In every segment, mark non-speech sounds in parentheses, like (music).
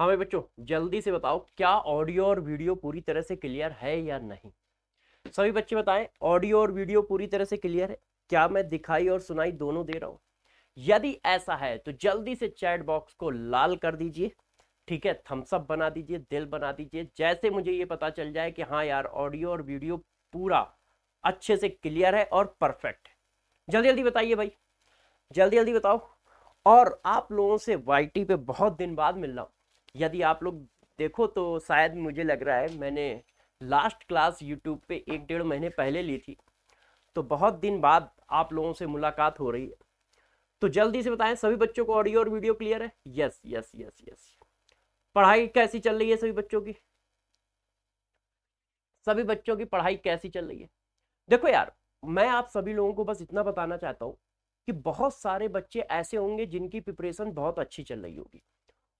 हाँ भाई बच्चों जल्दी से बताओ क्या ऑडियो और वीडियो पूरी तरह से क्लियर है या नहीं सभी बच्चे बताएं ऑडियो और वीडियो पूरी तरह से क्लियर है क्या मैं दिखाई और सुनाई दोनों दे रहा हूँ यदि ऐसा है तो जल्दी से चैट बॉक्स को लाल कर दीजिए ठीक है थम्सअप बना दीजिए दिल बना दीजिए जैसे मुझे ये पता चल जाए कि हाँ यार ऑडियो और वीडियो पूरा अच्छे से क्लियर है और परफेक्ट है जल्दी जल्दी बताइए भाई जल्दी जल्दी बताओ और आप लोगों से वाई पे बहुत दिन बाद मिल रहा हूँ यदि आप लोग देखो तो शायद मुझे लग रहा है मैंने लास्ट क्लास यूट्यूब पे एक डेढ़ महीने पहले ली थी तो बहुत दिन बाद आप लोगों से मुलाकात हो रही है तो जल्दी से बताएं सभी बच्चों को ऑडियो और वीडियो क्लियर है यस यस यस यस पढ़ाई कैसी चल रही है सभी बच्चों की सभी बच्चों की पढ़ाई कैसी चल रही है देखो यार मैं आप सभी लोगों को बस इतना बताना चाहता हूँ कि बहुत सारे बच्चे ऐसे होंगे जिनकी प्रिपरेशन बहुत अच्छी चल रही होगी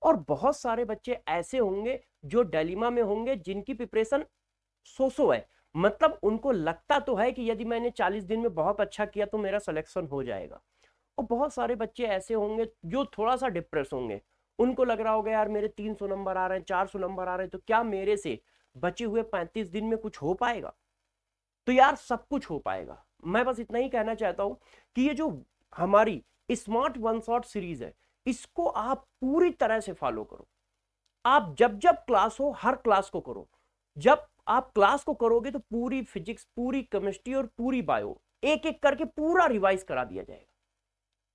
और बहुत सारे बच्चे ऐसे होंगे जो डेलीमा में होंगे जिनकी प्रिपरेशन सोसो है मतलब उनको लगता तो है कि यदि मैंने 40 दिन में बहुत अच्छा किया तो मेरा सिलेक्शन हो जाएगा और बहुत सारे बच्चे ऐसे होंगे जो थोड़ा सा डिप्रेस होंगे उनको लग रहा होगा यार मेरे 300 नंबर आ रहे हैं 400 नंबर आ रहे हैं तो क्या मेरे से बचे हुए 35 दिन में कुछ हो पाएगा तो यार सब कुछ हो पाएगा मैं बस इतना ही कहना चाहता हूँ कि ये जो हमारी स्मार्ट वन शॉट सीरीज है इसको आप पूरी तरह से फॉलो करो आप जब जब क्लास हो हर क्लास को करो जब आप क्लास को करोगे तो पूरी फिजिक्स पूरी केमिस्ट्री और पूरी बायो एक एक करके पूरा रिवाइज करा दिया जाएगा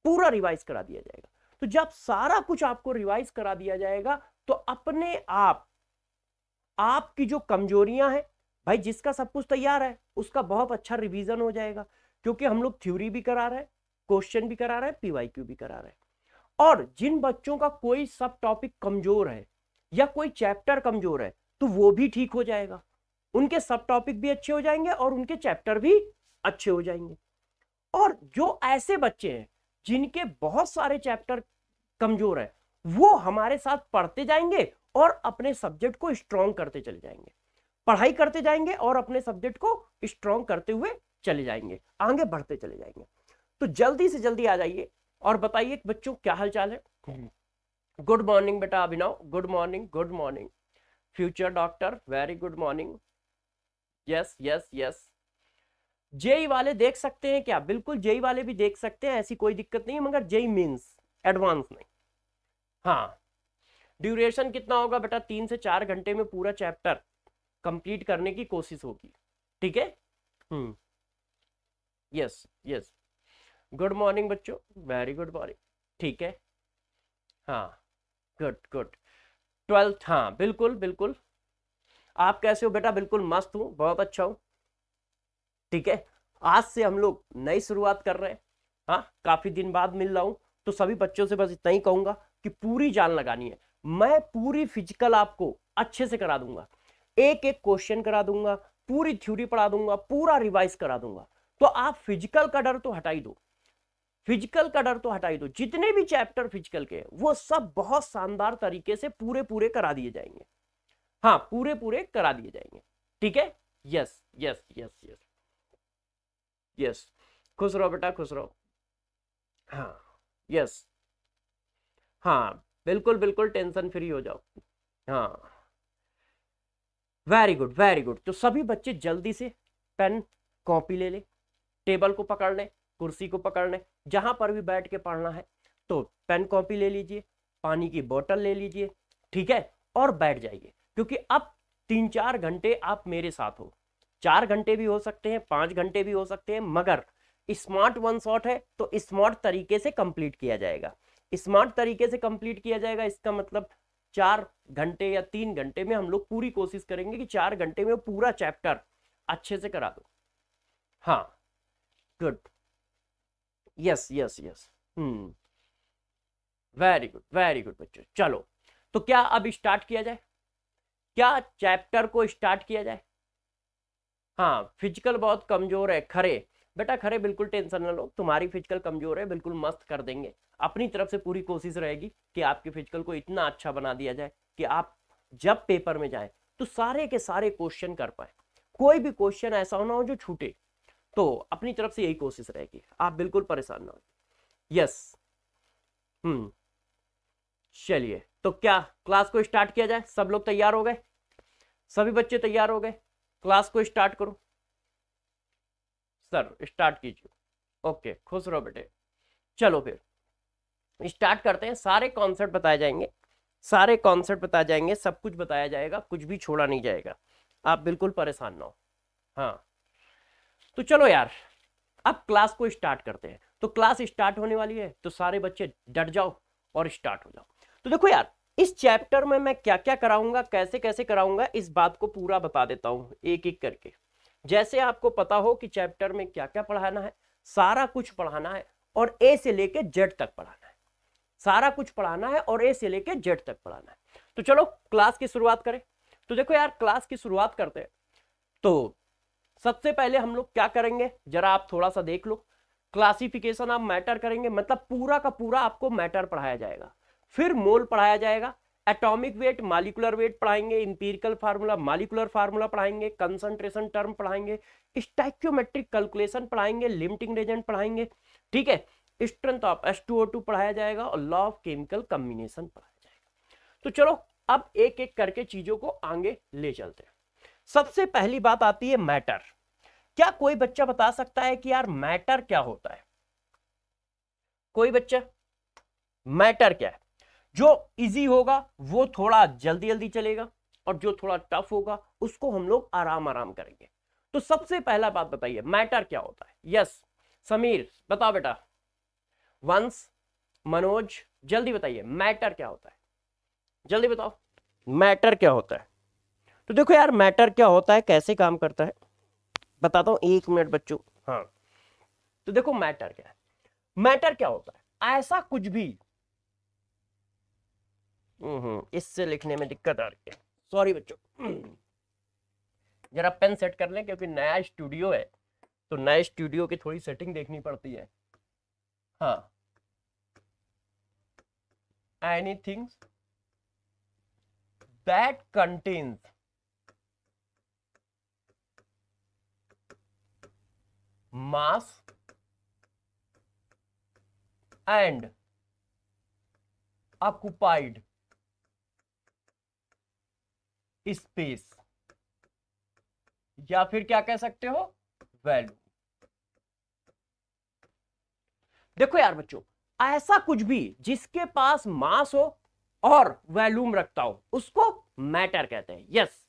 पूरा रिवाइज करा दिया जाएगा तो जब सारा कुछ आपको रिवाइज करा दिया जाएगा तो अपने आप आपकी जो कमजोरियां हैं भाई जिसका सब कुछ तैयार है उसका बहुत अच्छा रिवीजन हो जाएगा क्योंकि हम लोग थ्योरी भी करा रहे हैं क्वेश्चन भी करा रहे हैं पीवाईक्यू भी करा रहे हैं और जिन बच्चों का कोई सब टॉपिक कमजोर है या कोई चैप्टर कमजोर है तो वो भी ठीक हो जाएगा उनके सब टॉपिक भी अच्छे हो जाएंगे और उनके चैप्टर भी अच्छे हो जाएंगे और जो ऐसे बच्चे हैं जिनके बहुत सारे चैप्टर कमजोर है वो हमारे साथ पढ़ते जाएंगे और अपने सब्जेक्ट को स्ट्रॉन्ग करते चले जाएंगे पढ़ाई करते जाएंगे और अपने सब्जेक्ट को स्ट्रॉन्ग करते हुए चले जाएंगे आगे बढ़ते चले जाएंगे तो जल्दी से जल्दी आ जाइए और बताइए बच्चों क्या हालचाल है गुड मॉर्निंग बेटा Abhinav good morning good morning future doctor very good morning yes yes yes JEE वाले देख सकते हैं क्या बिल्कुल जेई वाले भी देख सकते हैं ऐसी कोई दिक्कत नहीं है मगर जेई मीन्स एडवांस नहीं हाँ ड्यूरेशन कितना होगा बेटा तीन से चार घंटे में पूरा चैप्टर कंप्लीट करने की कोशिश होगी ठीक है hmm yes yes good morning बच्चों वेरी गुड मॉर्निंग ठीक है हाँ गुड गुड ट्वेल्थ हाँ बिल्कुल बिल्कुल आप कैसे हो बेटा बिल्कुल मस्त हूँ बहुत अच्छा हूँ ठीक है आज से हम लोग नई शुरुआत कर रहे हैं हाँ काफ़ी दिन बाद मिल रहा हूँ तो सभी बच्चों से बस इतना ही कहूंगा कि पूरी जान लगानी है मैं पूरी फिजिकल आपको अच्छे से करा दूंगा एक एक क्वेश्चन करा दूंगा पूरी थ्योरी पढ़ा दूंगा पूरा रिवाइज करा दूंगा तो आप फिजिकल का डर तो हटाई दो फिजिकल का डर तो हटा ही दो जितने भी चैप्टर फिजिकल के वो सब बहुत शानदार तरीके से पूरे पूरे करा दिए जाएंगे हाँ पूरे पूरे करा दिए जाएंगे ठीक है yes yes yes yes yes खुश रहो बेटा खुश रहो हाँ यस हाँ बिल्कुल बिल्कुल टेंशन फ्री हो जाओ हाँ वेरी गुड वेरी गुड तो सभी बच्चे जल्दी से पेन कॉपी ले ले टेबल को पकड़ ले कुर्सी को पकड़ने जहाँ पर भी बैठ के पढ़ना है तो पेन कॉपी ले लीजिए पानी की बोतल ले लीजिए ठीक है और बैठ जाइए क्योंकि अब तीन चार घंटे आप मेरे साथ हो चार घंटे भी हो सकते हैं पाँच घंटे भी हो सकते हैं मगर स्मार्ट वन शॉट है तो स्मार्ट तरीके से कंप्लीट किया जाएगा स्मार्ट तरीके से कंप्लीट किया जाएगा इसका मतलब चार घंटे या तीन घंटे में हम लोग पूरी कोशिश करेंगे कि चार घंटे में पूरा चैप्टर अच्छे से करा दो हाँ good yes yes yes hmm very good very good बच्चों चलो तो क्या अब स्टार्ट किया जाए क्या चैप्टर को स्टार्ट किया जाए हाँ फिजिकल बहुत कमजोर है खरे बेटा खरे बिल्कुल टेंशन ना लो तुम्हारी फिजिकल कमजोर है बिल्कुल मस्त कर देंगे अपनी तरफ से पूरी कोशिश रहेगी कि आपके फिजिकल को इतना अच्छा बना दिया जाए कि आप जब पेपर में जाए तो सारे के सारे क्वेश्चन कर पाए कोई भी क्वेश्चन ऐसा होना हो जो छूटे तो अपनी तरफ से यही कोशिश रहेगी आप बिल्कुल परेशान ना हो यस हम्म चलिए तो क्या क्लास को स्टार्ट किया जाए सब लोग तैयार हो गए सभी बच्चे तैयार हो गए क्लास को स्टार्ट करो सर स्टार्ट कीजिए ओके खुश रहो बेटे चलो फिर स्टार्ट करते हैं सारे कॉन्सेप्ट बताए जाएंगे सारे कॉन्सेप्ट बताए जाएंगे सब कुछ बताया जाएगा कुछ भी छोड़ा नहीं जाएगा आप बिल्कुल परेशान ना हो हाँ तो चलो यार अब क्लास को स्टार्ट करते हैं तो क्लास स्टार्ट होने वाली है तो सारे बच्चे डट जाओ और स्टार्ट हो जाओ तो देखो यार इस चैप्टर में मैं क्या क्या कराऊंगा कैसे कैसे कराऊंगा इस बात को पूरा बता देता हूं एक एक करके जैसे आपको पता हो कि चैप्टर में क्या क्या पढ़ाना है सारा कुछ पढ़ाना है और ए से लेके जेड तक पढ़ाना है सारा कुछ पढ़ाना है और ए से लेके जेड तक पढ़ाना है तो चलो क्लास की शुरुआत करें तो देखो यार क्लास की शुरुआत करते हैं तो सबसे पहले हम लोग क्या करेंगे जरा आप थोड़ा सा देख लो क्लासिफिकेशन आप मैटर करेंगे मतलब पूरा का पूरा आपको मैटर पढ़ाया जाएगा फिर मोल पढ़ाया जाएगा एटॉमिक वेट मालिकुलर वेट पढ़ाएंगे इंपीरिकल फार्मूला मालिकुलर फार्मूला पढ़ाएंगे कंसंट्रेशन टर्म पढ़ाएंगे स्टाइक्योमेट्रिक कैलकुलेशन पढ़ाएंगे लिमिटिंग रेजेंट पढ़ाएंगे ठीक है स्ट्रेंथ ऑफ एस पढ़ाया जाएगा और लॉ ऑफ केमिकल कम्बिनेशन पढ़ाया जाएगा तो चलो अब एक एक करके चीजों को आगे ले चलते हैं सबसे पहली बात आती है मैटर क्या कोई बच्चा बता सकता है कि यार मैटर क्या होता है कोई बच्चा मैटर क्या है जो इजी होगा वो थोड़ा जल्दी जल्दी चलेगा और जो थोड़ा टफ होगा उसको हम लोग आराम आराम करेंगे तो सबसे पहला बात बताइए मैटर क्या होता है यस समीर बताओ बेटा वंश मनोज जल्दी बताइए मैटर क्या होता है जल्दी बताओ मैटर क्या होता है तो देखो यार मैटर क्या होता है कैसे काम करता है बताता हूँ एक मिनट बच्चों हाँ तो देखो मैटर क्या है मैटर क्या होता है ऐसा कुछ भी हम्म, हम्म, इससे लिखने में दिक्कत आ रही है सॉरी बच्चों जरा पेन सेट कर लें क्योंकि नया स्टूडियो है तो नए स्टूडियो की थोड़ी सेटिंग देखनी पड़ती है हाँ any things that contains mass and occupied space या फिर क्या कह सकते हो वैल्यू देखो यार बच्चों ऐसा कुछ भी जिसके पास मास हो और वैल्यूम रखता हो उसको मैटर कहते हैं यस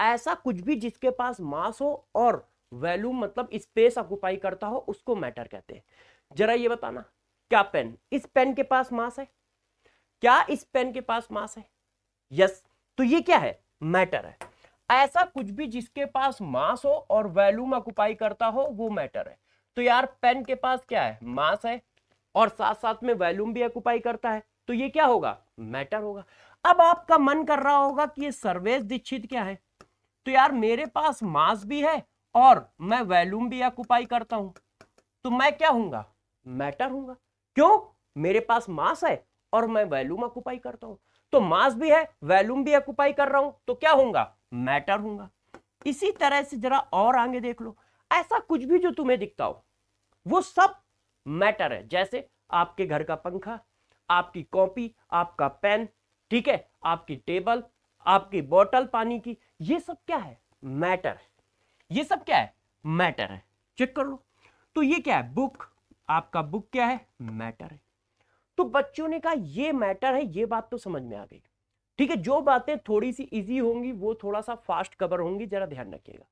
ऐसा कुछ भी जिसके पास मास हो और वैल्यूम मतलब स्पेस ऑक्यूपाई करता हो उसको मैटर कहते हैं जरा ये बताना क्या पेन इस पेन के पास मास है क्या इस पेन के पास मास है यस तो ये क्या है मैटर है ऐसा कुछ भी जिसके पास मास हो और वैल्यूम ऑक्यूपाई करता हो वो मैटर है तो यार पेन के पास क्या है मास है और साथ साथ में वैल्यूम भी ऑक्यूपाई करता है तो ये क्या होगा मैटर होगा अब आपका मन कर रहा होगा कि ये सर्वेश दीक्षित क्या है तो यार मेरे पास मास भी है और मैं वैल्यूम भी ऑक्यूपाई करता हूं तो मैं क्या हूंगा मैटर हूंगा क्यों मेरे पास मास है और मैं वैल्यूम ऑक्यूपाई करता हूं तो मास भी है वैल्यूम भी ऑक्यूपाई कर रहा हूं तो क्या होगा मैटर होगा इसी तरह से जरा और आगे देख लो ऐसा कुछ भी जो तुम्हें दिखता हो वो सब मैटर है जैसे आपके घर का पंखा आपकी कॉपी आपका पेन ठीक है आपकी टेबल आपकी बोतल पानी की ये सब क्या है मैटर है ये सब क्या है मैटर है चेक कर लो तो ये क्या है बुक आपका बुक क्या है मैटर है तो बच्चों ने कहा ये मैटर है ये बात तो समझ में आ गई ठीक है जो बातें थोड़ी सी इजी होंगी वो थोड़ा सा फास्ट कवर होंगी जरा ध्यान रखिएगा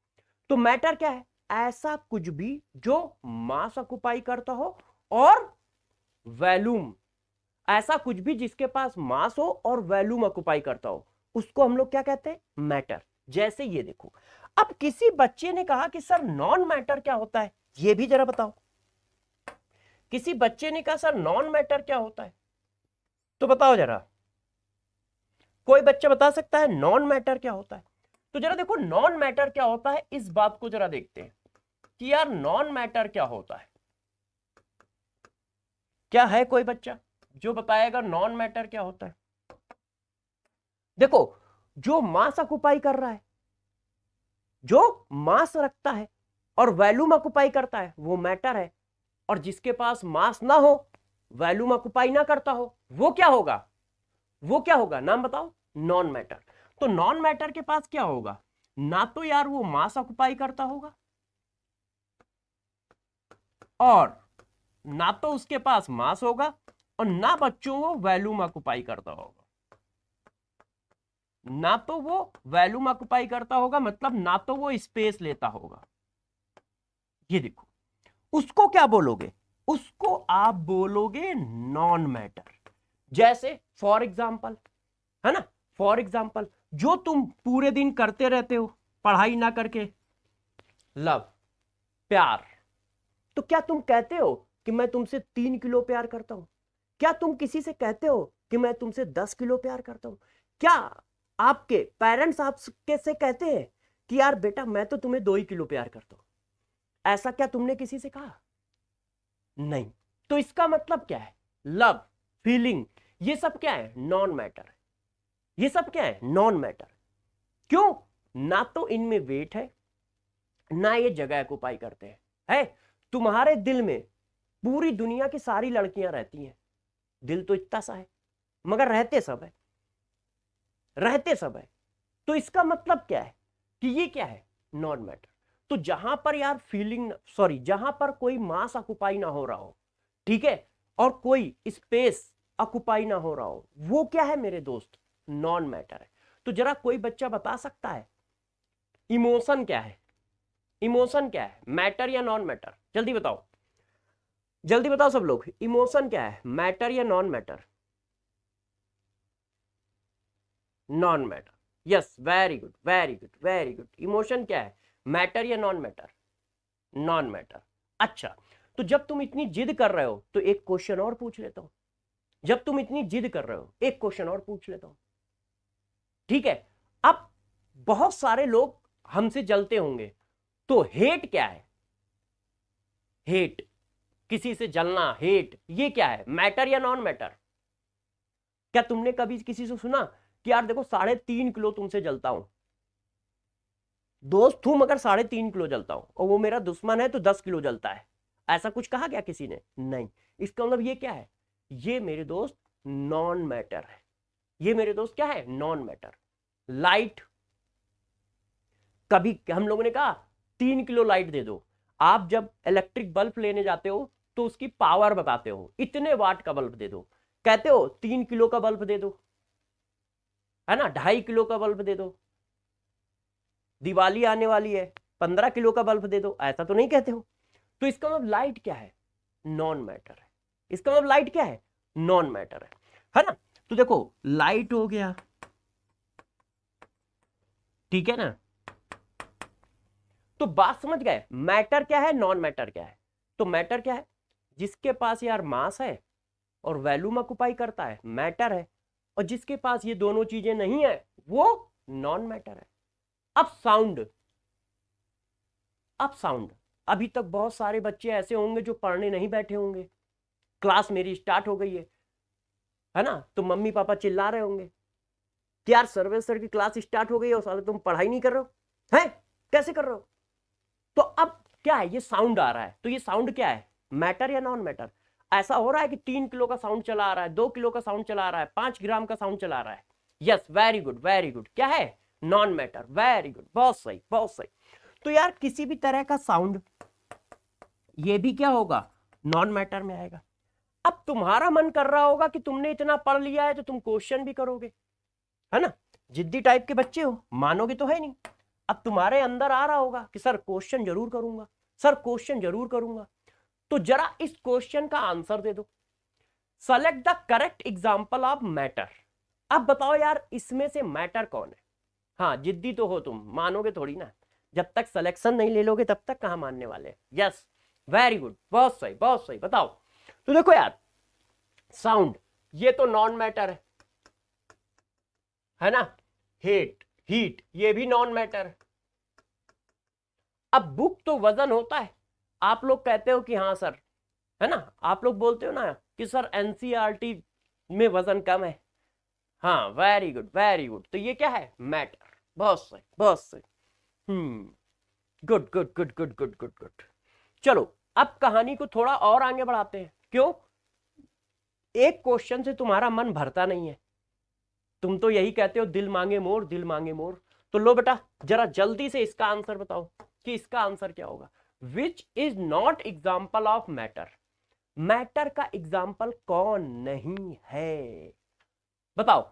तो मैटर क्या है ऐसा कुछ भी जो मास ऑक्युपाई करता हो और वैल्यूम ऐसा कुछ भी जिसके पास मास हो और वैल्यूम ऑक्युपाई करता हो उसको हम लोग क्या कहते हैं मैटर जैसे ये देखो अब किसी बच्चे ने कहा कि सर नॉन मैटर क्या होता है ये भी जरा बताओ किसी बच्चे ने कहा सर नॉन मैटर क्या होता है तो बताओ जरा कोई बच्चा बता सकता है नॉन मैटर क्या होता है तो जरा देखो नॉन मैटर क्या होता है इस बात को जरा देखते हैं कि यार नॉन मैटर क्या होता है क्या है कोई बच्चा जो बताएगा नॉन मैटर क्या होता है देखो जो मांसक उपाय कर रहा है जो मास रखता है और वैल्यूम ऑक्युपाई करता है वो मैटर है और जिसके पास मास ना हो वैल्यूम ऑक्युपाई ना करता हो वो क्या होगा वो क्या होगा नाम बताओ नॉन मैटर तो नॉन मैटर के पास क्या होगा ना तो यार वो मास ऑक्युपाई करता होगा और ना तो उसके पास मास होगा और ना बच्चों वो वैल्यूम ऑक्युपाई करता होगा ना तो वो वैल्यूम ऑक्यूपाई करता होगा मतलब ना तो वो स्पेस लेता होगा ये देखो उसको क्या बोलोगे उसको आप बोलोगे नॉन मैटर जैसे फॉर एग्जाम्पल है ना फॉर एग्जाम्पल जो तुम पूरे दिन करते रहते हो पढ़ाई ना करके लव प्यार तो क्या तुम कहते हो कि मैं तुमसे तीन किलो प्यार करता हूं क्या तुम किसी से कहते हो कि मैं तुमसे दस किलो प्यार करता हूं क्या आपके पेरेंट्स आपके से कहते हैं कि यार बेटा मैं तो तुम्हें दो ही किलो प्यार करता हूं ऐसा क्या तुमने किसी से कहा नहीं तो इसका मतलब क्या है लव फीलिंग ये सब क्या है नॉन मैटर ये सब क्या है नॉन मैटर क्यों ना तो इनमें वेट है ना ये जगह पाई करते हैं है तुम्हारे दिल में पूरी दुनिया की सारी लड़कियां रहती हैं दिल तो इतना सा है मगर रहते सब है रहते समय तो इसका मतलब क्या है कि ये क्या है नॉन मैटर तो जहां पर यार फीलिंग सॉरी जहां पर कोई मास अकुपाई ना हो रहा हो ठीक है और कोई स्पेस अकुपाई ना हो रहा हो वो क्या है मेरे दोस्त नॉन मैटर है तो जरा कोई बच्चा बता सकता है इमोशन क्या है इमोशन क्या है मैटर या नॉन मैटर जल्दी बताओ जल्दी बताओ सब लोग इमोशन क्या है मैटर या non matter non matter yes very good very good very good emotion क्या है मैटर या नॉन मैटर नॉन मैटर अच्छा तो जब तुम इतनी जिद कर रहे हो तो एक क्वेश्चन और पूछ लेता हूं जब तुम इतनी जिद कर रहे हो एक क्वेश्चन और पूछ लेता हूं ठीक है अब बहुत सारे लोग हमसे जलते होंगे तो हेट क्या है हेट किसी से जलना हेट ये क्या है मैटर या नॉन मैटर क्या तुमने कभी किसी से सुना कि यार देखो साढ़े तीन किलो तुमसे जलता हूं दोस्त हूं मगर साढ़े तीन किलो जलता हूं और वो मेरा दुश्मन है तो दस किलो जलता है ऐसा कुछ कहा क्या किसी ने नहीं इसका मतलब ये क्या है ये मेरे दोस्त नॉन मैटर है ये मेरे दोस्त क्या है नॉन मैटर लाइट कभी हम लोगों ने कहा तीन किलो लाइट दे दो आप जब इलेक्ट्रिक बल्ब लेने जाते हो तो उसकी पावर बताते हो इतने वाट का बल्ब दे दो कहते हो तीन किलो का बल्ब दे दो है ना ढाई किलो का बल्ब दे दो दिवाली आने वाली है पंद्रह किलो का बल्ब दे दो ऐसा तो नहीं कहते हो तो इसका मतलब लाइट क्या है नॉन मैटर है इसका मतलब लाइट क्या है नॉन मैटर है है ना तो देखो लाइट हो गया ठीक है ना तो बात समझ गए मैटर क्या है नॉन मैटर क्या है तो मैटर क्या है जिसके पास यार मास है और वैल्यूम ऑक्यूपाई करता है मैटर है और जिसके पास ये दोनों चीजें नहीं है वो नॉन मैटर है अब साउंड अब साउंड अभी तक बहुत सारे बच्चे ऐसे होंगे जो पढ़ने नहीं बैठे होंगे क्लास मेरी स्टार्ट हो गई है है ना तो मम्मी पापा चिल्ला रहे होंगे यार सर्वे सर की क्लास स्टार्ट हो गई है और साले तुम पढ़ाई नहीं कर रहे हो है कैसे कर रहे हो तो अब क्या है ये साउंड आ रहा है तो ये साउंड क्या है मैटर या नॉन मैटर ऐसा हो रहा है कि तीन किलो का साउंड चला रहा है दो किलो का साउंड चला रहा है पांच ग्राम का साउंड चला रहा है yes very good very good क्या है नॉन मैटर वेरी गुड बहुत सही बहुत सही तो यार किसी भी तरह का साउंड ये भी क्या होगा नॉन मैटर में आएगा अब तुम्हारा मन कर रहा होगा कि तुमने इतना पढ़ लिया है तो तुम क्वेश्चन भी करोगे है ना जिद्दी टाइप के बच्चे हो मानोगे तो है नहीं अब तुम्हारे अंदर आ रहा होगा कि सर क्वेश्चन जरूर करूंगा सर क्वेश्चन जरूर करूंगा तो जरा इस क्वेश्चन का आंसर दे दो select the correct example of matter अब बताओ यार इसमें से मैटर कौन है हाँ जिद्दी तो हो तुम मानोगे थोड़ी ना जब तक सिलेक्शन नहीं ले लोगे तब तक कहा मानने वाले यस वेरी गुड बहुत सही बहुत सही बताओ तो देखो यार साउंड ये तो नॉन मैटर है है ना हेट हीट ये भी नॉन मैटर अब बुक तो वजन होता है आप लोग कहते हो कि हाँ सर है ना आप लोग बोलते हो ना कि सर एन e में वजन कम है हाँ वेरी गुड वेरी गुड तो ये क्या है मैटर बहुत सही बहुत सही hmm good good good good good good good चलो अब कहानी को थोड़ा और आगे बढ़ाते हैं क्यों एक क्वेश्चन से तुम्हारा मन भरता नहीं है तुम तो यही कहते हो दिल मांगे मोर दिल मांगे मोर तो लो बेटा जरा जल्दी से इसका आंसर बताओ कि इसका आंसर क्या होगा which is not example of matter matter का एग्जाम्पल कौन नहीं है बताओ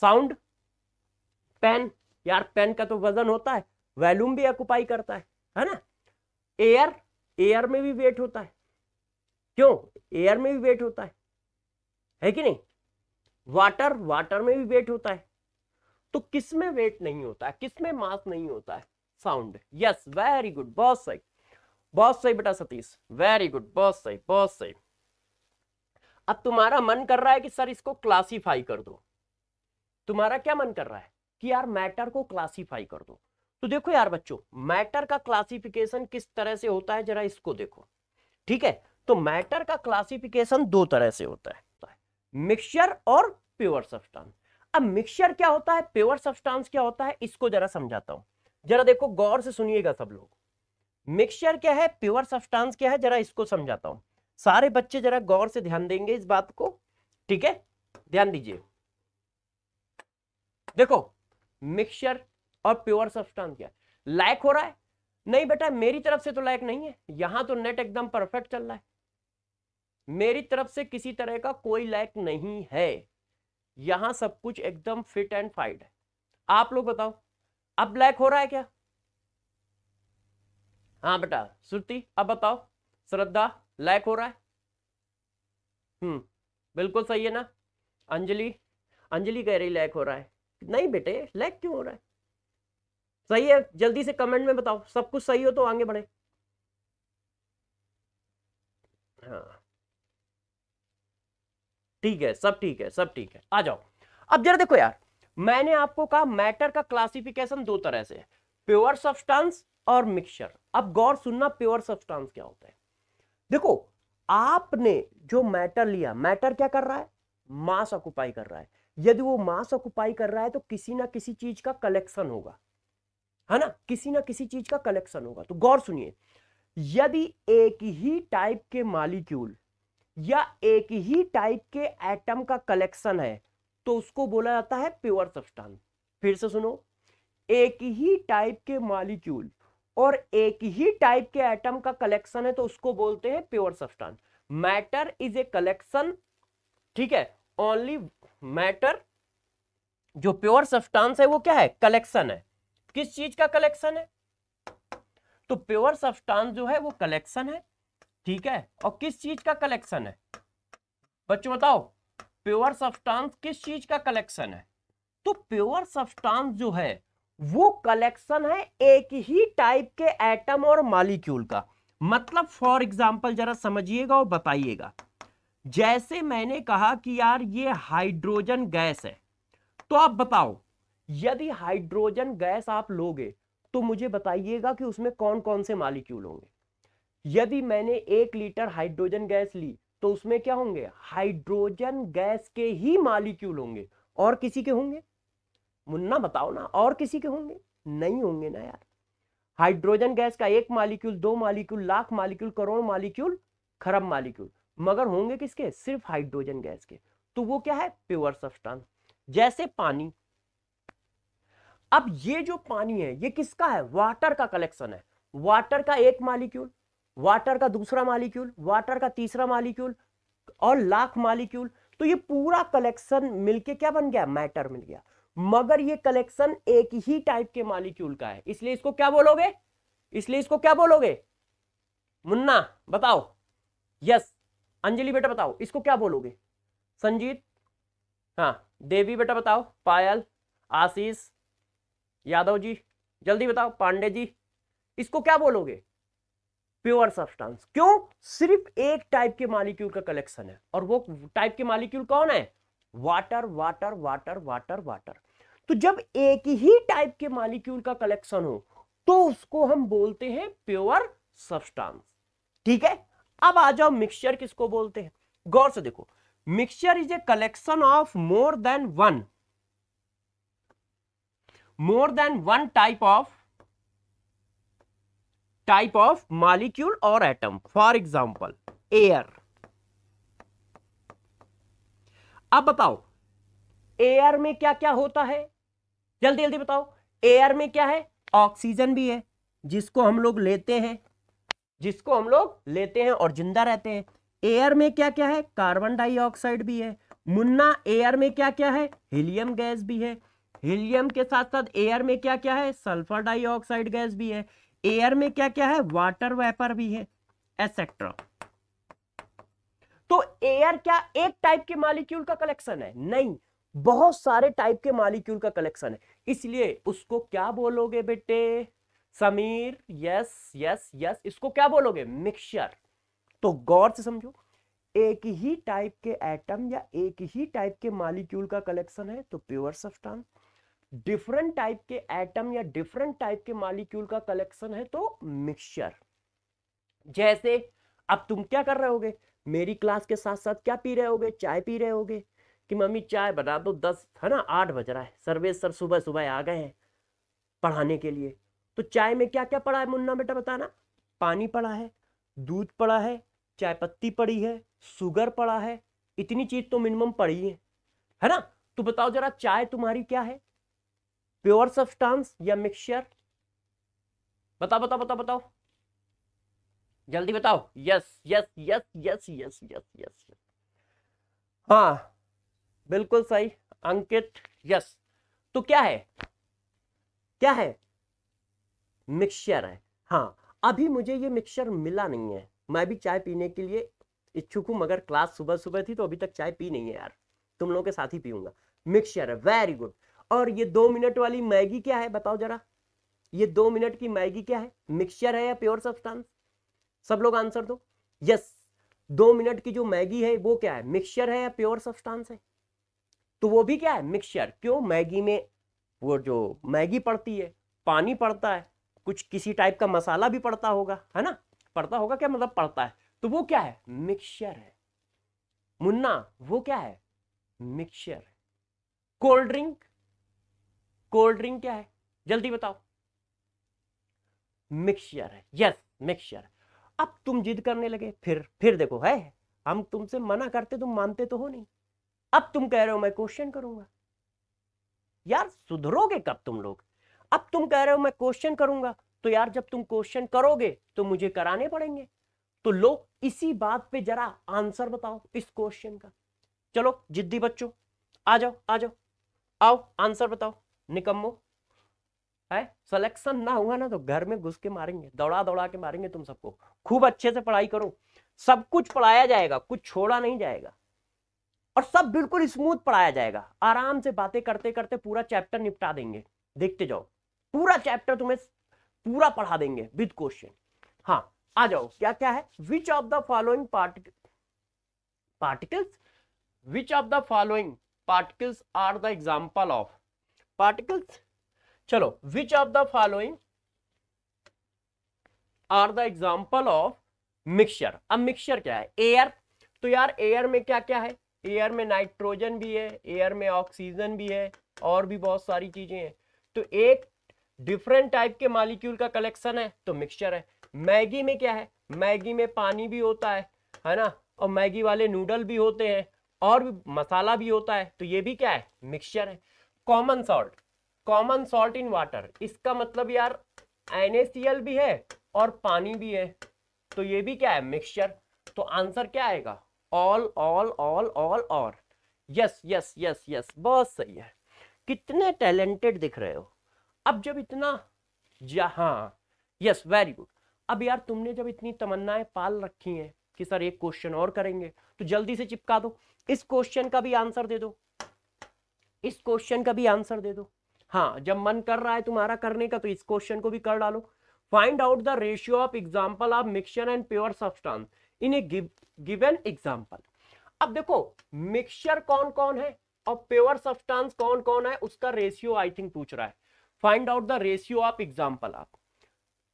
साउंड पेन यार पेन का तो वजन होता है वैल्यूम भी ऑक्यूपाई करता है है ना एयर एयर में भी वेट होता है क्यों एयर में भी वेट होता है है कि नहीं वाटर वाटर में भी वेट होता है तो किसमें वेट नहीं होता है किसमें मास नहीं होता है साउंड यस वेरी गुड बहुत सही बहुत सही बेटा सतीश वेरी गुड बहुत सही बहुत सही अब तुम्हारा मन कर रहा है कि सर इसको क्लासीफाई कर दो तुम्हारा क्या मन कर रहा है कि यार मैटर को क्लासीफाई कर दो तो देखो यार बच्चों मैटर का क्लासिफिकेशन किस तरह से होता है जरा इसको देखो ठीक है तो मैटर का क्लासिफिकेशन दो तरह से होता है मिक्सचर और प्योर सब्सटेंस अब मिक्सचर क्या होता है प्योर सब्सटेंस क्या होता है इसको जरा समझाता हूं जरा देखो गौर से सुनिएगा सब लोग मिक्सचर क्या है प्योर सब्सटेंस क्या है जरा इसको समझाता हूं सारे बच्चे जरा गौर से ध्यान देंगे इस बात को ठीक है ध्यान दीजिए देखो मिक्सचर और प्योर सब्सटेंस क्या लायक हो रहा है नहीं बेटा मेरी तरफ से तो लैक नहीं है यहां तो नेट एकदम परफेक्ट चल रहा है मेरी तरफ से किसी तरह का कोई लैक नहीं है यहां सब कुछ एकदम फिट एंड फाइट है आप लोग बताओ अब ब्लैक हो रहा है क्या हाँ बेटा श्रुति अब बताओ श्रद्धा लैक हो रहा है हम्म बिल्कुल सही है ना अंजलि अंजलि कह रही लैक हो रहा है नहीं बेटे लैक क्यों हो रहा है सही है जल्दी से कमेंट में बताओ सब कुछ सही हो तो आगे बढ़े हाँ ठीक है सब ठीक है सब ठीक है आ जाओ अब जरा देखो यार मैंने आपको कहा मैटर का क्लासिफिकेशन दो तरह से प्योर सब्सटेंस और मिक्सचर अब गौर सुनना प्योर सब्सटेंस क्या होता है देखो आपने जो मैटर लिया मैटर क्या कर रहा है मास ऑक्यूपाई कर रहा है यदि वो मास ऑक्यूपाई कर रहा है तो किसी ना किसी चीज का कलेक्शन होगा है ना किसी ना किसी चीज का कलेक्शन होगा तो गौर सुनिए यदि एक ही टाइप के मालिक्यूल या एक ही टाइप के एटम का कलेक्शन है तो उसको बोला जाता है प्योर सब्सटेंस फिर से सुनो एक ही टाइप के मालिक्यूल और एक ही टाइप के एटम का कलेक्शन है तो उसको बोलते हैं pure substance matter is a collection ठीक है ओनली मैटर जो प्योर सब्सटेंस है वो क्या है कलेक्शन है किस चीज का कलेक्शन है तो प्योर सब्सटेंस जो है वो कलेक्शन है ठीक है और किस चीज का कलेक्शन है बच्चों बताओ प्योर सब्सटेंस किस चीज का कलेक्शन है तो प्योर सब्सटेंस जो है वो कलेक्शन है एक ही टाइप के एटम और मालिक्यूल का मतलब फॉर एग्जाम्पल जरा समझिएगा और बताइएगा जैसे मैंने कहा कि यार ये हाइड्रोजन गैस है तो आप बताओ यदि हाइड्रोजन गैस आप लोगे तो मुझे बताइएगा कि उसमें कौन कौन से मालिक्यूल होंगे यदि मैंने एक लीटर हाइड्रोजन गैस ली तो उसमें क्या होंगे हाइड्रोजन गैस के ही मालिक्यूल होंगे और किसी के होंगे मुन्ना बताओ ना और किसी के होंगे नहीं होंगे ना यार हाइड्रोजन गैस का एक मालिक्यूल दो molecule lakh molecule crore molecule खरब मालिक्यूल मगर होंगे किसके सिर्फ हाइड्रोजन गैस के तो वो क्या है प्योर सब्सटेंस जैसे पानी अब ये जो पानी है ये किसका है वाटर का कलेक्शन है वाटर का एक मालिक्यूल वाटर का दूसरा मालिक्यूल वाटर का तीसरा मालिक्यूल और लाख मालिक्यूल तो ये पूरा कलेक्शन मिलके क्या बन गया मैटर मिल गया मगर ये कलेक्शन एक ही टाइप के मालिक्यूल का है इसलिए इसको क्या बोलोगे इसलिए इसको क्या बोलोगे मुन्ना बताओ यस अंजलि बेटा बताओ इसको क्या बोलोगे संजीत हाँ देवी बेटा बताओ पायल आशीष यादव जी जल्दी बताओ पांडे जी इसको क्या बोलोगे प्योर सब्सटेंस क्यों सिर्फ एक टाइप के मालिक्यूल का कलेक्शन है और वो टाइप के मालिक्यूल कौन है water water water water water तो जब एक ही टाइप के मालिक्यूल का कलेक्शन हो तो उसको हम बोलते हैं प्योर सब्सटेंस ठीक है अब आ जाओ मिक्सचर किसको बोलते हैं गौर से देखो mixture is a collection of more than one more than one type of type of molecule और एटम फॉर एग्जाम्पल एयर अब बताओ एयर में क्या क्या होता है जल्दी जल्दी बताओ एयर में क्या है ऑक्सीजन भी है जिसको हम लोग लेते हैं जिसको हम लोग लेते हैं और जिंदा रहते हैं एयर में क्या क्या है कार्बन डाइऑक्साइड भी है मुन्ना एयर में क्या क्या है हीलियम गैस भी है हीलियम के साथ साथ एयर में क्या क्या है सल्फर डाइऑक्साइड गैस भी है एयर में क्या क्या है वाटर वेपर भी है एसेट्रा तो एयर क्या एक टाइप के मालिक्यूल का कलेक्शन है नहीं बहुत सारे टाइप के मालिक्यूल का कलेक्शन है इसलिए उसको क्या बोलोगे बेटे समीर यस यस यस इसको क्या बोलोगे मिक्सचर तो गौर से समझो एक ही टाइप के एटम या एक ही टाइप के मालिक्यूल का कलेक्शन है तो प्योर सब्सटेंस डिफरेंट टाइप के एटम या डिफरेंट टाइप के मालिक्यूल का कलेक्शन है तो मिक्सचर जैसे अब तुम क्या कर रहे होगे मेरी क्लास के साथ साथ क्या पी रहे होगे चाय पी रहे होगे कि मम्मी चाय बना दो दस है ना आठ बज रहा है सर्वेश सर सुबह सुबह आ गए हैं पढ़ाने के लिए तो चाय में क्या क्या पड़ा है मुन्ना बेटा बताना पानी पड़ा है दूध पड़ा है चाय पत्ती पड़ी है शुगर पड़ा है इतनी चीज तो मिनिमम पड़ी है है ना तो बताओ जरा चाय तुम्हारी क्या है प्योर सब्सटेंस या मिक्सचर बताओ बताओ बताओ बताओ जल्दी बताओ yes yes yes yes yes yes yes हाँ बिल्कुल सही अंकित यस तो क्या है क्या है मिक्सचर है हाँ अभी मुझे ये मिक्सचर मिला नहीं है मैं भी चाय पीने के लिए इच्छुक हूं मगर क्लास सुबह सुबह थी तो अभी तक चाय पी नहीं है यार तुम लोगों के साथ ही पीऊंगा मिक्सचर है वेरी गुड और ये दो मिनट वाली मैगी क्या है बताओ जरा ये दो मिनट की मैगी क्या है मिक्सचर है या प्योर सब्सटेंस सब लोग आंसर दो यस दो मिनट की जो मैगी है वो क्या है मिक्सचर है या प्योर सब्सटेंस है तो वो भी क्या है मिक्सचर क्यों मैगी में वो जो मैगी पड़ती है पानी पड़ता है कुछ किसी टाइप का मसाला भी पड़ता होगा है ना पड़ता होगा क्या मतलब पड़ता है तो वो क्या है मिक्सचर है मुन्ना वो क्या है मिक्सचर है कोल्ड ड्रिंक कोल्ड ड्रिंक क्या है जल्दी बताओ मिक्सचर है यस मिक्सचर अब तुम जिद करने लगे फिर फिर देखो है हम तुमसे मना करते तुम तो मानते तो हो नहीं अब तुम कह रहे हो मैं क्वेश्चन करूंगा यार सुधरोगे कब तुम लोग अब तुम कह रहे हो मैं क्वेश्चन करूंगा तो यार जब तुम क्वेश्चन करोगे तो मुझे कराने पड़ेंगे तो लो इसी बात पे जरा आंसर बताओ इस क्वेश्चन का चलो जिद्दी बच्चों आ जाओ आ जाओ आओ आंसर बताओ निकम्मो है सिलेक्शन ना होगा ना तो घर में घुस के मारेंगे दौड़ा दौड़ा के मारेंगे तुम सबको खूब अच्छे से पढ़ाई करो सब कुछ पढ़ाया जाएगा कुछ छोड़ा नहीं जाएगा और सब बिल्कुल स्मूथ पढ़ाया जाएगा आराम से बातें करते करते पूरा चैप्टर निपटा देंगे देखते जाओ पूरा चैप्टर तुम्हें पूरा पढ़ा देंगे विद क्वेश्चन हाँ आ जाओ क्या क्या है which of the following particle particles which of the following particles are the example of particles चलो which of the following are the example of mixture अब मिक्सचर क्या है एयर तो यार एयर में क्या क्या है एयर में नाइट्रोजन भी है एयर में ऑक्सीजन भी है और भी बहुत सारी चीज़ें हैं तो एक डिफरेंट टाइप के मालिक्यूल का कलेक्शन है तो मिक्सचर है मैगी में क्या है मैगी में पानी भी होता है है ना और मैगी वाले नूडल भी होते हैं और भी मसाला भी होता है तो ये भी क्या है मिक्सचर है common salt common salt in water इसका मतलब यार एन भी है और पानी भी है तो ये भी क्या है मिक्सचर तो आंसर क्या आएगा ऑल ऑल ऑल ऑल और यस यस यस यस बहुत सही है कितने टैलेंटेड दिख रहे हो अब जब इतना हाँ यस वेरी गुड अब यार तुमने जब इतनी तमन्नाएं पाल रखी हैं कि सर एक क्वेश्चन और करेंगे तो जल्दी से चिपका दो इस क्वेश्चन का भी आंसर दे दो इस क्वेश्चन का भी आंसर दे दो हाँ जब मन कर रहा है तुम्हारा करने का तो इस क्वेश्चन को भी कर डालो find out the ratio of example of mixture and pure substance in a given example अब देखो मिक्सचर कौन कौन है और प्योर सब्सटेंस कौन कौन है उसका रेशियो आई थिंक पूछ रहा है find out the ratio of example आप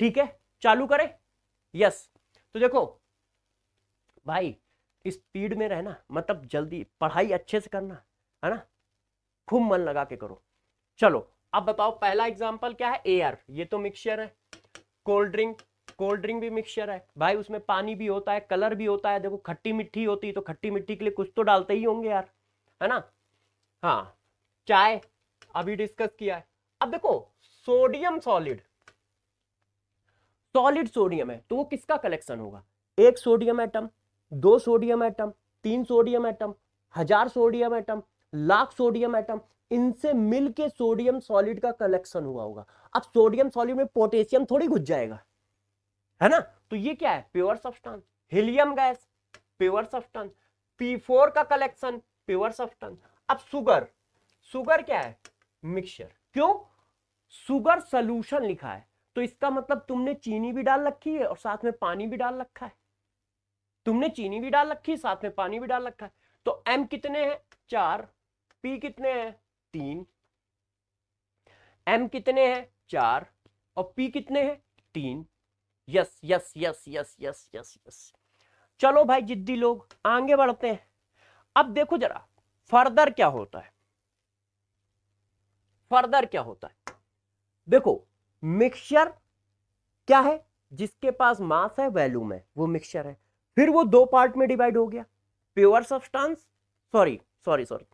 ठीक है चालू करें यस तो देखो भाई स्पीड में रहना मतलब जल्दी पढ़ाई अच्छे से करना है ना खूब मन लगा के करो चलो अब बताओ पहला एग्जाम्पल क्या है एयर ये तो मिक्सचर है कोल्ड ड्रिंक कोल्ड ड्रिंक भी मिक्सचर है भाई उसमें पानी भी होता है कलर भी होता है देखो खट्टी मिट्टी होती है तो खट्टी मिट्टी के लिए कुछ तो डालते ही होंगे यार है ना हाँ चाय अभी डिस्कस किया है अब देखो सोडियम सॉलिड सॉलिड सोडियम है तो वो किसका कलेक्शन होगा एक सोडियम एटम दो सोडियम एटम तीन सोडियम एटम हजार sodium atom lakh sodium atom इनसे मिलके सोडियम सॉलिड का कलेक्शन हुआ होगा अब सोडियम सॉलिड में पोटेशियम थोड़ी घुस जाएगा है ना तो ये क्या है pure substance helium gas pure substance P four का कलेक्शन प्योर सब्सटेंस अब सुगर सुगर क्या है मिक्सचर क्यों सुगर सोल्यूशन लिखा है तो इसका मतलब तुमने चीनी भी डाल रखी है और साथ में पानी भी डाल रखा है तुमने चीनी भी डाल रखी है साथ में पानी भी डाल रखा है तो एम कितने हैं चार पी कितने हैं तीन एम कितने हैं चार और पी कितने हैं तीन yes yes yes yes yes yes yes चलो भाई जिद्दी लोग आगे बढ़ते हैं अब देखो जरा फर्दर क्या होता है फर्दर क्या होता है देखो मिक्सचर क्या है जिसके पास मास है वैल्यूम है वो मिक्सचर है फिर वो दो पार्ट में डिवाइड हो गया pure substance sorry sorry sorry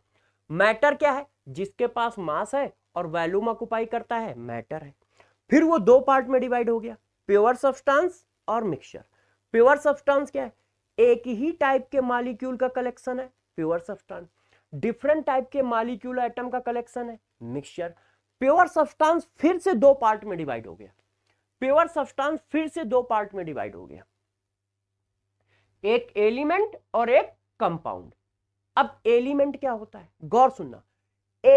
matter क्या है जिसके पास मास है और वैल्यूम ऑक्यूपाई करता है मैटर है फिर वो दो पार्ट में डिवाइड हो गया प्योर सब्सटेंस और मिक्सचर प्योर सब्सटेंस क्या है एक ही टाइप के मालिक्यूल का कलेक्शन है प्योर सब्सटेंस डिफरेंट टाइप के मालिक्यूल आइटम का कलेक्शन है मिक्सचर प्योर सब्सटेंस फिर से दो पार्ट में डिवाइड हो गया प्योर सब्सटेंस फिर से दो पार्ट में डिवाइड हो गया एक एलिमेंट और एक कंपाउंड अब एलिमेंट क्या होता है गौर सुनना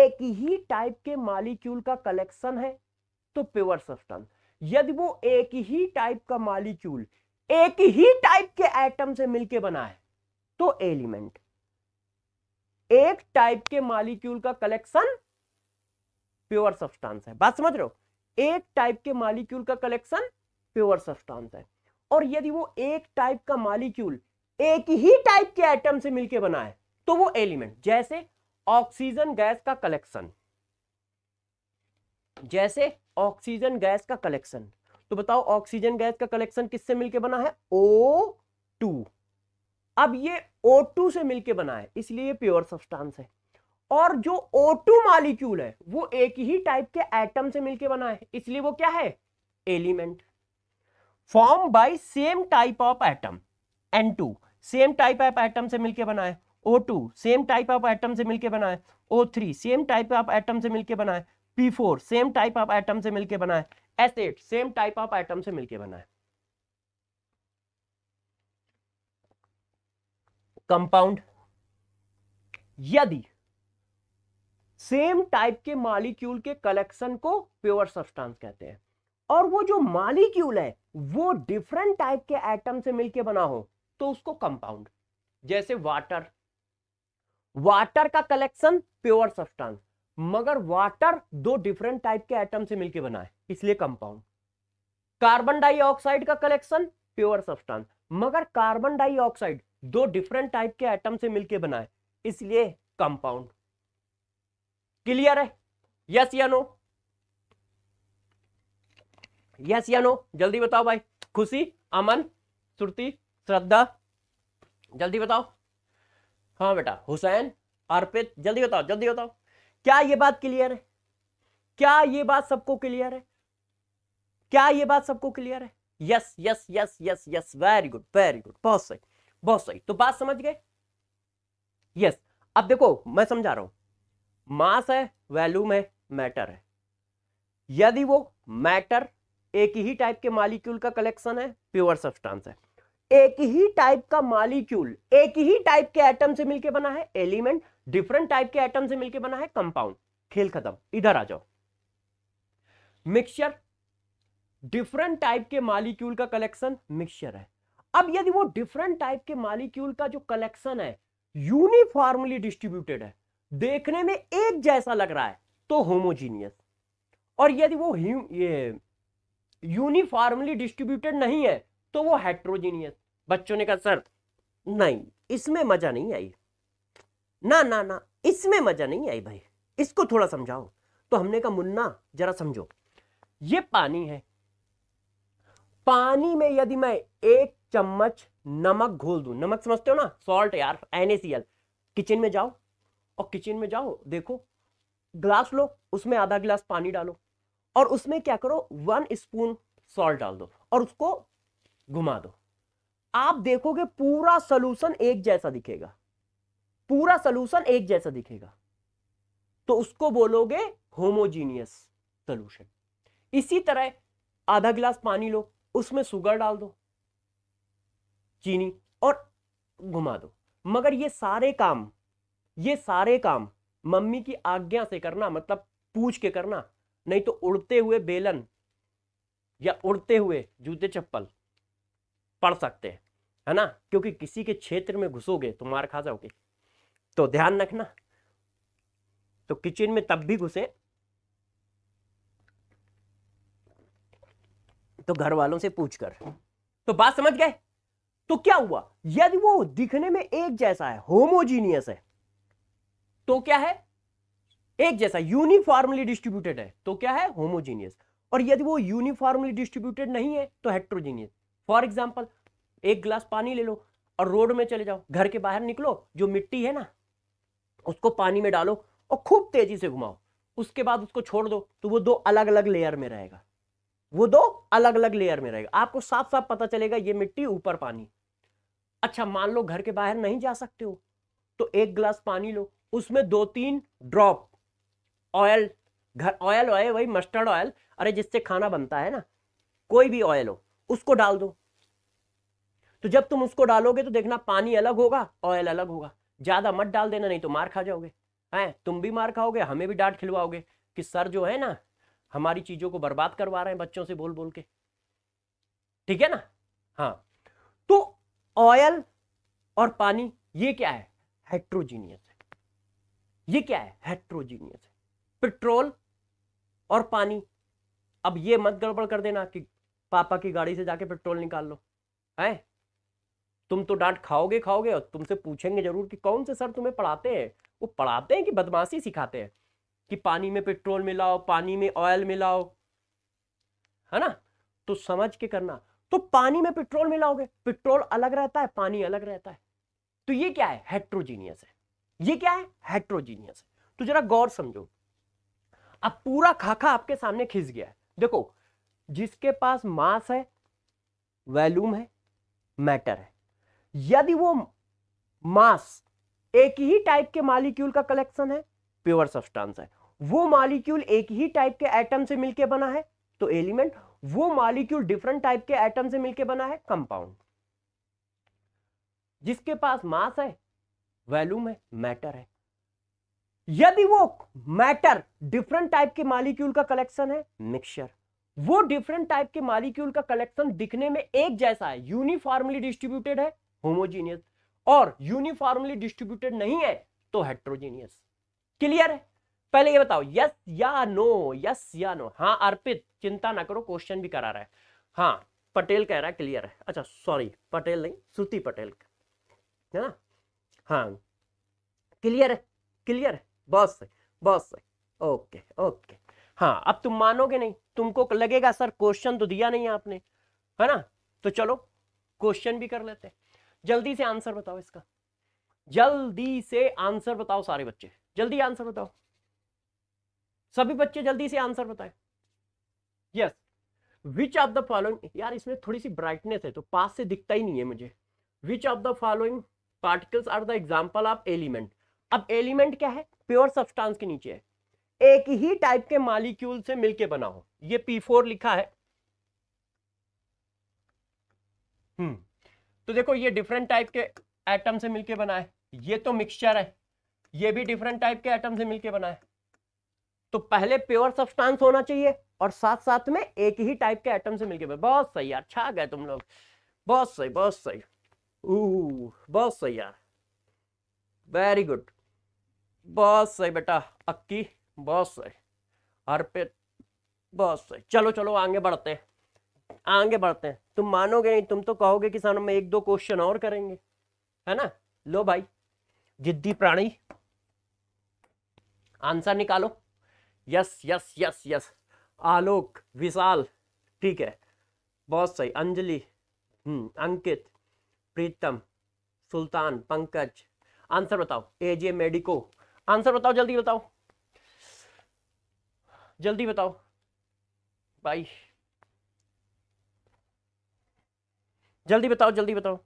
एक ही टाइप के मालिक्यूल का कलेक्शन है तो प्योर सब्सटेंस यदि वो एक ही टाइप का मालिक्यूल एक ही टाइप के एटम से मिलके बना है तो एलिमेंट एक टाइप के मालिक्यूल का कलेक्शन प्योर सब्सटेंस है बात समझ रहे हो एक टाइप के मालिक्यूल का कलेक्शन प्योर सब्सटेंस है और यदि वो एक टाइप का मालिक्यूल एक ही टाइप के एटम से मिलके बना है तो वो एलिमेंट जैसे ऑक्सीजन गैस का कलेक्शन जैसे ऑक्सीजन गैस का कलेक्शन तो बताओ ऑक्सीजन गैस का कलेक्शन किससे मिलके बना है ओ टू अब ये ओ टू से मिलके बना है इसलिए प्योर सब्सटेंस है और जो ओ टू मालिक्यूल है वो एक ही टाइप के एटम से मिलके बना है इसलिए वो क्या है element form by same type of atom N two same type of atom से मिलके बना है O two same type of atom से मिलके बना है O three same type of atom से मिलके बना है four same type of item से मिलके बना है eight same type of item से मिलके बना है कंपाउंड यदि सेम टाइप के मालिक्यूल के कलेक्शन को प्योर सब्सटेंस कहते हैं और वो जो मालिक्यूल है वो डिफरेंट टाइप के आइटम से मिलके बना हो तो उसको कंपाउंड जैसे वाटर वाटर का कलेक्शन प्योर सब्सटेंस मगर वाटर दो डिफरेंट टाइप के एटम से मिलकर बना है इसलिए कंपाउंड कार्बन डाइऑक्साइड का कलेक्शन प्योर सब्सटेंस मगर कार्बन डाइऑक्साइड दो डिफरेंट टाइप के एटम से मिलकर बना है इसलिए कंपाउंड क्लियर है यस या नो यस या नो जल्दी बताओ भाई खुशी अमन श्रुति श्रद्धा जल्दी बताओ हाँ बेटा हुसैन अर्पित जल्दी बताओ जल्दी बताओ क्या ये बात क्लियर है क्या ये बात सबको क्लियर है क्या ये बात सबको क्लियर है yes yes yes yes yes very good very good बहुत सही बहुत सही तो बात समझ गए यस अब देखो मैं समझा रहा हूं मास है वैल्यूम है मैटर है यदि वो मैटर एक ही टाइप के मालिक्यूल का कलेक्शन है प्योर सब्सटेंस है एक ही टाइप का मालिक्यूल एक ही टाइप के एटम से मिलकर बना है एलिमेंट डिफरेंट टाइप के आइटम से मिलकर बना है कंपाउंड खेल खत्म इधर आ जाओ मिक्सचर डिफरेंट टाइप के मालिक्यूल का कलेक्शन मिक्सचर है अब यदि वो डिफरेंट टाइप के मालिक्यूल का जो कलेक्शन है यूनिफॉर्मली डिस्ट्रीब्यूटेड है देखने में एक जैसा लग रहा है तो होमोजीनियस और यदि वो ये यूनिफॉर्मली डिस्ट्रीब्यूटेड नहीं है तो वो हेट्रोजीनियस बच्चों ने कहा सर नहीं इसमें मजा नहीं आई ना ना ना इसमें मजा नहीं आई भाई इसको थोड़ा समझाओ तो हमने कहा मुन्ना जरा समझो ये पानी है पानी में यदि मैं एक चम्मच नमक घोल दू नमक समझते हो ना सॉल्ट यार एन किचन में जाओ और किचन में जाओ देखो ग्लास लो उसमें आधा गिलास पानी डालो और उसमें क्या करो वन स्पून सॉल्ट डाल दो और उसको घुमा दो आप देखोगे पूरा सोल्यूशन एक जैसा दिखेगा पूरा सोल्यूशन एक जैसा दिखेगा तो उसको बोलोगे होमोजीनियस सोल्यूशन इसी तरह आधा गिलास पानी लो उसमें सुगर डाल दो चीनी और घुमा दो मगर ये सारे काम ये सारे काम मम्मी की आज्ञा से करना मतलब पूछ के करना नहीं तो उड़ते हुए बेलन या उड़ते हुए जूते चप्पल पड़ सकते हैं है ना क्योंकि किसी के क्षेत्र में घुसोगे तो मार खा जाओगे तो ध्यान रखना तो किचन में तब भी घुसे तो घर वालों से पूछकर तो बात समझ गए तो क्या हुआ यदि वो दिखने में एक जैसा है होमोजीनियस है तो क्या है एक जैसा यूनिफॉर्मली डिस्ट्रीब्यूटेड है तो क्या है होमोजीनियस और यदि वो यूनिफॉर्मली डिस्ट्रीब्यूटेड नहीं है तो हेट्रोजीनियस फॉर एग्जाम्पल एक ग्लास पानी ले लो और रोड में चले जाओ घर के बाहर निकलो जो मिट्टी है ना उसको पानी में डालो और खूब तेजी से घुमाओ उसके बाद उसको छोड़ दो तो वो दो अलग अलग लेयर में रहेगा वो दो अलग अलग लेयर में रहेगा आपको साफ साफ पता चलेगा ये मिट्टी ऊपर पानी अच्छा मान लो घर के बाहर नहीं जा सकते हो तो एक गिलास पानी लो उसमें दो तीन ड्रॉप ऑयल घर ऑयल ऑयल वही मस्टर्ड ऑयल अरे जिससे खाना बनता है ना कोई भी ऑयल हो उसको डाल दो तो जब तुम उसको डालोगे तो देखना पानी अलग होगा ऑयल अलग होगा ज़्यादा मत डाल देना नहीं तो मार खा जाओगे हैं तुम भी मार खाओगे हमें भी डांट खिलवाओगे कि सर जो है ना हमारी चीज़ों को बर्बाद करवा रहे हैं बच्चों से बोल बोल के ठीक है ना हाँ तो ऑयल और पानी ये क्या है हेट्रोजीनियस है ये क्या है हेट्रोजीनियस है पेट्रोल और पानी अब ये मत गड़बड़ कर देना कि पापा की गाड़ी से जाके पेट्रोल निकाल लो है तुम तो डांट खाओगे खाओगे और तुमसे पूछेंगे जरूर कि कौन से सर तुम्हें पढ़ाते हैं वो पढ़ाते हैं कि बदमाशी सिखाते हैं कि पानी में पेट्रोल मिलाओ पानी में ऑयल मिलाओ है ना तो समझ के करना तो पानी में पेट्रोल मिलाओगे पेट्रोल अलग रहता है पानी अलग रहता है तो ये क्या है हेट्रोजीनियस है ये क्या है हेट्रोजीनियस है तो जरा गौर समझो अब पूरा खाका आपके सामने खिंच गया है देखो जिसके पास मास है वैल्यूम है मैटर है यदि वो मास एक ही टाइप के मालिक्यूल का कलेक्शन है प्योर सब्सटेंस है वो मालिक्यूल एक ही टाइप के एटम से मिलके बना है तो एलिमेंट वो मालिक्यूल डिफरेंट टाइप के एटम से मिलके बना है कंपाउंड जिसके पास मास है वैल्यूम है मैटर है यदि वो मैटर डिफरेंट टाइप के मालिक्यूल का कलेक्शन है मिक्सचर वो डिफरेंट टाइप के मालिक्यूल का कलेक्शन दिखने में एक जैसा है यूनिफॉर्मली डिस्ट्रीब्यूटेड है होमोजीनियस और यूनिफॉर्मली डिस्ट्रीब्यूटेड नहीं है तो हेट्रोजीनियस क्लियर है पहले ये बताओ यस या नो यस या नो हाँ अर्पित चिंता ना करो क्वेश्चन भी करा रहा है हाँ पटेल कह रहा है क्लियर है अच्छा सॉरी पटेल नहीं श्रुति पटेल है ना हाँ क्लियर है क्लियर है बहुत सही बहुत सही ओके ओके हाँ अब तुम मानोगे नहीं तुमको लगेगा सर क्वेश्चन तो दिया नहीं आपने है ना तो चलो क्वेश्चन भी कर लेते हैं जल्दी से आंसर बताओ इसका जल्दी से आंसर बताओ सारे बच्चे जल्दी आंसर बताओ सभी बच्चे जल्दी से आंसर बताए yes which of the following यार इसमें थोड़ी सी ब्राइटनेस है तो पास से दिखता ही नहीं है मुझे which of the following particles are the example of element अब एलिमेंट क्या है प्योर सब्सटेंस के नीचे है एक ही टाइप के मालिक्यूल से मिलके बना हो ये P4 लिखा है हम्म तो देखो ये डिफरेंट टाइप के एटम से मिलके बना है ये तो मिक्सचर है ये भी डिफरेंट टाइप के एटम से मिलके बना है तो पहले प्योर सब्सटेंस होना चाहिए और साथ साथ में एक ही टाइप के एटम से मिलके बना बहुत सही यार छा गए तुम लोग बहुत सही बहुत सही बहुत सही यार वेरी गुड बहुत सही बेटा अक्की बहुत सही अर्पित बहुत सही चलो चलो आगे बढ़ते हैं आगे बढ़ते हैं तुम मानोगे नहीं तुम तो कहोगे कि सर हम एक दो क्वेश्चन और करेंगे है ना लो भाई जिद्दी प्राणी आंसर निकालो yes yes yes yes Alok Vishal ठीक है बहुत सही अंजलि हम्म, अंकित प्रीतम सुल्तान पंकज आंसर बताओ एजे मेडिको आंसर बताओ जल्दी बताओ जल्दी बताओ भाई जल्दी बताओ जल्दी बताओ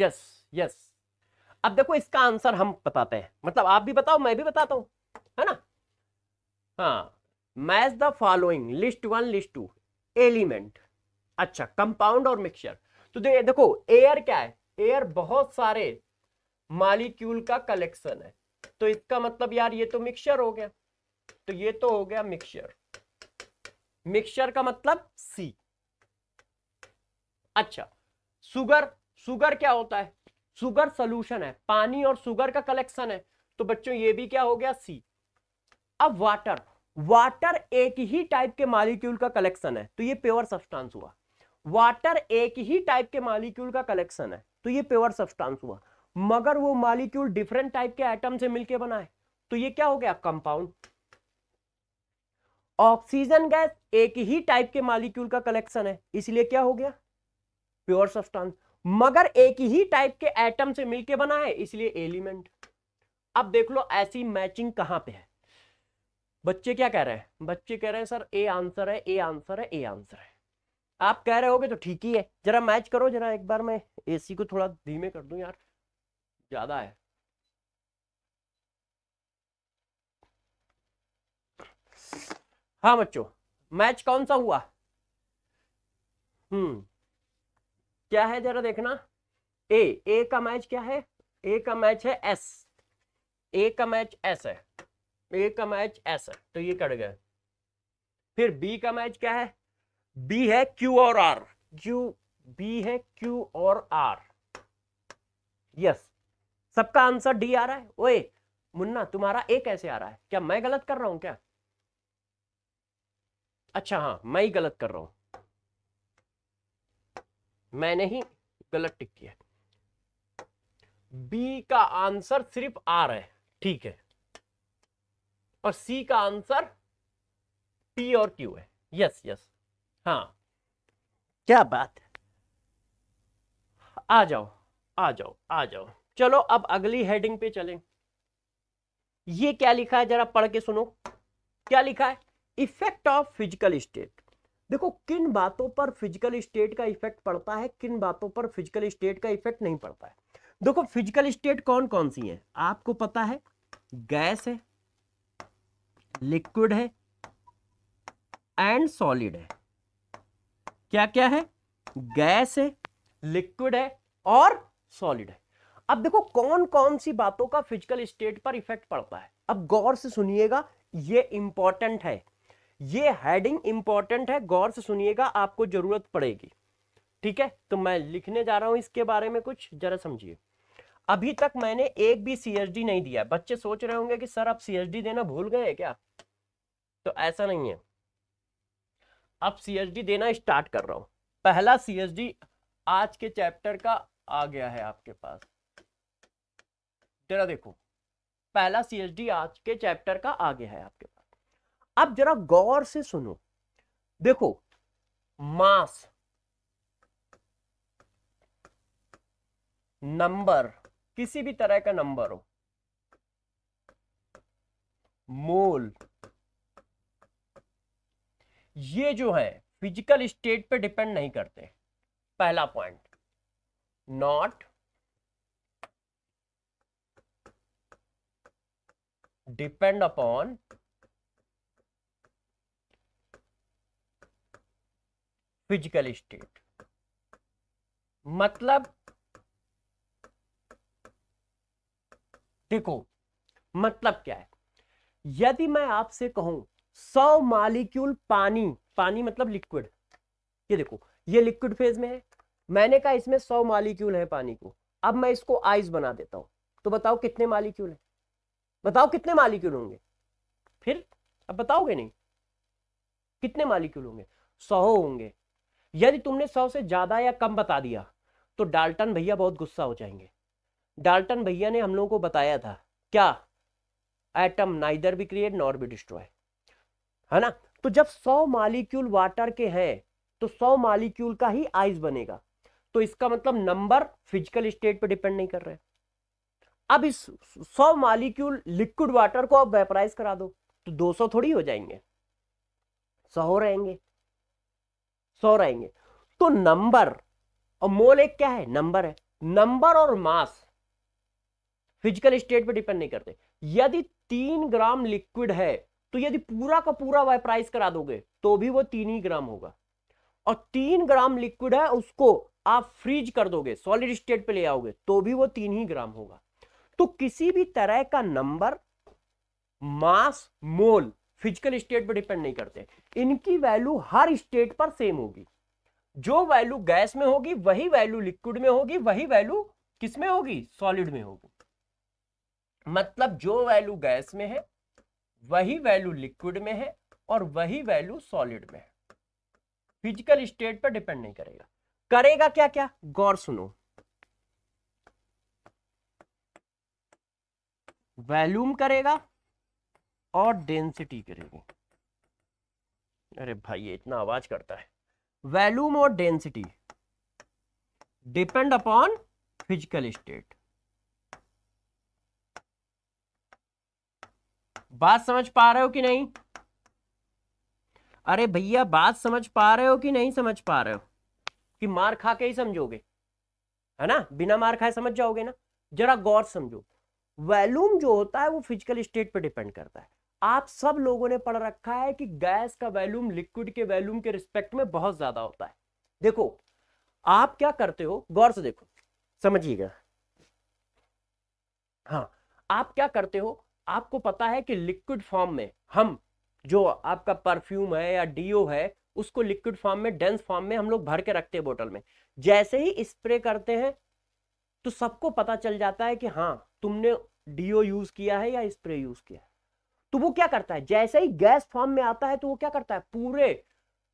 यस यस अब देखो इसका आंसर हम बताते हैं मतलब आप भी बताओ मैं भी बताता हूं है ना हाँ match the following list one list two element अच्छा कंपाउंड और मिक्सचर तो दे, देखो एयर क्या है एयर बहुत सारे मालिक्यूल का कलेक्शन है तो इसका मतलब यार ये तो मिक्सचर हो गया तो ये तो हो गया मिक्सचर मिक्सचर का मतलब सी अच्छा सुगर सुगर क्या होता है सुगर सोल्यूशन है पानी और सुगर का कलेक्शन है तो बच्चों ये भी क्या हो गया सी अब वाटर वाटर एक ही टाइप के मालिक्यूल का कलेक्शन है तो ये प्योर सब्सटेंस हुआ वाटर एक ही टाइप के मालिक्यूल का कलेक्शन है तो ये प्योर सब्सटेंस हुआ मगर वो मालिक्यूल डिफरेंट टाइप के एटम से मिलके बना है तो ये क्या हो गया कंपाउंड ऑक्सीजन गैस एक ही टाइप के मालिक्यूल का कलेक्शन है इसलिए क्या हो गया प्योर सब्सटेंस मगर एक ही टाइप के एटम से मिलके बना है इसलिए एलिमेंट अब देख लो ऐसी मैचिंग कहां पे है बच्चे क्या कह रहे हैं बच्चे कह रहे हैं सर ए आंसर है ए आंसर है ए आंसर है आप कह रहे हो तो ठीक ही है जरा मैच करो जरा एक बार मैं एसी को थोड़ा धीमे कर दू यार ज्यादा है हाँ बच्चों मैच कौन सा हुआ हम्म क्या है जरा देखना ए ए का मैच क्या है ए का मैच है एस ए का मैच एस है ए का मैच एस है तो ये कट गए फिर बी का मैच क्या है बी है क्यू और आर क्यू बी है क्यू और आर यस सबका आंसर डी आ रहा है ओए मुन्ना तुम्हारा ए कैसे आ रहा है क्या मैं गलत कर रहा हूं क्या अच्छा हाँ मैं ही गलत कर रहा हूं मैंने ही गलत टिक किया बी का आंसर सिर्फ आर है ठीक है और सी का आंसर पी और क्यू है यस यस हाँ क्या बात है आ जाओ आ जाओ आ जाओ चलो अब अगली हेडिंग पे चलें ये क्या लिखा है जरा पढ़ के सुनो क्या लिखा है इफेक्ट ऑफ फिजिकल स्टेट देखो किन बातों पर फिजिकल स्टेट का इफेक्ट पड़ता है किन बातों पर फिजिकल स्टेट का इफेक्ट नहीं पड़ता है देखो फिजिकल स्टेट कौन कौन सी है आपको पता है गैस है लिक्विड है एंड सॉलिड है क्या क्या है गैस है लिक्विड है और सॉलिड है अब देखो कौन कौन सी बातों का फिजिकल स्टेट पर इफेक्ट पड़ता है अब गौर से सुनिएगा ये इंपॉर्टेंट है ये हेडिंग इंपॉर्टेंट है गौर से सुनिएगा आपको जरूरत पड़ेगी ठीक है तो मैं लिखने जा रहा हूं इसके बारे में कुछ जरा समझिए अभी तक मैंने एक भी सीएसडी नहीं दिया बच्चे सोच रहे होंगे कि सर आप सीएसडी देना भूल गए क्या तो ऐसा नहीं है अब सीएसडी देना स्टार्ट कर रहा हूं पहला सीएसडी आज के चैप्टर का आ गया है आपके पास जरा देखो पहला सीएसडी आज के चैप्टर का आ गया है आपके पास अब जरा गौर से सुनो देखो मास नंबर किसी भी तरह का नंबर हो मोल ये जो है फिजिकल स्टेट पे डिपेंड नहीं करते पहला point not depend upon physical state मतलब देखो मतलब क्या है यदि मैं आपसे कहूं सौ मालिक्यूल पानी पानी मतलब लिक्विड ये देखो ये लिक्विड फेज में है मैंने कहा इसमें सौ मालिक्यूल है पानी को अब मैं इसको आइस बना देता हूं तो बताओ कितने मालिक्यूल है बताओ कितने मालिक्यूल होंगे फिर अब बताओगे नहीं कितने मालिक्यूल होंगे सौ होंगे यदि तुमने सौ से ज़्यादा या कम बता दिया तो डाल्टन भैया बहुत गुस्सा हो जाएंगे डाल्टन भैया ने हम लोगों को बताया था क्या एटम नाइदर भी क्रिएट नॉर भी डिस्ट्रॉय है ना तो जब सौ मालिक्यूल वाटर के हैं तो सौ मालिक्यूल का ही आइस बनेगा तो इसका मतलब नंबर फिजिकल स्टेट पर डिपेंड नहीं कर रहे अब इस सौ मालिक्यूल लिक्विड वाटर को आप वेपराइज करा दो तो 200 थोड़ी हो जाएंगे सौ रहेंगे सौ रहेंगे तो नंबर और मोल एक क्या है नंबर है नंबर और मास फिजिकल स्टेट पे डिपेंड नहीं करते यदि तीन ग्राम लिक्विड है तो यदि पूरा का पूरा वेपराइज करा दोगे तो भी वो तीन ही ग्राम होगा और तीन ग्राम लिक्विड है उसको आप फ्रीज कर दोगे सॉलिड स्टेट पे ले आओगे तो भी वो तीन ही ग्राम होगा तो किसी भी तरह का number mass mole physical state पर डिपेंड नहीं करते इनकी वैल्यू हर स्टेट पर सेम होगी जो वैल्यू गैस में होगी वही वैल्यू लिक्विड में होगी वही वैल्यू किस में होगी सॉलिड में होगी मतलब जो वैल्यू गैस में है वही वैल्यू लिक्विड में है और वही वैल्यू सॉलिड में है फिजिकल स्टेट पर डिपेंड नहीं करेगा करेगा क्या क्या गौर सुनो वैल्यूम करेगा और डेंसिटी करेंगे अरे भाई ये इतना आवाज करता है वैल्यूम और density depend upon physical state बात समझ पा रहे हो कि नहीं अरे भैया बात समझ पा रहे हो कि नहीं समझ पा रहे हो कि मार खा के ही समझोगे है ना बिना मार खाए समझ जाओगे ना जरा गौर समझो वैल्यूम जो होता है वो फिजिकल स्टेट पर डिपेंड करता है आप सब लोगों ने पढ़ रखा है कि गैस का वैल्यूम लिक्विड के वैल्यूम के रिस्पेक्ट में बहुत ज्यादा होता है देखो आप क्या करते हो गौर से देखो समझिएगा हाँ आप क्या करते हो आपको पता है कि लिक्विड फॉर्म में हम जो आपका परफ्यूम है या डीओ है उसको लिक्विड फॉर्म में डेंस फॉर्म में हम लोग भर के रखते हैं बोतल में जैसे ही स्प्रे करते हैं तो सबको पता चल जाता है कि हाँ तुमने डीओ यूज किया है या स्प्रे यूज किया है तो वो क्या करता है जैसे ही गैस फॉर्म में आता है तो वो क्या करता है पूरे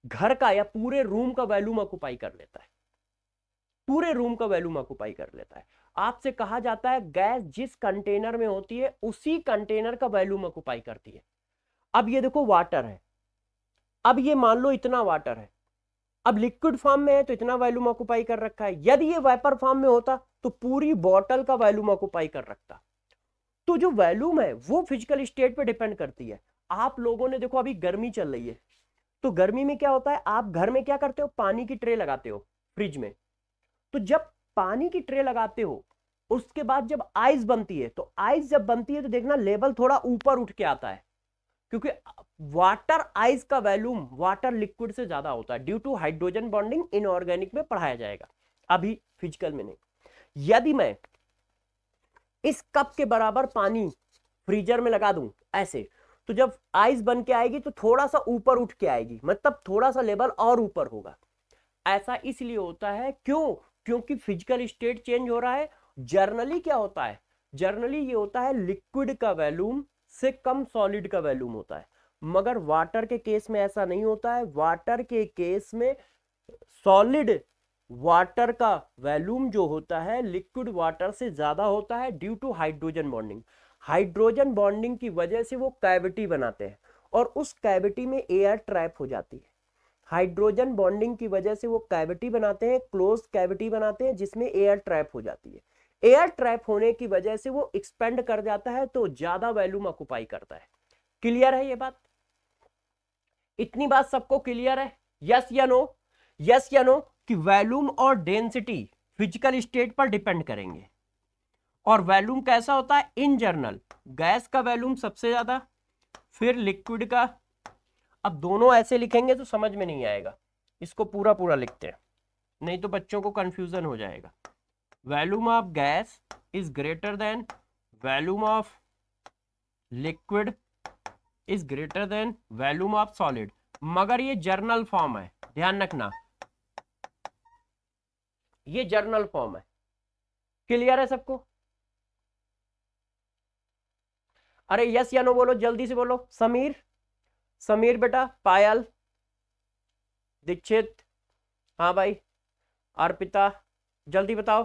घर का या पूरे रूम का वैल्यूम ऑक्यूपाई कर लेता है पूरे रूम का वैल्यूम ऑक्यूपाई कर लेता है आपसे कहा जाता है गैस जिस कंटेनर में होती है उसी कंटेनर का वैल्यूम ऑक्यूपाई करती है अब ये देखो वाटर है अब ये मान लो इतना वाटर है अब लिक्विड फॉर्म में है तो इतना वैल्यूम ऑक्यूपाई कर रखा है यदि ये वेपर फॉर्म में होता तो पूरी बॉटल का वैल्यूम ऑक्यूपाई कर रखता तो जो वैल्यूम है वो फिजिकल स्टेट पे डिपेंड करती है आप लोगों ने देखो अभी गर्मी चल रही है तो गर्मी में क्या होता है आप घर में क्या करते हो पानी की ट्रे लगाते हो फ्रिज में तो जब पानी की ट्रे लगाते हो उसके बाद जब आइस बनती है तो आइस जब बनती है तो देखना लेवल थोड़ा ऊपर उठ के आता है क्योंकि वाटर आइस का वैल्यूम वाटर लिक्विड से ज्यादा होता है due to hydrogen bonding inorganic में पढ़ाया जाएगा अभी फिजिकल में नहीं यदि मैं इस कप के बराबर पानी फ्रीजर में लगा दूं ऐसे तो जब आइस बन के आएगी तो थोड़ा सा ऊपर उठ के आएगी मतलब थोड़ा सा लेवल और ऊपर होगा ऐसा इसलिए होता है क्यों क्योंकि फिजिकल स्टेट चेंज हो रहा है जर्नली क्या होता है जर्नली ये होता है लिक्विड का वैल्यूम से कम सॉलिड का वैल्यूम होता है मगर वाटर के केस में ऐसा नहीं होता है वाटर के केस में सॉलिड वाटर का वैल्यूम जो होता है लिक्विड वाटर से ज़्यादा होता है due to hydrogen bonding hydrogen bonding की वजह से वो कैविटी बनाते हैं और उस कैविटी में एयर ट्रैप हो जाती है हाइड्रोजन बॉन्डिंग की वजह से वो कैविटी बनाते हैं क्लोज कैविटी बनाते हैं जिसमें एयर ट्रैप हो जाती है एयर ट्रैप होने की वजह से वो एक्सपेंड कर जाता है तो ज्यादा वैल्यूम ऑक्यूपाई करता है क्लियर है ये बात इतनी बात सबको क्लियर है यस या नो यस या नो कि वैल्यूम और डेंसिटी फिजिकल स्टेट पर डिपेंड करेंगे और वैल्यूम कैसा होता है इन जर्नल गैस का वैल्यूम सबसे ज्यादा फिर लिक्विड का अब दोनों ऐसे लिखेंगे तो समझ में नहीं आएगा इसको पूरा पूरा लिखते हैं नहीं तो बच्चों को कंफ्यूजन हो जाएगा volume of gas is greater than volume of liquid is greater than volume of solid मगर ये जर्नल फॉर्म है ध्यान रखना ये जर्नल फॉर्म है क्लियर है सबको अरे यस या नो बोलो जल्दी से बोलो समीर समीर बेटा पायल दीक्षित हाँ भाई अर्पिता जल्दी बताओ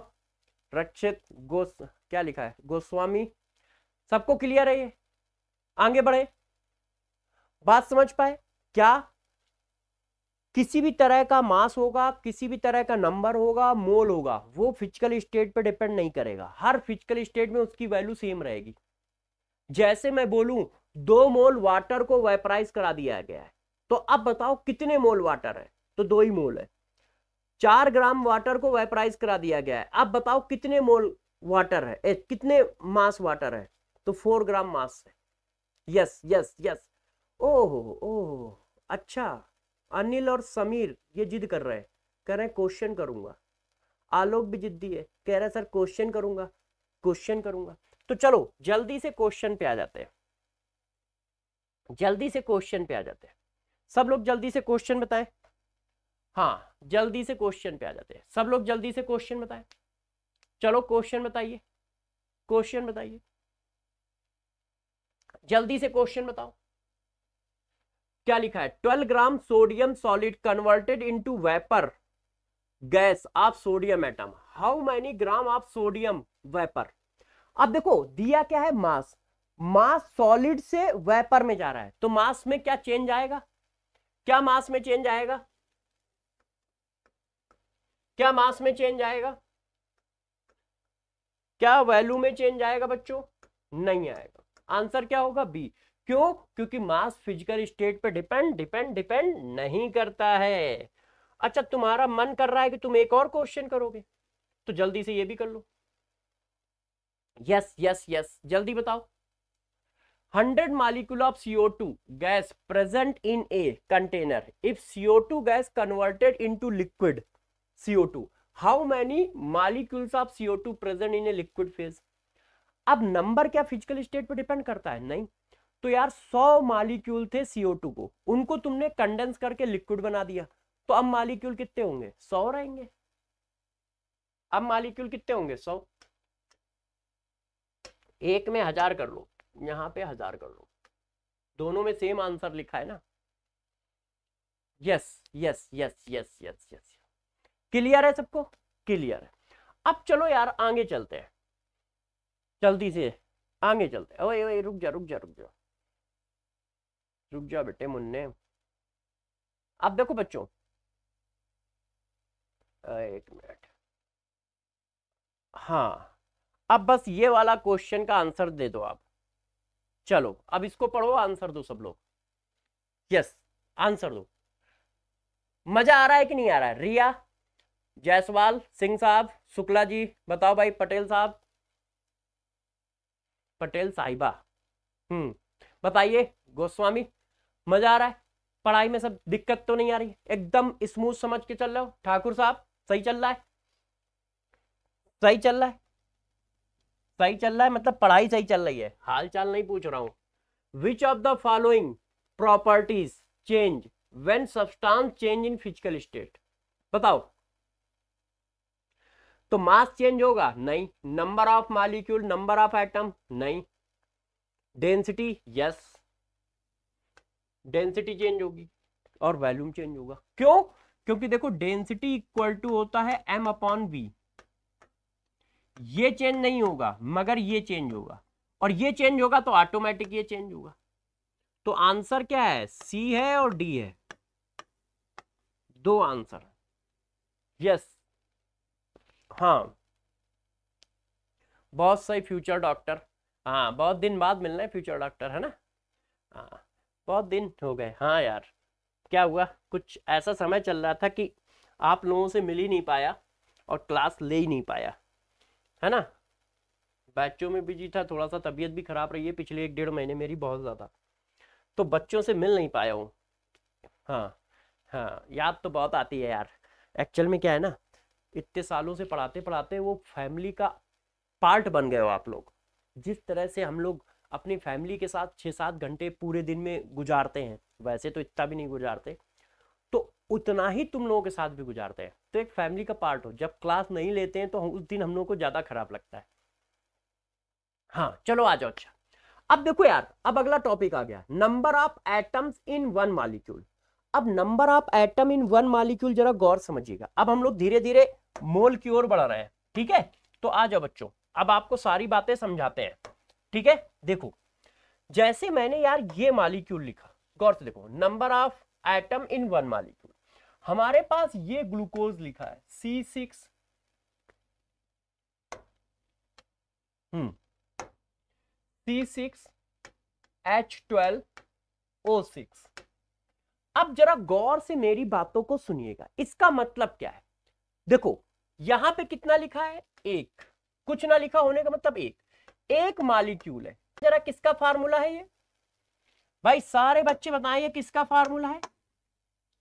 रक्षित गोस क्या लिखा है गोस्वामी सबको क्लियर है ये आगे बढ़े बात समझ पाए क्या किसी भी तरह का मास होगा किसी भी तरह का नंबर होगा मोल होगा वो फिजिकल स्टेट पे डिपेंड नहीं करेगा हर फिजिकल स्टेट में उसकी वैल्यू सेम रहेगी जैसे मैं बोलूं दो मोल वाटर को वेपराइज करा दिया गया है तो अब बताओ कितने मोल वाटर है तो दो ही मोल है चार ग्राम वाटर को वेपराइज करा दिया गया है अब बताओ कितने मोल वाटर है ए, कितने मास वाटर है तो फोर ग्राम मास है यस यस यस ओहो ओह अच्छा अनिल और समीर ये जिद कर रहे हैं कह रहे हैं क्वेश्चन करूंगा आलोक भी जिद्दी है कह रहे हैं सर क्वेश्चन करूंगा क्वेश्चन करूंगा तो चलो जल्दी से क्वेश्चन पे आ जाते हैं जल्दी से क्वेश्चन पे आ जाते हैं सब लोग जल्दी से क्वेश्चन बताएं हाँ जल्दी से क्वेश्चन पे आ जाते हैं सब लोग जल्दी से क्वेश्चन बताएं चलो क्वेश्चन बताइए क्वेश्चन बताइए जल्दी से क्वेश्चन बताओ क्या लिखा है twelve gram sodium solid converted into vapour gas of sodium atom how many gram of sodium vapour अब देखो दिया क्या है मास मास सॉलिड से वेपर में जा रहा है तो मास में क्या चेंज आएगा क्या मास में चेंज आएगा क्या मास में चेंज आएगा क्या वैल्यू में चेंज आएगा बच्चों नहीं आएगा आंसर क्या होगा बी क्यों क्योंकि मास फिजिकल स्टेट पे डिपेंड डिपेंड डिपेंड नहीं करता है अच्छा तुम्हारा मन कर रहा है कि तुम एक और क्वेश्चन करोगे तो जल्दी से ये भी कर लो यस यस यस जल्दी बताओ 100 molecule gas present in a container if CO two gas converted into liquid CO2. How many molecules of CO2 present in a liquid phase? अब नंबर क्या फिजिकल स्टेट पर depend करता है नहीं तो यार 100 मॉलिक्यूल थे CO2 को उनको तुमने कंडेंस करके लिक्विड बना दिया तो अब मॉलिक्यूल कितने होंगे 100 रहेंगे अब मॉलिक्यूल कितने होंगे 100 एक में हजार कर लो यहां पे हजार कर लो दोनों में सेम आंसर लिखा है ना yes yes yes yes yes yes clear है सबको क्लियर है अब चलो यार आगे चलते हैं जल्दी से आगे चलते हैं ओए ओए रुक जा रुक जा रुक जा रुक जा बेटे मुन्ने अब देखो बच्चों एक मिनट हाँ अब बस ये वाला क्वेश्चन का आंसर दे दो आप चलो अब इसको पढ़ो आंसर दो सब लोग यस आंसर दो मजा आ रहा है कि नहीं आ रहा है रिया जायसवाल सिंह साहब शुक्ला जी बताओ भाई पटेल साहब पटेल साहिबा हम्म बताइए गोस्वामी मजा आ रहा है पढ़ाई में सब दिक्कत तो नहीं आ रही एकदम स्मूथ समझ के चल रहे हो ठाकुर साहब सही चल रहा है सही चल रहा है सही चल रहा है मतलब पढ़ाई सही चल रही है हाल चाल नहीं पूछ रहा हूँ which of the following properties change when substance change in physical state बताओ तो मास चेंज होगा नहीं number of molecule number of atom नहीं डेंसिटी यस डेंसिटी चेंज होगी और वॉल्यूम चेंज होगा क्यों क्योंकि देखो डेंसिटी इक्वल टू होता है एम अपॉन बी ये चेंज नहीं होगा मगर ये चेंज होगा और ये चेंज होगा तो ऑटोमेटिक ये चेंज होगा तो आंसर क्या है सी है और डी है दो आंसर यस हाँ बहुत सही फ्यूचर डॉक्टर हाँ बहुत दिन बाद मिलना है फ्यूचर डॉक्टर है ना हाँ बहुत दिन हो गए हाँ यार क्या हुआ कुछ ऐसा समय चल रहा था कि आप लोगों से मिल ही नहीं पाया और क्लास ले ही नहीं पाया है ना बच्चों में बिजी था थोड़ा सा तबीयत भी खराब रही है पिछले एक डेढ़ महीने मेरी बहुत ज़्यादा तो बच्चों से मिल नहीं पाया हूँ हाँ हाँ याद तो बहुत आती है यार एक्चुअल में क्या है ना इतने सालों से पढ़ाते पढ़ाते वो फैमिली का पार्ट बन गए हो आप लोग जिस तरह से हम लोग अपनी फैमिली के साथ छः सात घंटे पूरे दिन में गुजारते हैं वैसे तो इतना भी नहीं गुजारते तो उतना ही तुम लोगों के साथ भी गुजारते हैं तो एक फैमिली का पार्ट हो जब क्लास नहीं लेते हैं तो उस दिन हम लोग को ज़्यादा खराब लगता है हाँ चलो आ जाओ अच्छा अब देखो यार अब अगला टॉपिक आ गया number of atoms in one molecule अब number of atom in one molecule जरा गौर समझिएगा अब हम लोग धीरे धीरे मोल की ओर बढ़ रहे हैं ठीक है तो आ जाओ बच्चों अब आपको सारी बातें समझाते हैं ठीक है देखो जैसे मैंने यार ये मालिक्यूल लिखा गौर से देखो number of atom in one molecule हमारे पास ये ग्लूकोज लिखा है C6 सिक्स हम्म C six H twelve O six अब जरा गौर से मेरी बातों को सुनिएगा इसका मतलब क्या है देखो यहां पे कितना लिखा है एक कुछ ना लिखा होने का मतलब एक एक मालिक्यूल है जरा किसका फार्मूला है ये भाई सारे बच्चे बताएं ये किसका फार्मूला है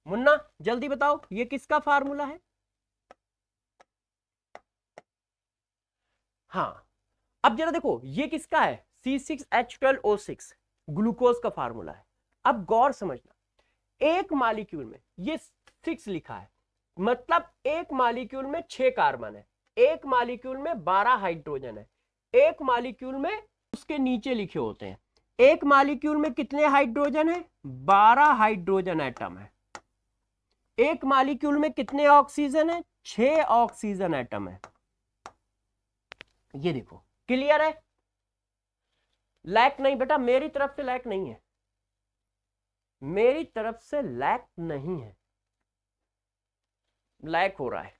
मुन्ना जल्दी बताओ ये किसका फार्मूला है हाँ अब जरा देखो ये किसका है C six H twelve O six glucose का फार्मूला है अब गौर समझना एक मालिक्यूल में ये सिक्स लिखा है मतलब एक मालिक्यूल में छह कार्बन है एक मालिक्यूल में बारह हाइड्रोजन है एक मालिक्यूल में उसके नीचे लिखे होते हैं एक मालिक्यूल में कितने हाइड्रोजन है बारह हाइड्रोजन एटम है एक मालिक्यूल में कितने ऑक्सीजन है छह ऑक्सीजन एटम है ये देखो क्लियर है लैक नहीं बेटा मेरी तरफ से लैक नहीं है मेरी तरफ से लैक नहीं है लैक हो रहा है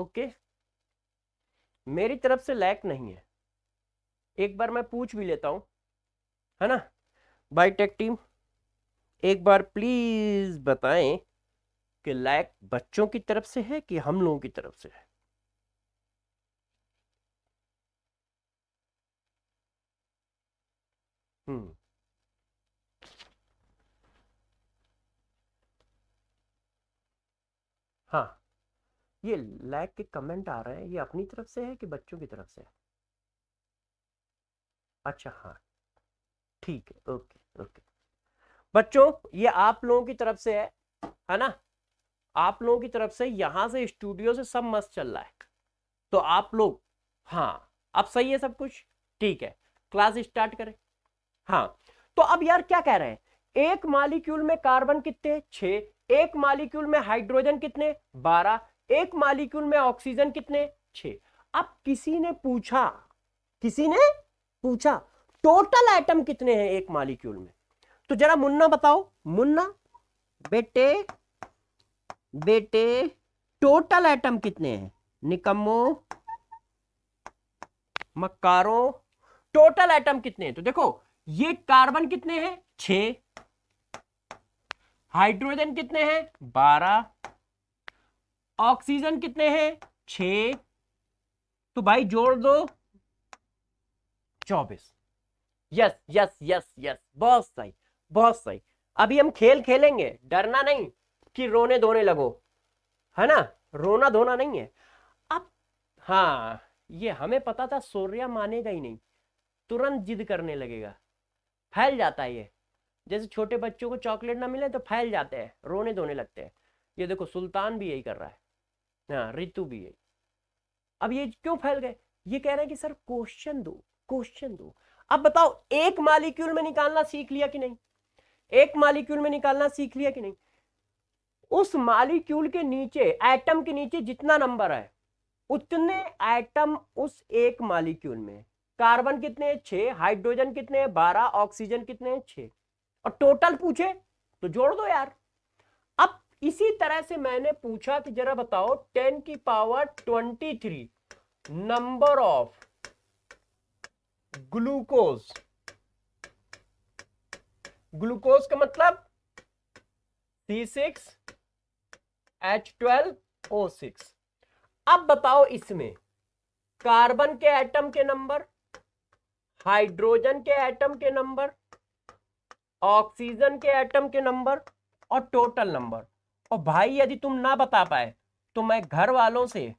ओके मेरी तरफ से लैक नहीं है एक बार मैं पूछ भी लेता हूं है ना बाईटेक टीम एक बार प्लीज़ बताएं कि लैक बच्चों की तरफ से है कि हम लोगों की तरफ से है हम्म ये लैक के कमेंट आ रहे हैं ये अपनी तरफ से है कि बच्चों की तरफ से है अच्छा हाँ ठीक है ओके ओके बच्चों ये आप लोगों की तरफ से है है ना आप लोगों की तरफ से यहां से स्टूडियो से सब मस्त चल रहा है तो आप लोग हाँ अब सही है सब कुछ ठीक है क्लास स्टार्ट करें हाँ तो अब यार क्या कह रहे हैं एक मालिक्यूल में कार्बन कितने छ एक मालिक्यूल में हाइड्रोजन कितने बारह एक मालिक्यूल में ऑक्सीजन कितने छ अब किसी ने पूछा किसी ने पूछा टोटल आइटम कितने हैं एक मालिक्यूल में तो जरा मुन्ना बताओ मुन्ना बेटे बेटे टोटल आइटम कितने हैं निकम्मो मक्कारों टोटल आइटम कितने हैं तो देखो ये कार्बन कितने हैं छ हाइड्रोजन कितने हैं बारह ऑक्सीजन कितने हैं छ तो भाई जोड़ दो चौबीस यस यस यस यस बहुत सही बहुत सही अभी हम खेल खेलेंगे डरना नहीं कि रोने धोने लगो है ना रोना धोना नहीं है अब हाँ ये हमें पता था सूर्या मानेगा ही नहीं तुरंत जिद करने लगेगा फैल जाता है ये जैसे छोटे बच्चों को चॉकलेट ना मिले तो फैल जाते हैं रोने धोने लगते हैं ये देखो सुल्तान भी यही कर रहा है हाँ भी है अब ये क्यों फैल गए ये कह रहे हैं कि सर क्वेश्चन दो क्वेश्चन दो अब बताओ एक मालिक्यूल में निकालना सीख लिया कि नहीं एक मालिक्यूल में निकालना सीख लिया कि नहीं उस मालिक्यूल के नीचे एटम के नीचे जितना नंबर है उतने एटम उस एक मालिक्यूल में कार्बन कितने हैं हाइड्रोजन कितने हैं बारह ऑक्सीजन कितने हैं और टोटल पूछे तो जोड़ दो यार इसी तरह से मैंने पूछा कि जरा बताओ टेन की power twenty three number of glucose glucose का मतलब C six H twelve O six अब बताओ इसमें कार्बन के एटम के नंबर हाइड्रोजन के एटम के नंबर ऑक्सीजन के एटम के नंबर और टोटल नंबर और भाई यदि तुम ना बता पाए तो मैं घर वालों से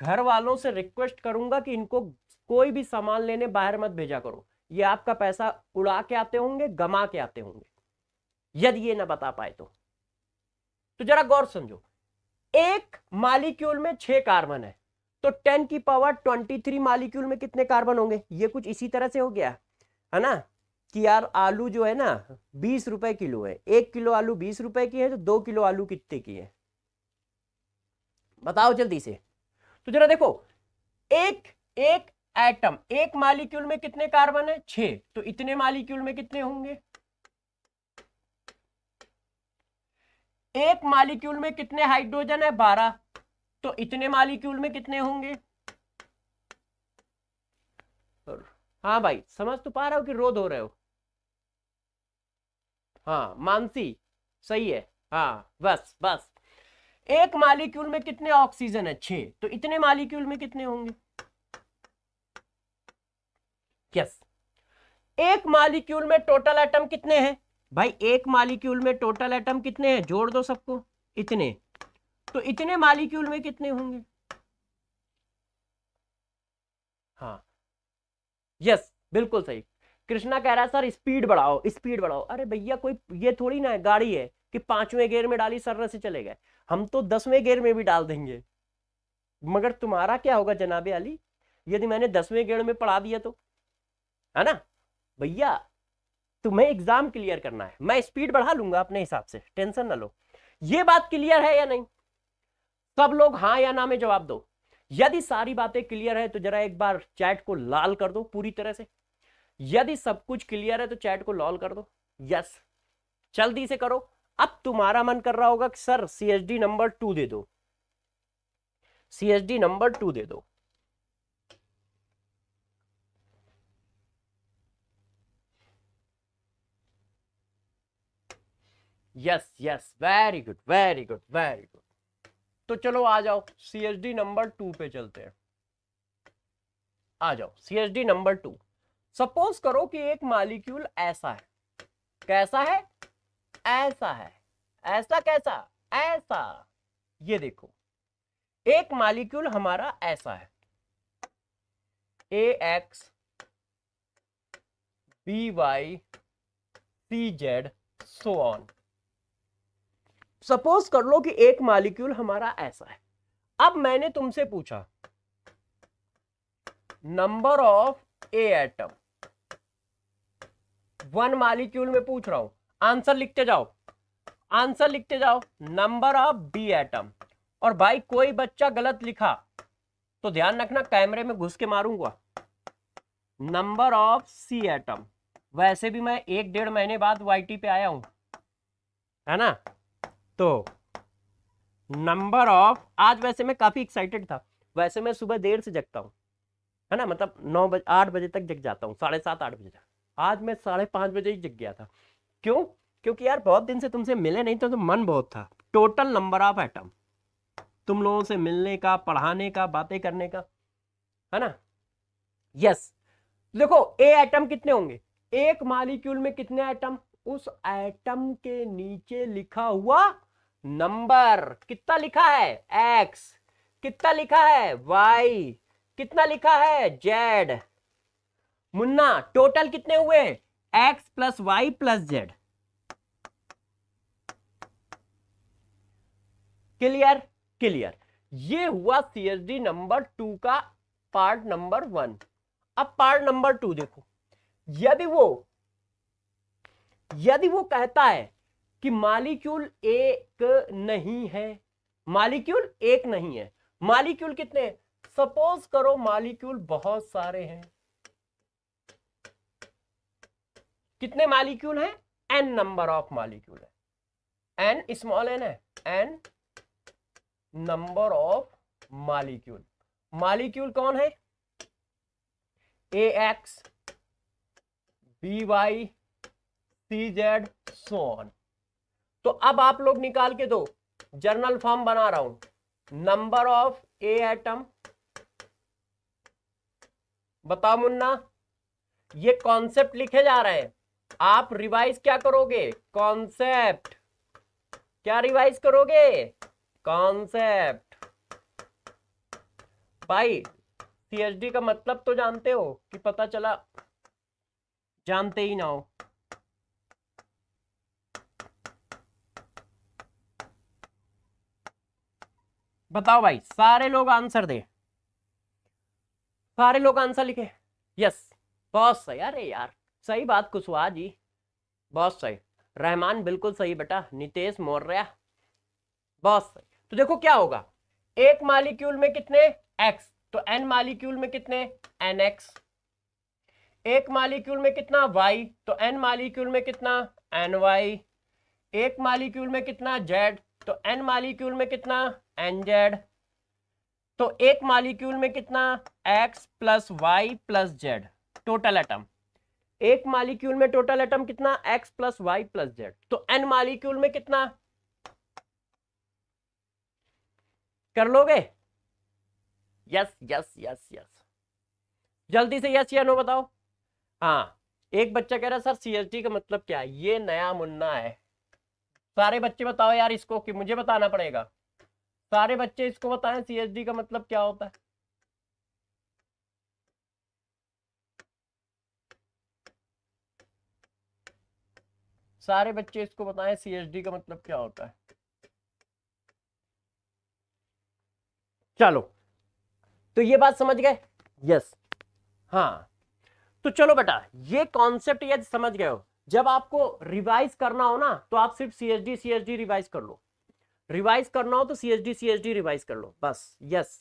घर वालों से रिक्वेस्ट करूंगा कि इनको कोई भी सामान लेने बाहर मत भेजा करो ये आपका पैसा उड़ा के आते होंगे गमा के आते होंगे यदि ये ना बता पाए तो तो जरा गौर समझो एक मालिक्यूल में छह कार्बन है तो टेन की पावर ट्वेंटी थ्री मालिक्यूल में कितने कार्बन होंगे ये कुछ इसी तरह से हो गया है ना कि यार आलू जो है ना बीस रुपए किलो है एक किलो आलू बीस रुपए की है तो दो किलो आलू कितने की है बताओ जल्दी से तो जरा देखो एक एक एटम एक मालिक्यूल में कितने कार्बन है छह तो इतने मालिक्यूल में कितने होंगे एक मालिक्यूल में कितने हाइड्रोजन है बारह तो इतने मालिक्यूल में कितने होंगे हाँ भाई समझ तो पा रहे हो कि रोध हो रहे हो हाँ मानसी सही है हाँ बस बस एक मालिक्यूल में कितने ऑक्सीजन है छे तो इतने मालिक्यूल में कितने होंगे यस एक मालिक्यूल में टोटल एटम कितने हैं भाई एक मालिक्यूल में टोटल एटम कितने हैं जोड़ दो सबको इतने तो इतने मालिक्यूल में कितने होंगे हाँ यस बिल्कुल सही कृष्णा कह रहा है सर स्पीड बढ़ाओ स्पीड बढ़ाओ अरे भैया कोई ये थोड़ी ना है गाड़ी है कि पांचवें गेयर में डाली सर से चले गए हम तो दसवें गेयर में भी डाल देंगे मगर तुम्हारा क्या होगा जनाबे अली यदि मैंने दसवें गेयर में पढ़ा दिया तो है ना भैया तुम्हें एग्जाम क्लियर करना है मैं स्पीड बढ़ा लूंगा अपने हिसाब से टेंशन ना लो ये बात क्लियर है या नहीं सब लोग हाँ या ना में जवाब दो यदि सारी बातें क्लियर है तो जरा एक बार चैट को लाल कर दो पूरी तरह से यदि सब कुछ क्लियर है तो चैट को लॉल कर दो यस जल्दी से करो अब तुम्हारा मन कर रहा होगा कि सर सी नंबर टू दे दो सी नंबर टू दे दो yes yes very good very good very good तो चलो आ जाओ सी नंबर टू पे चलते हैं आ जाओ सी नंबर टू सपोज करो कि एक मालिक्यूल ऐसा है कैसा है ऐसा है ऐसा कैसा ऐसा ये देखो एक मालिक्यूल हमारा ऐसा है A X B Y C Z so on suppose कर लो कि एक मालिक्यूल हमारा ऐसा है अब मैंने तुमसे पूछा number of A atom one molecule में पूछ रहा हूं आंसर लिखते जाओ आंसर लिखते जाओ नंबर ऑफ बी एटम और भाई कोई बच्चा गलत लिखा तो ध्यान रखना कैमरे में घुस के मारूंगा नंबर ऑफ सी एटम वैसे भी मैं एक डेढ़ महीने बाद वाईटी पे आया हूं है ना तो नंबर ऑफ आज वैसे मैं काफी एक्साइटेड था वैसे मैं सुबह देर से जगता हूँ है ना मतलब नौ बजे आठ बजे तक जग जाता हूँ साढ़े सात आठ बजे तक आज मैं साढ़े पाँच बजे ही जग गया था क्यों क्योंकि यार बहुत दिन से तुमसे मिले नहीं तो, तो मन बहुत था टोटल नंबर ऑफ आइटम तुम लोगों से मिलने का पढ़ाने का बातें करने का है ना यस देखो ए आइटम कितने होंगे एक मालिक्यूल में कितने आइटम उस आइटम के नीचे लिखा हुआ नंबर कितना लिखा है एक्स कितना लिखा है वाई कितना लिखा है जेड मुन्ना टोटल कितने हुए X plus Y plus Z clear clear ये हुआ डी नंबर टू का पार्ट नंबर वन अब पार्ट नंबर टू देखो यदि वो यदि वो कहता है कि मालिक्यूल एक नहीं है मालिक्यूल एक नहीं है मालिक्यूल कितने सपोज करो मालिक्यूल बहुत सारे हैं कितने मालिक्यूल हैं एन नंबर ऑफ मालिक्यूल है एन स्मॉल एन है N number of molecule molecule कौन है A X B Y C Z so on तो अब आप लोग निकाल के दो जर्नल फॉर्म बना रहा हूं नंबर ऑफ ए एटम बताओ मुन्ना ये कॉन्सेप्ट लिखे जा रहे हैं आप रिवाइज क्या करोगे कॉन्सेप्ट क्या रिवाइज करोगे कॉन्सेप्ट भाई सी का मतलब तो जानते हो कि पता चला जानते ही ना हो बताओ भाई सारे लोग आंसर दे सारे लोग आंसर लिखे यस बहुत सही अरे यार सही बात कुशवाहा जी बहुत सही रहमान बिल्कुल सही बेटा नितेश मौर्य बहुत सही तो देखो क्या होगा एक मालिक्यूल में कितने x तो n मालिक्यूल में कितने एन एक्स एक मालिक्यूल में कितना y तो n मालिक्यूल में कितना एन वाई एक मालिक्यूल में कितना z तो n मालिक्यूल में कितना एन जेड तो एक मालिक्यूल में कितना x plus Y plus Z total atom एक मालिक्यूल में टोटल एटम कितना X plus Y plus Z तो एन मालिक्यूल में कितना कर लोगे यस यस यस यस जल्दी से यस या नो बताओ हाँ एक बच्चा कह रहा सर डी का मतलब क्या है ये नया मुन्ना है सारे बच्चे बताओ यार इसको कि मुझे बताना पड़ेगा सारे बच्चे इसको बताएं सीएसडी का मतलब क्या होता है सारे बच्चे इसको बताएं सीएचडी का मतलब क्या होता है चलो तो ये बात समझ गए यस हाँ तो चलो बेटा ये कॉन्सेप्ट यदि समझ गए हो जब आपको रिवाइज करना हो ना तो आप सिर्फ सीएचडी सीएचडी रिवाइज कर लो रिवाइज करना हो तो सीएचडी सीएचडी रिवाइज कर लो बस यस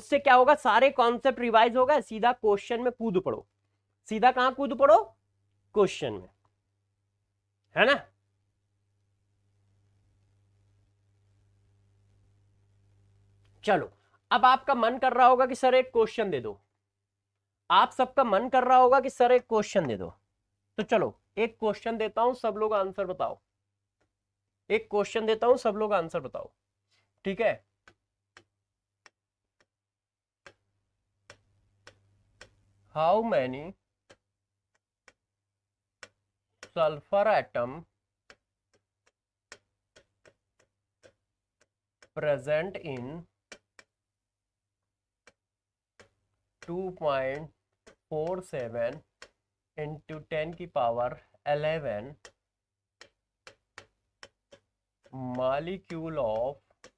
उससे क्या होगा सारे कॉन्सेप्ट रिवाइज होगा सीधा क्वेश्चन में कूद पड़ो सीधा कहां कूद पड़ो क्वेश्चन में है ना चलो अब आपका मन कर रहा होगा कि सर एक क्वेश्चन दे दो आप सबका मन कर रहा होगा कि सर एक क्वेश्चन दे दो तो चलो एक क्वेश्चन देता हूं सब लोग आंसर बताओ एक क्वेश्चन देता हूं सब लोग आंसर बताओ ठीक है how many sulphur atom present in 2.47 point four seven into ten की power eleven molecule of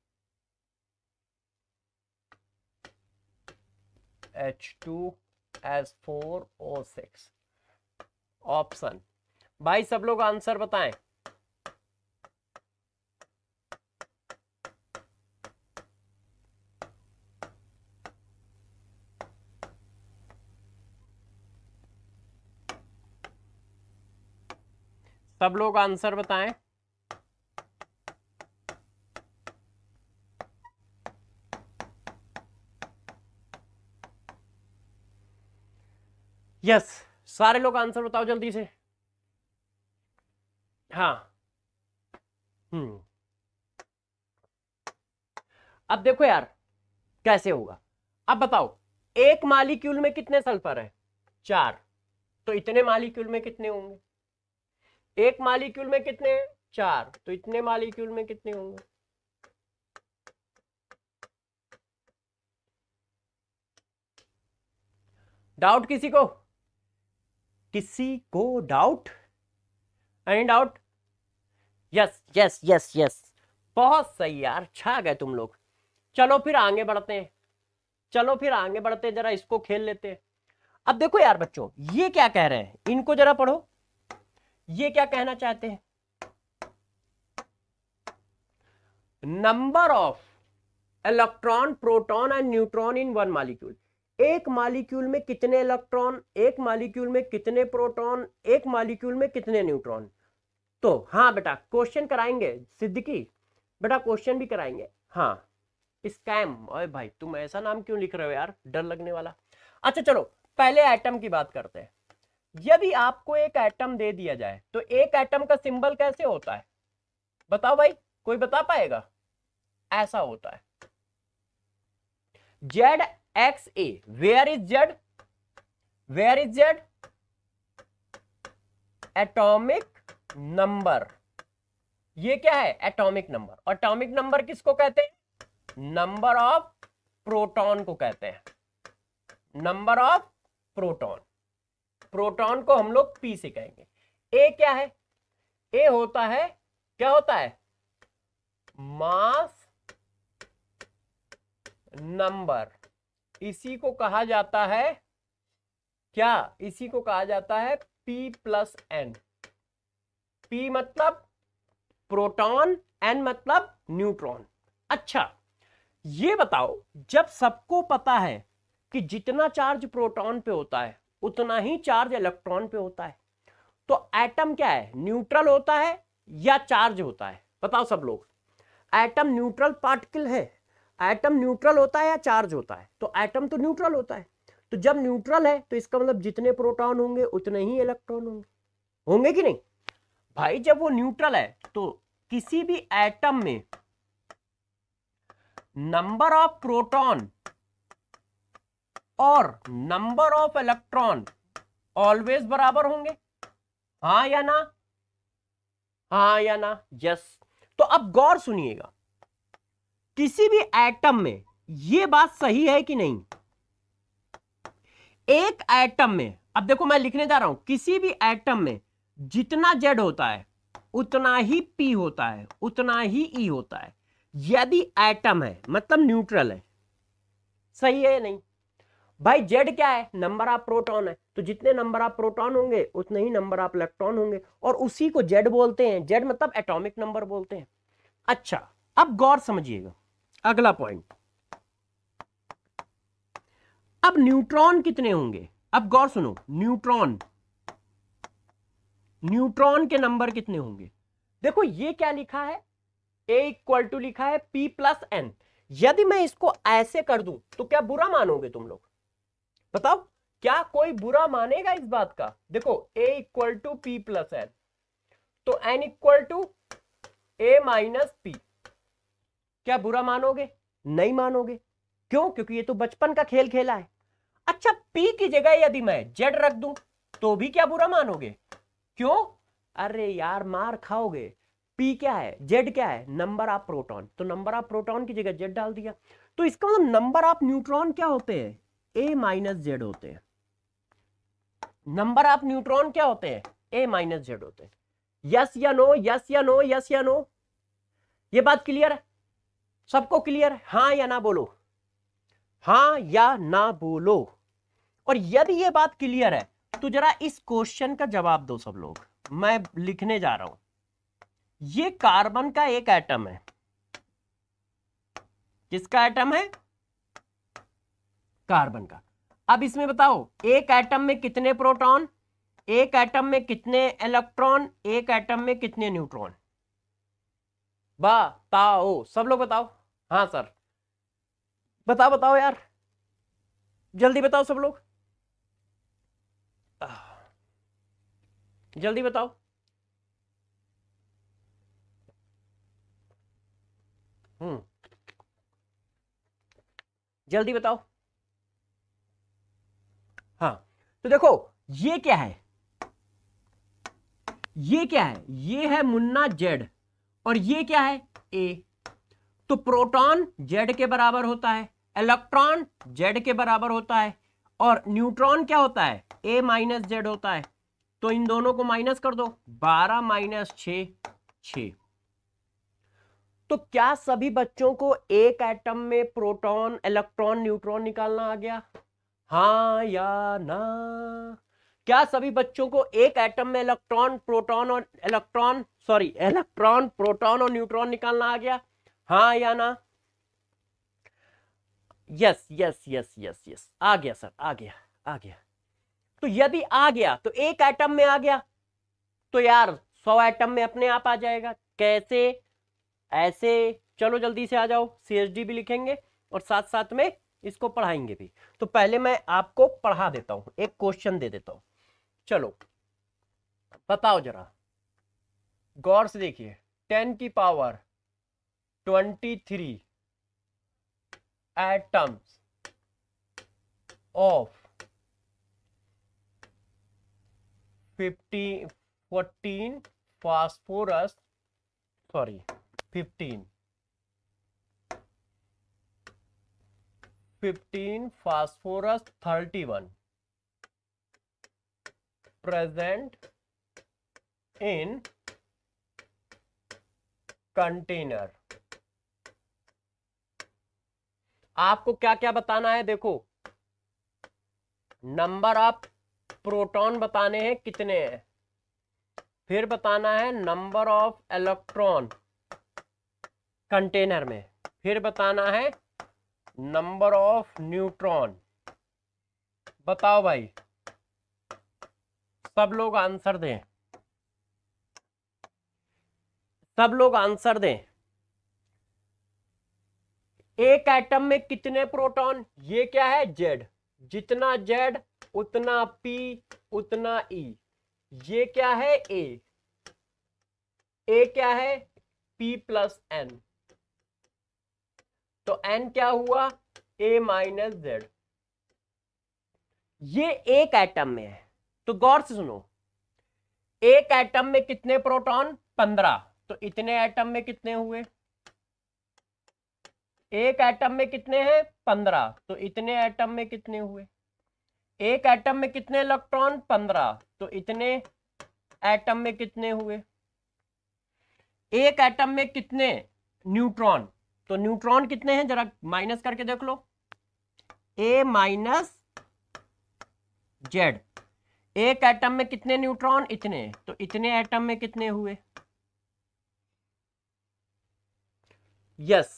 H two S four O six option भाई सब लोग आंसर बताएं सब लोग आंसर बताएं यस yes, सारे लोग आंसर बताओ जल्दी से हाँ हम्म अब देखो यार कैसे होगा अब बताओ एक मालिक्यूल में कितने सल्फर है चार तो इतने मालिक्यूल में कितने होंगे एक मालिक्यूल में कितने चार तो इतने मालिक्यूल में कितने होंगे डाउट किसी को किसी को doubt any doubt yes yes yes yes बहुत सही यार छा गए तुम लोग चलो फिर आगे बढ़ते हैं चलो फिर आगे बढ़ते हैं जरा इसको खेल लेते हैं अब देखो यार बच्चों ये क्या कह रहे हैं इनको जरा पढ़ो ये क्या कहना चाहते हैं number of electron proton and neutron in one molecule एक मालिक्यूल में कितने इलेक्ट्रॉन एक मालिक्यूल में कितने प्रोटॉन एक मालिक्यूल में कितने न्यूट्रॉन तो हाँ बेटा क्वेश्चन कराएंगे सिद्ध की बेटा क्वेश्चन भी कराएंगे हाँ स्कैम अरे भाई तुम ऐसा नाम क्यों लिख रहे हो यार डर लगने वाला अच्छा चलो पहले एटम की बात करते हैं यदि आपको एक एटम दे दिया जाए तो एक एटम का सिंबल कैसे होता है बताओ भाई कोई बता पाएगा ऐसा होता है Z X A where is Z where is Z atomic number ये क्या है एटॉमिक नंबर एटॉमिक नंबर किसको कहते हैं नंबर ऑफ प्रोटॉन को कहते हैं नंबर ऑफ प्रोटॉन प्रोटॉन को हम लोग पी से कहेंगे ए क्या है ए होता है क्या होता है मास नंबर इसी को कहा जाता है क्या इसी को कहा जाता है पी प्लस एन पी मतलब प्रोटॉन एन मतलब न्यूट्रॉन अच्छा ये बताओ जब सबको पता है कि जितना चार्ज प्रोटॉन पे होता है उतना ही चार्ज इलेक्ट्रॉन पे होता है तो एटम क्या है न्यूट्रल होता है या चार्ज होता है बताओ सब लोग एटम न्यूट्रल पार्टिकल है एटम न्यूट्रल होता है या चार्ज होता है तो एटम तो न्यूट्रल होता है तो जब न्यूट्रल है तो इसका मतलब जितने प्रोटॉन होंगे उतने ही इलेक्ट्रॉन होंगे होंगे कि नहीं भाई जब वो न्यूट्रल है तो किसी भी एटम में नंबर ऑफ प्रोटॉन और नंबर ऑफ इलेक्ट्रॉन ऑलवेज बराबर होंगे हाँ या ना हाँ या ना यस तो अब गौर सुनिएगा किसी भी एटम में यह बात सही है कि नहीं एक एटम में अब देखो मैं लिखने जा रहा हूं किसी भी एटम में जितना जेड होता है उतना ही पी होता है उतना ही ई e होता है यदि एटम है मतलब न्यूट्रल है सही है नहीं भाई जेड क्या है नंबर ऑफ प्रोटॉन है तो जितने नंबर ऑफ प्रोटॉन होंगे उतने ही नंबर ऑफ इलेक्ट्रॉन होंगे और उसी को जेड बोलते हैं जेड मतलब एटॉमिक नंबर बोलते हैं अच्छा अब गौर समझिएगा अगला पॉइंट अब न्यूट्रॉन कितने होंगे अब गौर सुनो न्यूट्रॉन न्यूट्रॉन के नंबर कितने होंगे देखो ये क्या लिखा है ए इक्वल टू लिखा है पी प्लस एन यदि मैं इसको ऐसे कर दूं तो क्या बुरा मानोगे तुम लोग बताओ क्या कोई बुरा मानेगा इस बात का देखो A equal to P plus N तो N equal to A minus P क्या बुरा मानोगे नहीं मानोगे क्यों क्योंकि ये तो बचपन का खेल खेला है अच्छा पी की जगह यदि मैं जेड रख दूं तो भी क्या बुरा मानोगे क्यों अरे यार मार खाओगे पी क्या है जेड क्या है नंबर ऑफ प्रोटॉन तो नंबर ऑफ प्रोटॉन की जगह जेड डाल दिया तो इसका मतलब नंबर ऑफ न्यूट्रॉन क्या होते हैं ए माइनस जेड होते हैं नंबर ऑफ न्यूट्रॉन क्या होते हैं ए माइनस जेड होते हैं यस या नो यस या नो यस या नो ये बात क्लियर है सबको क्लियर है हाँ या ना बोलो हाँ या ना बोलो और यदि ये बात क्लियर है तो जरा इस क्वेश्चन का जवाब दो सब लोग मैं लिखने जा रहा हूं ये कार्बन का एक एटम है किसका एटम है कार्बन का अब इसमें बताओ एक एटम में कितने प्रोटॉन एक एटम में कितने इलेक्ट्रॉन एक एटम में कितने न्यूट्रॉन बताओ सब लोग बताओ हाँ सर बताओ बताओ यार जल्दी बताओ सब लोग जल्दी बताओ हम्म जल्दी बताओ हाँ तो देखो ये क्या है ये क्या है ये है मुन्ना जेड और ये क्या है ए तो प्रोटॉन जेड के बराबर होता है इलेक्ट्रॉन जेड के बराबर होता है और न्यूट्रॉन क्या होता है ए माइनस जेड होता है तो इन दोनों को माइनस कर दो बारह माइनस छ छ तो क्या सभी बच्चों को एक एटम में प्रोटॉन इलेक्ट्रॉन न्यूट्रॉन निकालना आ गया हाँ या ना क्या सभी बच्चों को एक एटम में इलेक्ट्रॉन प्रोटॉन और इलेक्ट्रॉन सॉरी इलेक्ट्रॉन प्रोटॉन और न्यूट्रॉन निकालना आ गया हाँ या ना yes yes yes yes yes आ गया सर आ गया आ गया तो यदि आ गया तो एक एटम में आ गया तो यार सौ एटम में अपने आप आ जाएगा कैसे ऐसे चलो जल्दी से आ जाओ सी भी लिखेंगे और साथ साथ में इसको पढ़ाएंगे भी तो पहले मैं आपको पढ़ा देता हूं एक क्वेश्चन दे देता हूं चलो बताओ जरा गौर से देखिए टेन की power twenty three atoms of fifteen fourteen phosphorus sorry fifteen fifteen phosphorus thirty one present in container आपको क्या क्या बताना है देखो नंबर ऑफ प्रोटॉन बताने हैं कितने हैं फिर बताना है नंबर ऑफ इलेक्ट्रॉन कंटेनर में फिर बताना है नंबर ऑफ न्यूट्रॉन बताओ भाई सब लोग आंसर दें सब लोग आंसर दें एक एटम में कितने प्रोटॉन ये क्या है जेड जितना जेड उतना पी उतना ई e. ये क्या है ए ए क्या है पी प्लस एन तो एन क्या हुआ ए माइनस जेड ये एक एटम में है तो गौर से सुनो एक एटम में कितने प्रोटॉन पंद्रह तो इतने एटम में कितने हुए एक एटम में कितने हैं पंद्रह तो इतने एटम में कितने हुए एक एटम में कितने इलेक्ट्रॉन पंद्रह तो इतने एटम में कितने हुए एक एटम में कितने न्यूट्रॉन तो न्यूट्रॉन कितने हैं जरा माइनस करके देख लो ए माइनस जेड एक एटम में कितने न्यूट्रॉन इतने तो इतने एटम में कितने हुए यस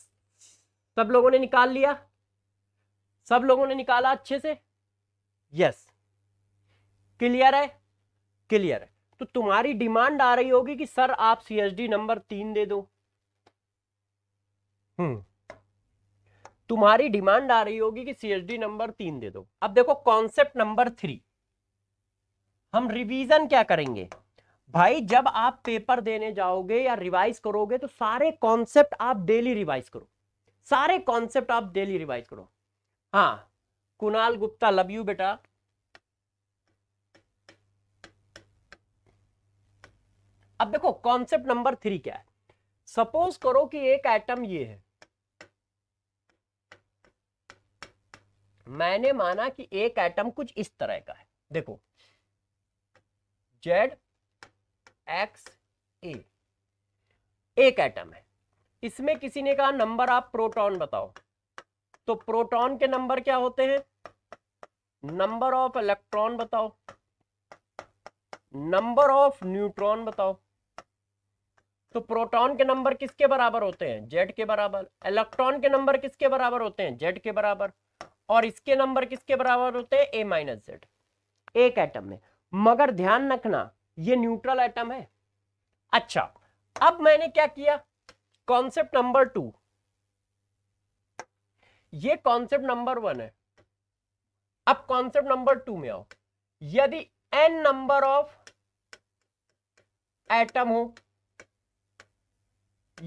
सब लोगों ने निकाल लिया सब लोगों ने निकाला अच्छे से यस क्लियर है क्लियर है तो तुम्हारी डिमांड आ रही होगी कि सर आप सीएसडी नंबर तीन दे दो हम्म तुम्हारी डिमांड आ रही होगी कि सीएसडी नंबर तीन दे दो अब देखो कॉन्सेप्ट नंबर थ्री हम रिवीजन क्या करेंगे भाई जब आप पेपर देने जाओगे या रिवाइज करोगे तो सारे कॉन्सेप्ट आप डेली रिवाइज करो सारे कॉन्सेप्ट आप डेली रिवाइज करो हाँ कुणाल गुप्ता लव यू बेटा अब देखो कॉन्सेप्ट नंबर थ्री क्या है सपोज करो कि एक आइटम ये है मैंने माना कि एक आइटम कुछ इस तरह का है देखो जेड एक्स ए एक आइटम है इसमें किसी ने कहा नंबर आप प्रोटॉन बताओ तो प्रोटॉन के नंबर क्या होते हैं नंबर ऑफ इलेक्ट्रॉन बताओ नंबर ऑफ न्यूट्रॉन बताओ तो प्रोटॉन के नंबर किसके बराबर होते हैं जेड के बराबर इलेक्ट्रॉन के नंबर किसके बराबर होते हैं जेड के बराबर और इसके नंबर किसके बराबर होते हैं ए माइनस जेड एक एटम में मगर ध्यान रखना ये न्यूट्रल एटम है अच्छा अब मैंने क्या किया कॉन्सेप्ट नंबर टू ये कॉन्सेप्ट नंबर वन है अब कॉन्सेप्ट नंबर टू में आओ यदि एन नंबर ऑफ एटम हो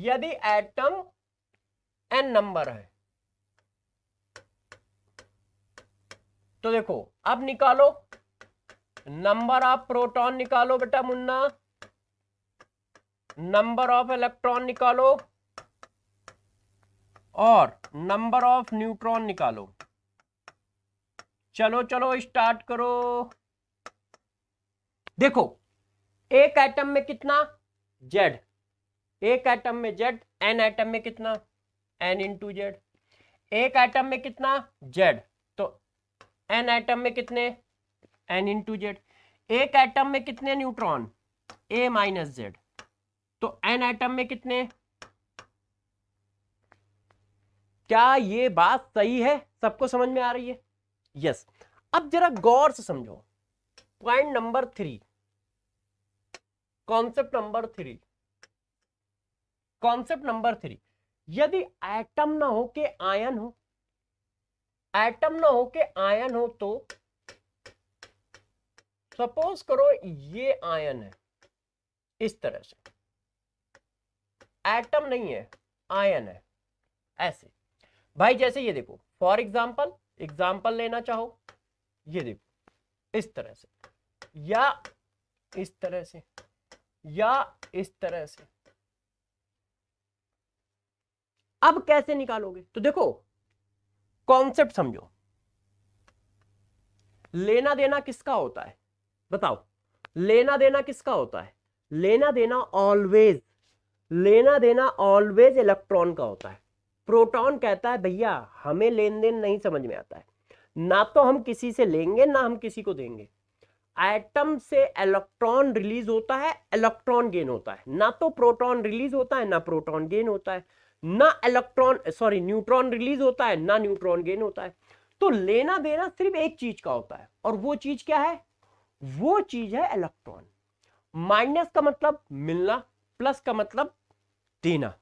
यदि एटम एन नंबर है तो देखो अब निकालो नंबर ऑफ प्रोटॉन निकालो बेटा मुन्ना नंबर ऑफ इलेक्ट्रॉन निकालो और नंबर ऑफ न्यूट्रॉन निकालो चलो चलो स्टार्ट करो देखो एक एटम में कितना जेड एक एटम में जेड एन एटम में कितना एन इंटू जेड एक एटम में कितना जेड तो एन एटम में कितने एन इंटू जेड एक एटम में कितने न्यूट्रॉन ए माइनस जेड तो एन एटम में कितने क्या ये बात सही है सबको समझ में आ रही है यस yes. अब जरा गौर से समझो point number three concept number three concept number three यदि एटम ना हो के आयन हो एटम ना हो के आयन हो तो सपोज करो ये आयन है इस तरह से एटम नहीं है आयन है ऐसे भाई जैसे ये देखो फॉर एग्जाम्पल एग्जाम्पल लेना चाहो ये देखो इस तरह से या इस तरह से या इस तरह से अब कैसे निकालोगे तो देखो कॉन्सेप्ट समझो लेना देना किसका होता है बताओ लेना देना किसका होता है लेना देना ऑलवेज लेना देना ऑलवेज इलेक्ट्रॉन का होता है प्रोटॉन कहता है भैया हमें लेन देन नहीं समझ में आता है ना तो हम किसी से लेंगे ना हम किसी को देंगे एटम से इलेक्ट्रॉन रिलीज होता है इलेक्ट्रॉन गेन होता है ना तो प्रोटॉन रिलीज होता है ना प्रोटॉन गेन होता है ना इलेक्ट्रॉन सॉरी न्यूट्रॉन रिलीज होता है ना न्यूट्रॉन गेन होता है तो लेना देना सिर्फ एक चीज का होता है और वो चीज क्या है वो चीज है इलेक्ट्रॉन माइनस का मतलब मिलना प्लस का मतलब देना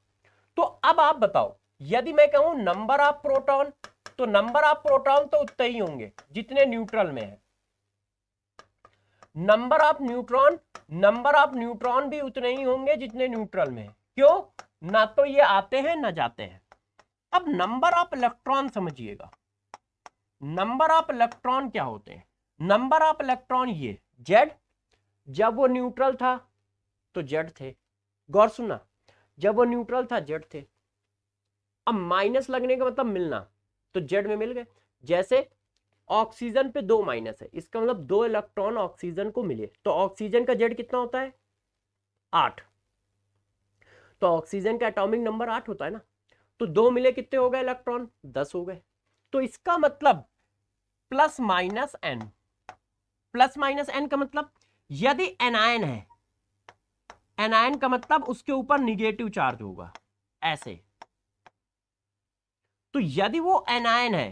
तो अब आप बताओ यदि मैं कहूं नंबर ऑफ प्रोटॉन तो नंबर ऑफ प्रोटॉन तो उतने ही होंगे जितने न्यूट्रल में है number of neutron number of neutron भी उतने ही होंगे जितने न्यूट्रल में है क्यों ना तो ये आते हैं ना जाते हैं अब नंबर ऑफ इलेक्ट्रॉन समझिएगा नंबर ऑफ इलेक्ट्रॉन क्या होते हैं नंबर ऑफ इलेक्ट्रॉन ये जेड जब वो न्यूट्रल था तो जेड थे गौर सुना जब वो न्यूट्रल था जेड थे अब माइनस लगने का मतलब मिलना तो जेड में मिल गए जैसे ऑक्सीजन पे दो माइनस है इसका मतलब दो इलेक्ट्रॉन ऑक्सीजन को मिले तो ऑक्सीजन का जेड कितना होता है आठ तो ऑक्सीजन का एटॉमिक नंबर आठ होता है ना तो दो मिले कितने हो गए इलेक्ट्रॉन दस हो गए तो इसका मतलब plus minus N plus minus N का मतलब यदि एनायन है एनायन का मतलब उसके ऊपर निगेटिव चार्ज होगा ऐसे तो यदि वो एनायन है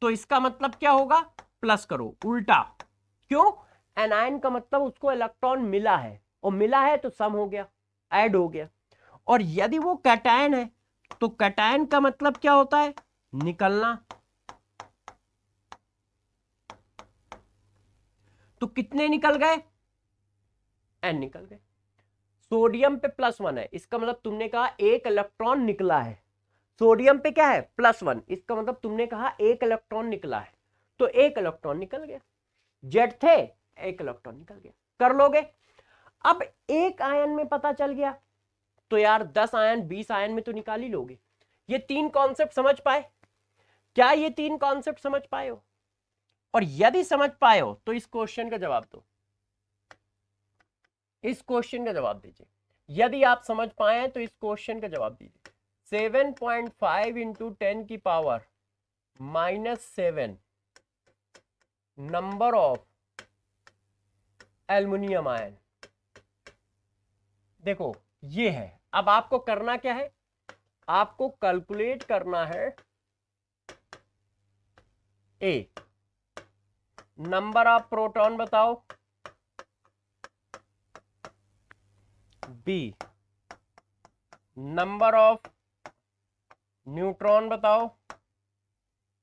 तो इसका मतलब क्या होगा प्लस करो उल्टा क्यों एनायन का मतलब उसको इलेक्ट्रॉन मिला है और मिला है तो सम हो गया ऐड हो गया और यदि वो कैटायन है तो कैटायन का मतलब क्या होता है निकलना तो कितने निकल गए एन निकल गए सोडियम पे प्लस वन है इसका मतलब तुमने कहा एक इलेक्ट्रॉन निकला है सोडियम पे क्या है प्लस वन इसका मतलब तुमने कहा एक इलेक्ट्रॉन निकला है तो एक इलेक्ट्रॉन निकल गया जेड थे एक इलेक्ट्रॉन निकल गया कर लोगे अब एक आयन में पता चल गया तो यार दस आयन बीस आयन में तो निकाल ही लोगे ये तीन कॉन्सेप्ट समझ पाए क्या ये तीन कॉन्सेप्ट समझ पाए हो और यदि समझ पाए हो तो इस क्वेश्चन का जवाब दो इस क्वेश्चन का जवाब दीजिए यदि आप समझ पाए हैं तो इस क्वेश्चन का जवाब दीजिए seven point five into ten की power minus seven number of aluminium ion देखो ये है अब आपको करना क्या है आपको कैलकुलेट करना है ए नंबर ऑफ प्रोटॉन बताओ बी नंबर ऑफ न्यूट्रॉन बताओ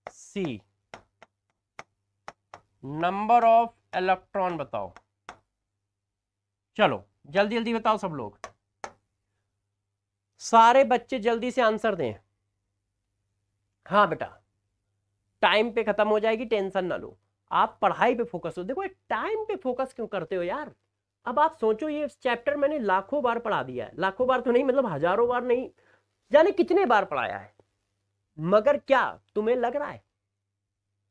सी नंबर ऑफ इलेक्ट्रॉन बताओ चलो जल्दी जल्दी बताओ सब लोग सारे बच्चे जल्दी से आंसर दें हाँ बेटा टाइम पे खत्म हो जाएगी टेंशन ना लो आप पढ़ाई पे फोकस हो देखो टाइम पे फोकस क्यों करते हो यार अब आप सोचो ये चैप्टर मैंने लाखों बार पढ़ा दिया है लाखों बार तो नहीं मतलब हजारों बार नहीं जाने कितने बार पढ़ाया है मगर क्या तुम्हें लग रहा है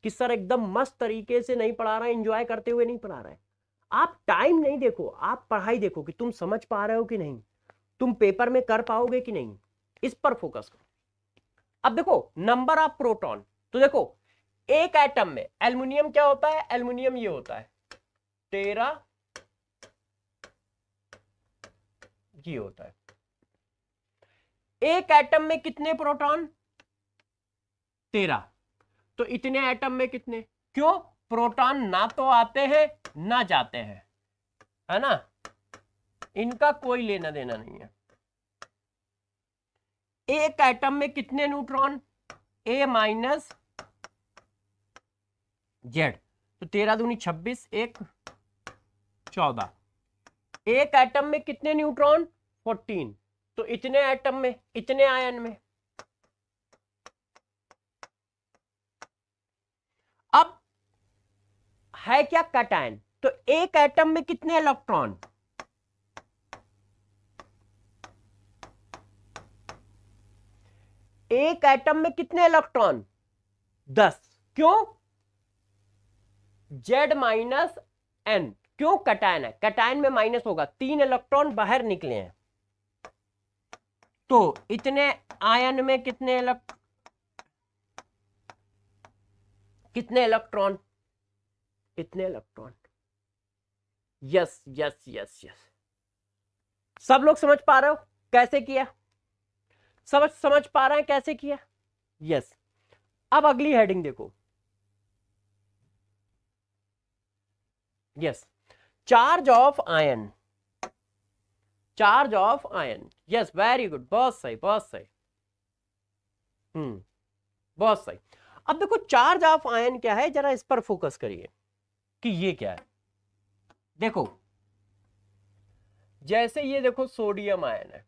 कि सर एकदम मस्त तरीके से नहीं पढ़ा रहा है इंजॉय करते हुए नहीं पढ़ा रहा है आप टाइम नहीं देखो आप पढ़ाई देखो कि तुम समझ पा रहे हो कि नहीं तुम पेपर में कर पाओगे कि नहीं इस पर फोकस करो अब देखो नंबर ऑफ प्रोटॉन तो देखो एक एटम में एल्यूमिनियम क्या होता है एल्यूमिनियम ये होता है तेरह ये होता है एक एटम में कितने प्रोटॉन तेरह तो इतने एटम में कितने क्यों प्रोटॉन ना तो आते हैं ना जाते हैं है ना इनका कोई लेना देना नहीं है एक एटम में कितने न्यूट्रॉन ए माइनस जेड तो तेरह दूनी छब्बीस एक चौदह एक एटम में कितने न्यूट्रॉन फोर्टीन तो इतने एटम में इतने आयन में अब है क्या आयन तो एक एटम में कितने इलेक्ट्रॉन एक एटम में कितने इलेक्ट्रॉन दस क्यों जेड माइनस एन क्यों कटायन है कटायन में माइनस होगा तीन इलेक्ट्रॉन बाहर निकले हैं तो इतने आयन में कितने इलेक्ट कितने इलेक्ट्रॉन कितने electron yes yes yes yes सब लोग समझ पा रहे हो कैसे किया समझ समझ पा रहे हैं कैसे किया यस yes. अब अगली हेडिंग देखो yes charge of ion charge of ion yes very good बहुत सही बहुत सही हम्म बहुत सही अब देखो चार्ज ऑफ आयन क्या है जरा इस पर फोकस करिए कि ये क्या है देखो जैसे ये देखो सोडियम आयन है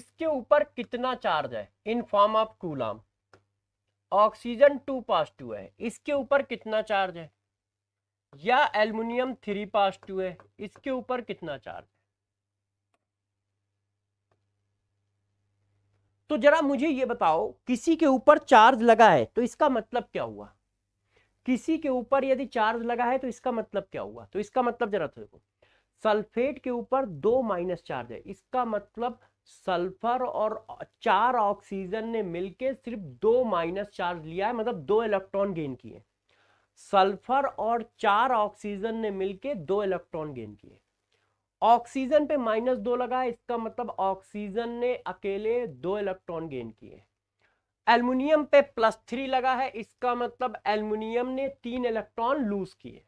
इसके ऊपर कितना चार्ज है in form of coulomb oxygen two pass two है इसके ऊपर कितना चार्ज है या एल्यूमिनियम थ्री पास टू है इसके ऊपर कितना चार्ज है तो जरा मुझे ये बताओ किसी के ऊपर चार्ज लगा है तो इसका मतलब क्या हुआ किसी के ऊपर यदि चार्ज लगा है तो इसका मतलब क्या हुआ तो इसका मतलब जरा तो देखो सल्फेट के ऊपर दो माइनस चार्ज है इसका मतलब सल्फर और चार ऑक्सीजन ने मिलकर सिर्फ दो माइनस चार्ज लिया है मतलब दो इलेक्ट्रॉन गेन किए सल्फर और चार ऑक्सीजन ने मिलकर दो इलेक्ट्रॉन गेन किए ऑक्सीजन पे माइनस दो लगा इसका मतलब ऑक्सीजन ने अकेले दो इलेक्ट्रॉन गेन किए एल्युमिनियम पे प्लस थ्री लगा है इसका मतलब एल्युमिनियम ने तीन इलेक्ट्रॉन लूज किए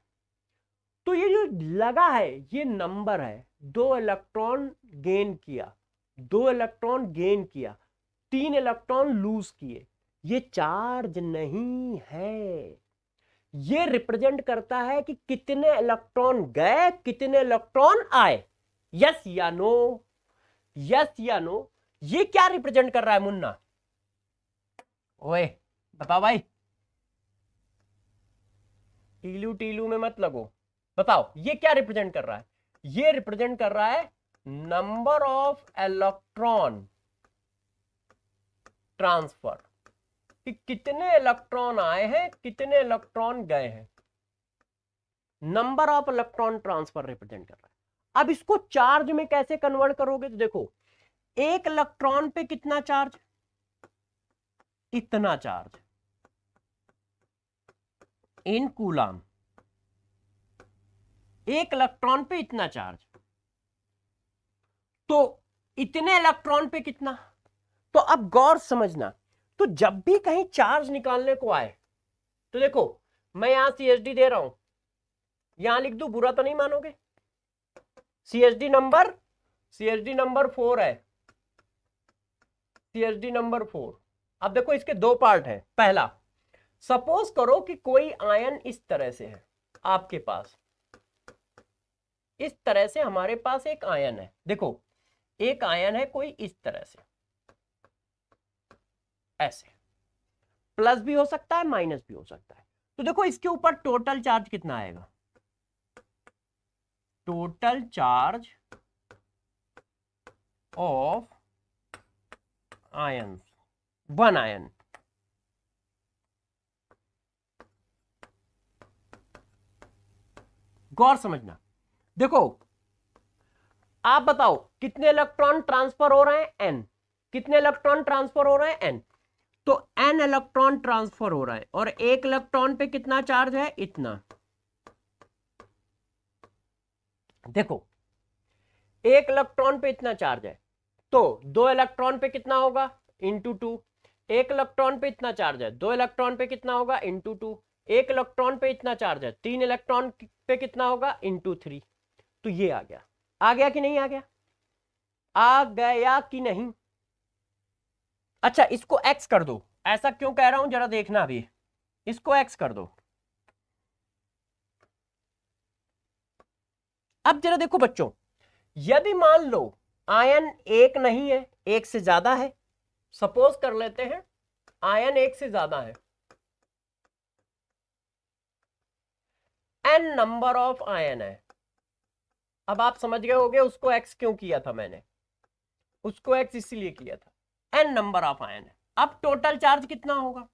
तो ये जो लगा है ये नंबर है दो इलेक्ट्रॉन गेन किया दो इलेक्ट्रॉन गेन किया तीन इलेक्ट्रॉन लूज किए ये चार्ज नहीं है ये रिप्रेजेंट करता है कि कितने इलेक्ट्रॉन गए कितने इलेक्ट्रॉन आए यस या नो यस या नो ये क्या रिप्रेजेंट कर रहा है मुन्ना ओए बताओ भाई टीलू टीलू में मत लगो बताओ ये क्या रिप्रेजेंट कर रहा है ये रिप्रेजेंट कर रहा है नंबर ऑफ इलेक्ट्रॉन ट्रांसफर कि कितने इलेक्ट्रॉन आए हैं कितने इलेक्ट्रॉन गए हैं number of electron transfer represent कर रहा है अब इसको चार्ज में कैसे कन्वर्ट करोगे तो देखो एक इलेक्ट्रॉन पे कितना चार्ज इतना चार्ज इन कूलाम एक इलेक्ट्रॉन पे इतना चार्ज तो इतने इलेक्ट्रॉन पे कितना तो अब गौर समझना तो जब भी कहीं चार्ज निकालने को आए तो देखो मैं यहां सीएसडी दे रहा हूं यहां लिख दू बुरा तो नहीं मानोगे CSD number CSD number four है सीएसडी नंबर फोर अब देखो इसके दो पार्ट है पहला सपोज करो कि कोई आयन इस तरह से है आपके पास इस तरह से हमारे पास एक आयन है देखो एक आयन है कोई इस तरह से ऐसे प्लस भी हो सकता है माइनस भी हो सकता है तो देखो इसके ऊपर टोटल चार्ज कितना आएगा total charge of ion one ion गौर समझना देखो आप बताओ कितने इलेक्ट्रॉन ट्रांसफर हो रहे हैं एन कितने इलेक्ट्रॉन ट्रांसफर हो रहे हैं एन तो एन इलेक्ट्रॉन ट्रांसफर हो रहा है और एक इलेक्ट्रॉन पे कितना चार्ज है इतना देखो एक इलेक्ट्रॉन पे इतना चार्ज है तो दो इलेक्ट्रॉन पे कितना होगा इंटू टू एक इलेक्ट्रॉन पे इतना चार्ज है दो इलेक्ट्रॉन पे कितना होगा इंटू टू एक इलेक्ट्रॉन पे इतना चार्ज है तीन इलेक्ट्रॉन पे कितना होगा इंटू थ्री तो ये आ गया आ गया कि नहीं आ गया आ गया कि नहीं अच्छा इसको एक्स कर दो ऐसा क्यों कह रहा हूं जरा देखना अभी इसको एक्स कर दो अब जरा देखो बच्चों यदि मान लो आयन एक नहीं है एक से ज्यादा है सपोज कर लेते हैं आयन एक से ज्यादा है एन नंबर ऑफ आयन है अब आप समझ गए होगे उसको एक्स क्यों किया था मैंने उसको एक्स इसीलिए किया था एन नंबर ऑफ आयन अब टोटल चार्ज कितना होगा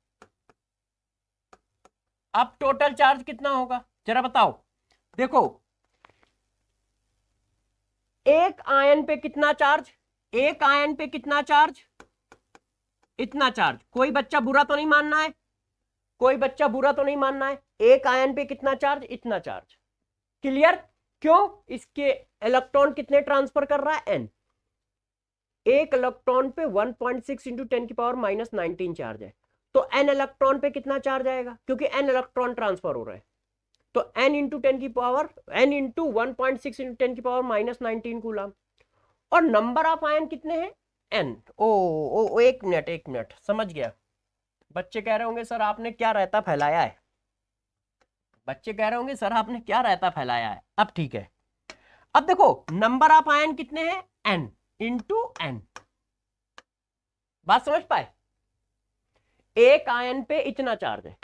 अब टोटल चार्ज कितना होगा जरा बताओ देखो एक आयन पे कितना चार्ज एक आयन पे कितना चार्ज इतना चार्ज कोई बच्चा बुरा तो नहीं मानना है कोई बच्चा बुरा तो नहीं मानना है एक आयन पे कितना चार्ज इतना चार्ज क्लियर क्यों इसके इलेक्ट्रॉन कितने ट्रांसफर कर रहा है एन एक इलेक्ट्रॉन पे 1.6 पॉइंट सिक्स इंटू टेन की पावर माइनस नाइनटीन चार्ज है तो एन इलेक्ट्रॉन पे कितना चार्ज आएगा क्योंकि एन इलेक्ट्रॉन ट्रांसफर हो रहा है तो एन इंटू टेन की power N into one point six into ten की पावर माइनस नाइनटीन कूलाम और नंबर ऑफ आयन कितने हैं एन ओ, ओ ओ एक मिनट एक मिनट समझ गया बच्चे कह रहे होंगे सर आपने क्या रहता फैलाया है बच्चे कह रहे होंगे सर आपने क्या रहता फैलाया है अब ठीक है अब देखो नंबर ऑफ आयन कितने हैं एन इंटू एन बात समझ पाए एक आयन पे इतना चार्ज है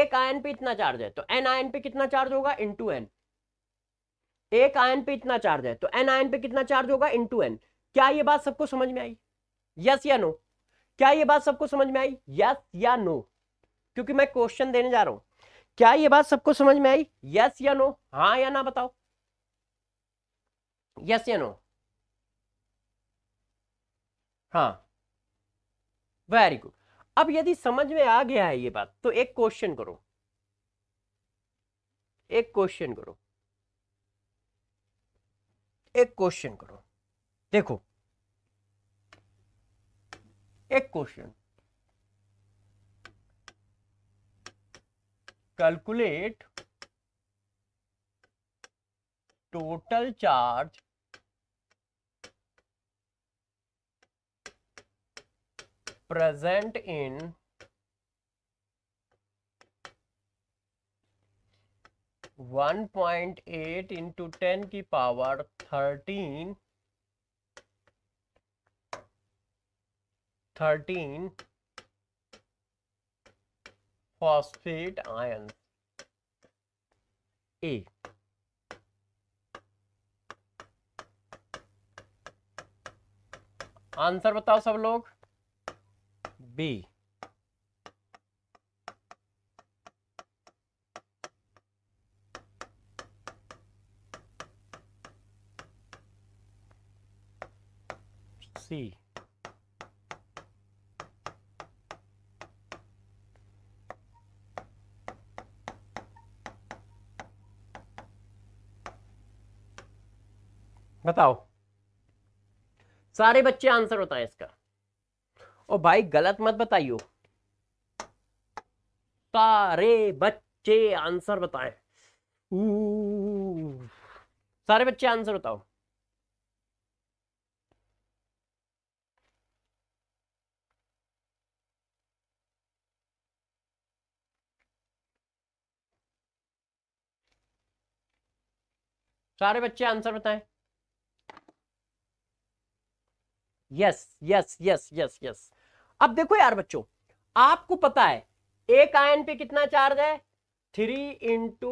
एक आयन पे इतना चार्ज है तो एन आयन पे कितना चार्ज होगा इंटू एन एक आयन पे इतना चार्ज है तो एन आयन पे कितना चार्ज होगा इंटू एन क्या ये बात सबको समझ में आई यस या नो क्या ये बात सबको समझ में आई यस या नो क्योंकि मैं क्वेश्चन देने जा रहा हूं क्या ये बात सबको समझ में आई यस या नो हाँ या ना बताओ यस या नो हाँ वेरी गुड अब यदि समझ में आ गया है ये बात तो एक क्वेश्चन करो एक क्वेश्चन करो एक क्वेश्चन करो देखो एक question calculate total charge present in one point eight into ten की power thirteen thirteen phosphate ion A answer बताओ सब लोग B. C. बताओ सारे बच्चे आंसर होता है इसका और भाई गलत मत बताइयो सारे बच्चे आंसर बताएं सारे बच्चे आंसर बताओ सारे बच्चे आंसर बताएं yes yes yes yes yes अब देखो यार बच्चों आपको पता है एक आयन पे कितना चार्ज है three into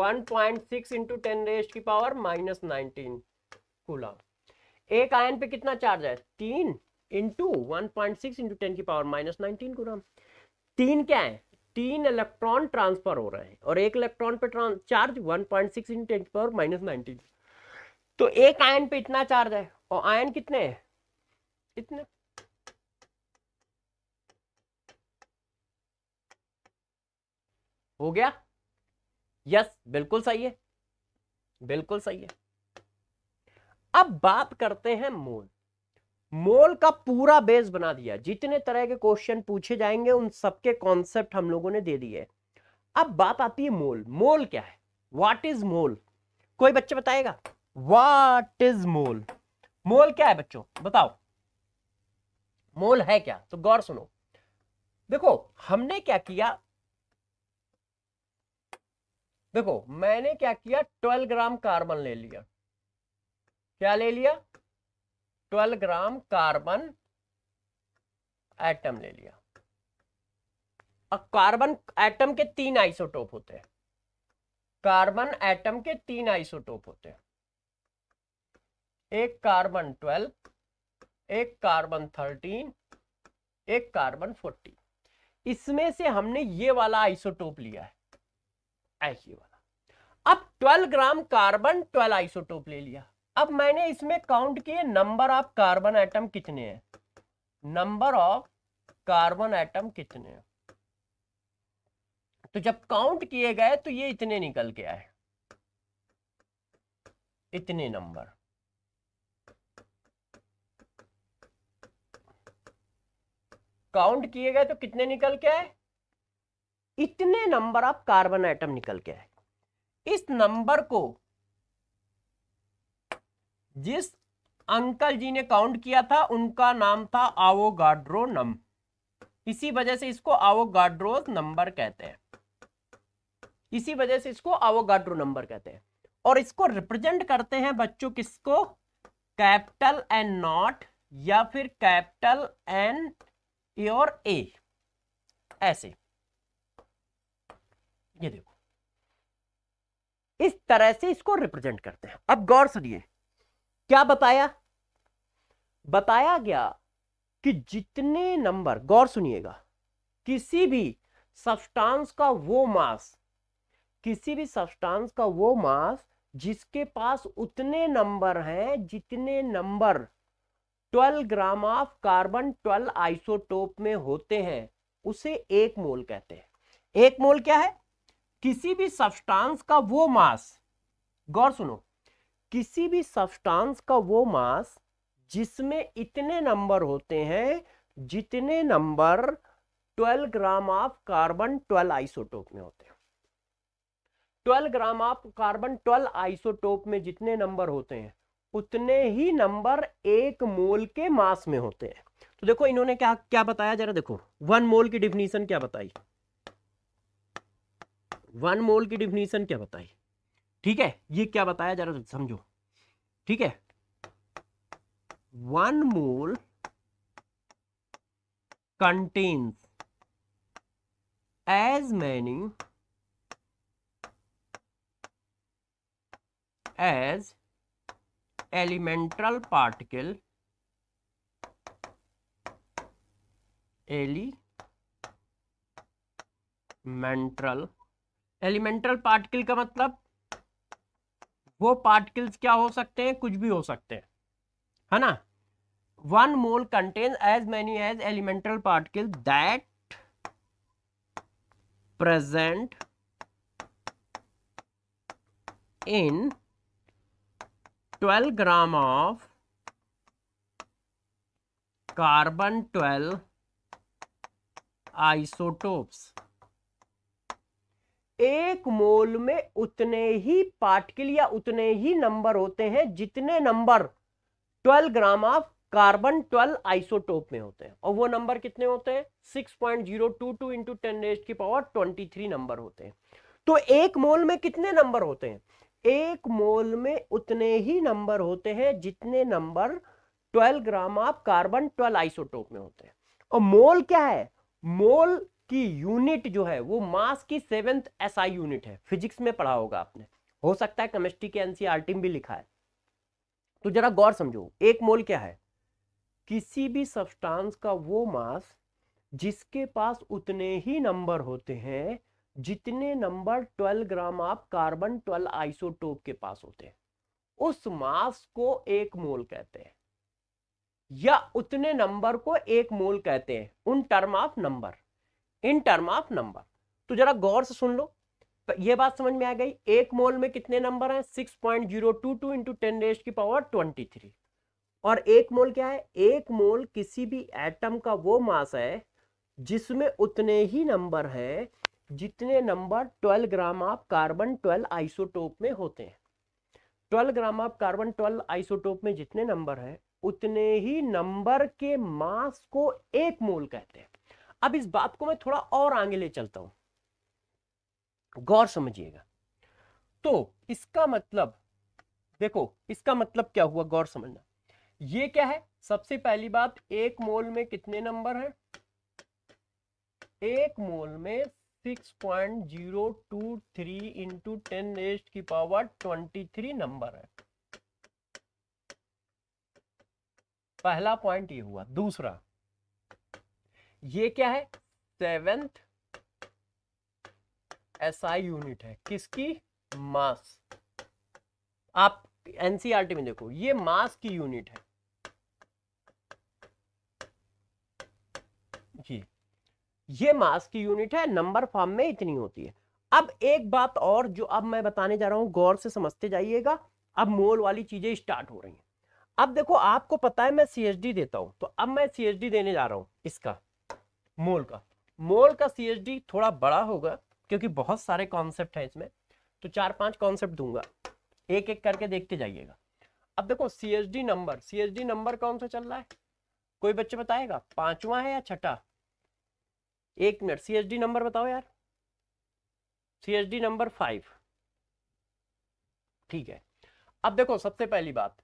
one point six into ten raised की पावर माइनस नाइनटीन कूलम एक आयन पे कितना चार्ज है तीन into one point six into ten की पावर माइनस नाइनटीन कूलम तीन क्या है तीन इलेक्ट्रॉन ट्रांसफर हो रहे हैं और एक इलेक्ट्रॉन पे charge one point six into ten की पावर माइनस नाइनटीन तो एक आयन पे इतना चार्ज है और आयन कितने हैं इतना हो गया यस बिल्कुल सही है बिल्कुल सही है अब बात करते हैं मोल मोल का पूरा बेस बना दिया जितने तरह के क्वेश्चन पूछे जाएंगे उन सबके कॉन्सेप्ट हम लोगों ने दे दिए अब बात आती है मोल मोल क्या है वाट इज मोल कोई बच्चे बताएगा वाट इज मोल मोल क्या है बच्चों बताओ मोल है क्या तो गौर सुनो देखो हमने क्या किया देखो मैंने क्या किया ट्वेल्व ग्राम कार्बन ले लिया क्या ले लिया ट्वेल्व ग्राम कार्बन एटम ले लिया अब कार्बन एटम के तीन आइसोटोप होते हैं कार्बन एटम के तीन आइसोटोप होते हैं एक कार्बन ट्वेल्व एक कार्बन थर्टीन एक कार्बन फोर्टीन इसमें से हमने ये वाला आइसोटोप लिया है ये वाला अब 12 ग्राम कार्बन 12 आइसोटोप ले लिया अब मैंने इसमें काउंट किए नंबर ऑफ कार्बन एटम कितने हैं नंबर ऑफ कार्बन एटम कितने हैं तो जब काउंट किए गए तो ये इतने निकल के आए इतने नंबर काउंट किए गए तो कितने निकल के आए इतने नंबर ऑफ कार्बन आइटम निकल के आए इस नंबर को जिस अंकल जी ने काउंट किया था उनका नाम था आवोगाड्रो नम इसी वजह से इसको आवोगाड्रो नंबर कहते हैं इसी वजह से इसको आवोगाड्रो नंबर कहते हैं और इसको रिप्रेजेंट करते हैं बच्चों किसको कैपिटल एन नॉट या फिर कैपिटल एंड ए और ए ऐसे ये देखो इस तरह से इसको रिप्रेजेंट करते हैं अब गौर सुनिए क्या बताया बताया गया कि जितने नंबर गौर सुनिएगा किसी भी सब्सटेंस का वो मास किसी भी सब्सटेंस का वो मास जिसके पास उतने नंबर हैं जितने number 12 gram of carbon 12 isotope में होते हैं उसे एक मोल कहते हैं एक मोल क्या है किसी भी सब्सटेंस का वो मास गौर सुनो किसी भी सब्सटेंस का वो मास जिसमें इतने नंबर होते हैं जितने number 12 gram of carbon 12 isotope में होते हैं 12 ग्राम ऑफ कार्बन 12 आइसोटोप में जितने नंबर होते हैं उतने ही नंबर एक मोल के मास में होते हैं तो देखो इन्होंने क्या क्या बताया जरा देखो वन मोल की डिफिनीशन क्या बताई वन मोल की डिफिनीशन क्या बताई ठीक है ये क्या बताया जरा समझो ठीक है one mole contains as many as elemental particle elemental elemental particle का मतलब वो पार्टिकल्स क्या हो सकते हैं कुछ भी हो सकते हैं है ना one mole contain as many as elemental particle that present in 12 gram of carbon 12 isotopes एक मोल में उतने ही पार्टिकल या उतने ही नंबर होते हैं जितने number 12 gram of carbon 12 isotope में होते हैं और वो नंबर कितने होते हैं 6.022 point zero two two into ten की पावर 23 नंबर होते हैं तो एक मोल में कितने नंबर होते हैं एक मोल में उतने ही नंबर होते हैं जितने number 12 gram of carbon 12 isotope में होते हैं और मोल क्या है मोल की यूनिट जो है वो मास की सेवेंथ एसआई यूनिट है फिजिक्स में पढ़ा होगा आपने हो सकता है केमिस्ट्री के एनसीआरटी में भी लिखा है तो जरा गौर समझो एक मोल क्या है किसी भी सब्सटेंस का वो मास जिसके पास उतने ही नंबर होते हैं जितने नंबर 12 ग्राम आप कार्बन 12 आइसोटोप के पास होते हैं उस मास को एक मोल कहते हैं या उतने नंबर को एक मोल कहते हैं in term of number in term of number तो जरा गौर से सुन लो ये बात समझ में आ गई एक मोल में कितने नंबर हैं 6.022 point zero two two into ten race की पावर 23 और एक मोल क्या है एक मोल किसी भी एटम का वो मास है जिसमें उतने ही नंबर हैं जितने number 12 gram of carbon 12 isotope में होते हैं 12 ग्राम ऑफ कार्बन 12 आइसोटोप में जितने नंबर हैं उतने ही नंबर के मास को एक मोल कहते हैं अब इस बात को मैं थोड़ा और आगे ले चलता हूं गौर समझिएगा तो इसका मतलब देखो इसका मतलब क्या हुआ गौर समझना ये क्या है सबसे पहली बात एक मोल में कितने नंबर हैं एक मोल में six point zero two three into ten raised की पावर ट्वेंटी थ्री नंबर है पहला पॉइंट ये हुआ दूसरा ये क्या है सेवेंथ एसआई यूनिट है किसकी मास आप एनसीआरटी e में देखो ये मास की यूनिट है जी ये मास की यूनिट है नंबर फॉर्म में इतनी होती है अब एक बात और जो अब मैं बताने जा रहा हूं गौर से समझते जाइएगा अब मोल वाली चीजें स्टार्ट हो रही हैं अब देखो आपको पता है मैं सीएचडी देता हूं तो अब मैं सीएचडी देने जा रहा हूं इसका मोल का मोल का सीएचडी थोड़ा बड़ा होगा क्योंकि बहुत सारे कॉन्सेप्ट है इसमें तो चार पांच कॉन्सेप्ट दूंगा एक एक करके देखते जाइएगा अब देखो सी नंबर सी नंबर कौन सा चल रहा है कोई बच्चे बताएगा पांचवा है या छठा एक मिनट डी नंबर बताओ यार डी नंबर फाइव ठीक है अब देखो सबसे पहली बात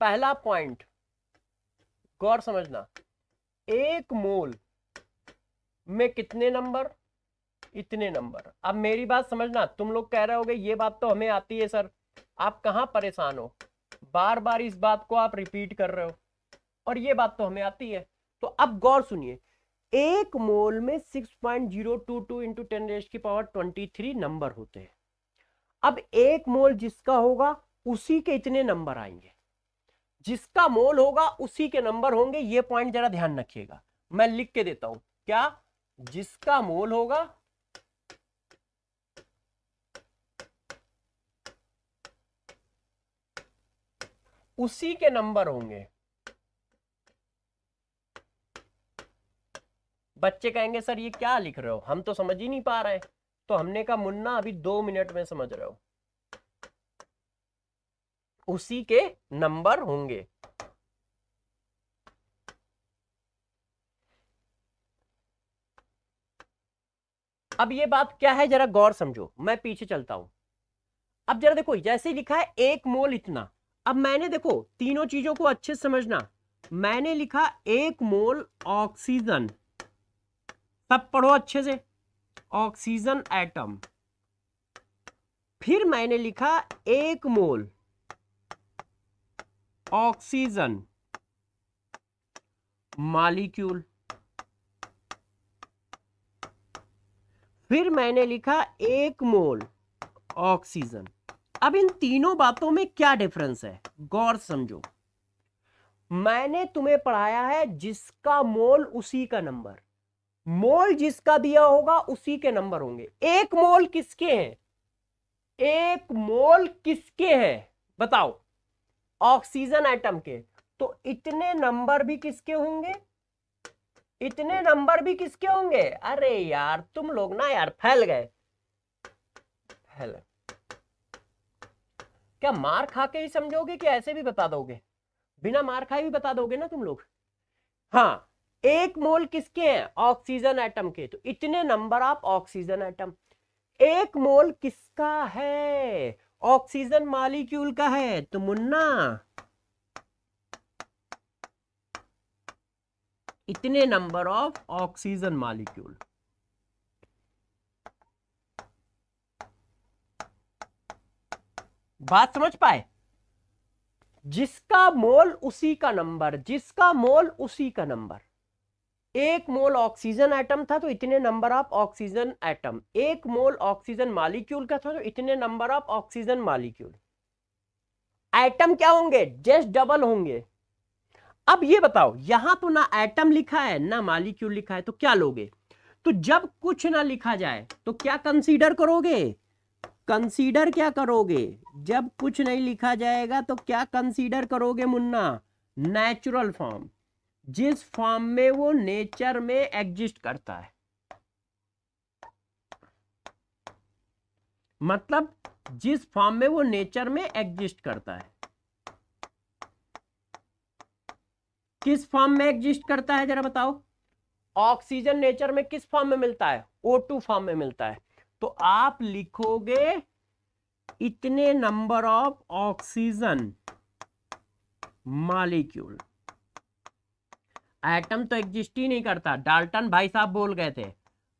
पहला पॉइंट गौर समझना एक मोल में कितने नंबर इतने नंबर अब मेरी बात समझना तुम लोग कह रहे होगे ये बात तो हमें आती है सर आप कहां परेशान हो बार बार इस बात को आप रिपीट कर रहे हो और ये बात तो हमें आती है तो अब गौर सुनिए एक मोल में 6.022 point zero two two into ten race की पावर 23 नंबर होते हैं अब एक मोल जिसका होगा उसी के इतने नंबर आएंगे जिसका मोल होगा उसी के नंबर होंगे ये पॉइंट जरा ध्यान रखिएगा मैं लिख के देता हूं क्या जिसका मोल होगा उसी के नंबर होंगे बच्चे कहेंगे सर ये क्या लिख रहे हो हम तो समझ ही नहीं पा रहे तो हमने कहा मुन्ना अभी दो मिनट में समझ रहे हो उसी के नंबर होंगे अब ये बात क्या है जरा गौर समझो मैं पीछे चलता हूं अब जरा देखो जैसे लिखा है एक मोल इतना अब मैंने देखो तीनों चीजों को अच्छे से समझना मैंने लिखा एक मोल ऑक्सीजन तब पढ़ो अच्छे से ऑक्सीजन एटम फिर मैंने लिखा एक मोल ऑक्सीजन मालिक्यूल फिर मैंने लिखा एक मोल ऑक्सीजन अब इन तीनों बातों में क्या डिफरेंस है गौर समझो मैंने तुम्हें पढ़ाया है जिसका मोल उसी का नंबर मोल जिसका दिया होगा उसी के नंबर होंगे एक मोल किसके हैं एक मोल किसके हैं बताओ ऑक्सीजन एटम के तो इतने नंबर भी किसके होंगे इतने नंबर भी किसके होंगे अरे यार तुम लोग ना यार फैल गए फैल क्या मार खा के ही समझोगे कि ऐसे भी बता दोगे बिना मार खाए भी बता दोगे ना तुम लोग हाँ एक मोल किसके हैं ऑक्सीजन एटम के तो इतने नंबर आप ऑक्सीजन एटम एक मोल किसका है ऑक्सीजन मालिक्यूल का है तो मुन्ना इतने नंबर ऑफ ऑक्सीजन मालिक्यूल बात समझ पाए जिसका मोल उसी का नंबर जिसका मोल उसी का नंबर एक मोल ऑक्सीजन एटम था तो इतने नंबर ऑफ ऑक्सीजन एटम एक मोल ऑक्सीजन मालिक्यूल का था तो इतने number of oxygen molecule atom क्या होंगे जस्ट डबल होंगे अब ये बताओ यहां तो ना एटम लिखा है ना मालिक्यूल लिखा है तो क्या लोगे तो जब कुछ ना लिखा जाए तो क्या कंसीडर करोगे कंसीडर क्या करोगे जब कुछ नहीं लिखा जाएगा तो क्या कंसीडर करोगे मुन्ना नेचुरल फॉर्म जिस फॉर्म में वो नेचर में एग्जिस्ट करता है मतलब जिस फॉर्म में वो नेचर में एग्जिस्ट करता है किस फॉर्म में एग्जिस्ट करता है जरा बताओ ऑक्सीजन नेचर में किस फॉर्म में मिलता है ओ टू फॉर्म में मिलता है तो आप लिखोगे इतने number of oxygen molecule atom तो एग्जिस्ट ही नहीं करता डाल्टन भाई साहब बोल गए थे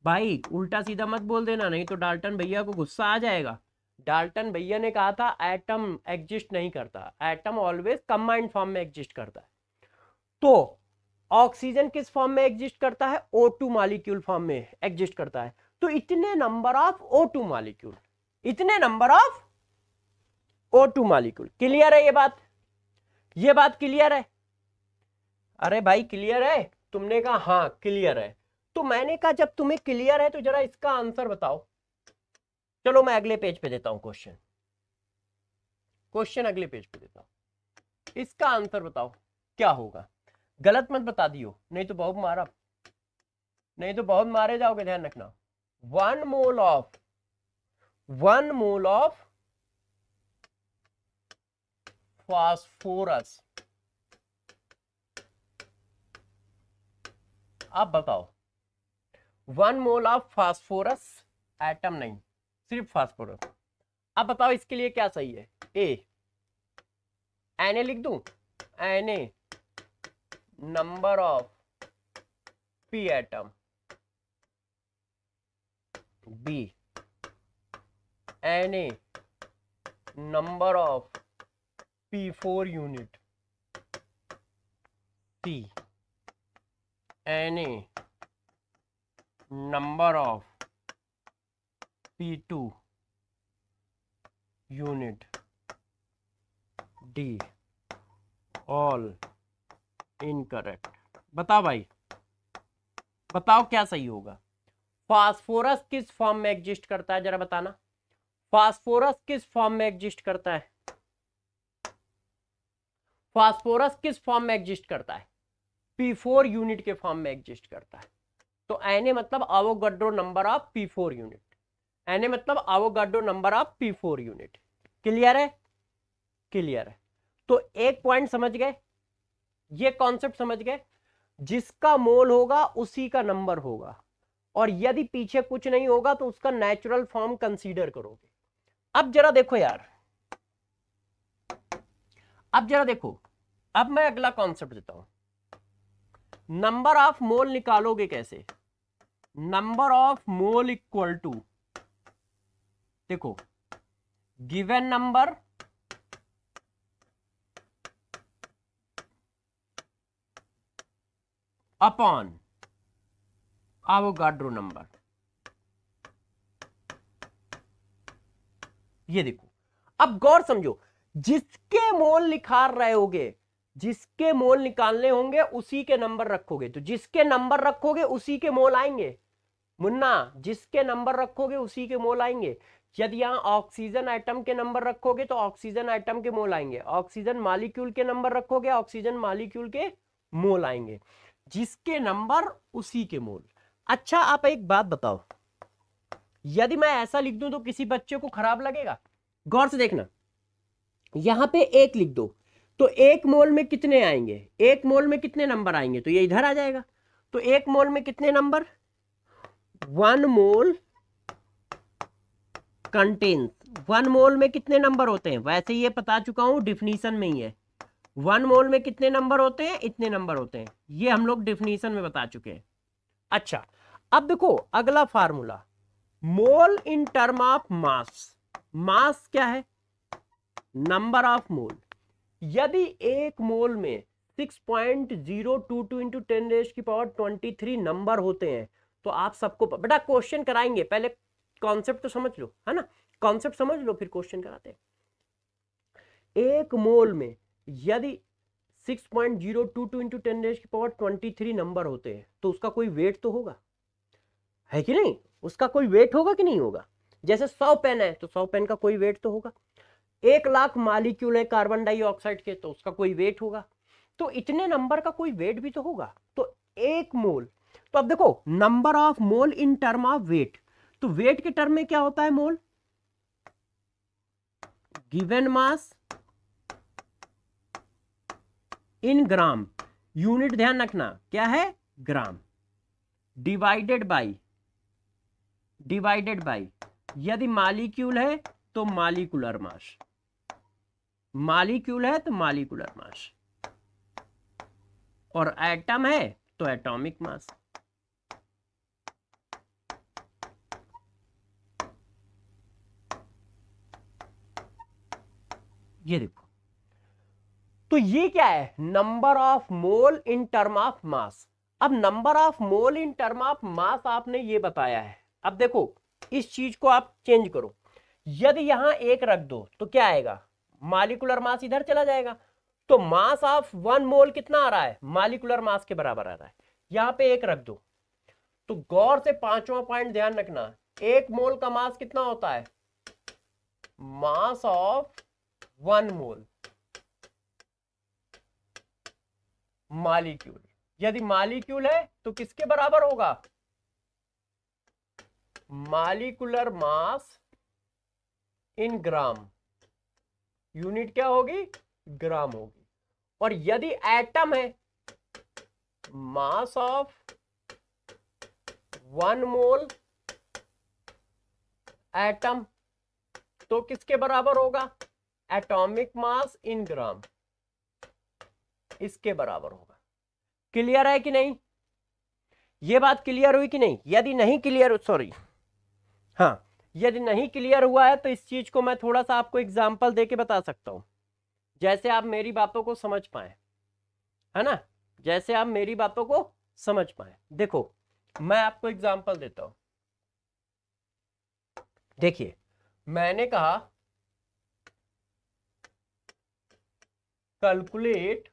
भाई उल्टा सीधा मत बोल देना नहीं तो डाल्टन भैया को गुस्सा आ जाएगा डाल्टन भैया ने कहा था एटम एग्जिस्ट नहीं करता एटम ऑलवेज कंबाइंड फॉर्म में एग्जिस्ट करता है तो ऑक्सीजन किस फॉर्म में एग्जिस्ट करता है ओ टू मालिक्यूल फॉर्म में एग्जिस्ट करता है तो इतने number of O two molecule इतने number of O two molecule clear है ये बात ये बात क्लियर है अरे भाई क्लियर है तुमने कहा हाँ क्लियर है तो मैंने कहा जब तुम्हें क्लियर है तो जरा इसका आंसर बताओ चलो मैं अगले पेज पे देता हूं क्वेश्चन क्वेश्चन अगले पेज पे देता हूं इसका आंसर बताओ क्या होगा गलत मत बता दियो नहीं तो बहुत मारा नहीं तो बहुत मारे जाओगे ध्यान रखना one mole of one mole of phosphorus आप बताओ one mole of phosphorus atom नहीं सिर्फ फास्फोरस आप बताओ इसके लिए क्या सही है ए एन ए लिख दू N A number of P atom B N A number of P four unit C any number of P2 unit D all incorrect बताओ भाई बताओ क्या सही होगा फास्फोरस किस फॉर्म में एग्जिस्ट करता है जरा बताना फास्फोरस किस फॉर्म में एग्जिस्ट करता है फास्फोरस किस फॉर्म में एग्जिस्ट करता है पी फोर यूनिट के फॉर्म में एग्जिस्ट करता है तो एन ए मतलब Avogadro number of P four unit N A मतलब Avogadro number of P four unit clear है क्लियर है तो एक पॉइंट समझ गए ये कॉन्सेप्ट समझ गए जिसका मोल होगा उसी का नंबर होगा और यदि पीछे कुछ नहीं होगा तो उसका नेचुरल फॉर्म कंसीडर करोगे अब जरा देखो यार अब जरा देखो अब मैं अगला कॉन्सेप्ट देता हूं नंबर ऑफ मोल निकालोगे कैसे number of mole equal to देखो given number upon Avogadro number ये देखो अब गौर समझो जिसके मोल निकाल रहे होगे जिसके मोल निकालने होंगे उसी के नंबर रखोगे तो जिसके नंबर रखोगे उसी के मोल आएंगे मुन्ना जिसके नंबर रखोगे उसी के मोल आएंगे यदि यहाँ ऑक्सीजन आइटम के नंबर रखोगे तो ऑक्सीजन आइटम के मोल आएंगे ऑक्सीजन मालिक्यूल के नंबर रखोगे ऑक्सीजन मालिक्यूल के मोल आएंगे जिसके नंबर उसी के मोल अच्छा आप एक बात बताओ यदि मैं ऐसा लिख दूं तो किसी बच्चे को खराब लगेगा गौर से देखना यहां पे एक लिख दो तो एक मोल में कितने आएंगे एक मोल में कितने नंबर आएंगे तो ये इधर आ जाएगा तो एक मोल में कितने number one mole contains one mole में कितने नंबर होते हैं वैसे ये बता चुका हूं डिफिनीशन में ही है वन मोल में कितने नंबर होते हैं इतने नंबर होते हैं ये हम लोग डिफिनीशन में बता चुके हैं अच्छा अब देखो अगला formula mole in term of mass mass क्या है नंबर ऑफ मोल यदि एक मोल में 6.022 point zero two two into ten race की पावर 23 नंबर होते हैं तो आप सबको बेटा क्वेश्चन कराएंगे पहले कॉन्सेप्ट तो समझ लो है ना कॉन्सेप्ट समझ लो फिर क्वेश्चन कराते हैं एक मोल में यदि 6.022 point zero two two into ten race की पावर 23 नंबर होते हैं तो उसका कोई वेट तो होगा है कि नहीं उसका कोई वेट होगा कि नहीं होगा जैसे सौ पेन है तो सौ पेन का कोई वेट तो होगा एक लाख मालिक्यूल है कार्बन डाइऑक्साइड के तो उसका कोई वेट होगा तो इतने नंबर का कोई वेट भी तो होगा तो एक मोल तो अब देखो number of mole in term of weight तो वेट के टर्म में क्या होता है मोल given mass in gram unit ध्यान रखना क्या है gram divided by divided by यदि मालिक्यूल है तो मालिकुलर मास मालिक्यूल है तो मालिकुलर मास और एटम है तो एटॉमिक मास ये देखो तो ये क्या है number of mole in term of mass अब number of mole in term of mass आपने ये बताया है अब देखो इस चीज को आप चेंज करो यदि यहां एक रख दो तो क्या आएगा मालिकुलर मास इधर चला जाएगा तो मास ऑफ वन मोल कितना आ रहा है मालिकुलर मास के बराबर आ रहा है यहां पे एक रख दो तो गौर से पांचवा पॉइंट ध्यान रखना एक मोल का मास कितना होता है mass of one mole molecule यदि मालिक्यूल है तो किसके बराबर होगा molecular mass in gram unit क्या होगी ग्राम होगी और यदि एटम है mass of one mole atom तो किसके बराबर होगा एटॉमिक मास इन ग्राम इसके बराबर होगा क्लियर है कि नहीं ये बात क्लियर हुई कि नहीं यदि नहीं क्लियर सॉरी हाँ यदि नहीं क्लियर हुआ है तो इस चीज को मैं थोड़ा सा आपको एग्जाम्पल दे के बता सकता हूँ जैसे आप मेरी बातों को समझ पाए है ना जैसे आप मेरी बातों को समझ पाए देखो मैं आपको एग्जाम्पल देता हूं देखिए मैंने कहा कैलकुलेट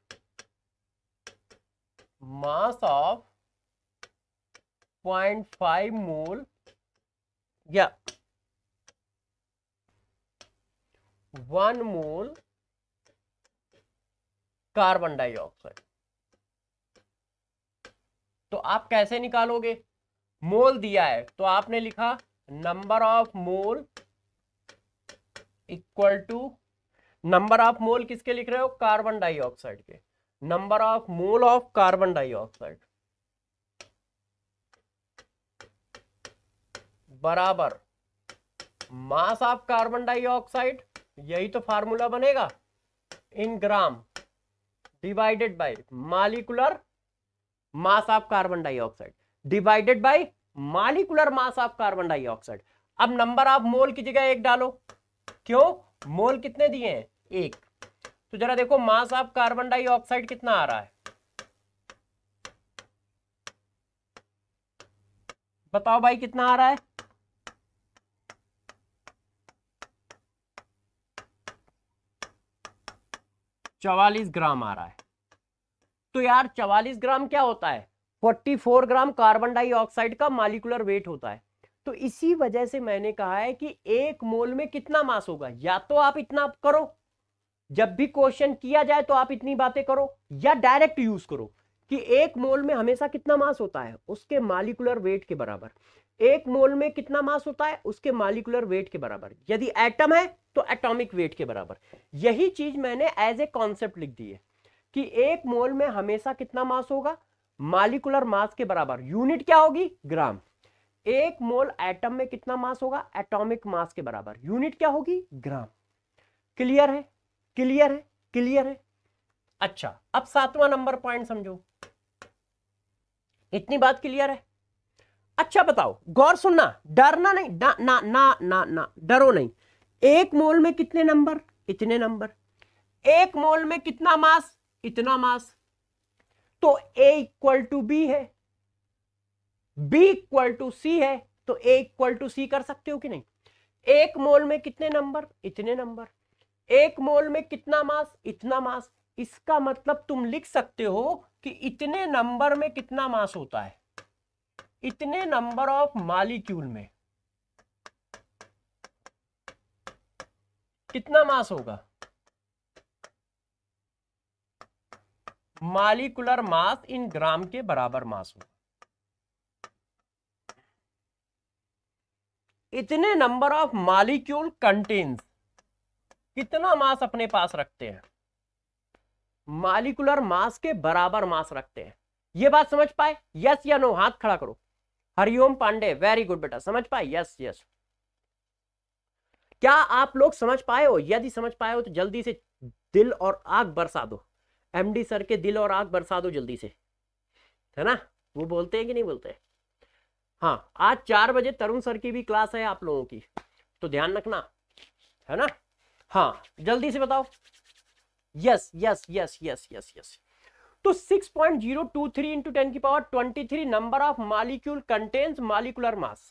मास ऑफ 0.5 मोल या वन मोल कार्बन डाइऑक्साइड तो आप कैसे निकालोगे मोल दिया है तो आपने लिखा number of mole equal to number of mole किसके लिख रहे हो कार्बन डाइऑक्साइड के number of mole of carbon dioxide बराबर मास ऑफ कार्बन डाइऑक्साइड यही तो फार्मूला बनेगा in gram divided by molecular mass of carbon dioxide divided by molecular mass of carbon dioxide अब नंबर आप मोल की जगह एक डालो क्यों मोल कितने दिए हैं एक तो जरा देखो मास ऑफ कार्बन डाइऑक्साइड कितना आ रहा है बताओ भाई कितना आ रहा है चवालीस ग्राम आ रहा है तो यार चवालीस ग्राम क्या होता है 44 ग्राम कार्बन डाइऑक्साइड का मालिकुलर वेट होता है तो इसी वजह से मैंने कहा है कि एक मोल में कितना मास होगा या तो आप इतना करो जब भी क्वेश्चन किया जाए तो आप इतनी बातें करो या डायरेक्ट यूज करो कि एक मोल में हमेशा कितना मास होता है उसके मालिकुलर वेट के बराबर एक मोल में कितना मास होता है उसके मालिकुलर वेट के बराबर यदि एटम है तो एटॉमिक वेट के बराबर यही चीज मैंने एज ए कॉन्सेप्ट लिख दी है कि एक मोल में हमेशा कितना मास होगा मालिकुलर मास के बराबर यूनिट क्या होगी ग्राम एक मोल एटम में कितना मास होगा एटॉमिक मास के बराबर यूनिट क्या होगी ग्राम क्लियर है क्लियर है क्लियर है अच्छा अब सातवां नंबर पॉइंट समझो इतनी बात क्लियर है अच्छा बताओ गौर सुनना डरना नहीं डर ना ना ना ना डरो नहीं एक मोल में कितने नंबर इतने नंबर एक मोल में कितना मास इतना मास तो ए इक्वल टू बी है बी इक्वल टू सी है तो ए इक्वल टू सी कर सकते हो कि नहीं एक मोल में कितने नंबर इतने नंबर एक मोल में कितना मास इतना मास इसका मतलब तुम लिख सकते हो कि इतने नंबर में कितना मास होता है इतने नंबर ऑफ मालिक्यूल में कितना मास होगा मालिकुलर मास इन ग्राम के बराबर मास होगा इतने नंबर ऑफ मालिक्यूल कंटेन्स कितना मास अपने पास रखते हैं मालिकुलर मास के बराबर मास रखते हैं यह बात समझ पाए यस या नो हाथ खड़ा करो हरिओम पांडे वेरी गुड बेटा समझ पाए यस यस क्या आप लोग समझ पाए हो यदि समझ पाए हो तो जल्दी से दिल और आग बरसा दो एमडी सर के दिल और आग बरसा दो जल्दी से है ना वो बोलते हैं कि नहीं बोलते हाँ आज चार बजे तरुण सर की भी क्लास है आप लोगों की तो ध्यान रखना है ना हाँ जल्दी से बताओ yes yes yes yes yes yes तो 6.023 point zero two three into ten की power twenty three number of molecule contains molecular mass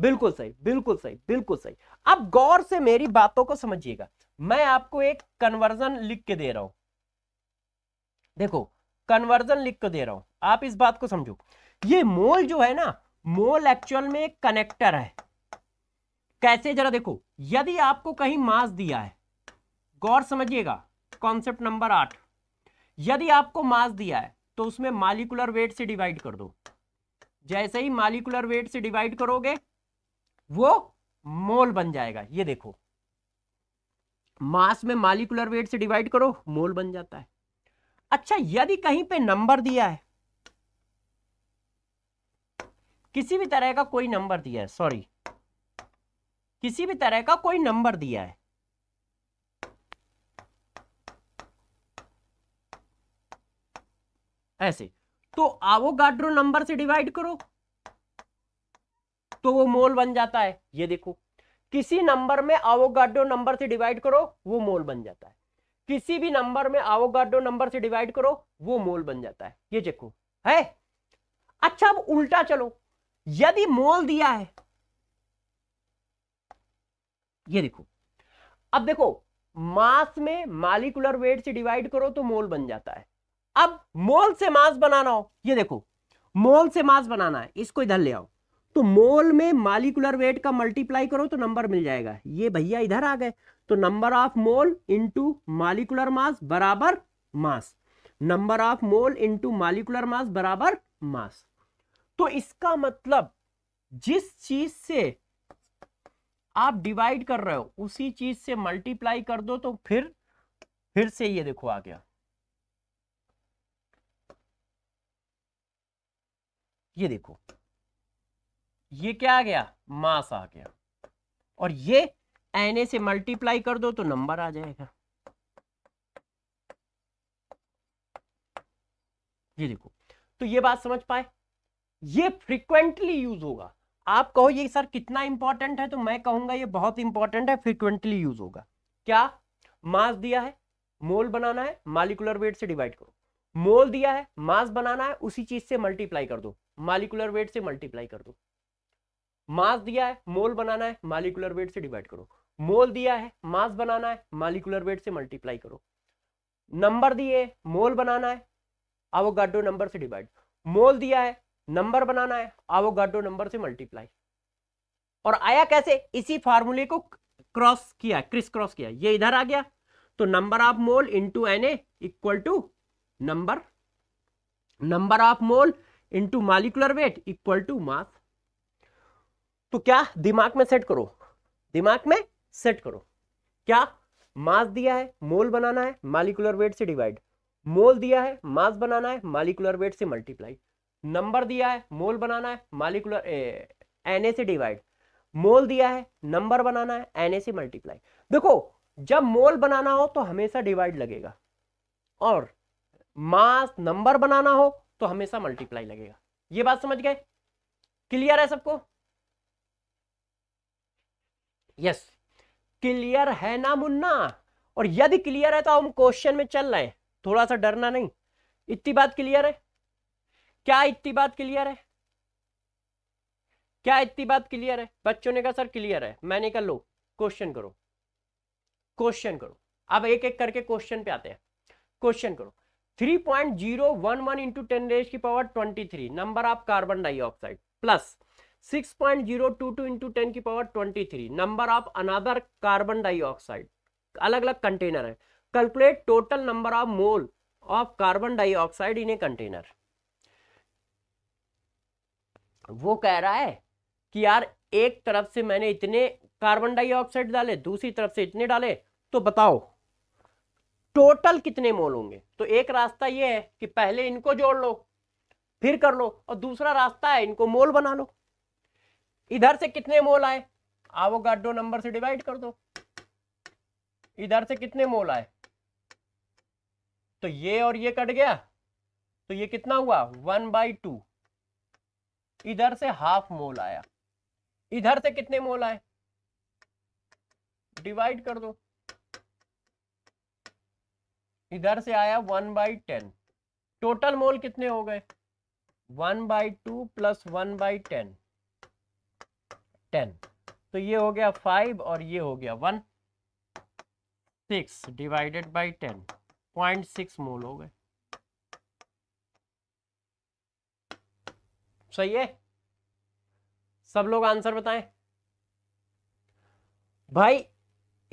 बिल्कुल सही बिल्कुल सही बिल्कुल सही अब गौर से मेरी बातों को समझिएगा मैं आपको एक कन्वर्जन लिख के दे रहा हूं देखो कन्वर्जन लिख के दे रहा हूं आप इस बात को समझो ये मोल जो है ना मोल एक्चुअल में एक कनेक्टर है कैसे जरा देखो यदि आपको कहीं मास दिया है गौर समझिएगा कॉन्सेप्ट नंबर आठ यदि आपको मास दिया है तो उसमें मालिकुलर वेट से डिवाइड कर दो जैसे ही मालिकुलर वेट से डिवाइड करोगे वो मोल बन जाएगा ये देखो मास में मालिकुलर वेट से डिवाइड करो मोल बन जाता है अच्छा यदि कहीं पे नंबर दिया है किसी भी तरह का कोई नंबर दिया है सॉरी किसी भी तरह का कोई नंबर दिया है ऐसे तो आवोगाड्रो नंबर से डिवाइड करो तो वो मोल बन जाता है ये देखो किसी नंबर में आवोगाड्रो नंबर से डिवाइड करो वो मोल बन जाता है किसी भी नंबर में आवोगाड्रो नंबर से डिवाइड करो वो मोल बन जाता है ये देखो है अच्छा अब उल्टा चलो यदि मोल दिया है ये देखो अब देखो मास में मालिकुलर वेट से डिवाइड करो तो मोल बन जाता है अब मोल से मास बनाना हो ये देखो मोल से मास बनाना है इसको इधर ले आओ तो मोल में मालिकुलर वेट का मल्टीप्लाई करो तो नंबर मिल जाएगा ये भैया इधर आ गए तो number of mole into molecular mass बराबर mass number of mole into molecular mass बराबर मास तो इसका मतलब जिस चीज से आप डिवाइड कर रहे हो उसी चीज से मल्टीप्लाई कर दो तो फिर फिर से ये देखो आ गया ये देखो ये क्या आ गया मास आ गया और ये एन से मल्टीप्लाई कर दो तो नंबर आ जाएगा ये देखो तो ये बात समझ पाए ये फ्रीक्वेंटली यूज होगा आप कहो ये सर कितना इंपॉर्टेंट है तो मैं कहूंगा ये बहुत इंपॉर्टेंट है फ्रीक्वेंटली यूज होगा क्या मास दिया है मोल बनाना है मालिकुलर वेट से डिवाइड करो मोल दिया है मास बनाना है उसी चीज से मल्टीप्लाई कर दो मालिकुलर वेट से मल्टीप्लाई कर दो मास दिया है मोल बनाना है मालिकुलर वेट से डिवाइड करो मोल दिया है मास बनाना है मालिकुलर वेट से मल्टीप्लाई करो नंबर दिए मोल बनाना है गाडो नंबर से डिवाइड मोल दिया है नंबर बनाना है गाडो नंबर से मल्टीप्लाई और आया कैसे इसी फार्मूले को क्रॉस किया क्रिस क्रॉस किया ये इधर आ गया तो number of mole into N A equal to number number of mole into molecular weight equal to mass तो क्या दिमाग में सेट करो दिमाग में सेट करो क्या मास दिया है मोल बनाना है मालिकुलर वेट से डिवाइड मोल दिया है मास बनाना है मालिकुलर वेट से मल्टीप्लाई नंबर दिया है मोल बनाना है मालिकुलर एन से डिवाइड मोल दिया है नंबर बनाना है एन से मल्टीप्लाई देखो जब मोल बनाना हो तो हमेशा डिवाइड लगेगा और मास नंबर बनाना हो तो हमेशा मल्टीप्लाई लगेगा ये बात समझ गए क्लियर है सबको यस क्लियर है ना मुन्ना और यदि क्लियर है तो हम क्वेश्चन में चल रहे हैं थोड़ा सा डरना नहीं इतनी बात क्लियर है क्या इतनी बात क्लियर है क्या इतनी बात क्लियर है बच्चों ने कहा सर क्लियर है मैंने कहा लो क्वेश्चन करो क्वेश्चन करो अब एक एक करके क्वेश्चन पे आते हैं क्वेश्चन करो three point zero one one into ten raise की power twenty three number of carbon dioxide plus six point zero two two into ten की power twenty three number of another carbon dioxide अलग अलग container है calculate total number of mole of carbon dioxide in a container वो कह रहा है कि यार एक तरफ से मैंने इतने कार्बन डाइऑक्साइड डाले दूसरी तरफ से इतने डाले तो बताओ टोटल कितने मोल होंगे तो एक रास्ता ये है कि पहले इनको जोड़ लो फिर कर लो और दूसरा रास्ता है इनको मोल बना लो इधर से कितने मोल आए गाडो नंबर से डिवाइड कर दो इधर से कितने मोल आए तो ये और ये कट गया तो ये कितना हुआ वन बाई टू इधर से हाफ मोल आया इधर से कितने मोल आए डिवाइड कर दो इधर से आया one by ten total mole कितने हो गए one by two plus one by ten ten तो ये हो गया फाइव और ये हो गया one six divided by ten point six mole हो गए सही है सब लोग आंसर बताएं भाई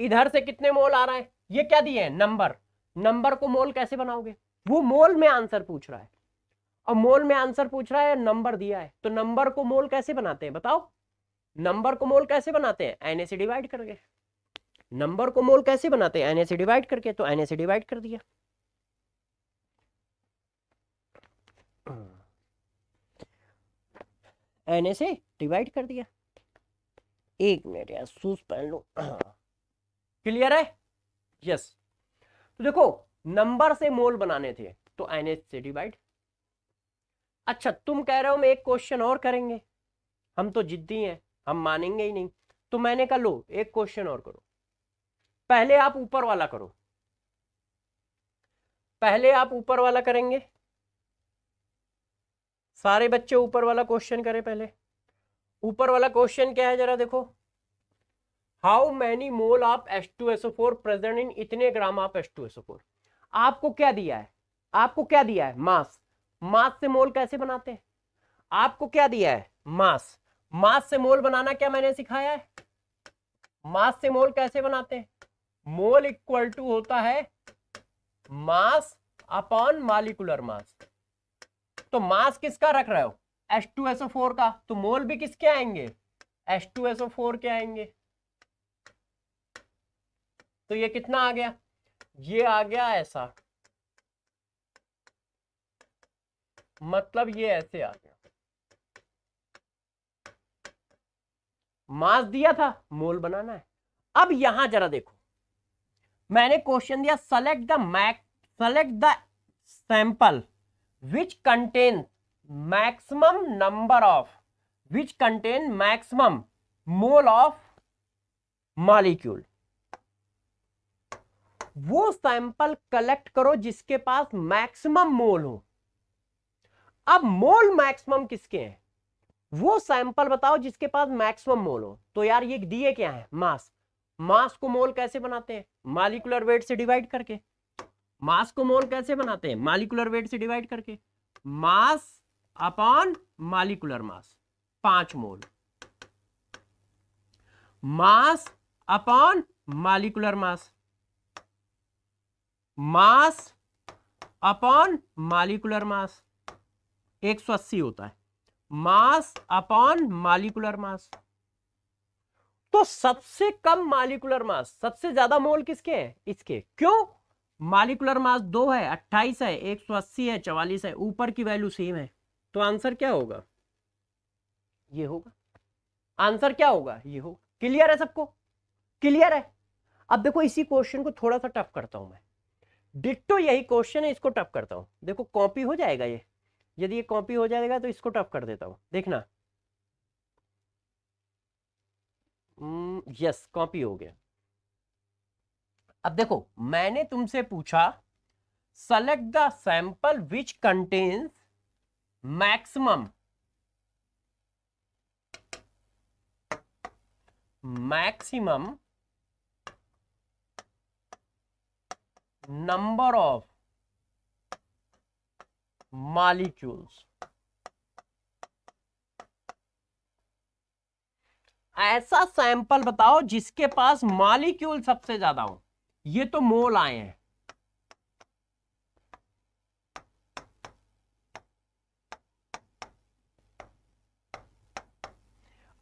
इधर से कितने मोल आ रहे हैं ये क्या दिए हैं नंबर नंबर को मोल कैसे बनाओगे वो मोल में आंसर पूछ रहा है और मोल में आंसर पूछ रहा है नंबर दिया है तो नंबर को मोल कैसे बनाते हैं बताओ नंबर को मोल कैसे बनाते हैं एन से डिवाइड करके नंबर को मोल कैसे बनाते हैं एन से डिवाइड करके तो एन से डिवाइड कर दिया एन से डिवाइड कर दिया एक मिनट यार सूस पहन लो क्लियर है यस yes. तो देखो नंबर से मोल बनाने थे तो एन एच से डिवाइड अच्छा तुम कह रहे हो मैं एक क्वेश्चन और करेंगे हम तो जिद्दी हैं हम मानेंगे ही नहीं तो मैंने कहा लो एक क्वेश्चन और करो पहले आप ऊपर वाला करो पहले आप ऊपर वाला करेंगे सारे बच्चे ऊपर वाला क्वेश्चन करें पहले ऊपर वाला क्वेश्चन क्या है जरा देखो how many mole of S two SO four present in इतने gram of S two SO four आपको क्या दिया है आपको क्या दिया है मास मास से मोल कैसे बनाते हैं आपको क्या दिया है मास मास से मोल बनाना क्या मैंने सिखाया है मास से मोल कैसे बनाते हैं मोल इक्वल टू होता है मास अपॉन मालिकुलर मास तो मास किसका रख रहे हो H2SO4 का तो मोल भी किसके आएंगे H2SO4 के आएंगे तो ये कितना आ गया ये आ गया ऐसा मतलब ये ऐसे आ गया मास दिया था मोल बनाना है अब यहां जरा देखो मैंने क्वेश्चन दिया select the mac select the sample which contain maximum number of which contain maximum mole of molecule वो सैंपल कलेक्ट करो जिसके पास मैक्सिमम मोल हो अब मोल मैक्सिमम किसके हैं वो सैंपल बताओ जिसके पास मैक्सिमम मोल हो तो यार ये दिए क्या है मास मास को मोल कैसे बनाते हैं मालिकुलर वेट से डिवाइड करके मास को मोल कैसे बनाते हैं मालिकुलर वेट से डिवाइड करके मास अपॉन मालिकुलर मास पांच mole mass upon molecular mass mass upon molecular mass 180 होता है मास अपॉन मालिकुलर मास तो सबसे कम मालिकुलर मास सबसे ज्यादा मोल किसके हैं इसके क्यों मालिकुलर मास दो है 28 है एक सौ अस्सी है 44 है ऊपर की वैल्यू सेम है तो आंसर क्या होगा ये होगा आंसर क्या होगा ये होगा क्लियर है सबको क्लियर है अब देखो इसी क्वेश्चन को थोड़ा सा टफ करता हूं मैं डिट्टो यही क्वेश्चन है इसको टफ करता हूँ देखो कॉपी हो जाएगा ये यदि ये कॉपी हो जाएगा तो इसको टफ कर देता हूँ देखना यस हम्म, कॉपी yes, हो गया अब देखो मैंने तुमसे पूछा select the sample which contains maximum maximum number of molecules ऐसा सैंपल बताओ जिसके पास मॉलिक्यूल सबसे ज्यादा हो ये तो मोल आए हैं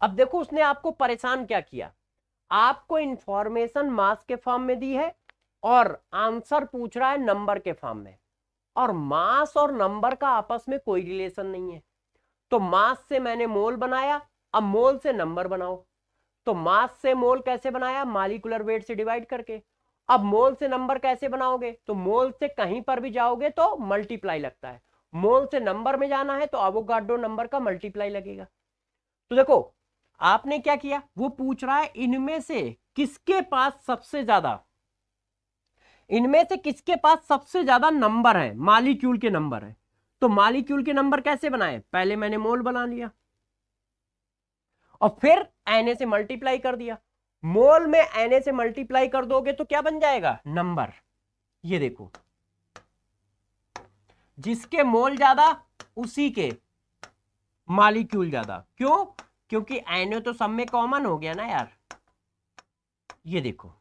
अब देखो उसने आपको परेशान क्या किया आपको इंफॉर्मेशन मास के फॉर्म में दी है और आंसर पूछ रहा है नंबर के फॉर्म में और मास और नंबर का आपस में कोई रिलेशन नहीं है तो मास से मैंने मोल बनाया अब मोल से नंबर बनाओ तो मास से मोल कैसे बनाया मालिकुलर वेट से डिवाइड करके अब मोल से नंबर कैसे बनाओगे तो मोल से कहीं पर भी जाओगे तो मल्टीप्लाई लगता है मोल से नंबर में जाना है तो अबोगाडो नंबर का मल्टीप्लाई लगेगा तो देखो आपने क्या किया वो पूछ रहा है इनमें से किसके पास सबसे ज्यादा इनमें से किसके पास सबसे ज्यादा नंबर है मालिक्यूल के नंबर है तो मालिक्यूल के नंबर कैसे बनाए पहले मैंने मोल बना लिया और फिर एन से मल्टीप्लाई कर दिया मोल में एन से मल्टीप्लाई कर दोगे तो क्या बन जाएगा नंबर ये देखो जिसके मोल ज्यादा उसी के मालिक्यूल ज्यादा क्यों क्योंकि एनओ तो सब में कॉमन हो गया ना यार ये देखो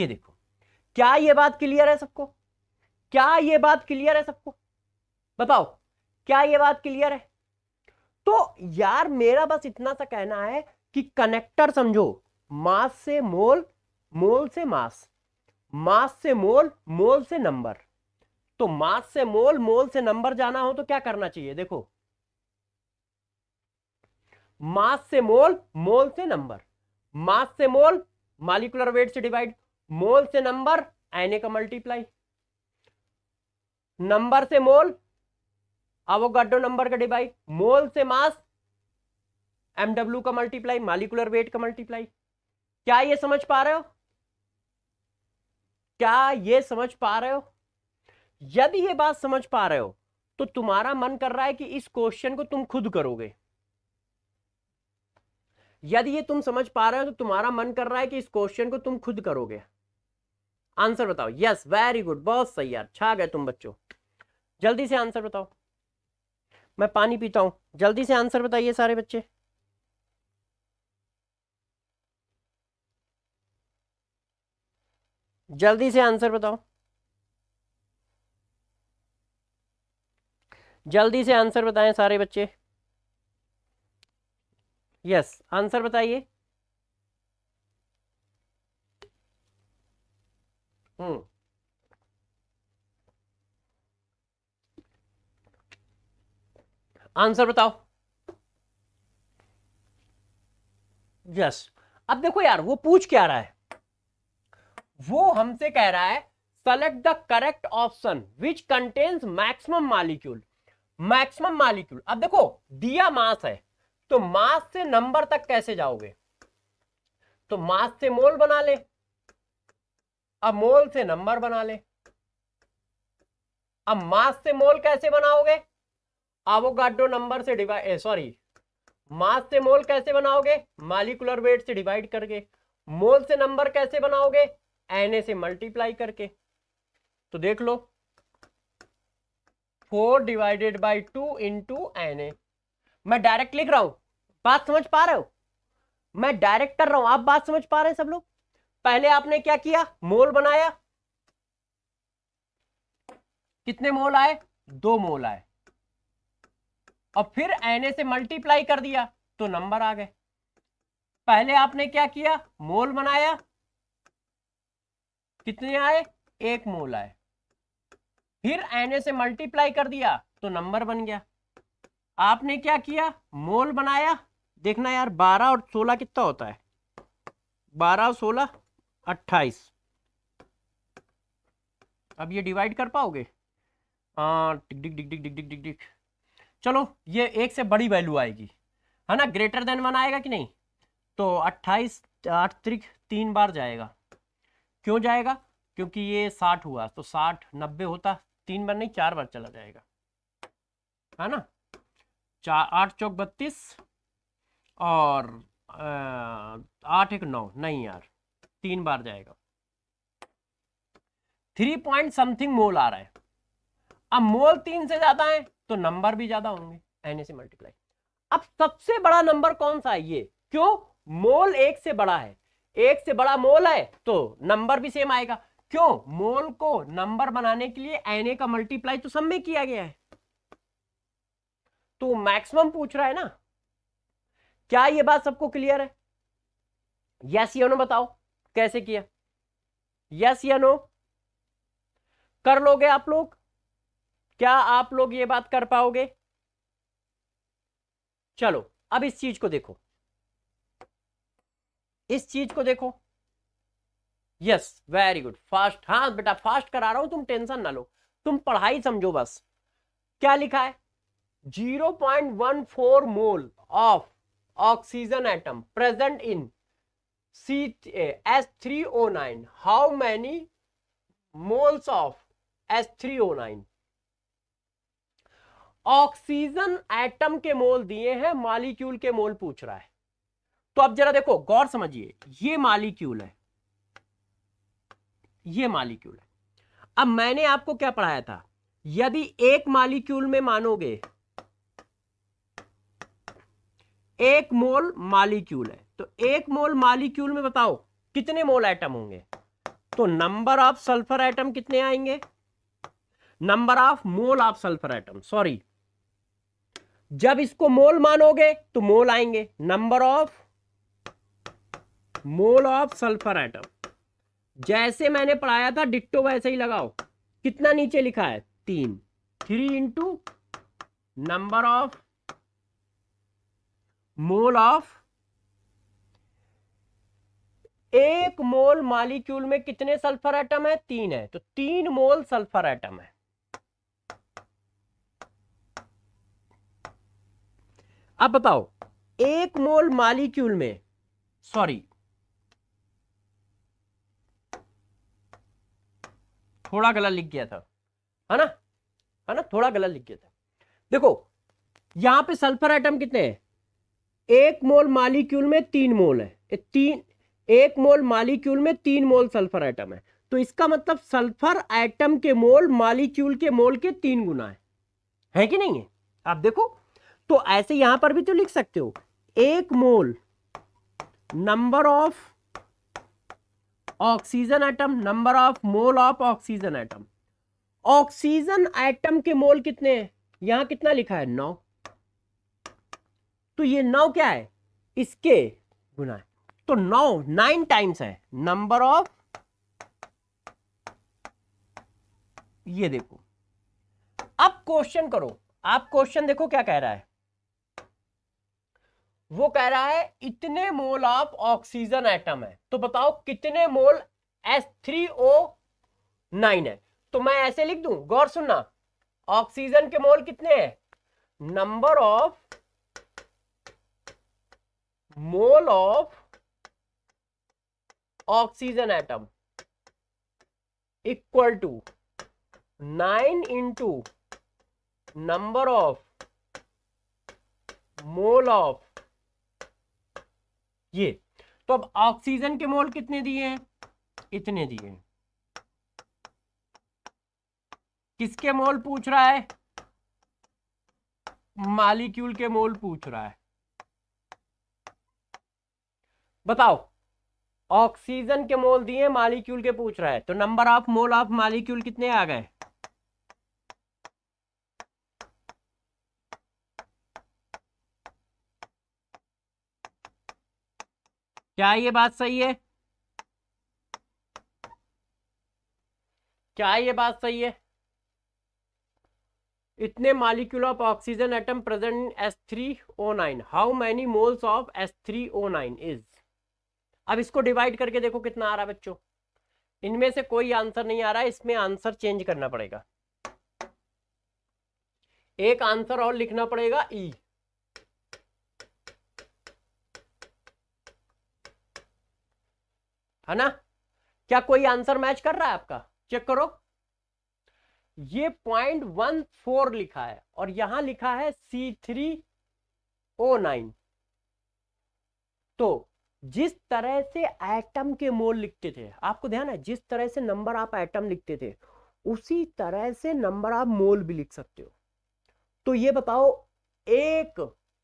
ये देखो क्या ये बात क्लियर है सबको क्या ये बात क्लियर है सबको बताओ क्या ये बात क्लियर है तो यार मेरा बस इतना सा कहना है कि कनेक्टर समझो मास से मोल मोल से मास मास से मोल मोल से नंबर तो मास से मोल मोल से नंबर जाना हो तो क्या करना चाहिए देखो मास से मोल मोल से नंबर मास से मोल मालिकुलर वेट से डिवाइड मोल से नंबर एन का मल्टीप्लाई नंबर से मोल अब वो नंबर का डिवाइड मोल से मास एमडब्ल्यू का मल्टीप्लाई मालिकुलर वेट का मल्टीप्लाई क्या ये समझ पा रहे हो क्या ये समझ पा रहे हो यदि ये बात समझ पा रहे हो तो तुम्हारा मन कर रहा है कि इस क्वेश्चन को तुम खुद करोगे यदि ये तुम समझ पा रहे हो तो तुम्हारा मन कर रहा है कि इस क्वेश्चन को तुम खुद करोगे आंसर बताओ यस वेरी गुड बहुत सही यार छा गए तुम बच्चों जल्दी से आंसर बताओ मैं पानी पीता हूं जल्दी से आंसर बताइए सारे बच्चे जल्दी से आंसर बताओ जल्दी से आंसर बताएं सारे बच्चे यस आंसर बताइए आंसर hmm. बताओ यस yes. अब देखो यार वो पूछ क्या रहा है वो हमसे कह रहा है select the correct option which contains maximum molecule maximum molecule अब देखो दिया मास है तो मास से नंबर तक कैसे जाओगे तो मास से मोल बना ले अब मोल से नंबर बना ले अब मास से मोल कैसे बनाओगे आवोगाड्रो नंबर से डिवाइड सॉरी मास से मोल कैसे बनाओगे मालिकुलर वेट से डिवाइड करके मोल से नंबर कैसे बनाओगे एन से मल्टीप्लाई करके तो देख लो four divided by two into N मैं डायरेक्ट लिख रहा हूं बात समझ पा रहे हो मैं डायरेक्ट कर रहा हूं आप बात समझ पा रहे हैं सब लोग पहले आपने क्या किया मोल बनाया कितने मोल आए दो मोल आए और फिर एन से मल्टीप्लाई कर दिया तो नंबर आ गए पहले आपने क्या किया मोल बनाया कितने आए एक मोल आए फिर एन से मल्टीप्लाई कर दिया तो नंबर बन गया आपने क्या किया मोल बनाया देखना यार बारह और सोलह कितना होता है बारह और सोलह अट्ठाईस अब ये डिवाइड कर पाओगे टिक चलो ये एक से बड़ी वैल्यू आएगी है ना ग्रेटर देन वन आएगा कि नहीं तो अट्ठाईस आठ त्रिक तीन बार जाएगा क्यों जाएगा क्योंकि ये साठ हुआ तो साठ नब्बे होता तीन बार नहीं चार बार चला जाएगा है ना चार आठ चौक बत्तीस और आठ एक नौ नहीं यार तीन बार जाएगा थ्री पॉइंट समथिंग मोल आ रहा है अब मोल तीन से ज्यादा है तो नंबर भी ज्यादा होंगे एन से मल्टीप्लाई अब सबसे बड़ा नंबर कौन सा है ये क्यों मोल एक से बड़ा है एक से बड़ा मोल है तो नंबर भी सेम आएगा क्यों मोल को नंबर बनाने के लिए एन का मल्टीप्लाई तो सब में किया गया है तो मैक्सिमम पूछ रहा है ना क्या ये बात सबको क्लियर है यस ये ये बताओ कैसे किया यस या नो कर लोगे आप लोग क्या आप लोग ये बात कर पाओगे चलो अब इस चीज को देखो इस चीज को देखो यस वेरी गुड फास्ट हाँ बेटा फास्ट करा रहा हूं तुम टेंशन ना लो तुम पढ़ाई समझो बस क्या लिखा है 0.14 mole of oxygen atom present in C S three O nine how many moles of S three O nine oxygen atom के मोल दिए हैं मालिक्यूल के मोल पूछ रहा है तो अब जरा देखो गौर समझिए ये मालिक्यूल है ये मालिक्यूल है अब मैंने आपको क्या पढ़ाया था यदि एक मालिक्यूल में मानोगे एक मोल मालिक्यूल है तो एक मोल मालिक्यूल में बताओ कितने मोल आइटम होंगे तो नंबर ऑफ सल्फर आइटम कितने आएंगे number of mole of sulphur atom sorry जब इसको मोल मानोगे तो मोल आएंगे number of mole of sulphur atom जैसे मैंने पढ़ाया था डिट्टो वैसे ही लगाओ कितना नीचे लिखा है तीन three into number of mole of एक मोल मालिक्यूल में कितने सल्फर एटम है तीन है तो तीन मोल सल्फर एटम है अब बताओ एक मोल मालिक्यूल में सॉरी थोड़ा गलत लिख गया था है ना है ना थोड़ा गलत लिख गया था देखो यहां पे सल्फर एटम कितने हैं एक मोल मालिक्यूल में तीन मोल है तीन एक मोल मालिक्यूल में तीन मोल सल्फर आइटम है तो इसका मतलब सल्फर आइटम के मोल मालिक्यूल के मोल के तीन गुना है है कि नहीं है आप देखो तो ऐसे यहां पर भी तो लिख सकते हो एक mole number of oxygen atom number of mole of oxygen atom oxygen atom के मोल कितने हैं यहां कितना लिखा है नौ तो ये नौ क्या है इसके गुना है तो नौ नाइन टाइम्स है नंबर ऑफ ये देखो अब क्वेश्चन करो आप क्वेश्चन देखो क्या कह रहा है वो कह रहा है इतने मोल ऑफ ऑक्सीजन एटम है तो बताओ कितने mole S three O nine है तो मैं ऐसे लिख दूं गौर सुनना ऑक्सीजन के मोल कितने हैं number of mole of oxygen atom equal to nine into number of mole of ये तो अब ऑक्सीजन के मोल कितने दिए हैं इतने दिए किसके मोल पूछ रहा है मालिक्यूल के मोल पूछ रहा है बताओ ऑक्सीजन के मोल दिए मालिक्यूल के पूछ रहा है तो number of mole of molecule कितने आ गए क्या ये बात सही है क्या ये बात सही है इतने molecule of oxygen atom present S three O nine how many moles of S three O nine is अब इसको डिवाइड करके देखो कितना आ रहा है बच्चों इनमें से कोई आंसर नहीं आ रहा है इसमें आंसर चेंज करना पड़ेगा एक आंसर और लिखना पड़ेगा ई e। है ना क्या कोई आंसर मैच कर रहा है आपका चेक करो ये पॉइंट वन फोर लिखा है और यहां लिखा है सी थ्री ओ नाइन तो जिस तरह से एटम के मोल लिखते थे आपको ध्यान है जिस तरह से नंबर आप एटम लिखते थे उसी तरह से नंबर आप मोल भी लिख सकते हो तो ये बताओ एक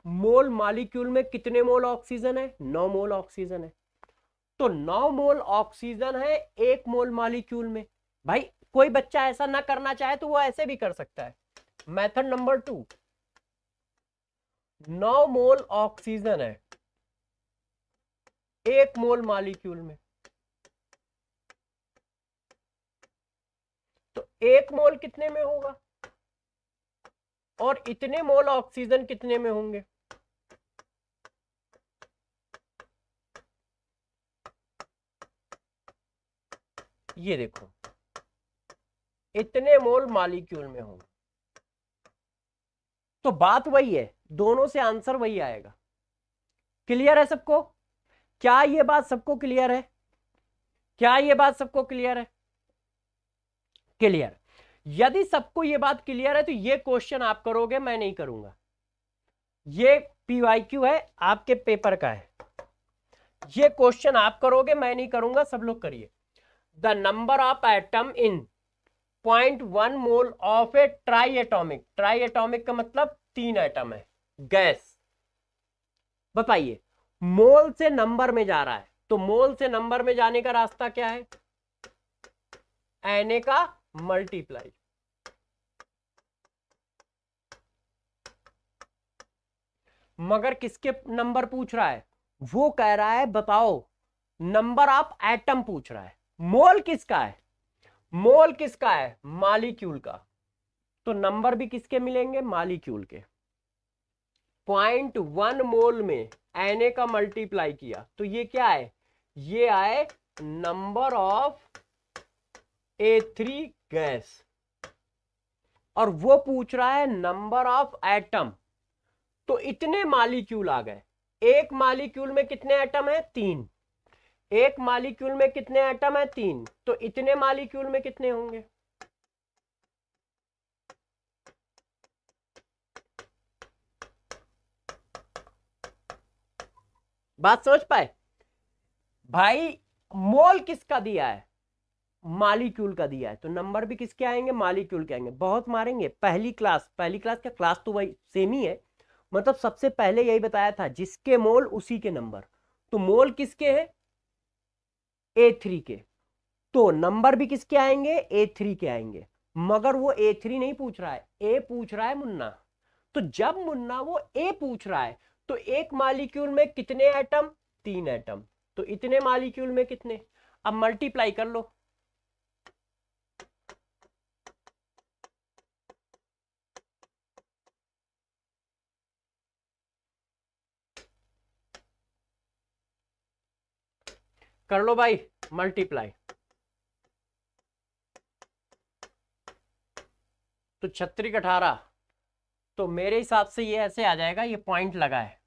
मोल मालिक्यूल में कितने मोल ऑक्सीजन है नौ मोल ऑक्सीजन है तो नौ मोल ऑक्सीजन है एक मोल मालिक्यूल में भाई कोई बच्चा ऐसा ना करना चाहे तो वो ऐसे भी कर सकता है मेथड नंबर टू नौ मोल ऑक्सीजन है एक मोल मालिक्यूल में तो एक मोल कितने में होगा और इतने मोल ऑक्सीजन कितने में होंगे ये देखो इतने मोल मालिक्यूल में होंगे तो बात वही है दोनों से आंसर वही आएगा क्लियर है सबको क्या ये बात सबको क्लियर है क्या ये बात सबको क्लियर है क्लियर यदि सबको ये बात क्लियर है तो ये क्वेश्चन आप करोगे मैं नहीं करूंगा ये पीवाईक्यू है आपके पेपर का है ये क्वेश्चन आप करोगे मैं नहीं करूंगा सब लोग करिए the number of atom in point one mole of a triatomic triatomic का मतलब तीन एटम है गैस बताइए मोल से नंबर में जा रहा है तो मोल से नंबर में जाने का रास्ता क्या है एने का मल्टीप्लाई मगर किसके नंबर पूछ रहा है वो कह रहा है बताओ नंबर आप एटम पूछ रहा है मोल किसका है मोल किसका है मालिक्यूल का तो नंबर भी किसके मिलेंगे मालिक्यूल के पॉइंट वन मोल में एन ए का मल्टीप्लाई किया तो ये क्या है ये आए number of A three gas और वो पूछ रहा है नंबर ऑफ एटम तो इतने मालिक्यूल आ गए एक मालिक्यूल में कितने एटम है तीन एक मालिक्यूल में कितने एटम है तीन तो इतने मालिक्यूल में कितने होंगे बात समझ पाए भाई मोल किसका दिया है मालिक्यूल का दिया है तो नंबर भी किसके आएंगे मालिक्यूल के आएंगे बहुत मारेंगे पहली क्लास पहली क्लास का क्लास तो वही सेम ही है मतलब सबसे पहले यही बताया था जिसके मोल उसी के नंबर तो मोल किसके हैं ए थ्री के तो नंबर भी किसके आएंगे ए थ्री के आएंगे मगर वो ए थ्री नहीं पूछ रहा है ए पूछ रहा है मुन्ना तो जब मुन्ना वो ए पूछ रहा है तो एक मालिक्यूल में कितने एटम तीन एटम तो इतने मालिक्यूल में कितने अब मल्टीप्लाई कर लो कर लो भाई मल्टीप्लाई तो छत्तीस अठारह तो मेरे हिसाब से ये ऐसे आ जाएगा ये पॉइंट लगा है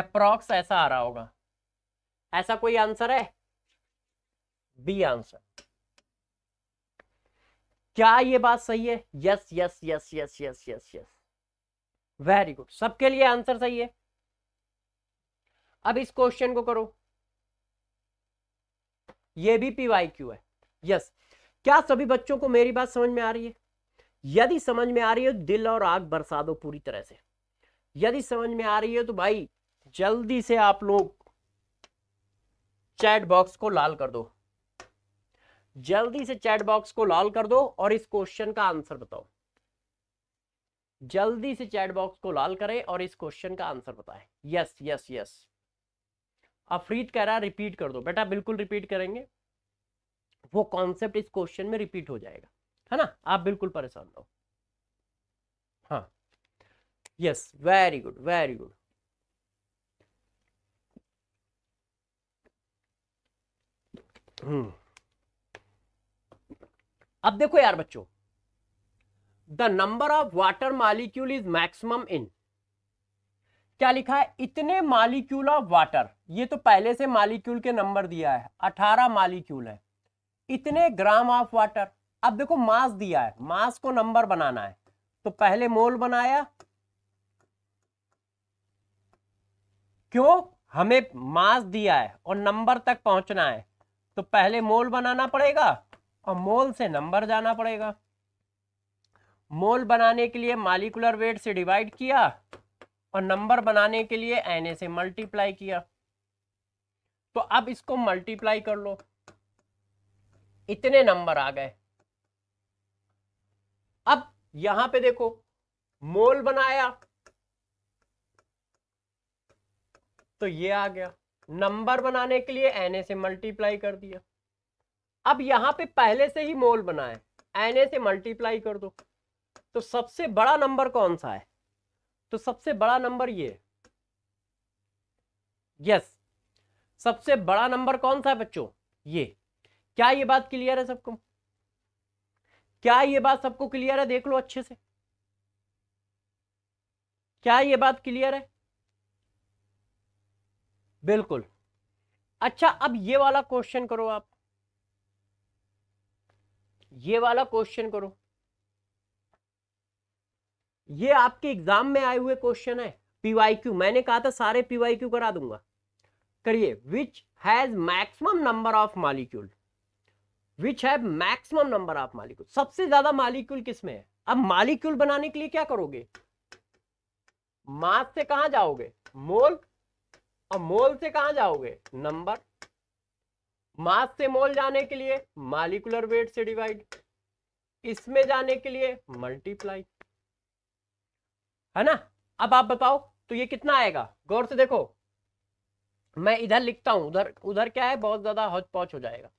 अप्रॉक्स ऐसा आ रहा होगा ऐसा कोई आंसर है बी आंसर क्या ये बात सही है yes yes yes yes yes yes yes very good सबके लिए आंसर सही है अब इस क्वेश्चन को करो ये भी पीवाई क्यू है यस yes. क्या सभी बच्चों को मेरी बात समझ में आ रही है यदि समझ में आ रही है दिल और आग बरसा दो पूरी तरह से यदि समझ में आ रही है तो भाई जल्दी से आप लोग चैट बॉक्स को लाल कर दो जल्दी से चैट बॉक्स को लाल कर दो और इस क्वेश्चन का आंसर बताओ जल्दी से चैट बॉक्स को लाल करें और इस क्वेश्चन का आंसर बताएं यस यस यस अफरीद कह रहा है रिपीट कर दो बेटा बिल्कुल रिपीट करेंगे वो कॉन्सेप्ट इस क्वेश्चन में रिपीट हो जाएगा है ना आप बिल्कुल परेशान ना हो हाँ yes very good very good अब देखो यार बच्चों the number of water molecule is maximum in क्या लिखा है इतने मालिक्यूल ऑफ वाटर ये तो पहले से मालिक्यूल के नंबर दिया है अठारह मालिक्यूल है इतने ग्राम ऑफ वाटर अब देखो मास दिया है मास को नंबर बनाना है तो पहले मोल बनाया क्यों हमें मास दिया है और नंबर तक पहुंचना है तो पहले मोल बनाना पड़ेगा और मोल से नंबर जाना पड़ेगा मोल बनाने के लिए मालिकुलर वेट से डिवाइड किया और नंबर बनाने के लिए एन से मल्टीप्लाई किया तो अब इसको मल्टीप्लाई कर लो इतने नंबर आ गए अब यहां पे देखो मोल बनाया तो ये आ गया नंबर बनाने के लिए एन से मल्टीप्लाई कर दिया अब यहां पे पहले से ही मोल बनाए एन से मल्टीप्लाई कर दो तो सबसे बड़ा नंबर कौन सा है तो सबसे बड़ा नंबर ये यस सबसे बड़ा नंबर कौन सा है बच्चों ये क्या ये बात क्लियर है सबको क्या ये बात सबको क्लियर है देख लो अच्छे से क्या ये बात क्लियर है बिल्कुल अच्छा अब ये वाला क्वेश्चन करो आप ये वाला क्वेश्चन करो ये आपके एग्जाम में आए हुए क्वेश्चन है पीवाईक्यू मैंने कहा था सारे पीवाईक्यू करा दूंगा करिए which has maximum number of molecule which have maximum number of molecule सबसे ज्यादा मालिक्यूल किसमें है अब मालिक्यूल बनाने के लिए क्या करोगे मास से कहा जाओगे मोल और मोल से कहा जाओगे नंबर मास से मोल जाने के लिए मालिकुलर वेट से डिवाइड इसमें जाने के लिए मल्टीप्लाई है ना अब आप बताओ तो ये कितना आएगा गौर से देखो मैं इधर लिखता हूं उधर उधर क्या है बहुत ज्यादा हौच पौच हो जाएगा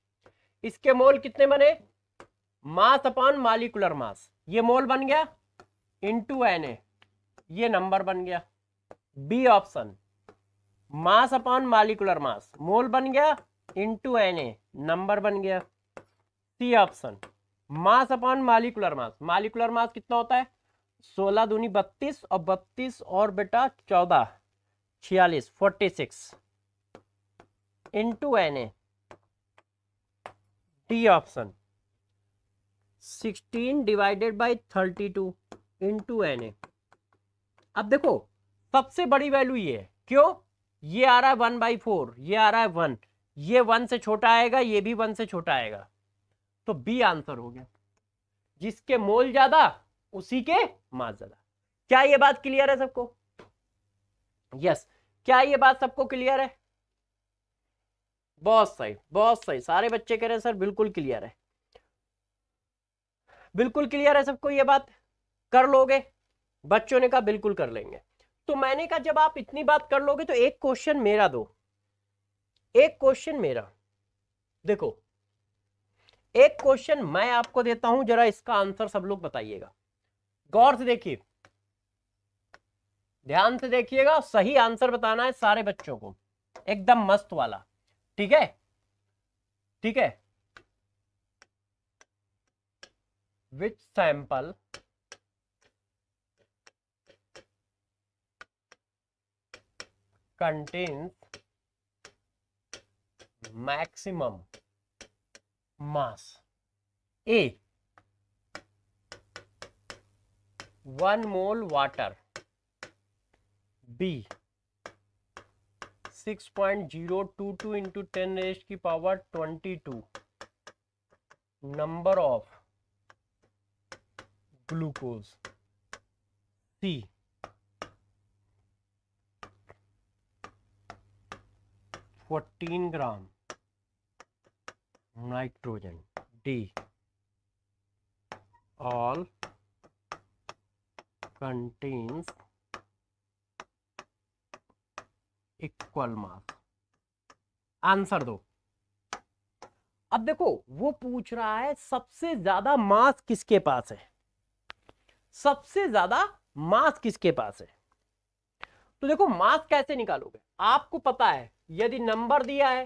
इसके मोल कितने बने मास अपॉन मालिकुलर मास ये मोल बन गया इंटू एन ए ये नंबर बन गया B option mass upon molecular mass mole बन गया इंटू एन ए नंबर बन गया C option mass upon molecular mass molecular mass कितना होता है सोलह दूनी बत्तीस और बत्तीस और बेटा चौदह छियालीस forty six into N A D option 16 divided by 32 two into N अब देखो सबसे बड़ी वैल्यू ये है क्यों ये आ रहा है वन बाई फोर ये आ रहा है वन ये वन से छोटा आएगा ये भी वन से छोटा आएगा तो बी आंसर हो गया जिसके मोल ज्यादा उसी के मास ज्यादा क्या ये बात क्लियर है सबको यस yes. क्या ये बात सबको क्लियर है बहुत सही बहुत सही सारे बच्चे कह रहे हैं सर बिल्कुल क्लियर है बिल्कुल क्लियर है सबको ये बात कर लोगे बच्चों ने कहा बिल्कुल कर लेंगे तो मैंने कहा जब आप इतनी बात कर लोगे तो एक क्वेश्चन मेरा दो एक क्वेश्चन मेरा देखो एक क्वेश्चन मैं आपको देता हूं जरा इसका आंसर सब लोग बताइएगा गौर से देखिए ध्यान से देखिएगा सही आंसर बताना है सारे बच्चों को एकदम मस्त वाला ठीक है ठीक है which sample contains maximum mass A one mole water B six point zero two two into ten raised की power twenty two number of glucose C fourteen gram nitrogen D all contains equal mass answer दो अब देखो वो पूछ रहा है सबसे ज्यादा मास किसके पास है सबसे ज्यादा मास किसके पास है तो देखो मास कैसे निकालोगे आपको पता है यदि नंबर दिया है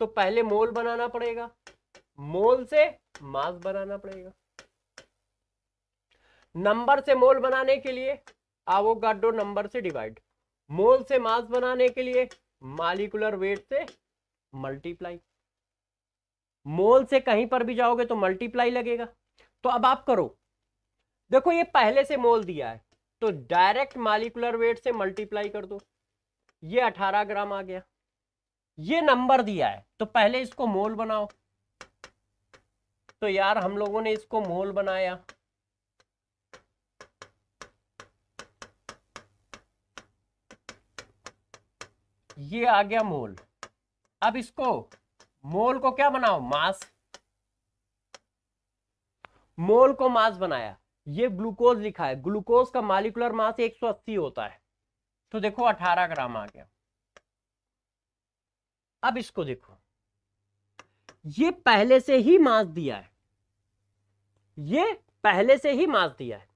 तो पहले मोल बनाना पड़ेगा मोल से मास बनाना पड़ेगा नंबर से मोल बनाने के लिए आवोगाडो नंबर से डिवाइड मोल से मास बनाने के लिए मालिकुलर वेट से मल्टीप्लाई मोल से कहीं पर भी जाओगे तो मल्टीप्लाई लगेगा तो अब आप करो देखो ये पहले से मोल दिया है तो डायरेक्ट मालिकुलर वेट से मल्टीप्लाई कर दो ये 18 ग्राम आ गया ये नंबर दिया है तो पहले इसको मोल बनाओ तो यार हम लोगों ने इसको मोल बनाया ये आ गया मोल अब इसको मोल को क्या बनाओ मास मोल को मास बनाया ये ग्लूकोज लिखा है ग्लूकोज का मालिकुलर मास 180 होता है तो देखो 18 ग्राम आ गया अब इसको देखो ये पहले से ही मास दिया है ये पहले से ही मास दिया है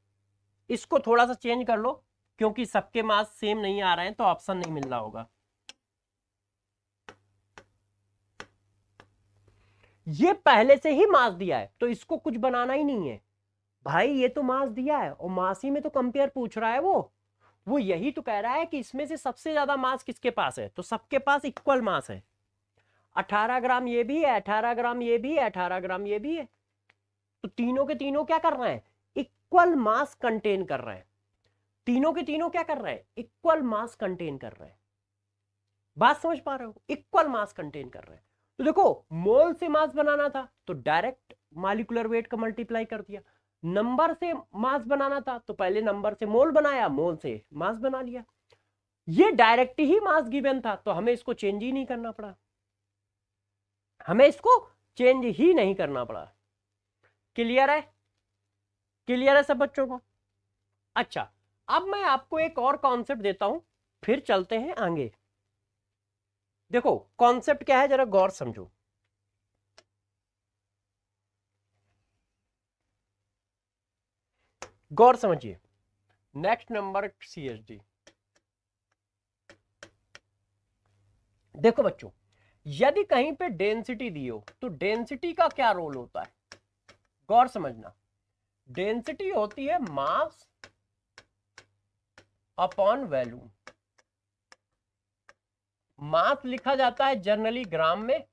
इसको थोड़ा सा चेंज कर लो क्योंकि सबके मास सेम नहीं आ रहे हैं तो ऑप्शन नहीं मिल रहा होगा ये पहले से ही मास दिया है तो इसको कुछ बनाना ही नहीं है भाई ये तो मास दिया है और मास ही में तो कंपेयर पूछ रहा है वो वो यही तो कह रहा है कि इसमें से सबसे ज्यादा मास किसके पास है तो सबके पास इक्वल मास है 18 ग्राम ये भी है 18 ग्राम ये भी है 18 ग्राम ये भी है तो तीनों के तीनों क्या कर रहे हैं इक्वल मास कंटेन कर रहे हैं तीनों के तीनों क्या कर रहे हैं इक्वल मास कंटेन कर रहे हैं बात समझ पा रहे हो इक्वल मास कंटेन कर रहे हैं तो देखो मोल से मास बनाना था तो डायरेक्ट मालिकुलर वेट का मल्टीप्लाई कर दिया नंबर से मास बनाना था तो पहले नंबर से मोल बनाया मोल से मास बना लिया ये डायरेक्ट ही मास गिवन था तो हमें इसको चेंज ही नहीं करना पड़ा हमें इसको चेंज ही नहीं करना पड़ा क्लियर है क्लियर है सब बच्चों को अच्छा अब मैं आपको एक और कॉन्सेप्ट देता हूं फिर चलते हैं आगे देखो कॉन्सेप्ट क्या है जरा गौर समझो गौर समझिए नेक्स्ट नंबर सीएसडी देखो बच्चों यदि कहीं पे डेंसिटी दी हो तो डेंसिटी का क्या रोल होता है गौर समझना डेंसिटी होती है मास अपॉन वैल्यूम मास लिखा जाता है जनरली ग्राम में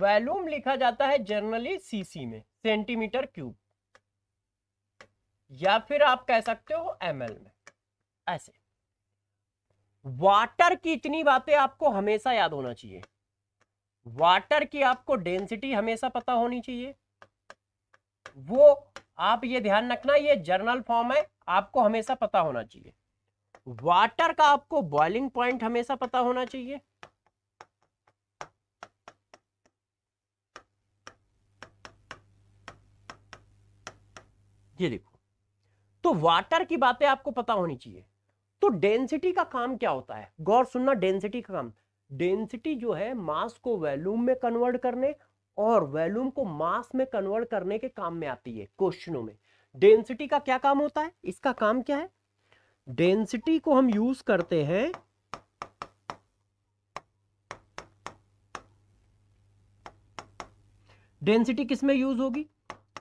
वैल्यूम लिखा जाता है जनरली सीसी में सेंटीमीटर क्यूब या फिर आप कह सकते हो एमएल में ऐसे वाटर की इतनी बातें आपको हमेशा याद होना चाहिए वाटर की आपको डेंसिटी हमेशा पता होनी चाहिए वो आप ये ध्यान रखना ये जर्नल फॉर्म है आपको हमेशा पता होना चाहिए वाटर का आपको बॉइलिंग पॉइंट हमेशा पता होना चाहिए ये देखो तो वाटर की बातें आपको पता होनी चाहिए तो डेंसिटी का काम क्या होता है गौर सुनना डेंसिटी का काम डेंसिटी जो है मास को वैल्यूम में कन्वर्ट करने और वैल्यूम को मास में कन्वर्ट करने के काम में आती है क्वेश्चनों में डेंसिटी का क्या काम होता है इसका काम क्या है डेंसिटी को हम यूज करते हैं डेंसिटी किसमें यूज होगी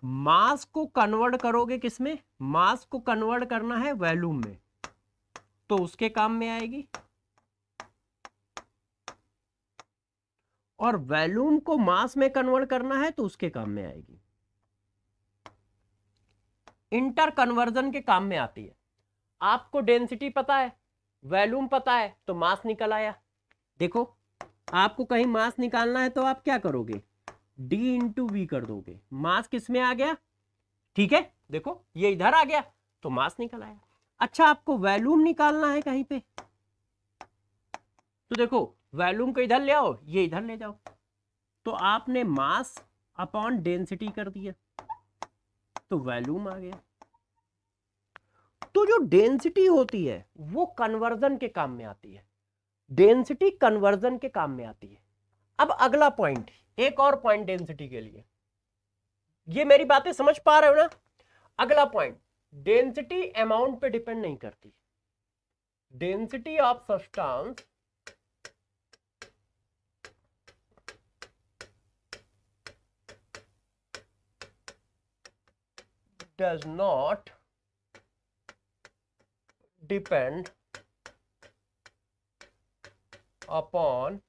मास को कन्वर्ट करोगे किसमें मास को कन्वर्ट करना है वैल्यूम में तो उसके काम में आएगी और वैल्यूम को मास में कन्वर्ट करना है तो उसके काम में आएगी इंटर कन्वर्जन के काम में आती है आपको डेंसिटी पता है वैल्यूम पता है तो मास निकल आया देखो आपको कहीं मास निकालना है तो आप क्या करोगे d इंटू वी कर दोगे मास किस में आ गया ठीक है देखो ये इधर आ गया तो मास निकल आया अच्छा आपको वैल्यूम निकालना है कहीं पे तो देखो वैल्यूम को इधर ले आओ ये इधर ले जाओ तो आपने मास अपॉन डेंसिटी कर दिया तो वैल्यूम आ गया तो जो डेंसिटी होती है वो कन्वर्जन के काम में आती है डेंसिटी कन्वर्जन के काम में आती है अब अगला पॉइंट एक और पॉइंट डेंसिटी के लिए ये मेरी बातें समझ पा रहे हो ना अगला पॉइंट डेंसिटी अमाउंट पे डिपेंड नहीं करती density of substance does not depend upon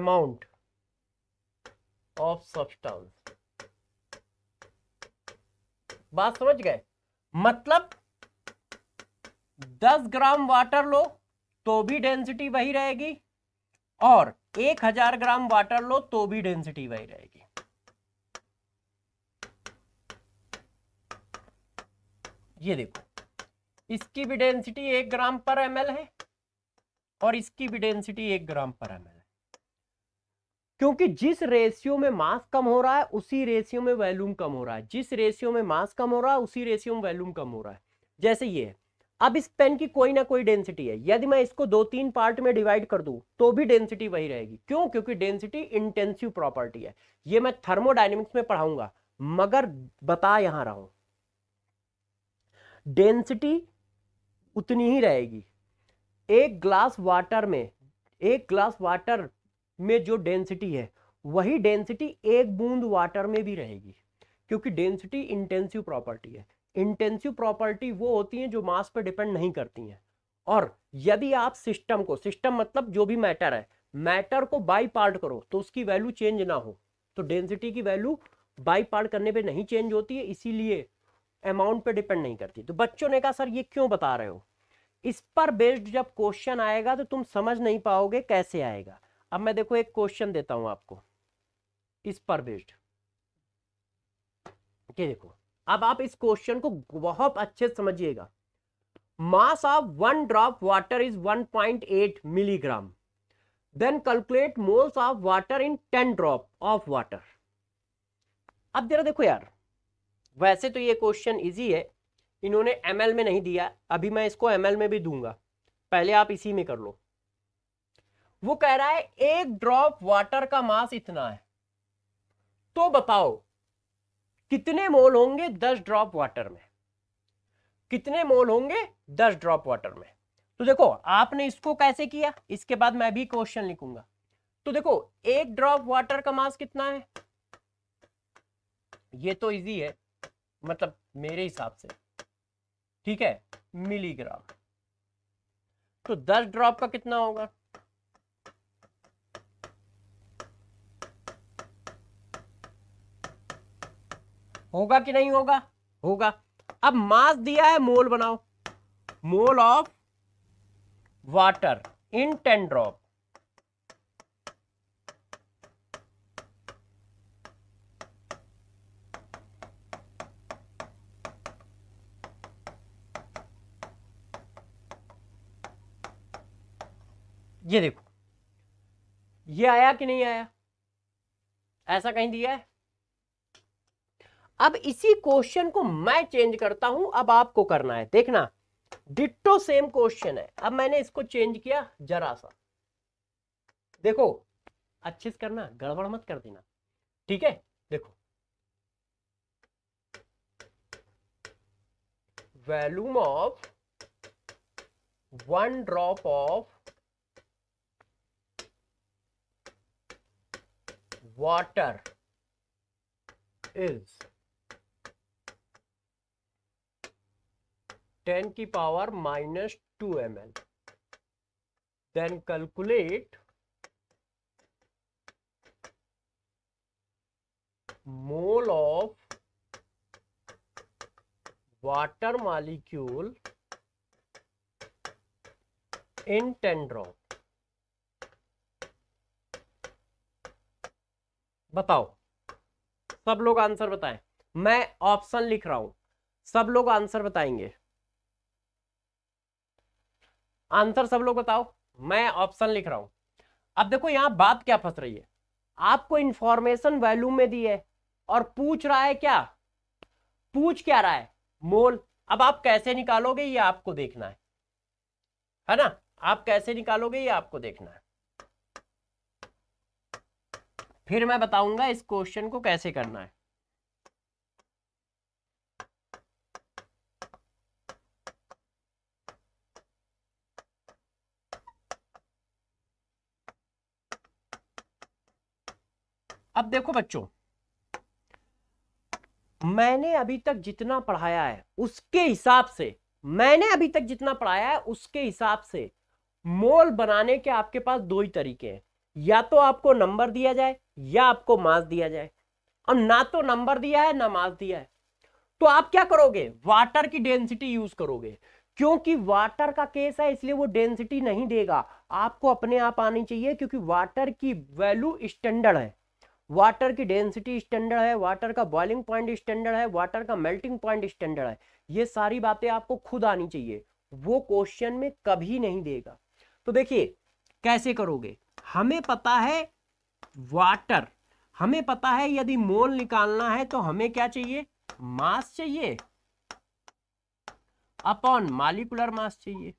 amount of substance बात समझ गए मतलब 10 ग्राम वाटर लो तो भी डेंसिटी वही रहेगी और 1000 ग्राम वाटर लो तो भी डेंसिटी वही रहेगी ये देखो इसकी भी डेंसिटी एक ग्राम पर एम है और इसकी भी डेंसिटी एक ग्राम पर एम है क्योंकि जिस रेशियो में मास कम हो रहा है उसी रेशियो में वैल्यूम कम हो रहा है जिस रेशियो में मास कम हो रहा है उसी रेशियो में वैल्यूम कम हो रहा है जैसे ये है अब इस पेन की कोई ना कोई डेंसिटी है यदि मैं इसको दो तीन पार्ट में डिवाइड कर दू तो भी डेंसिटी वही रहेगी क्यों क्योंकि डेंसिटी इंटेंसिव प्रॉपर्टी है ये मैं थर्मोडाइनमिक्स में पढ़ाऊंगा मगर बता यहां रहा हूं डेंसिटी उतनी ही रहेगी एक ग्लास वाटर में एक ग्लास वाटर में जो डेंसिटी है वही डेंसिटी एक बूंद वाटर में भी रहेगी क्योंकि डेंसिटी इंटेंसिव प्रॉपर्टी है इंटेंसिव प्रॉपर्टी वो होती हैं जो मास पर डिपेंड नहीं करती हैं और यदि आप सिस्टम को सिस्टम मतलब जो भी मैटर है मैटर को बाई पार्ट करो तो उसकी वैल्यू चेंज ना हो तो डेंसिटी की वैल्यू बाई पार्ट करने पे नहीं चेंज होती है इसीलिए अमाउंट पे डिपेंड नहीं करती तो बच्चों ने कहा सर ये क्यों बता रहे हो इस पर बेस्ड जब क्वेश्चन आएगा तो तुम समझ नहीं पाओगे कैसे आएगा अब मैं देखो एक क्वेश्चन देता हूं आपको इस पर बेस्ड ये देखो अब आप इस क्वेश्चन को बहुत अच्छे समझिएगा mass of one drop water is 1.8 milligram then calculate moles of water in 10 drop of water अब जरा देखो यार वैसे तो ये क्वेश्चन इजी है इन्होंने एम में नहीं दिया अभी मैं इसको एम में भी दूंगा पहले आप इसी में कर लो वो कह रहा है एक ड्रॉप वाटर का मास इतना है तो बताओ कितने मोल होंगे दस ड्रॉप वाटर में कितने मोल होंगे दस ड्रॉप वाटर में तो देखो आपने इसको कैसे किया इसके बाद मैं भी क्वेश्चन लिखूंगा तो देखो एक ड्रॉप वाटर का मास कितना है ये तो इजी है मतलब मेरे हिसाब से ठीक है मिलीग्राम तो 10 ड्रॉप का कितना होगा होगा कि नहीं होगा होगा अब मास दिया है मोल बनाओ mole of water in ten drop ये देखो ये आया कि नहीं आया ऐसा कहीं दिया है अब इसी क्वेश्चन को मैं चेंज करता हूं अब आपको करना है देखना डिट्टो सेम क्वेश्चन है अब मैंने इसको चेंज किया जरा सा देखो अच्छे से करना गड़बड़ मत कर देना ठीक है देखो volume of one drop of water is ten की power minus two M L then calculate mole of water molecule in ten drop बताओ सब लोग आंसर बताएं मैं ऑप्शन लिख रहा हूं सब लोग आंसर बताएंगे आंसर सब लोग बताओ मैं ऑप्शन लिख रहा हूं अब देखो यहां बात क्या फंस रही है आपको इंफॉर्मेशन वैल्यू में दी है और पूछ रहा है क्या पूछ क्या रहा है मोल अब आप कैसे निकालोगे ये आपको देखना है है ना आप कैसे निकालोगे ये आपको देखना है फिर मैं बताऊंगा इस क्वेश्चन को कैसे करना है अब देखो बच्चों मैंने अभी तक जितना पढ़ाया है उसके हिसाब से मैंने अभी तक जितना पढ़ाया है उसके हिसाब से मोल बनाने के आपके पास दो ही तरीके हैं या तो आपको नंबर दिया जाए या आपको मास दिया जाए अब ना तो नंबर दिया है ना मास दिया है तो आप क्या करोगे वाटर की डेंसिटी यूज करोगे क्योंकि वाटर का केस है इसलिए वो डेंसिटी नहीं देगा आपको अपने आप आनी चाहिए क्योंकि वाटर की वैल्यू स्टैंडर्ड है वाटर की डेंसिटी स्टैंडर्ड है वाटर का बॉइलिंग पॉइंट स्टैंडर्ड है वाटर का मेल्टिंग पॉइंट स्टैंडर्ड है ये सारी बातें आपको खुद आनी चाहिए वो क्वेश्चन में कभी नहीं देगा तो देखिए कैसे करोगे हमें पता है वाटर हमें पता है यदि मोल निकालना है तो हमें क्या चाहिए मास चाहिए अपॉन मालिकुलर मास चाहिए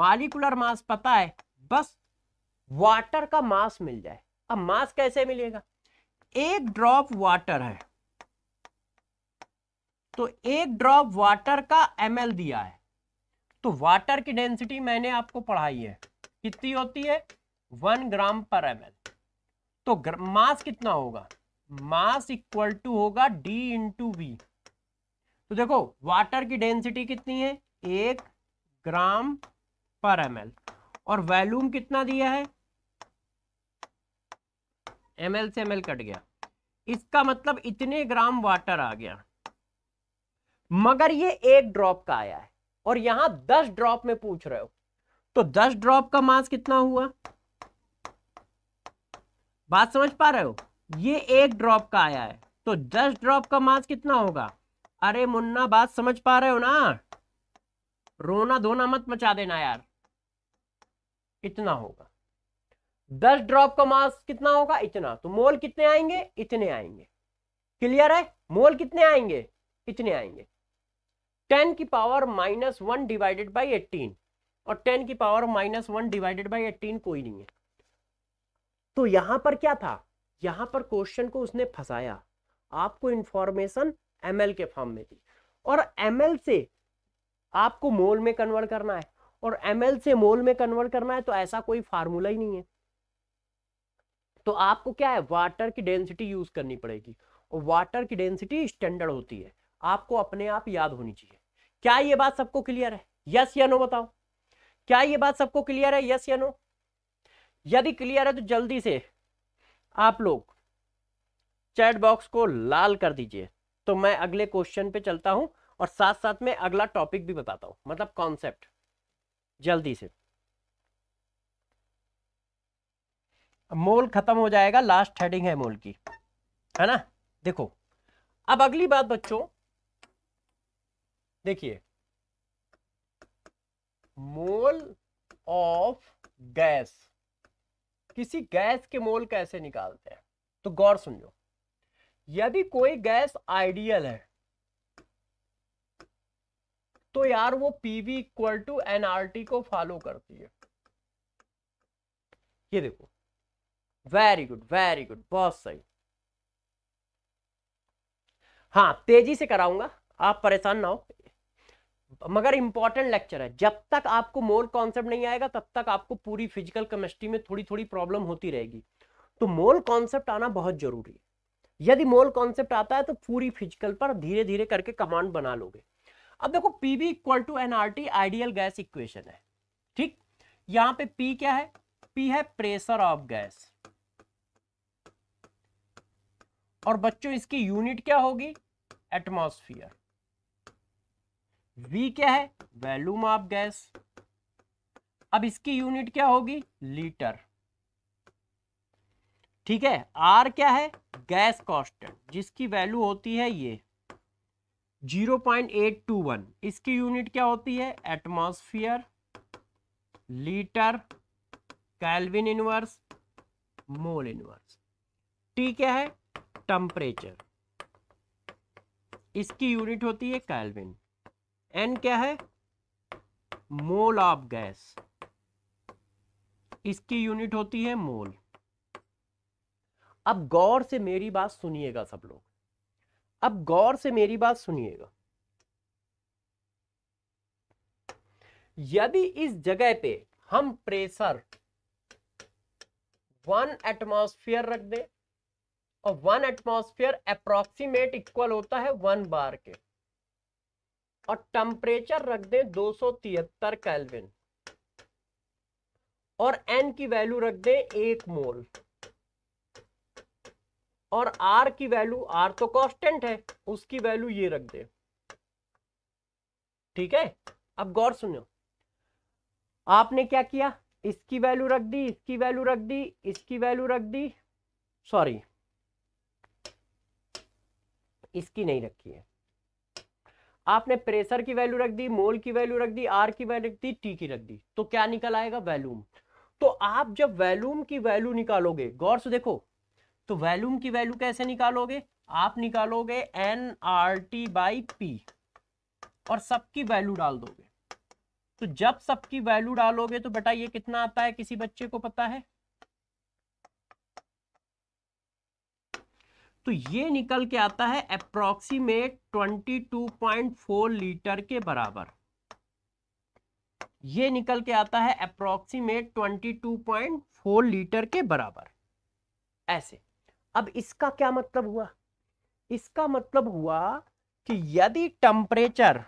मालिकुलर मास पता है बस वाटर का मास मिल जाए अब मास कैसे मिलेगा एक ड्रॉप वाटर है तो एक ड्रॉप वाटर का एम दिया है तो वाटर की डेंसिटी मैंने आपको पढ़ाई है कितनी होती है वन ग्राम पर एम तो मास कितना होगा मास इक्वल टू होगा डी इंटू वी तो देखो वाटर की डेंसिटी कितनी है एक ग्राम पर एम और वैल्यूम कितना दिया है एम से एम कट गया इसका मतलब इतने ग्राम वाटर आ गया मगर ये एक ड्रॉप का आया है और यहां दस ड्रॉप में पूछ रहे हो तो दस ड्रॉप का मास कितना हुआ बात समझ पा रहे हो ये एक ड्रॉप का आया है तो दस ड्रॉप का मास कितना होगा अरे मुन्ना बात समझ पा रहे हो ना रोना धोना मत मचा देना यार इतना होगा दस ड्रॉप का मास कितना होगा इतना तो मोल कितने आएंगे इतने आएंगे क्लियर है मोल कितने आएंगे इतने आएंगे टेन की power minus one divided by eighteen और टेन की power minus one divided by eighteen कोई नहीं है तो यहां पर क्या था यहां पर क्वेश्चन को उसने फंसाया आपको इंफॉर्मेशन एमएल के फॉर्म में दी और एमएल से आपको मोल में कन्वर्ट करना है और एमएल से मोल में कन्वर्ट करना है तो ऐसा कोई फार्मूला ही नहीं है तो आपको क्या है वाटर की डेंसिटी यूज करनी पड़ेगी और वाटर की डेंसिटी स्टैंडर्ड होती है आपको अपने आप याद होनी चाहिए क्या ये बात सबको क्लियर है यस या नो बताओ क्या ये बात सबको क्लियर है यस या नो यदि क्लियर है तो जल्दी से आप लोग चैट बॉक्स को लाल कर दीजिए तो मैं अगले क्वेश्चन पे चलता हूं और साथ साथ में अगला टॉपिक भी बताता हूं मतलब कॉन्सेप्ट जल्दी से मोल खत्म हो जाएगा लास्ट हेडिंग है मोल की है ना देखो अब अगली बात बच्चों देखिए मोल ऑफ गैस किसी गैस के मोल कैसे निकालते हैं तो गौर सुन लो यदि कोई गैस आइडियल है तो यार वो पीवी इक्वल टू एनआरटी को फॉलो करती है ये देखो वेरी गुड वेरी गुड बहुत सही हाँ तेजी से कराऊंगा आप परेशान ना हो मगर इंपॉर्टेंट लेक्चर है जब तक आपको मोल कॉन्सेप्ट नहीं आएगा तब तक आपको पूरी फिजिकल केमिस्ट्री में थोड़ी थोड़ी प्रॉब्लम होती रहेगी तो मोल कॉन्सेप्ट आना बहुत जरूरी है यदि मोल कॉन्सेप्ट आता है तो पूरी फिजिकल पर धीरे धीरे करके कमांड बना लोगे अब देखो P B equal to NRT ideal gas equation है ठीक यहां पे पी क्या है पी है प्रेशर ऑफ गैस और बच्चों इसकी यूनिट क्या होगी एटमोस्फियर वी क्या है वैल्यूम ऑफ गैस अब इसकी यूनिट क्या होगी लीटर ठीक है आर क्या है गैस कॉन्स्टेंट जिसकी वैल्यू होती है ये 0.821 इसकी यूनिट क्या होती है atmosphere litre kelvin inverse mole inverse T क्या है टेम्परेचर इसकी यूनिट होती है कैल्विन एन क्या है मोल ऑफ गैस इसकी यूनिट होती है मोल अब गौर से मेरी बात सुनिएगा सब लोग अब गौर से मेरी बात सुनिएगा यदि इस जगह पे हम प्रेशर वन एटमोस्फियर रख दें और वन एटमोस्फियर अप्रोक्सीमेट इक्वल होता है वन बार के और टेम्परेचर रख दें दो सौ तिहत्तर कैलविन और एन की वैल्यू रख दें एक मोल और आर की वैल्यू आर तो कांस्टेंट है उसकी वैल्यू ये रख दें ठीक है अब गौर सुनो आपने क्या किया इसकी वैल्यू रख दी इसकी वैल्यू रख दी इसकी वैल्यू रख दी सॉरी इसकी नहीं रखी है आपने प्रेशर की वैल्यू रख दी मोल की वैल्यू रख दी आर की वैल्यू रख दी टी की रख दी तो क्या निकल आएगा वैल्यूम तो आप जब वैल्यूम की वैल्यू निकालोगे गौर से देखो तो वैल्यूम की वैल्यू कैसे निकालोगे आप निकालोगे N R T by P और सबकी वैल्यू डाल दोगे तो जब सबकी वैल्यू डालोगे तो बेटा ये कितना आता है किसी बच्चे को पता है तो ये निकल के आता है अप्रोक्सीमेट 22.4 लीटर के बराबर ये निकल के आता है अप्रोक्सीमेट 22.4 लीटर के बराबर ऐसे अब इसका क्या मतलब हुआ इसका मतलब हुआ कि यदि टेम्परेचर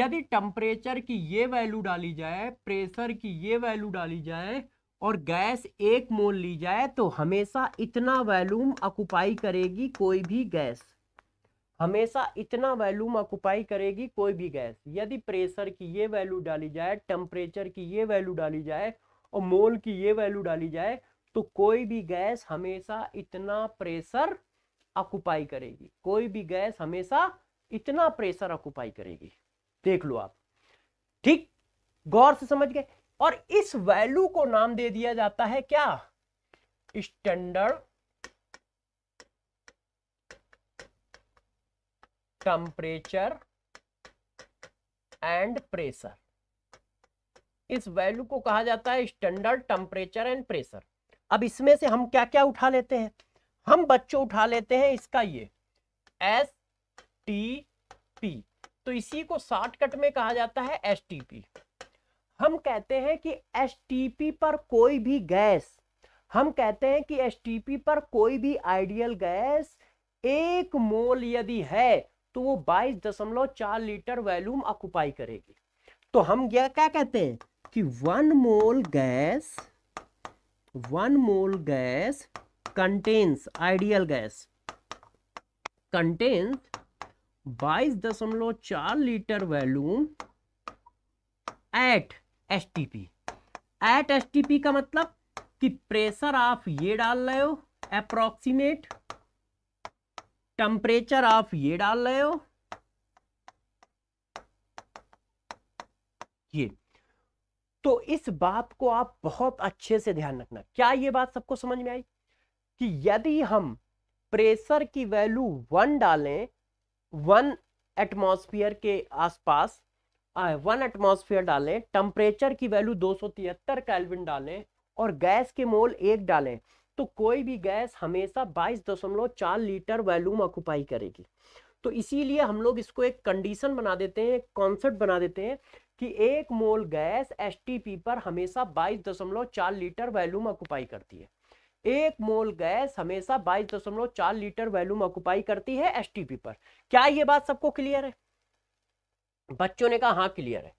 यदि टेम्परेचर की ये वैल्यू डाली जाए प्रेशर की ये वैल्यू डाली जाए और गैस एक मोल ली जाए तो हमेशा इतना वैल्यूम अकुपाई करेगी कोई भी गैस हमेशा इतना वैल्यूम अकुपाई करेगी कोई भी गैस यदि प्रेशर की ये वैल्यू डाली जाए टेम्परेचर की ये वैल्यू डाली जाए और मोल की ये वैल्यू डाली जाए तो कोई भी गैस हमेशा इतना प्रेशर अकुपाई करेगी कोई भी गैस हमेशा इतना प्रेशर अकुपाई करेगी देख लो आप ठीक गौर से समझ गए और इस वैल्यू को नाम दे दिया जाता है क्या स्टैंडर्ड टेम्परेचर एंड प्रेशर इस वैल्यू को कहा जाता है स्टैंडर्ड टेम्परेचर एंड प्रेशर अब इसमें से हम क्या क्या उठा लेते हैं हम बच्चों उठा लेते हैं इसका ये एस टी पी तो इसी को शॉर्टकट में कहा जाता है एस टी पी हम कहते हैं कि एस पर कोई भी गैस हम कहते हैं कि एस पर कोई भी आइडियल गैस एक मोल यदि है तो वो 22.4 लीटर वैल्यूम ऑक्यूपाई करेगी तो हम यह क्या कहते हैं कि one mole gas one mole gas contains ideal gas contains 22.4 litre volume at S T P at S T P का मतलब कि प्रेशर आप ये डाल रहे हो अप्रोक्सीमेट टेम्परेचर आप ये डाल रहे हो ये तो इस बात को आप बहुत अच्छे से ध्यान रखना क्या ये बात सबको समझ में आई कि यदि हम प्रेशर की वैल्यू वन डालें वन एटमॉस्फेयर के आसपास वन एटमोसफियर डालें टेम्परेचर की वैल्यू 273 केल्विन डालें और गैस के मोल एक डालें तो कोई भी गैस हमेशा 22.4 लीटर वैल्यूम ऑक्यूपाई करेगी तो इसीलिए हम लोग इसको एक कंडीशन बना देते हैं एक कॉन्सेप्ट बना देते हैं कि एक मोल गैस एस पर हमेशा 22.4 लीटर वैल्यूम ऑक्यूपाई करती है एक मोल गैस हमेशा 22.4 लीटर वैल्यूम ऑक्यूपाई करती है एस पर क्या ये बात सबको क्लियर है बच्चों ने कहा हाँ क्लियर है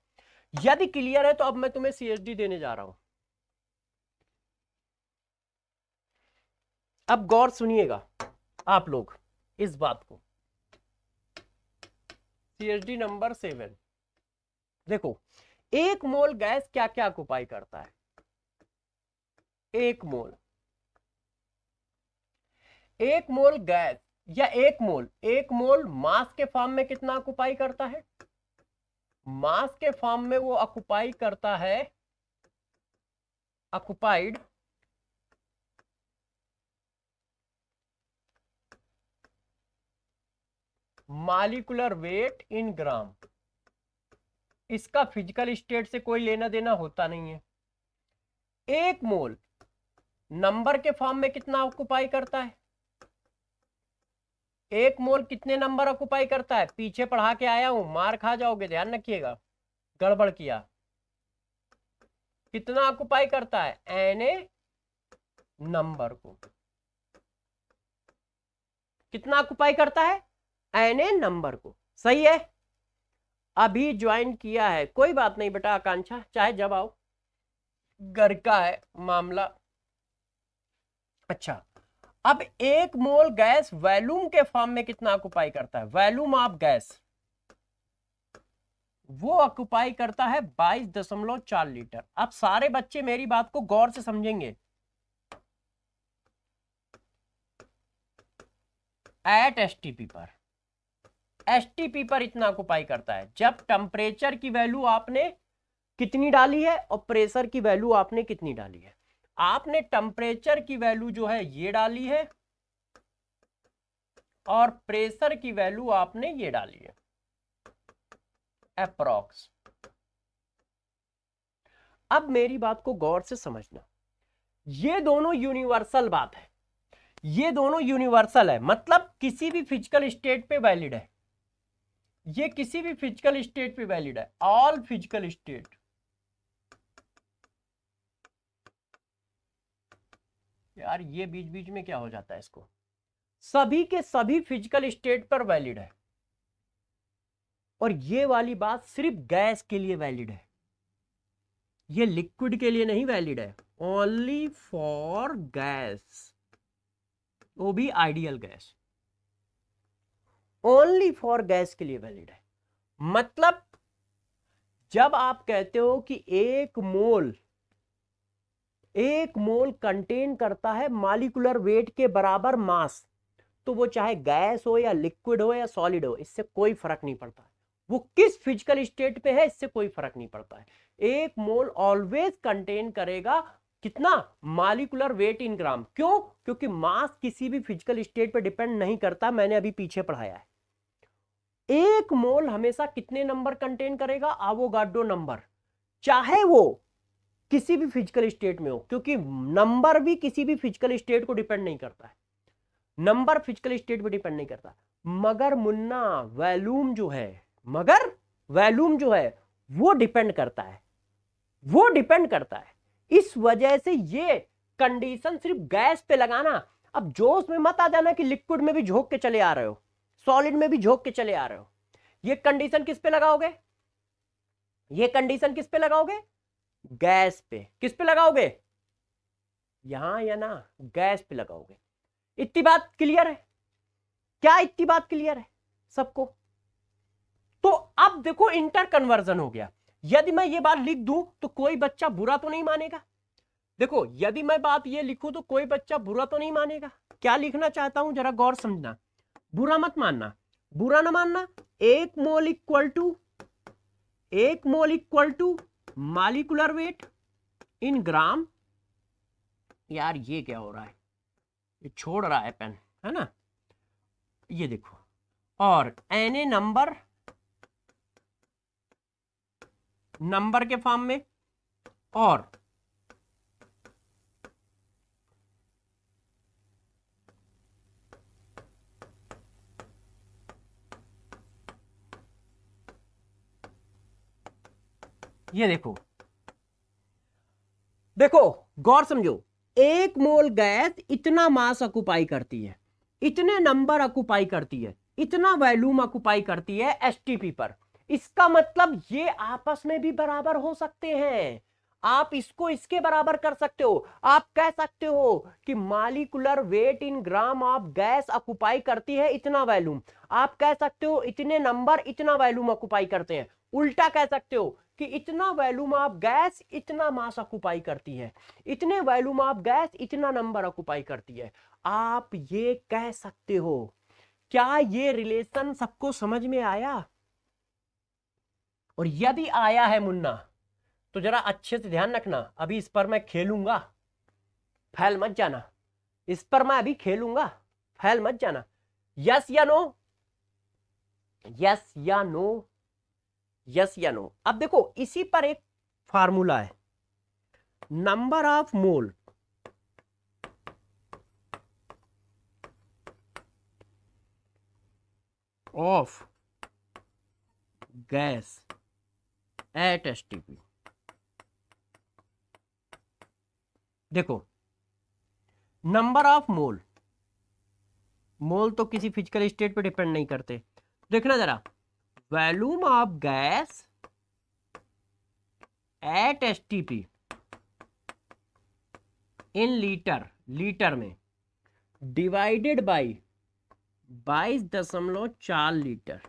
यदि क्लियर है तो अब मैं तुम्हें सीएचडी देने जा रहा हूं अब गौर सुनिएगा आप लोग इस बात को सीएचडी नंबर सेवन देखो एक मोल गैस क्या क्या ऑक्यूपाई करता है एक मोल एक मोल गैस या एक मोल एक मोल मास के फॉर्म में कितना ऑक्यूपाई करता है मास के फॉर्म में वो अकुपाई करता है occupied molecular weight in gram इसका फिजिकल स्टेट से कोई लेना देना होता नहीं है एक मोल नंबर के फॉर्म में कितना ऑक्युपाई करता है एक मोल कितने नंबर ऑक्यूपाई करता है पीछे पढ़ा के आया हूं मार खा जाओगे ध्यान रखिएगा गड़बड़ किया कितना ऑक्यूपाई करता है एन ए नंबर को कितना ऑक्यूपाई करता है एन ए नंबर को सही है अभी ज्वाइन किया है कोई बात नहीं बेटा आकांक्षा चाहे जब आओ घर का है मामला अच्छा अब एक मोल गैस वैल्यूम के फॉर्म में कितना ऑक्यूपाई करता है वैल्यूम ऑफ गैस वो ऑक्यूपाई करता है बाईस दशमलव चार लीटर अब सारे बच्चे मेरी बात को गौर से समझेंगे एट एस टी पी पर एस टी पी पर इतना ऑक्यूपाई करता है जब टेम्परेचर की वैल्यू आपने कितनी डाली है और प्रेशर की वैल्यू आपने कितनी डाली है आपने टेम्परेचर की वैल्यू जो है ये डाली है और प्रेशर की वैल्यू आपने ये डाली है अप्रॉक्स अब मेरी बात को गौर से समझना ये दोनों यूनिवर्सल बात है ये दोनों यूनिवर्सल है मतलब किसी भी फिजिकल स्टेट पे वैलिड है ये किसी भी फिजिकल स्टेट पे वैलिड है ऑल फिजिकल स्टेट यार ये बीच बीच में क्या हो जाता है इसको सभी के सभी फिजिकल स्टेट पर वैलिड है और ये वाली बात सिर्फ गैस के लिए वैलिड है ये लिक्विड के लिए नहीं वैलिड है ओनली फॉर गैस वो भी ideal gas only for gas के लिए वैलिड है मतलब जब आप कहते हो कि एक मोल एक मोल कंटेन करता है मालिकुलर वेट के बराबर मास तो वो चाहे गैस हो या लिक्विड हो या सॉलिड हो इससे कोई फर्क नहीं पड़ता वो किस फिजिकल स्टेट पे है इससे कोई फर्क नहीं पड़ता है एक मोल ऑलवेज कंटेन करेगा कितना मालिकुलर वेट इन ग्राम क्यों क्योंकि मास किसी भी फिजिकल स्टेट पर डिपेंड नहीं करता मैंने अभी पीछे पढ़ाया है एक मोल हमेशा कितने नंबर कंटेन करेगा आवोगाडो नंबर चाहे वो किसी भी फिजिकल स्टेट में हो क्योंकि नंबर भी किसी भी फिजिकल स्टेट को डिपेंड नहीं करता है नंबर फिजिकल स्टेट पर डिपेंड नहीं करता मगर मुन्ना वैल्यूम जो है मगर वैल्यूम जो है वो डिपेंड करता है वो डिपेंड करता है इस वजह से ये कंडीशन सिर्फ गैस पे लगाना अब जोश में मत आ जाना कि लिक्विड में भी झोंक के चले आ रहे हो सॉलिड में भी झोंक के चले आ रहे हो ये कंडीशन किस पे लगाओगे ये कंडीशन किस पे लगाओगे गैस पे किस पे लगाओगे यहां या ना गैस पे लगाओगे इतनी बात क्लियर है क्या इतनी बात क्लियर है सबको तो अब देखो इंटर कन्वर्जन हो गया यदि मैं ये बात लिख दूं तो कोई बच्चा बुरा तो नहीं मानेगा देखो यदि मैं बात ये लिखूं तो कोई बच्चा बुरा तो नहीं मानेगा क्या लिखना चाहता हूं जरा गौर समझना बुरा मत मानना बुरा ना मानना एक मोल इक्वल टू एक mole equal to molecular weight in gram यार ये क्या हो रहा है ये छोड़ रहा है पेन है ना ये देखो और एन ए नंबर नंबर के फॉर्म में और ये देखो देखो गौर समझो एक मोल गैस इतना मास अकुपाई करती है इतने नंबर अकुपाई करती है इतना वैल्यूम अकुपाई करती है एसटीपी पर इसका मतलब ये आपस में भी बराबर हो सकते हैं आप इसको इसके बराबर कर सकते हो आप कह सकते हो कि molecular weight in gram of gas occupy करती है इतना वैल्यूम आप कह सकते हो इतने नंबर इतना वैल्यूम अकुपाई करते हैं उल्टा कह सकते हो कि इतना वैल्यूम ऑफ गैस इतना मास ऑक्यूपाई करती है इतने वैल्यूम ऑफ गैस इतना नंबर ऑक्यूपाई करती है आप ये कह सकते हो क्या ये रिलेशन सबको समझ में आया और यदि आया है मुन्ना तो जरा अच्छे से ध्यान रखना अभी इस पर मैं खेलूंगा फैल मत जाना इस पर मैं अभी खेलूंगा फैल मत जाना यस या नो यस या नो यस या नो अब देखो इसी पर एक फार्मूला है number of mole of gas at S TP देखो नंबर ऑफ मोल मोल तो किसी फिजिकल स्टेट पे डिपेंड नहीं करते देखना जरा volume of gas at S T P in litre litre में डिवाइडेड बाई बाईस दशमलव चार लीटर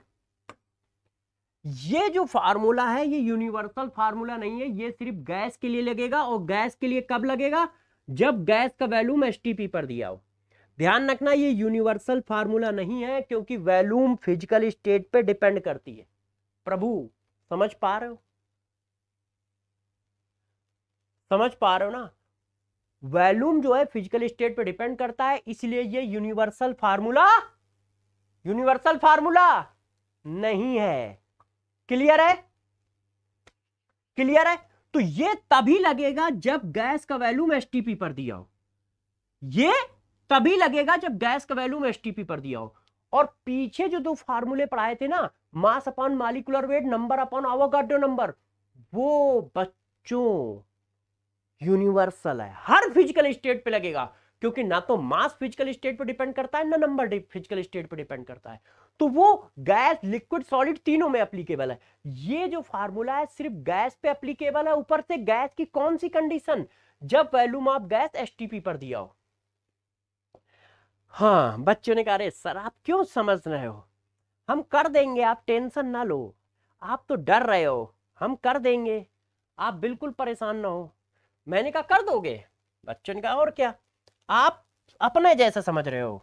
ये जो फार्मूला है ये यूनिवर्सल फार्मूला नहीं है ये सिर्फ गैस के लिए लगेगा और गैस के लिए कब लगेगा जब गैस का वैल्यूम एस पर दिया हो ध्यान रखना ये यूनिवर्सल फार्मूला नहीं है क्योंकि वैल्यूम फिजिकल स्टेट पे डिपेंड करती है प्रभु समझ पा रहे हो समझ पा रहे हो ना वैल्यूम जो है फिजिकल स्टेट पे डिपेंड करता है इसलिए ये यूनिवर्सल फार्मूला यूनिवर्सल फार्मूला नहीं है क्लियर है क्लियर है तो ये तभी लगेगा जब गैस का वैल्यूम एस पर दिया हो ये तभी लगेगा जब गैस का वैल्यू में एस पर दिया हो और पीछे जो दो फार्मूले पढ़ाए थे ना mass upon molecular weight number upon Avogadro number वो बच्चों यूनिवर्सल है हर फिजिकल स्टेट पे लगेगा क्योंकि ना तो मास फिजिकल स्टेट पे डिपेंड करता है ना नंबर फिजिकल स्टेट पे डिपेंड करता है तो वो गैस लिक्विड सॉलिड तीनों में अप्लीकेबल है ये जो फार्मूला है सिर्फ गैस पे अप्लीकेबल है ऊपर से गैस की कौन सी कंडीशन जब वैल्यूम आप गैस एसटीपी पर दिया हो हाँ बच्चों ने कहा सर आप क्यों समझ रहे हो हम कर देंगे आप टेंशन ना लो आप तो डर रहे हो हम कर देंगे आप बिल्कुल परेशान ना हो मैंने कहा कर दोगे बच्चों ने कहा और क्या आप अपने जैसा समझ रहे हो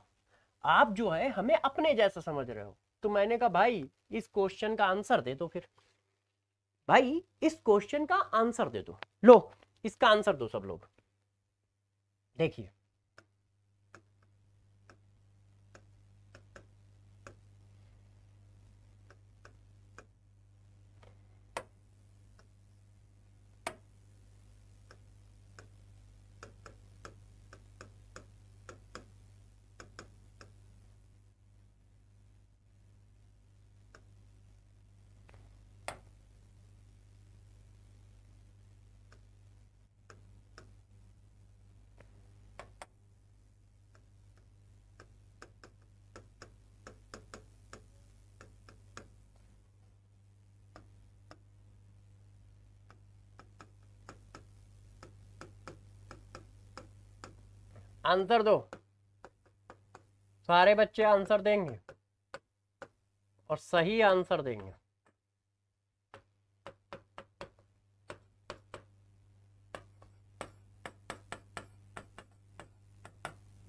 आप जो है हमें अपने जैसा समझ रहे हो तो मैंने कहा भाई इस क्वेश्चन का आंसर दे दो फिर भाई इस क्वेश्चन का आंसर दे दो लो इसका आंसर दो सब लोग देखिए आंसर दो सारे बच्चे आंसर देंगे और सही आंसर देंगे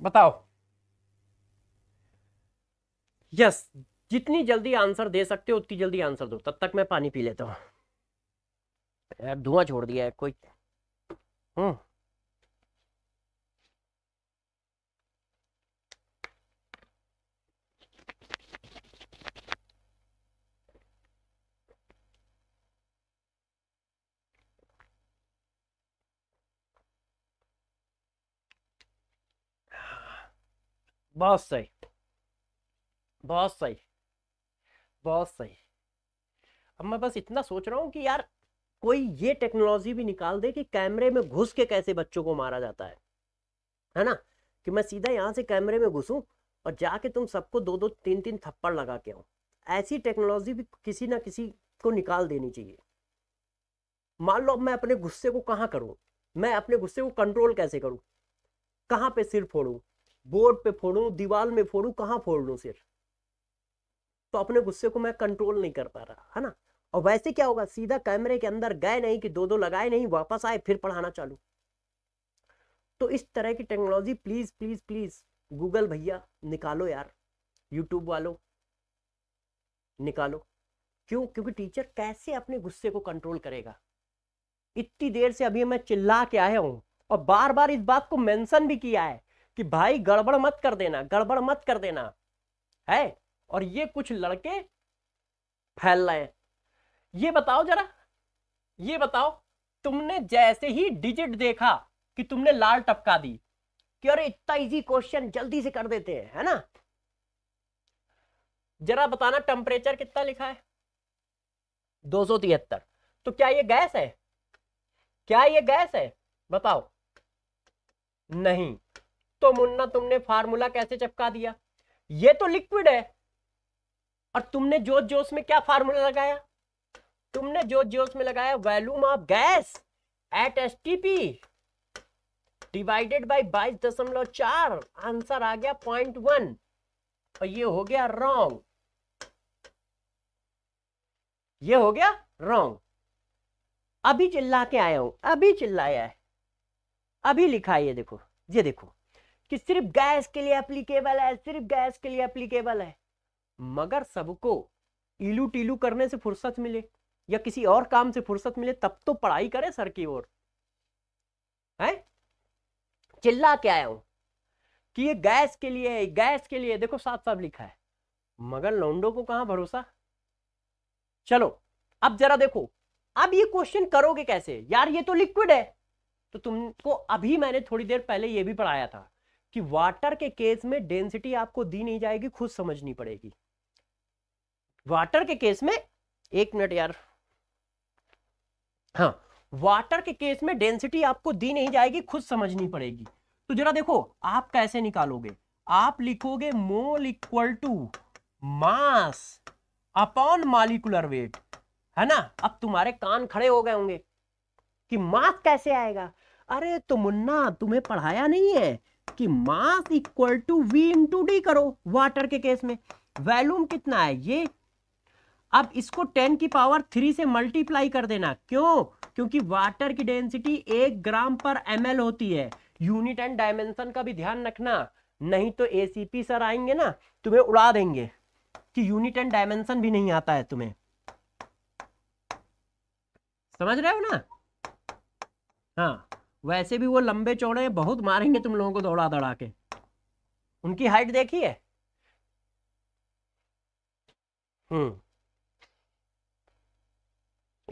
बताओ यस yes, जितनी जल्दी आंसर दे सकते हो उतनी जल्दी आंसर दो तब तक मैं पानी पी लेता यार धुआं छोड़ दिया है कोई हम्म बहुत सही बहुत सही बहुत सही अब मैं बस इतना सोच रहा हूँ कि यार कोई ये टेक्नोलॉजी भी निकाल दे कि कैमरे में घुस के कैसे बच्चों को मारा जाता है है ना कि मैं सीधा यहाँ से कैमरे में घुसूँ और जाके तुम सबको दो दो तीन तीन थप्पड़ लगा के आऊँ ऐसी टेक्नोलॉजी भी किसी ना किसी को निकाल देनी चाहिए मान लो अब मैं अपने गुस्से को कहाँ करूँ मैं अपने गुस्से को कंट्रोल कैसे करूँ कहाँ पे सिर फोड़ूँ बोर्ड पे फोड़ू दीवार में फोड़ू कहाँ फोड़ लू सिर तो अपने गुस्से को मैं कंट्रोल नहीं कर पा रहा है ना और वैसे क्या होगा सीधा कैमरे के अंदर गए नहीं कि दो दो लगाए नहीं वापस आए फिर पढ़ाना चालू तो इस तरह की technology please please please Google भैया निकालो यार यूट्यूब वालों निकालो क्यों क्योंकि टीचर कैसे अपने गुस्से को कंट्रोल करेगा इतनी देर से अभी मैं चिल्ला के आया हूं और बार बार इस बात को मेंशन भी किया है कि भाई गड़बड़ मत कर देना गड़बड़ मत कर देना है और ये कुछ लड़के फैल रहे हैं ये बताओ जरा ये बताओ तुमने जैसे ही डिजिट देखा कि तुमने लाल टपका दी कि अरे इतना इजी क्वेश्चन जल्दी से कर देते हैं है ना जरा बताना टेम्परेचर कितना लिखा है दो सौ तिहत्तर तो क्या ये गैस है क्या ये गैस है बताओ नहीं तो मुन्ना तुमने फार्मूला कैसे चपका दिया ये तो लिक्विड है और तुमने जोश जोश में क्या फार्मूला लगाया तुमने जोश जोश में लगाया volume of gas at S divided by बाईस दशमलव चार आंसर आ गया पॉइंट वन और ये हो गया रॉन्ग ये हो गया रॉन्ग अभी चिल्ला के आया हूं अभी चिल्लाया है अभी लिखा है ये देखो ये देखो कि सिर्फ गैस के लिए एप्लीकेबल है सिर्फ गैस के लिए एप्लीकेबल है मगर सबको इलू टीलू करने से फुर्सत मिले या किसी और काम से फुर्सत मिले तब तो पढ़ाई करे सर की ओर है चिल्ला के आया हूं कि ये गैस के लिए है गैस के लिए देखो साफ साफ लिखा है मगर लौंडो को कहा भरोसा चलो अब जरा देखो अब ये क्वेश्चन करोगे कैसे यार ये तो लिक्विड है तो तुमको अभी मैंने थोड़ी देर पहले ये भी पढ़ाया था कि वाटर के केस में डेंसिटी आपको दी नहीं जाएगी खुद समझनी पड़ेगी वाटर के केस में एक मिनट यार हाँ वाटर के केस में डेंसिटी आपको दी नहीं जाएगी खुद समझनी पड़ेगी तो जरा देखो आप कैसे निकालोगे आप लिखोगे mole equal to mass upon molecular weight है ना अब तुम्हारे कान खड़े हो गए होंगे कि मास कैसे आएगा अरे तो मुन्ना तुम्हें पढ़ाया नहीं है कि mass equal to V into D करो वाटर के केस में वैल्यूम कितना है ये अब इसको टेन की पावर थ्री से मल्टीप्लाई कर देना क्यों क्योंकि वाटर की डेंसिटी एक ग्राम पर एम होती है यूनिट एंड डायमेंशन का भी ध्यान रखना नहीं तो एसीपी सर आएंगे ना तुम्हें उड़ा देंगे कि यूनिट एंड डायमेंशन भी नहीं आता है तुम्हें समझ रहे हो ना हाँ वैसे भी वो लंबे चौड़े बहुत मारेंगे तुम लोगों को दौड़ा दौड़ा के उनकी हाइट देखी है हम्म।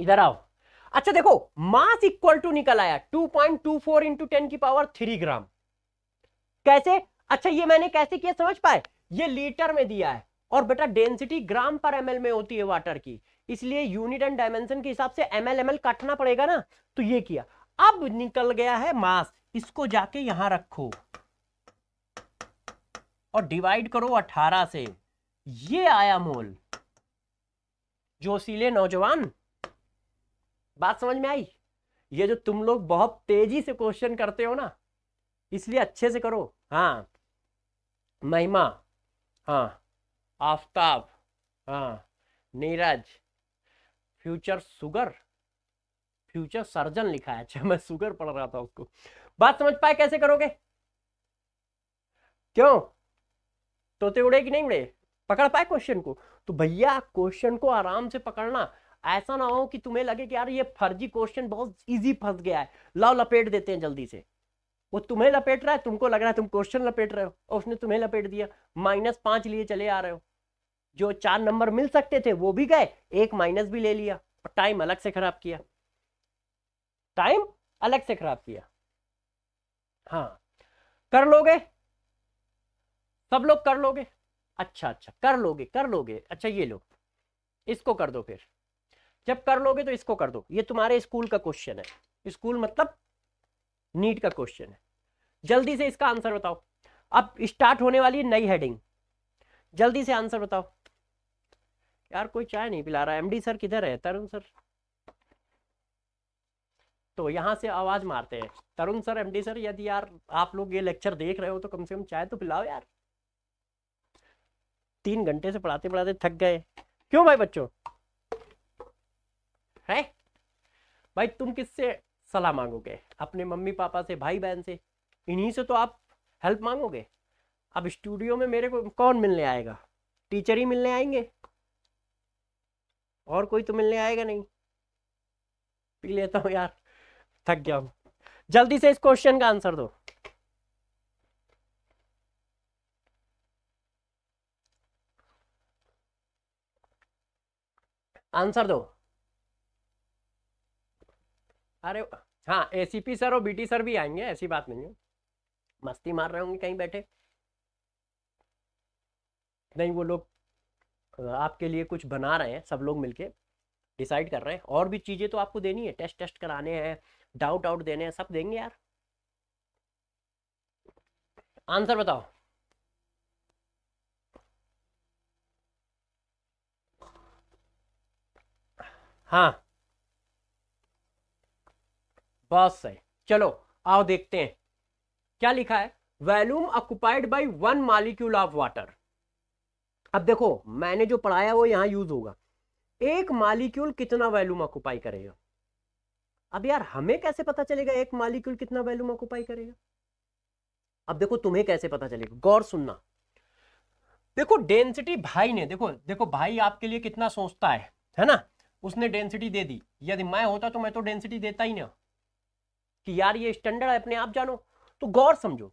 इधर आओ अच्छा देखो मास इक्वल टू निकल आया 2.24 point two four into ten की पावर थ्री ग्राम कैसे अच्छा ये मैंने कैसे किया समझ पाए ये लीटर में दिया है और बेटा डेंसिटी ग्राम पर एमएल में होती है वाटर की इसलिए यूनिट एंड डायमेंशन के हिसाब से एमएल एमएल काटना पड़ेगा ना तो ये किया अब निकल गया है मास इसको जाके यहां रखो और डिवाइड करो 18 से ये आया मोल जोशीले नौजवान बात समझ में आई ये जो तुम लोग बहुत तेजी से क्वेश्चन करते हो ना इसलिए अच्छे से करो हाँ महिमा हाँ आफ्ताब हाँ Neeraj future sugar future surgeon लिखा है अच्छा मैं सुगर पढ़ रहा था उसको बात समझ पाए कैसे करोगे क्यों तोते उड़े कि नहीं उड़े पकड़ पाए क्वेश्चन को तो भैया क्वेश्चन को आराम से पकड़ना ऐसा ना हो कि तुम्हें लगे कि यार ये फर्जी क्वेश्चन बहुत इजी फंस गया है लाओ लपेट देते हैं जल्दी से वो तुम्हें लपेट रहा है तुमको लग रहा है तुम क्वेश्चन लपेट रहे हो और उसने तुम्हें लपेट दिया माइनस पांच लिए चले आ रहे हो जो चार नंबर मिल सकते थे वो भी गए एक माइनस भी ले लिया और टाइम अलग से खराब किया टाइम अलग से खराब किया हाँ कर लोगे सब लोग कर लोगे अच्छा अच्छा कर लोगे कर लोगे अच्छा ये लो इसको कर दो फिर जब कर लोगे तो इसको कर दो ये तुम्हारे स्कूल का क्वेश्चन है स्कूल मतलब नीट का क्वेश्चन है जल्दी से इसका आंसर बताओ अब स्टार्ट होने वाली है नई हेडिंग जल्दी से आंसर बताओ यार कोई चाय नहीं पिला रहा एमडी सर किधर है तरुण सर तो यहाँ से आवाज़ मारते हैं तरुण सर एमडी सर यदि यार आप लोग ये लेक्चर देख रहे हो तो कम से कम चाय तो पिलाओ यार तीन घंटे से पढ़ाते पढ़ाते थक गए क्यों भाई बच्चों है भाई तुम किससे सलाह मांगोगे अपने मम्मी पापा से भाई बहन से इन्हीं से तो आप हेल्प मांगोगे अब स्टूडियो में मेरे को कौन मिलने आएगा टीचर ही मिलने आएंगे और कोई तो मिलने आएगा नहीं पी लेता हूँ यार थक गया हूं जल्दी से इस क्वेश्चन का आंसर दो आंसर दो अरे हाँ एसीपी सर और बीटी सर भी आएंगे ऐसी बात नहीं है मस्ती मार रहे होंगे कहीं बैठे नहीं वो लोग आपके लिए कुछ बना रहे हैं सब लोग मिलके डिसाइड कर रहे हैं और भी चीज़ें तो आपको देनी है टेस्ट टेस्ट कराने हैं डाउट आउट देने हैं सब देंगे यार आंसर बताओ हाँ बहुत सही चलो आओ देखते हैं क्या लिखा है volume occupied by one molecule of water अब देखो मैंने जो पढ़ाया वो यहां यूज होगा एक मालिक्यूल कितना वैल्यूम ऑक्युपाई करेगा अब यार हमें कैसे पता चलेगा एक मालिक्यूल कितना वैल्यूम ऑक्यूपाई करेगा अब देखो तुम्हें कैसे पता चलेगा गौर सुनना देखो डेंसिटी भाई ने देखो देखो भाई आपके लिए कितना सोचता है है ना उसने डेंसिटी दे दी यदि मैं होता तो मैं तो डेंसिटी देता ही ना कि यार ये स्टैंडर्ड है अपने आप जानो तो गौर समझो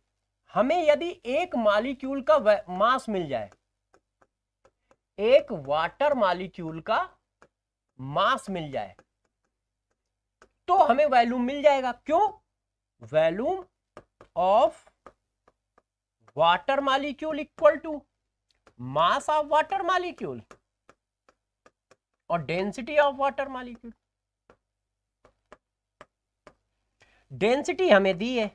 हमें यदि एक मालिक्यूल का मास मिल जाए एक वाटर मालिक्यूल का मास मिल जाए तो हमें वैल्यूम मिल जाएगा क्यों volume of water molecule equal to mass of water molecule और density of water molecule density हमें दी है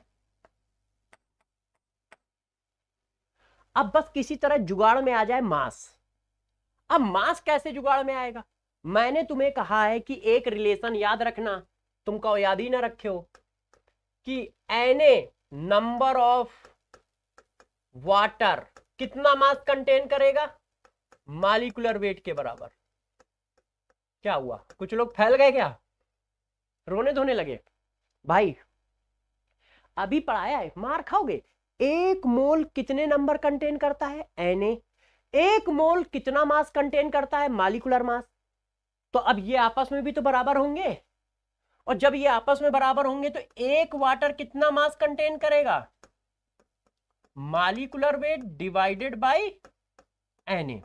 अब बस किसी तरह जुगाड़ में आ जाए मास अब मास कैसे जुगाड़ में आएगा मैंने तुम्हें कहा है कि एक रिलेशन याद रखना तुमको याद ही ना रखे हो कि एने नंबर ऑफ वाटर कितना मास कंटेन करेगा मालिकुलर वेट के बराबर क्या हुआ कुछ लोग फैल गए क्या रोने धोने लगे भाई अभी पढ़ाया है मार खाओगे एक मोल कितने नंबर कंटेन करता है एन एक मोल कितना मास कंटेन करता है मालिकुलर मास तो अब ये आपस में भी तो बराबर होंगे और जब ये आपस में बराबर होंगे तो एक वाटर कितना मास कंटेन करेगा molecular weight divided by N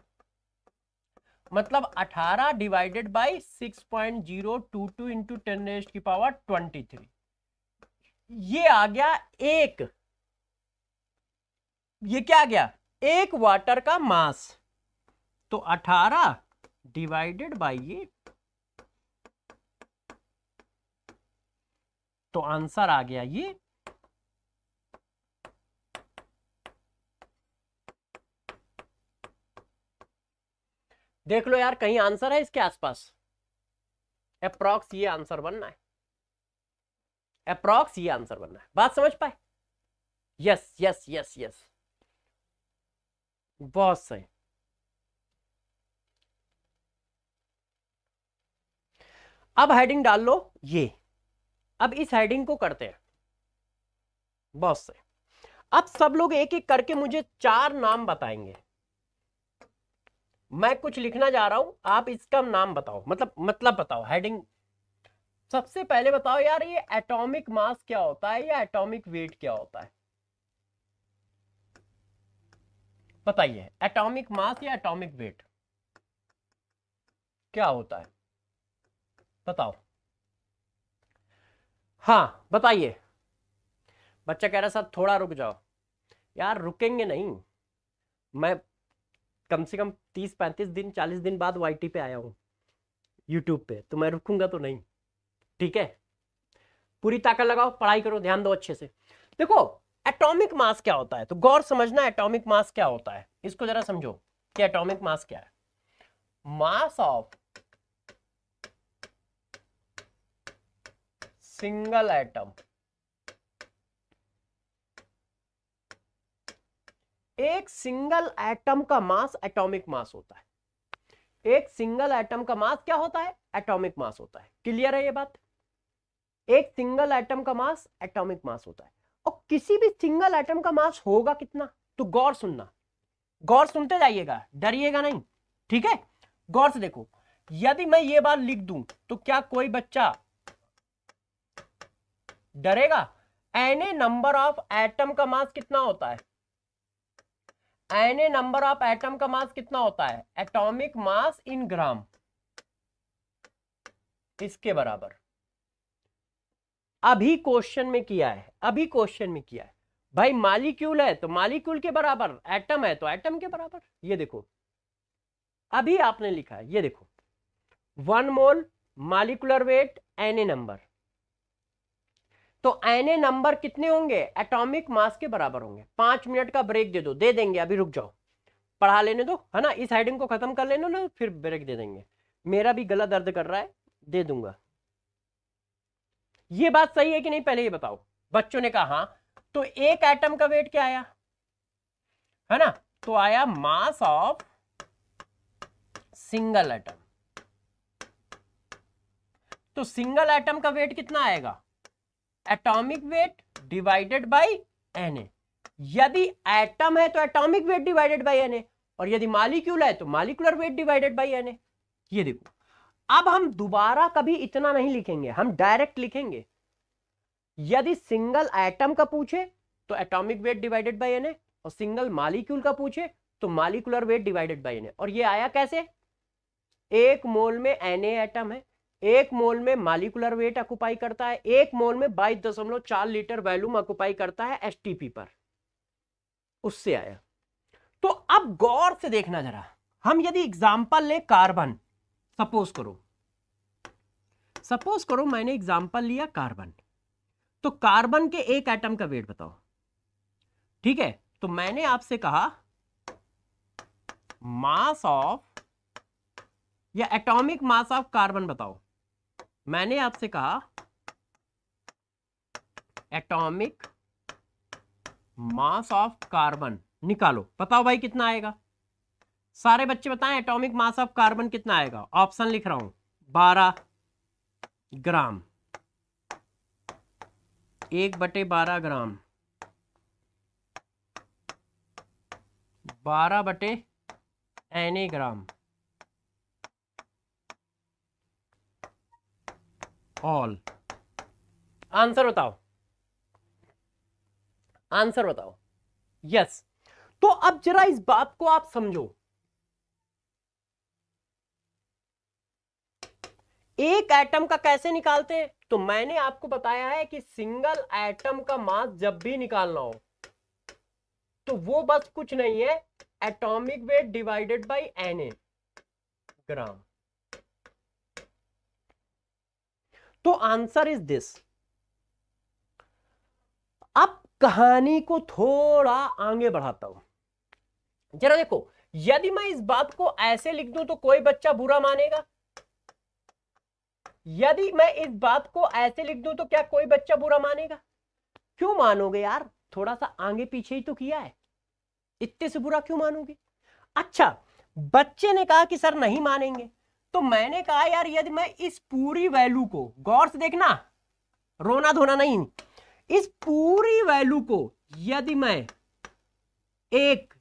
मतलब 18 divided by 6.022 point zero two two into ten की पावर 23 ये आ गया एक ये क्या आ गया एक वाटर का मास तो 18 डिवाइडेड बाय ये तो आंसर आ गया ये देख लो यार कहीं आंसर है इसके आसपास अप्रॉक्स ये आंसर बनना है अप्रॉक्स ये आंसर बनना है बात समझ पाए यस यस यस यस बहुत सही अब हेडिंग डाल लो ये अब इस हेडिंग को करते हैं बहुत से अब सब लोग एक एक करके मुझे चार नाम बताएंगे मैं कुछ लिखना जा रहा हूं आप इसका नाम बताओ मतलब मतलब बताओ हेडिंग सबसे पहले बताओ यार ये एटॉमिक मास क्या होता है या एटॉमिक वेट क्या होता है बताइए एटॉमिक मास या एटॉमिक वेट क्या होता है बताओ हाँ बताइए बच्चा कह रहा सर थोड़ा रुक जाओ यार रुकेंगे नहीं मैं कम से कम तीस पैंतीस दिन चालीस दिन बाद वाई पे आया हूँ यूट्यूब पे तो मैं रुकूंगा तो नहीं ठीक है पूरी ताकत लगाओ पढ़ाई करो ध्यान दो अच्छे से देखो एटॉमिक मास क्या होता है तो गौर समझना एटॉमिक मास क्या होता है इसको जरा समझो कि एटॉमिक मास क्या है मास ऑफ सिंगल एटम एक सिंगल एटम का मास एटॉमिक मास होता है एक सिंगल एटम का मास क्या होता है एटॉमिक मास होता है क्लियर है ये बात एक सिंगल एटम का मास एटॉमिक मास होता है और किसी भी सिंगल एटम का मास होगा कितना तो गौर सुनना गौर सुनते जाइएगा डरिएगा नहीं ठीक है गौर से देखो यदि मैं ये बात लिख दूं तो क्या कोई बच्चा डरेगा एने नंबर ऑफ एटम का मास कितना होता है एने नंबर ऑफ एटम का मास कितना होता है एटॉमिक मास इन ग्राम इसके बराबर अभी क्वेश्चन में किया है अभी क्वेश्चन में किया है भाई मालिक्यूल है तो मालिक्यूल के बराबर एटम है तो एटम के बराबर ये देखो अभी आपने लिखा है ये देखो one mole molecular weight N A number तो एन नंबर कितने होंगे एटॉमिक मास के बराबर होंगे पांच मिनट का ब्रेक दे दो दे देंगे अभी रुक जाओ पढ़ा लेने दो है ना इस हाइडिंग को खत्म कर लेना ना फिर ब्रेक दे देंगे मेरा भी गला दर्द कर रहा है दे दूंगा ये बात सही है कि नहीं पहले ये बताओ बच्चों ने कहा हाँ तो एक एटम का वेट क्या आया है ना तो आया मास ऑफ सिंगल एटम तो सिंगल एटम का वेट कितना आएगा atomic weight divided by N यदि एटम है तो atomic weight divided by N और यदि मालिक्यूल है तो molecular weight divided by N ये देखो अब हम दोबारा कभी इतना नहीं लिखेंगे हम डायरेक्ट लिखेंगे यदि सिंगल एटम का पूछे तो atomic weight divided by N और सिंगल मालिक्यूल का पूछे तो molecular weight divided by N और ये आया कैसे एक मोल में एन एटम है एक मोल में मालिकुलर वेट अकुपाई करता है एक मोल में बाईस दशमलव चार लीटर वैल्यूम अकुपाई करता है एसटीपी पर उससे आया तो अब गौर से देखना जरा हम यदि एग्जाम्पल लें कार्बन सपोज करो सपोज करो मैंने एग्जाम्पल लिया कार्बन तो कार्बन के एक एटम का वेट बताओ ठीक है तो मैंने आपसे कहा मास ऑफ या एटॉमिक मास ऑफ कार्बन बताओ मैंने आपसे कहा एटॉमिक मास ऑफ कार्बन निकालो बताओ भाई कितना आएगा सारे बच्चे बताएं एटॉमिक मास ऑफ कार्बन कितना आएगा ऑप्शन लिख रहा हूं बारह ग्राम एक बटे बारह ग्राम बारह बटे एने ग्राम ऑल आंसर बताओ आंसर बताओ यस तो अब जरा इस बात को आप समझो एक एटम का कैसे निकालते हैं तो मैंने आपको बताया है कि सिंगल एटम का मास जब भी निकालना हो तो वो बस कुछ नहीं है atomic weight divided by N gram तो आंसर इज दिस अब कहानी को थोड़ा आगे बढ़ाता हूं जरा देखो यदि मैं इस बात को ऐसे लिख दूं तो कोई बच्चा बुरा मानेगा यदि मैं इस बात को ऐसे लिख दूं तो क्या कोई बच्चा बुरा मानेगा क्यों मानोगे यार थोड़ा सा आगे पीछे ही तो किया है इतने से बुरा क्यों मानोगे अच्छा बच्चे ने कहा कि सर नहीं मानेंगे तो मैंने कहा यार यदि मैं इस पूरी वैल्यू को गौर से देखना रोना धोना नहीं इस पूरी वैल्यू को यदि मैं एक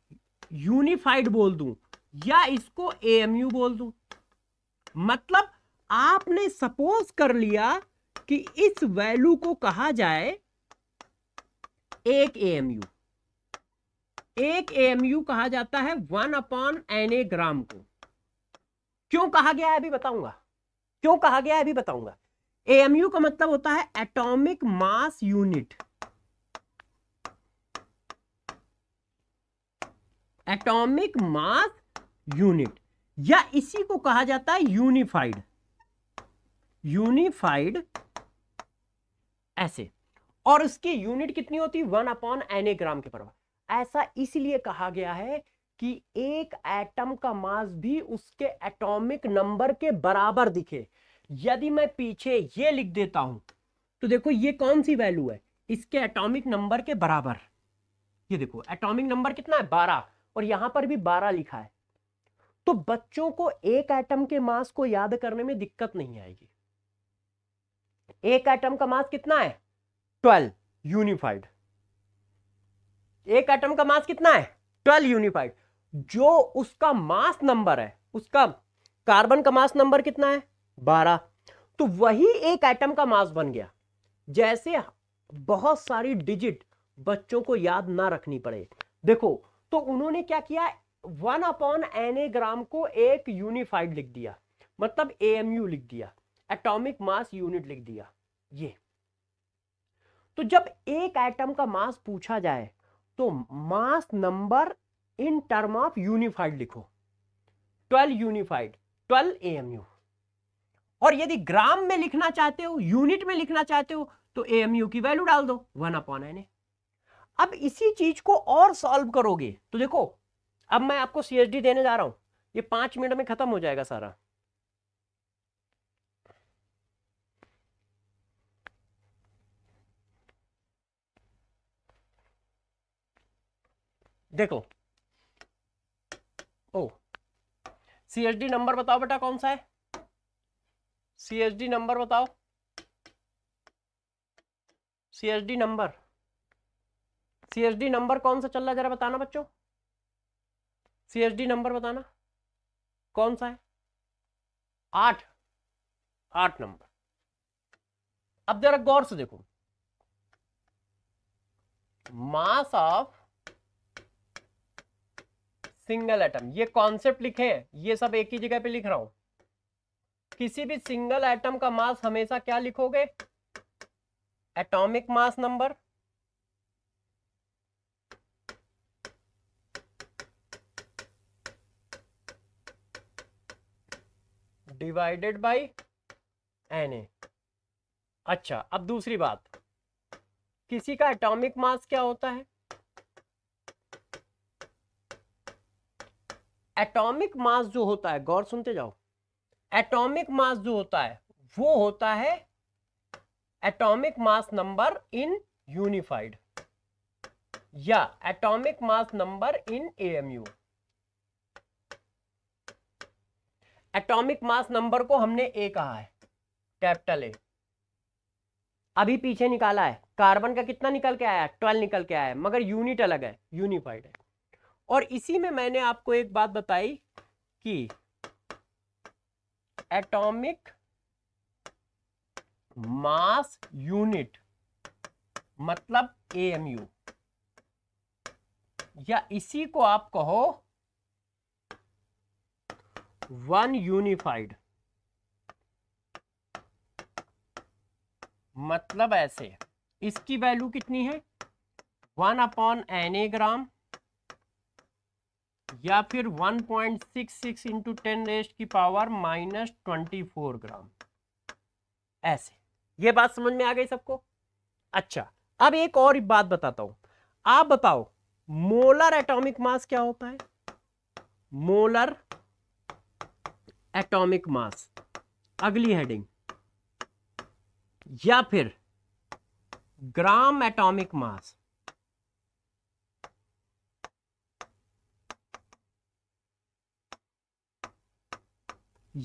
यूनिफाइड बोल दूं या इसको एएमयू बोल दूं मतलब आपने सपोज कर लिया कि इस वैल्यू को कहा जाए एक एएमयू एक एएमयू कहा जाता है one upon N A gram को क्यों कहा गया है अभी बताऊंगा क्यों कहा गया है अभी बताऊंगा एएमयू का मतलब होता है atomic mass unit atomic mass unit या इसी को कहा जाता है यूनिफाइड यूनिफाइड ऐसे और उसकी यूनिट कितनी होती है वन अपॉन एन ग्राम के बराबर ऐसा इसलिए कहा गया है कि एक एटम का मास भी उसके एटॉमिक नंबर के बराबर दिखे यदि मैं पीछे ये लिख देता हूं तो देखो ये कौन सी वैल्यू है इसके एटॉमिक नंबर के बराबर ये देखो एटॉमिक नंबर कितना है बारह और यहां पर भी बारह लिखा है तो बच्चों को एक एटम के मास को याद करने में दिक्कत नहीं आएगी एक एटम का मास कितना है ट्वेल्व यूनिफाइड एक एटम का मास कितना है ट्वेल्व यूनिफाइड जो उसका मास नंबर है उसका कार्बन का मास नंबर कितना है बारह तो वही एक एटम का मास बन गया जैसे बहुत सारी डिजिट बच्चों को याद ना रखनी पड़े देखो तो उन्होंने क्या किया वन अपॉन एन ग्राम को एक यूनिफाइड लिख दिया मतलब एमयू लिख दिया एटॉमिक मास यूनिट लिख दिया ये तो जब एक एटम का मास पूछा जाए तो mass number in term of unified लिखो 12 यूनिफाइड 12 एएमयू और यदि ग्राम में लिखना चाहते हो यूनिट में लिखना चाहते हो तो एएमयू की वैल्यू डाल दो वन अपॉन एन अब इसी चीज को और सॉल्व करोगे तो देखो अब मैं आपको सीएसडी देने जा रहा हूं ये पांच मिनट में खत्म हो जाएगा सारा देखो सीएचडी नंबर बताओ बेटा कौन सा है डी नंबर बताओ डी नंबर डी नंबर कौन सा चल रहा है जरा बताना बच्चों डी नंबर बताना कौन सा है आठ आठ नंबर अब जरा गौर से देखो मास ऑफ सिंगल एटम ये कॉन्सेप्ट लिखे हैं ये सब एक ही जगह पे लिख रहा हूं किसी भी सिंगल एटम का मास हमेशा क्या लिखोगे atomic mass number divided by N अच्छा अब दूसरी बात किसी का एटॉमिक मास क्या होता है एटॉमिक मास जो होता है गौर सुनते जाओ एटॉमिक मास जो होता है वो होता है atomic mass number in unified या atomic mass number in AMU atomic mass number को हमने ए कहा है कैपिटल ए अभी पीछे निकाला है कार्बन का कितना निकल के आया ट्वेल्व निकल के आया है मगर यूनिट अलग है यूनिफाइड है और इसी में मैंने आपको एक बात बताई कि एटॉमिक मास यूनिट मतलब एएमयू या इसी को आप कहो वन यूनिफाइड मतलब ऐसे इसकी वैल्यू कितनी है one upon N A gram या फिर 1.66 point six six into ten raised की power minus twenty four gram ऐसे ये बात समझ में आ गई सबको अच्छा अब एक और बात बताता हूं आप बताओ मोलर एटॉमिक मास क्या होता है मोलर एटॉमिक मास अगली हेडिंग या फिर ग्राम एटॉमिक मास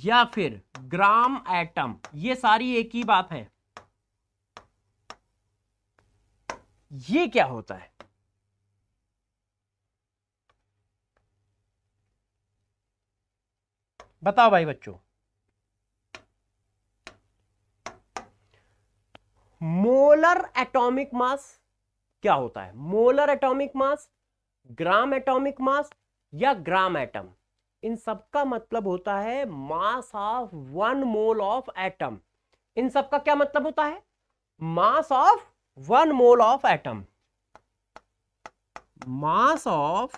या फिर ग्राम एटम ये सारी एक ही बात है ये क्या होता है बताओ भाई बच्चों मोलर एटॉमिक मास क्या होता है molar atomic mass gram atomic mass या ग्राम एटम इन सब का मतलब होता है mass of one mole of atom इन सब का क्या मतलब होता है mass of one mole of atom mass of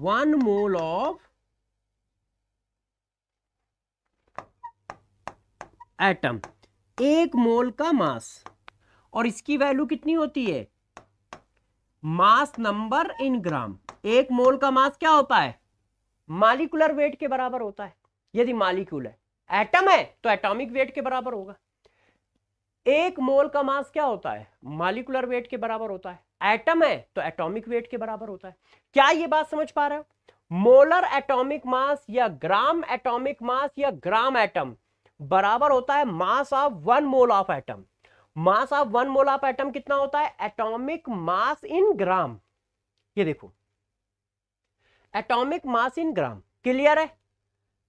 one mole of atom एक मोल का मास और इसकी वैल्यू कितनी होती है मास नंबर इन ग्राम एक मोल का मास क्या होता है मालिकुलर वेट के बराबर होता है यदि मालिक्यूल है एटम है तो एटॉमिक वेट के बराबर होगा एक मोल का मास क्या होता है मालिकुलर वेट के बराबर होता है एटम है तो एटॉमिक वेट के बराबर होता है क्या यह बात समझ पा रहे हो मोलर एटॉमिक मास या ग्राम एटॉमिक मास या ग्राम एटम बराबर होता है mass of one mole of atom mass of one mole of atom कितना होता है एटॉमिक मास इन ग्राम ये देखो atomic mass in gram clear है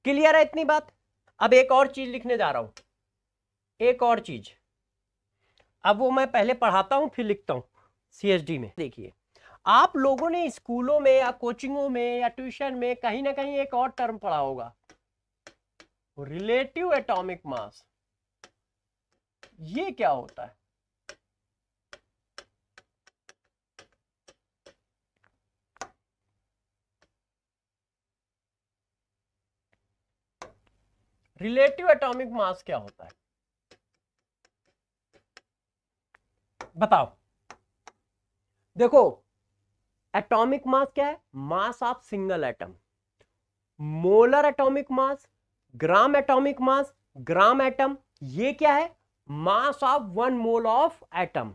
क्लियर है इतनी बात अब एक और चीज लिखने जा रहा हूं एक और चीज अब वो मैं पहले पढ़ाता हूं फिर लिखता हूं सीएसडी में देखिए आप लोगों ने स्कूलों में या कोचिंगों में या ट्यूशन में कहीं ना कहीं एक और टर्म पढ़ा होगा रिलेटिव एटॉमिक मास ये क्या होता है रिलेटिव एटॉमिक मास क्या होता है बताओ देखो एटॉमिक मास क्या है mass of single atom molar atomic mass gram atomic mass gram atom ये क्या है mass of one mole of atom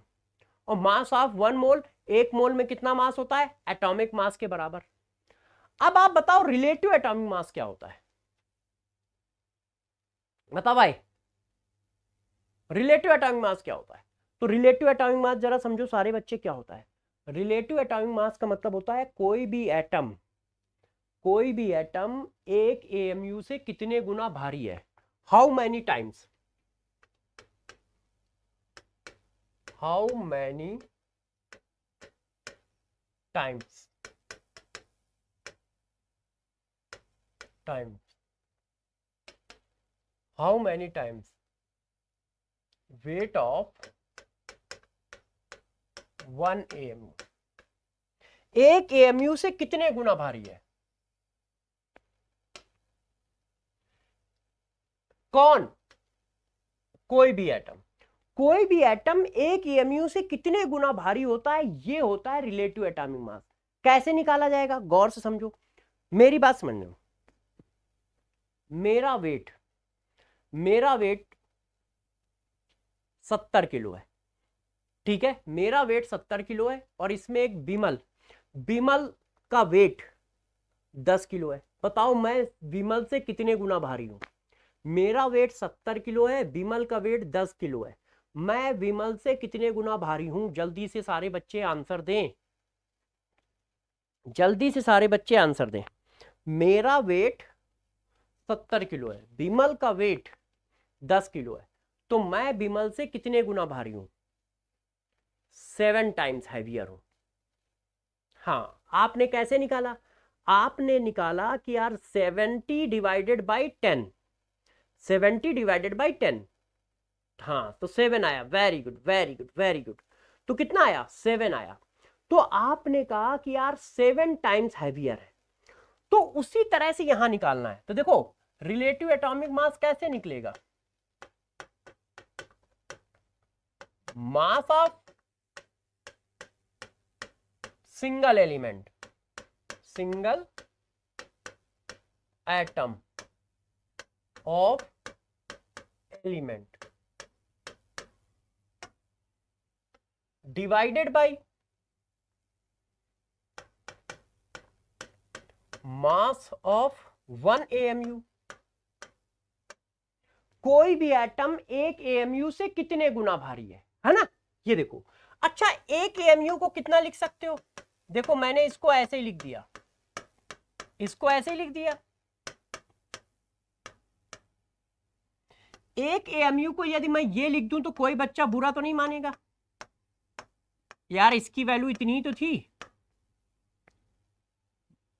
और मास ऑफ वन मोल एक मोल में कितना मास होता है एटॉमिक मास के बराबर अब आप बताओ रिलेटिव एटॉमिक मास क्या होता है बताओ भाई रिलेटिव एटॉमिक मास क्या होता है तो रिलेटिव एटॉमिक मास जरा समझो सारे बच्चे क्या होता है रिलेटिव एटॉमिक मास का मतलब होता है कोई भी एटम कोई भी एटम एक एएमयू से कितने गुना भारी है how many times how many times time how many times weight of 1 AMU एक AMU से कितने गुना भारी है कौन कोई भी एटम कोई भी एटम एक एमयू से कितने गुना भारी होता है ये होता है रिलेटिव एटॉमिक मास कैसे निकाला जाएगा गौर से समझो मेरी बात समझ लो मेरा वेट मेरा वेट सत्तर किलो है ठीक है मेरा वेट सत्तर किलो है और इसमें एक बिमल बिमल का वेट दस किलो है बताओ मैं बिमल से कितने गुना भारी हूं मेरा वेट सत्तर किलो है बिमल का वेट दस किलो है मैं बिमल से कितने गुना भारी हूं जल्दी से सारे बच्चे आंसर दें जल्दी से सारे बच्चे आंसर दें मेरा वेट सत्तर किलो है बिमल का वेट दस किलो है तो मैं बिमल से कितने गुना भारी हूं सेवन टाइम्स हैवियर हूं हाँ आपने कैसे निकाला आपने निकाला कि यार seventy divided by ten seventy divided by ten हाँ तो सेवन आया very good very good very good तो कितना आया सेवन आया तो आपने कहा कि यार सेवन टाइम्स हैवियर है तो उसी तरह से यहां निकालना है तो देखो रिलेटिव एटॉमिक मास कैसे निकलेगा mass of single element single atom of element divided by mass of one AMU कोई भी एटम एक एएमयू से कितने गुना भारी है है ना ये देखो अच्छा एक एमयू को कितना लिख सकते हो देखो मैंने इसको ऐसे ही लिख दिया इसको ऐसे ही लिख दिया एक एमयू को यदि मैं ये लिख दूं तो कोई बच्चा बुरा तो नहीं मानेगा यार इसकी वैल्यू इतनी तो थी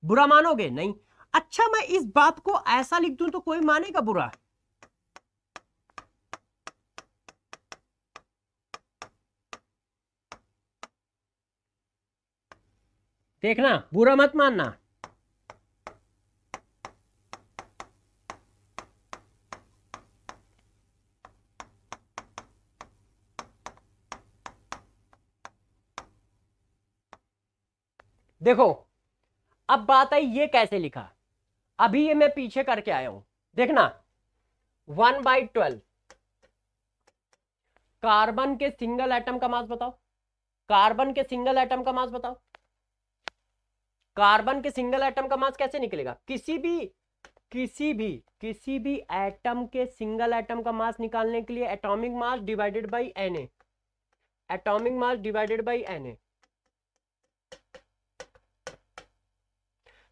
बुरा मानोगे नहीं अच्छा मैं इस बात को ऐसा लिख दूं तो कोई मानेगा बुरा देखना बुरा मत मानना देखो अब बात आई ये कैसे लिखा अभी ये मैं पीछे करके आया हूं देखना वन बाई ट्वेल्व कार्बन के सिंगल एटम का मास बताओ कार्बन के सिंगल एटम का मास बताओ कार्बन के सिंगल एटम का मास कैसे निकलेगा किसी भी किसी भी किसी भी एटम के सिंगल एटम का मास निकालने के लिए atomic mass divided by N atomic mass divided by N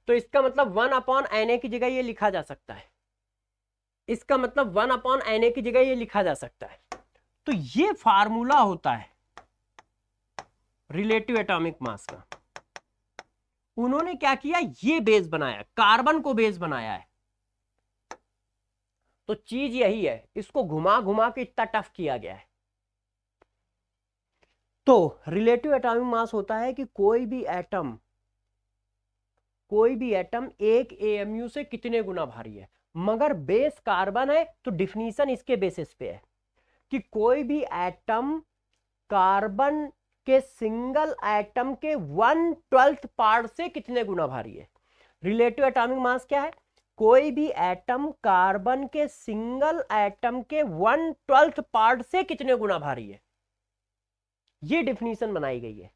तो इसका मतलब वन अपॉन एन की जगह ये लिखा जा सकता है इसका मतलब वन अपॉन एन की जगह ये लिखा जा सकता है तो ये फार्मूला होता है रिलेटिव एटॉमिक मास का उन्होंने क्या किया ये बेस बनाया कार्बन को बेस बनाया है तो चीज यही है इसको घुमा घुमा के इतना टफ किया गया है तो रिलेटिव एटॉमिक मास होता है कि कोई भी एटम कोई भी एटम एक एएमयू से कितने गुना भारी है मगर बेस कार्बन है तो डिफिनीशन इसके बेसिस पे है कि कोई भी एटम कार्बन के सिंगल एटम के वन ट्वेल्थ पार्ट से कितने गुना भारी है रिलेटिव एटॉमिक मास क्या है कोई भी एटम कार्बन के सिंगल एटम के वन ट्वेल्थ पार्ट से कितने गुना भारी है ये डिफिनीशन बनाई गई है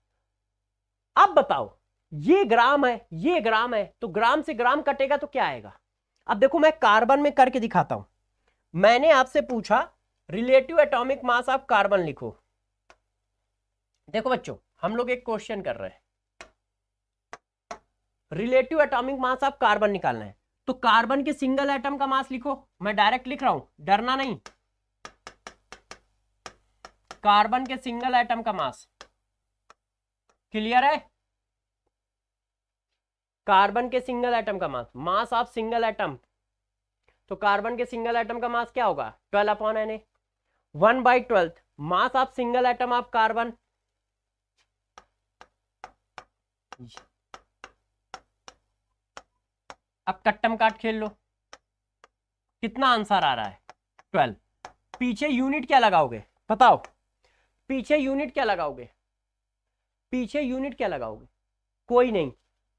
अब बताओ ये ग्राम है ये ग्राम है तो ग्राम से ग्राम कटेगा तो क्या आएगा अब देखो मैं कार्बन में करके दिखाता हूं मैंने आपसे पूछा relative atomic mass of carbon लिखो देखो बच्चों हम लोग एक क्वेश्चन कर रहे हैं रिलेटिव एटॉमिक मास आप कार्बन निकालना है तो कार्बन के सिंगल एटम का मास लिखो मैं डायरेक्ट लिख रहा हूं डरना नहीं कार्बन के सिंगल एटम का मास क्लियर है कार्बन के सिंगल एटम का mass mass of single atom तो कार्बन के सिंगल एटम का मास क्या होगा twelve upon N A one by twelfth mass of single atom of carbon अब कट्टम काट खेल लो कितना आंसर आ रहा है ट्वेल्व पीछे यूनिट क्या लगाओगे बताओ पीछे यूनिट क्या लगाओगे पीछे यूनिट क्या लगाओगे कोई नहीं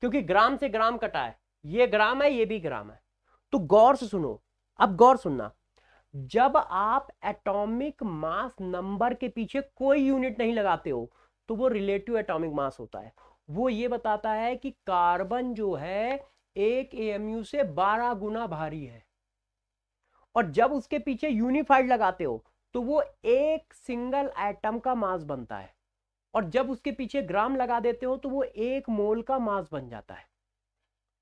क्योंकि ग्राम से ग्राम कटा है ये ग्राम है ये भी ग्राम है तो गौर से सुनो अब गौर सुनना जब आप एटॉमिक मास नंबर के पीछे कोई यूनिट नहीं लगाते हो तो वो रिलेटिव एटॉमिक मास होता है वो ये बताता है कि कार्बन जो है एक एएमयू से 12 गुना भारी है और जब उसके पीछे यूनिफाइड लगाते हो तो वो एक सिंगल एटम का मास बनता है और जब उसके पीछे ग्राम लगा देते हो तो वो एक मोल का मास बन जाता है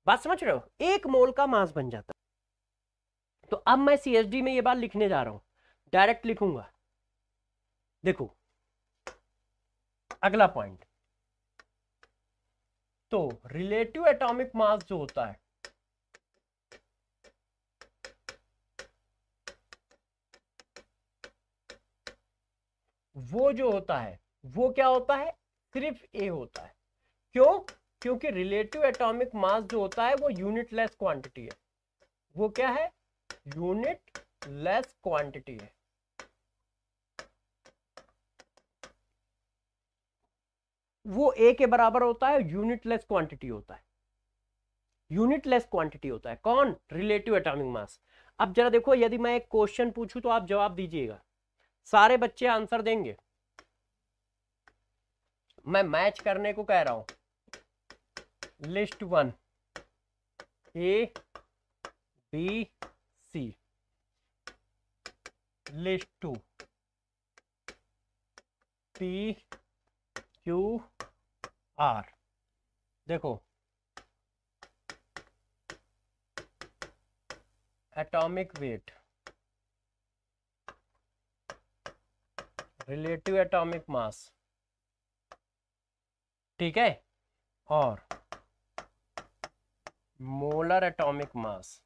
बात समझ रहे हो एक मोल का मास बन जाता है तो अब मैं सी में ये बात लिखने जा रहा हूं डायरेक्ट लिखूंगा देखो अगला पॉइंट तो रिलेटिव एटॉमिक मास जो होता है वो जो होता है वो क्या होता है सिर्फ ए होता है क्यों क्योंकि रिलेटिव एटॉमिक मास जो होता है वो यूनिट लेस क्वांटिटी है वो क्या है यूनिट लेस क्वांटिटी है वो ए के बराबर होता है यूनिटलेस क्वांटिटी होता है यूनिटलेस क्वांटिटी होता है कौन रिलेटिव एटॉमिक मास अब जरा देखो यदि मैं एक क्वेश्चन पूछूं तो आप जवाब दीजिएगा सारे बच्चे आंसर देंगे मैं मैच करने को कह रहा हूं list one A B C list two C Q R देखो atomic weight relative atomic mass ठीक है और मोलर एटॉमिक मास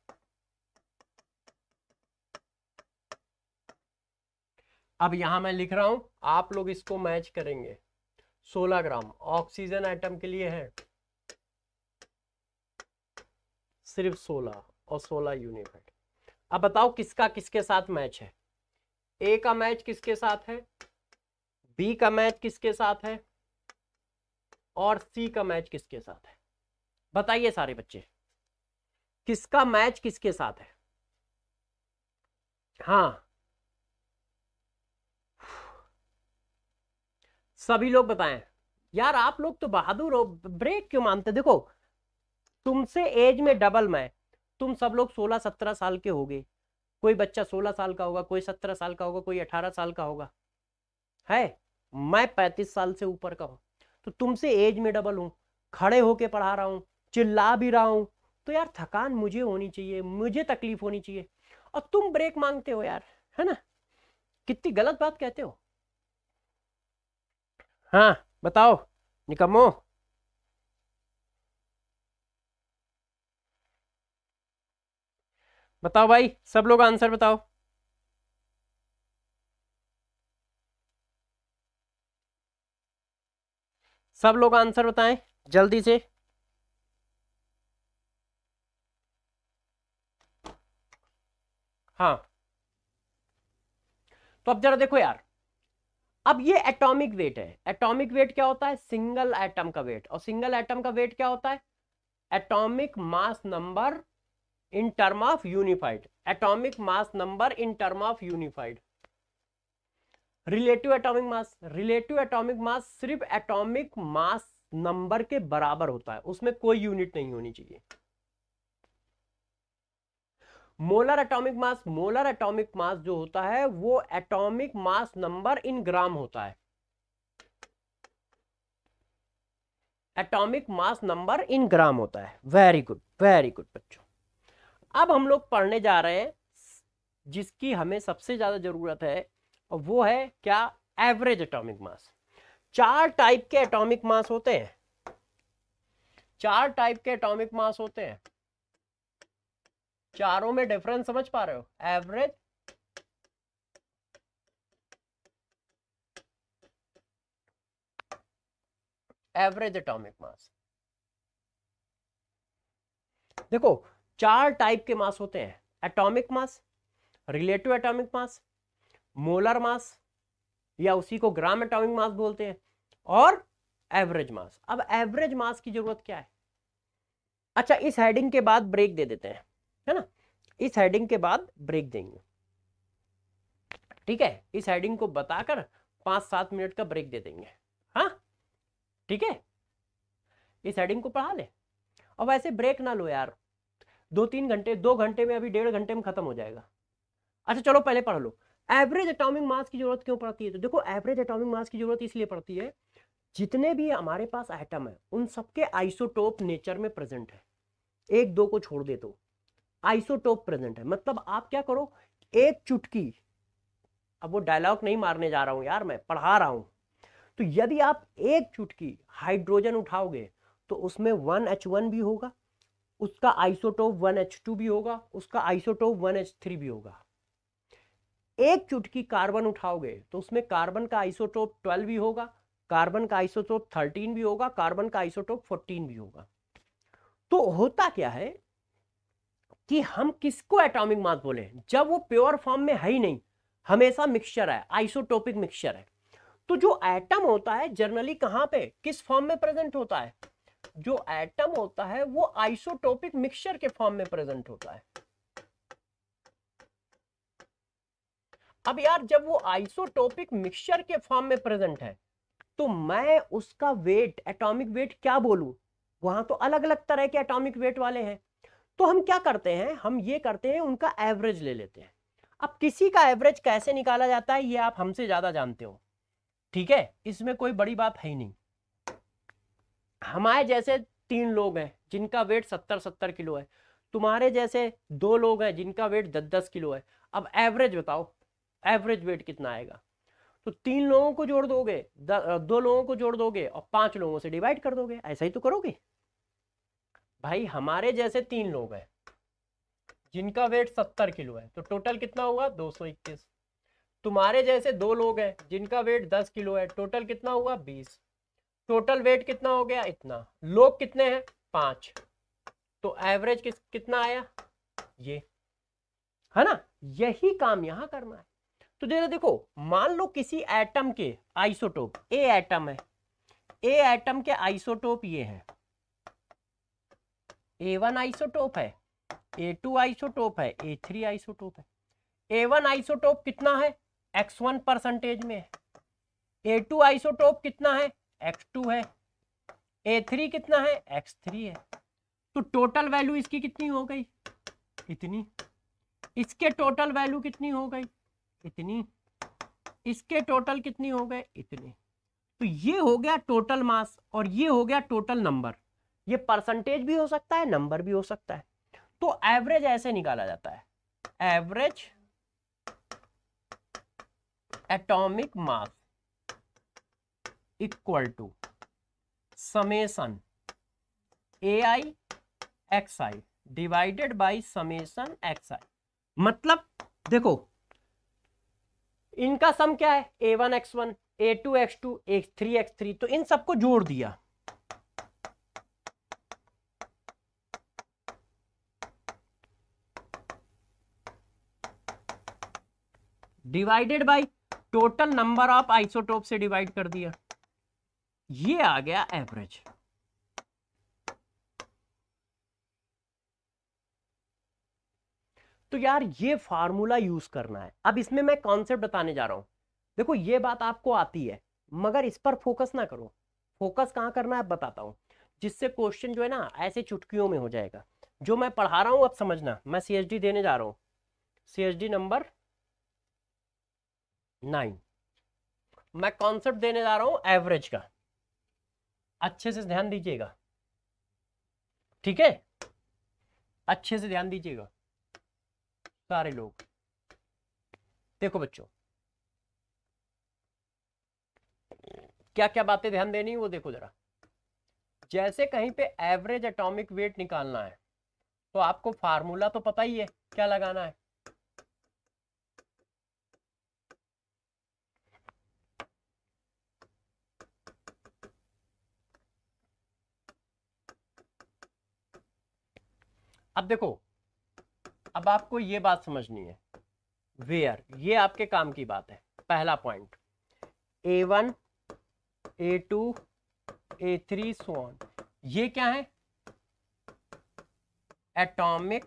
अब यहां मैं लिख रहा हूं आप लोग इसको मैच करेंगे सोलह ग्राम ऑक्सीजन आइटम के लिए है सिर्फ सोलह और सोलह यूनिट है अब बताओ किसका किसके साथ मैच है ए का मैच किसके साथ है बी का मैच किसके साथ है और सी का मैच किसके साथ है बताइए सारे बच्चे किसका मैच किसके साथ है हाँ सभी लोग बताएं यार आप लोग तो बहादुर हो ब्रेक क्यों मानते देखो तुमसे एज में डबल मैं तुम सब लोग सोलह सत्रह साल के होगे कोई बच्चा सोलह साल का होगा कोई सत्रह साल का होगा कोई अठारह साल का होगा है मैं पैंतीस साल से ऊपर का हूँ तो तुमसे एज में डबल हूँ खड़े होके पढ़ा रहा हूँ चिल्ला भी रहा हूं तो यार थकान मुझे होनी चाहिए मुझे तकलीफ होनी चाहिए और तुम ब्रेक मांगते हो यार है ना कितनी गलत बात कहते हो हाँ बताओ निकमो बताओ भाई सब लोग आंसर बताओ सब लोग आंसर बताएं जल्दी से हाँ तो अब जरा देखो यार अब ये एटॉमिक वेट है एटॉमिक वेट क्या होता है सिंगल एटम का वेट और सिंगल एटम का वेट क्या होता है atomic mass number in term of unified atomic mass number in term of unified relative atomic mass relative atomic mass सिर्फ एटॉमिक मास नंबर के बराबर होता है उसमें कोई यूनिट नहीं होनी चाहिए molar atomic mass molar atomic mass जो होता है वो एटॉमिक मास नंबर इन ग्राम होता है एटॉमिक मास नंबर इन ग्राम होता है वेरी गुड वेरी गुड बच्चों अब हम लोग पढ़ने जा रहे हैं जिसकी हमें सबसे ज़्यादा ज़रूरत है और वो है क्या एवरेज एटॉमिक मास चार टाइप के एटॉमिक मास होते हैं चार टाइप के एटॉमिक मास होते हैं चारों में डिफरेंस समझ पा रहे हो एवरेज एवरेज एटॉमिक मास देखो चार टाइप के मास होते हैं atomic mass relative atomic mass molar mass या उसी को ग्राम एटॉमिक मास बोलते हैं और एवरेज मास अब एवरेज मास की जरूरत क्या है अच्छा इस हेडिंग के बाद ब्रेक दे देते हैं है ना इस हेडिंग के बाद ब्रेक देंगे ठीक है इस हेडिंग को बताकर पांच सात मिनट का ब्रेक दे देंगे हाँ ठीक है इस हेडिंग को पढ़ा ले और वैसे ब्रेक ना लो यार दो तीन घंटे दो घंटे में अभी डेढ़ घंटे में खत्म हो जाएगा अच्छा चलो पहले पढ़ लो एवरेज अटोमिक मास की जरूरत क्यों पड़ती है तो देखो एवरेज अटोमिक मास की जरूरत इसलिए पड़ती है जितने भी हमारे पास आइटम है उन सबके आइसोटोप नेचर में प्रेजेंट है एक दो को छोड़ दे तो आइसोटोप प्रेजेंट है मतलब आप क्या करो एक चुटकी अब वो डायलॉग नहीं मारने जा रहा हूं यार मैं पढ़ा रहा हूं तो यदि आप एक चुटकी हाइड्रोजन उठाओगे तो उसमें वन एच वन भी होगा उसका आइसोटोप वन एच टू भी होगा उसका आइसोटोप वन एच थ्री भी होगा एक चुटकी कार्बन उठाओगे तो उसमें कार्बन का आइसोटोप ट्वेल्व भी होगा कार्बन का आइसोटोप थर्टीन भी होगा कार्बन का आइसोटोप फोर्टीन भी होगा तो होता क्या है कि हम किसको एटॉमिक मास बोले जब वो प्योर फॉर्म में है ही नहीं हमेशा मिक्सचर है आइसोटोपिक मिक्सचर है तो जो एटम होता है जनरली कहां पे किस फॉर्म में प्रेजेंट होता है जो एटम होता है वो आइसोटोपिक मिक्सचर के फॉर्म में प्रेजेंट होता है अब यार जब वो आइसोटोपिक मिक्सचर के फॉर्म में प्रेजेंट है तो मैं उसका वेट एटॉमिक वेट क्या बोलूं वहां तो अलग अलग तरह के एटॉमिक वेट वाले हैं तो हम क्या करते हैं हम ये करते हैं उनका एवरेज ले लेते हैं अब किसी का एवरेज कैसे निकाला जाता है ये आप हमसे ज़्यादा जानते हो ठीक है इसमें कोई बड़ी बात है ही नहीं हमारे जैसे तीन लोग हैं जिनका वेट सत्तर सत्तर किलो है तुम्हारे जैसे दो लोग हैं जिनका वेट दस दस किलो है अब एवरेज बताओ एवरेज वेट कितना आएगा तो तीन लोगों को जोड़ दोगे दो लोगों को जोड़ दोगे और पांच लोगों से डिवाइड कर दोगे ऐसा ही तो करोगे भाई हमारे जैसे तीन लोग हैं जिनका वेट सत्तर किलो है तो टोटल कितना होगा दो सौ इक्कीस तुम्हारे जैसे दो लोग हैं जिनका वेट दस किलो है टोटल कितना हुआ बीस टोटल वेट कितना हो गया इतना लोग कितने हैं पांच तो एवरेज किस कितना आया ये है ना यही काम यहां करना है तो जरा देखो मान लो किसी एटम के आइसोटोप ए एटम है ए एटम के आइसोटोप ये है ए वन आइसोटोप है ए टू आइसोटोप है ए थ्री आइसोटोप है ए वन आइसोटोप कितना है एक्स वन परसेंटेज में है ए टू आइसोटोप कितना है एक्स टू है ए थ्री कितना है एक्स थ्री है तो टोटल वैल्यू इसकी कितनी हो गई इतनी इसके टोटल वैल्यू कितनी हो गई इतनी इसके टोटल कितनी हो गए इतनी तो ये हो गया टोटल मास और ये हो गया टोटल नंबर ये परसेंटेज भी हो सकता है नंबर भी हो सकता है तो एवरेज ऐसे निकाला जाता है average atomic mass equal to summation A I X I divided by summation X I मतलब देखो इनका सम क्या है A one X one A two X two X three X three तो इन सबको जोड़ दिया divided by total number of isotope से डिवाइड कर दिया ये आ गया एवरेज तो यार ये फार्मूला यूज करना है अब इसमें मैं कॉन्सेप्ट बताने जा रहा हूं देखो ये बात आपको आती है मगर इस पर फोकस ना करो फोकस कहां करना है बताता हूं जिससे क्वेश्चन जो है ना ऐसे चुटकियों में हो जाएगा जो मैं पढ़ा रहा हूँ अब समझना मैं सी देने जा रहा हूँ सी नंबर नाइन मैं कॉन्सेप्ट देने जा रहा हूं एवरेज का अच्छे से ध्यान दीजिएगा ठीक है अच्छे से ध्यान दीजिएगा सारे लोग देखो बच्चों क्या क्या बातें ध्यान देनी वो देखो जरा जैसे कहीं पे एवरेज एटॉमिक वेट निकालना है तो आपको फार्मूला तो पता ही है क्या लगाना है अब देखो अब आपको ये बात समझनी है वेयर ये आपके काम की बात है पहला point A one A two A three so on ये क्या है atomic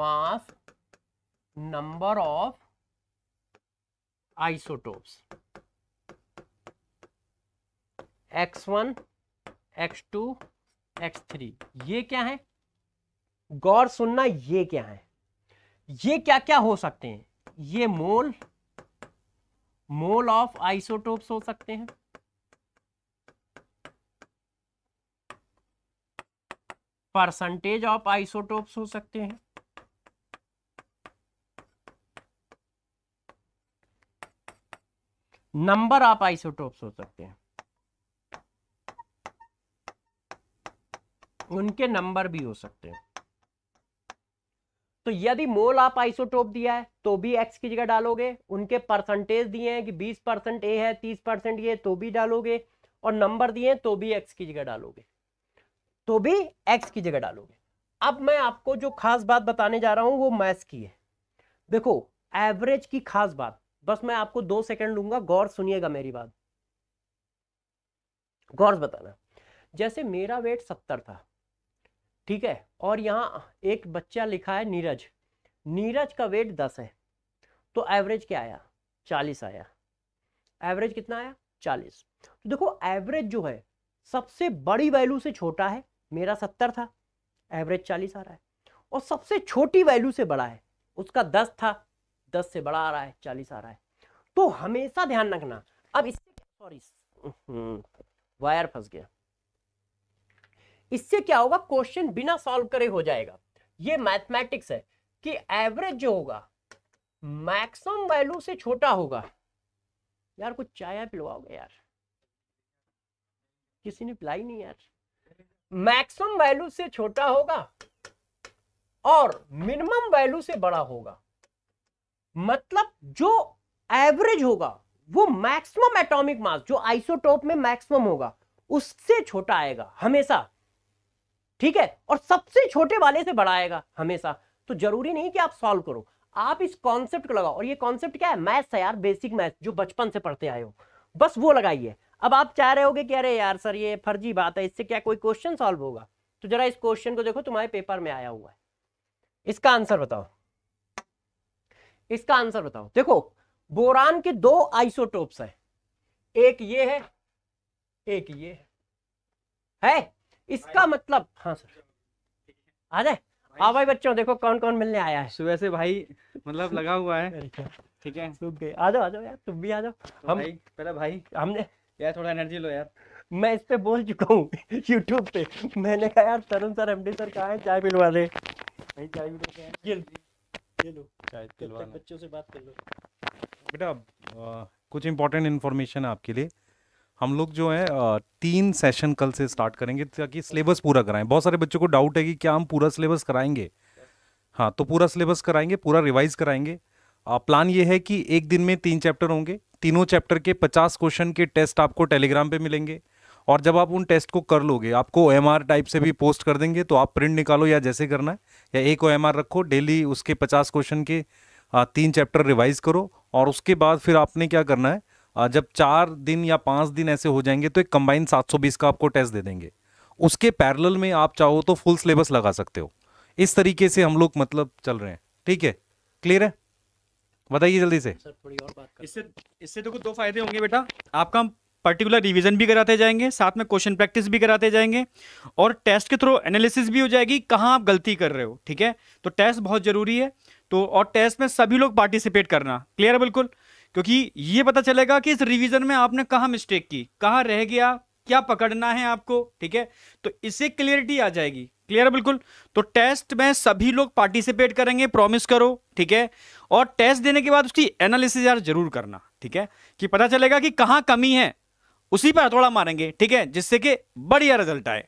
mass number of isotopes X one X two X three ये क्या है गौर सुनना ये क्या है ये क्या क्या हो सकते हैं ये मोल मोल ऑफ आइसोटोप्स हो सकते हैं परसेंटेज ऑफ आइसोटोप्स हो सकते हैं नंबर ऑफ आइसोटोप्स हो सकते हैं उनके नंबर भी हो सकते हैं तो यदि मोल आप आइसोटोप दिया है तो भी एक्स की जगह डालोगे उनके परसेंटेज दिए हैं कि 20 परसेंट ए है 30 परसेंट ये तो भी डालोगे और नंबर दिए तो भी एक्स की जगह डालोगे तो भी एक्स की जगह डालोगे अब मैं आपको जो खास बात बताने जा रहा हूं वो मैथ्स की है देखो एवरेज की खास बात बस मैं आपको दो सेकंड लूंगा गौर सुनिएगा मेरी बात गौर बताना जैसे मेरा वेट सत्तर था ठीक है और यहाँ एक बच्चा लिखा है नीरज नीरज का वेट दस है तो एवरेज क्या आया चालीस आया एवरेज कितना आया चालीस तो देखो एवरेज जो है सबसे बड़ी वैल्यू से छोटा है मेरा सत्तर था एवरेज चालीस आ रहा है और सबसे छोटी वैल्यू से बड़ा है उसका दस था दस से बड़ा आ रहा है चालीस आ रहा है तो हमेशा ध्यान रखना अब इससे सॉरी वायर हम्म, फंस गया इससे क्या होगा क्वेश्चन बिना सॉल्व करे हो जाएगा ये मैथमेटिक्स है कि एवरेज जो होगा मैक्सिमम वैल्यू से छोटा होगा यार कुछ चाय पिलवाओगे यार किसी ने पिलाई नहीं यार मैक्सिमम वैल्यू से छोटा होगा और मिनिमम वैल्यू से बड़ा होगा मतलब जो एवरेज होगा वो मैक्सिमम एटॉमिक मास जो आइसोटोप में मैक्सिमम होगा उससे छोटा आएगा हमेशा ठीक है और सबसे छोटे वाले से बढ़ाएगा हमेशा तो जरूरी नहीं कि आप सॉल्व करो आप इस कॉन्सेप्ट को लगाओ और ये कॉन्सेप्ट क्या है मैथ्स है यार बेसिक मैथ्स जो बचपन से पढ़ते आए हो बस वो लगाइए अब आप चाह रहे होगे कि अरे यार सर ये फर्जी बात है इससे क्या कोई क्वेश्चन सॉल्व होगा तो जरा इस क्वेश्चन को देखो तुम्हारे पेपर में आया हुआ है इसका आंसर बताओ इसका आंसर बताओ देखो बोरान के दो आइसोटोप्स हैं एक ये है एक ये है, है? इसका मतलब हाँ सर आ जाए हाँ भाई बच्चों देखो कौन कौन मिलने आया है सुबह से भाई मतलब लगा हुआ है ठीक है सूख गए आ जाओ आ जाओ यार तुम भी आ जाओ तो हम पहले भाई हमने यार थोड़ा एनर्जी लो यार मैं इस पे बोल चुका हूँ यूट्यूब पे मैंने कहा यार तरुण सर एमडी सर कहा है चाय पिलवा दे भाई चाय पिलवा ये ये लो चाय पिलवा बच्चों से बात कर लो बेटा कुछ इंपॉर्टेंट इन्फॉर्मेशन आपके लिए हम लोग जो है तीन सेशन कल से स्टार्ट करेंगे ताकि सिलेबस पूरा कराएं बहुत सारे बच्चों को डाउट है कि क्या हम पूरा सिलेबस कराएंगे हाँ तो पूरा सिलेबस कराएंगे पूरा रिवाइज कराएंगे प्लान ये है कि एक दिन में तीन चैप्टर होंगे तीनों चैप्टर के पचास क्वेश्चन के टेस्ट आपको टेलीग्राम पर मिलेंगे और जब आप उन टेस्ट को कर लोगे आपको ओ टाइप से भी पोस्ट कर देंगे तो आप प्रिंट निकालो या जैसे करना है या एक ओ रखो डेली उसके पचास क्वेश्चन के तीन चैप्टर रिवाइज करो और उसके बाद फिर आपने क्या करना है जब चार दिन या पाँच दिन ऐसे हो जाएंगे तो एक कंबाइन 720 का आपको टेस्ट दे देंगे उसके पैरेलल में आप चाहो तो फुल सिलेबस लगा सकते हो इस तरीके से हम लोग मतलब चल रहे हैं ठीक है क्लियर है बताइए जल्दी से सर थोड़ी और बात इससे इससे देखो दो फायदे होंगे बेटा आपका हम पर्टिकुलर रिवीजन भी कराते जाएंगे साथ में क्वेश्चन प्रैक्टिस भी कराते जाएंगे और टेस्ट के थ्रू एनालिसिस भी हो जाएगी कहाँ आप गलती कर रहे हो ठीक है तो टेस्ट बहुत जरूरी है तो और टेस्ट में सभी लोग पार्टिसिपेट करना क्लियर है बिल्कुल क्योंकि ये पता चलेगा कि इस रिवीजन में आपने कहा मिस्टेक की कहा रह गया क्या पकड़ना है आपको ठीक है तो इससे क्लियरिटी आ जाएगी क्लियर बिल्कुल तो टेस्ट में सभी लोग पार्टिसिपेट करेंगे प्रॉमिस करो ठीक है और टेस्ट देने के बाद उसकी एनालिसिस यार जरूर करना ठीक है कि पता चलेगा कि कहां कमी है उसी पर हथौड़ा मारेंगे ठीक है जिससे कि बढ़िया रिजल्ट आए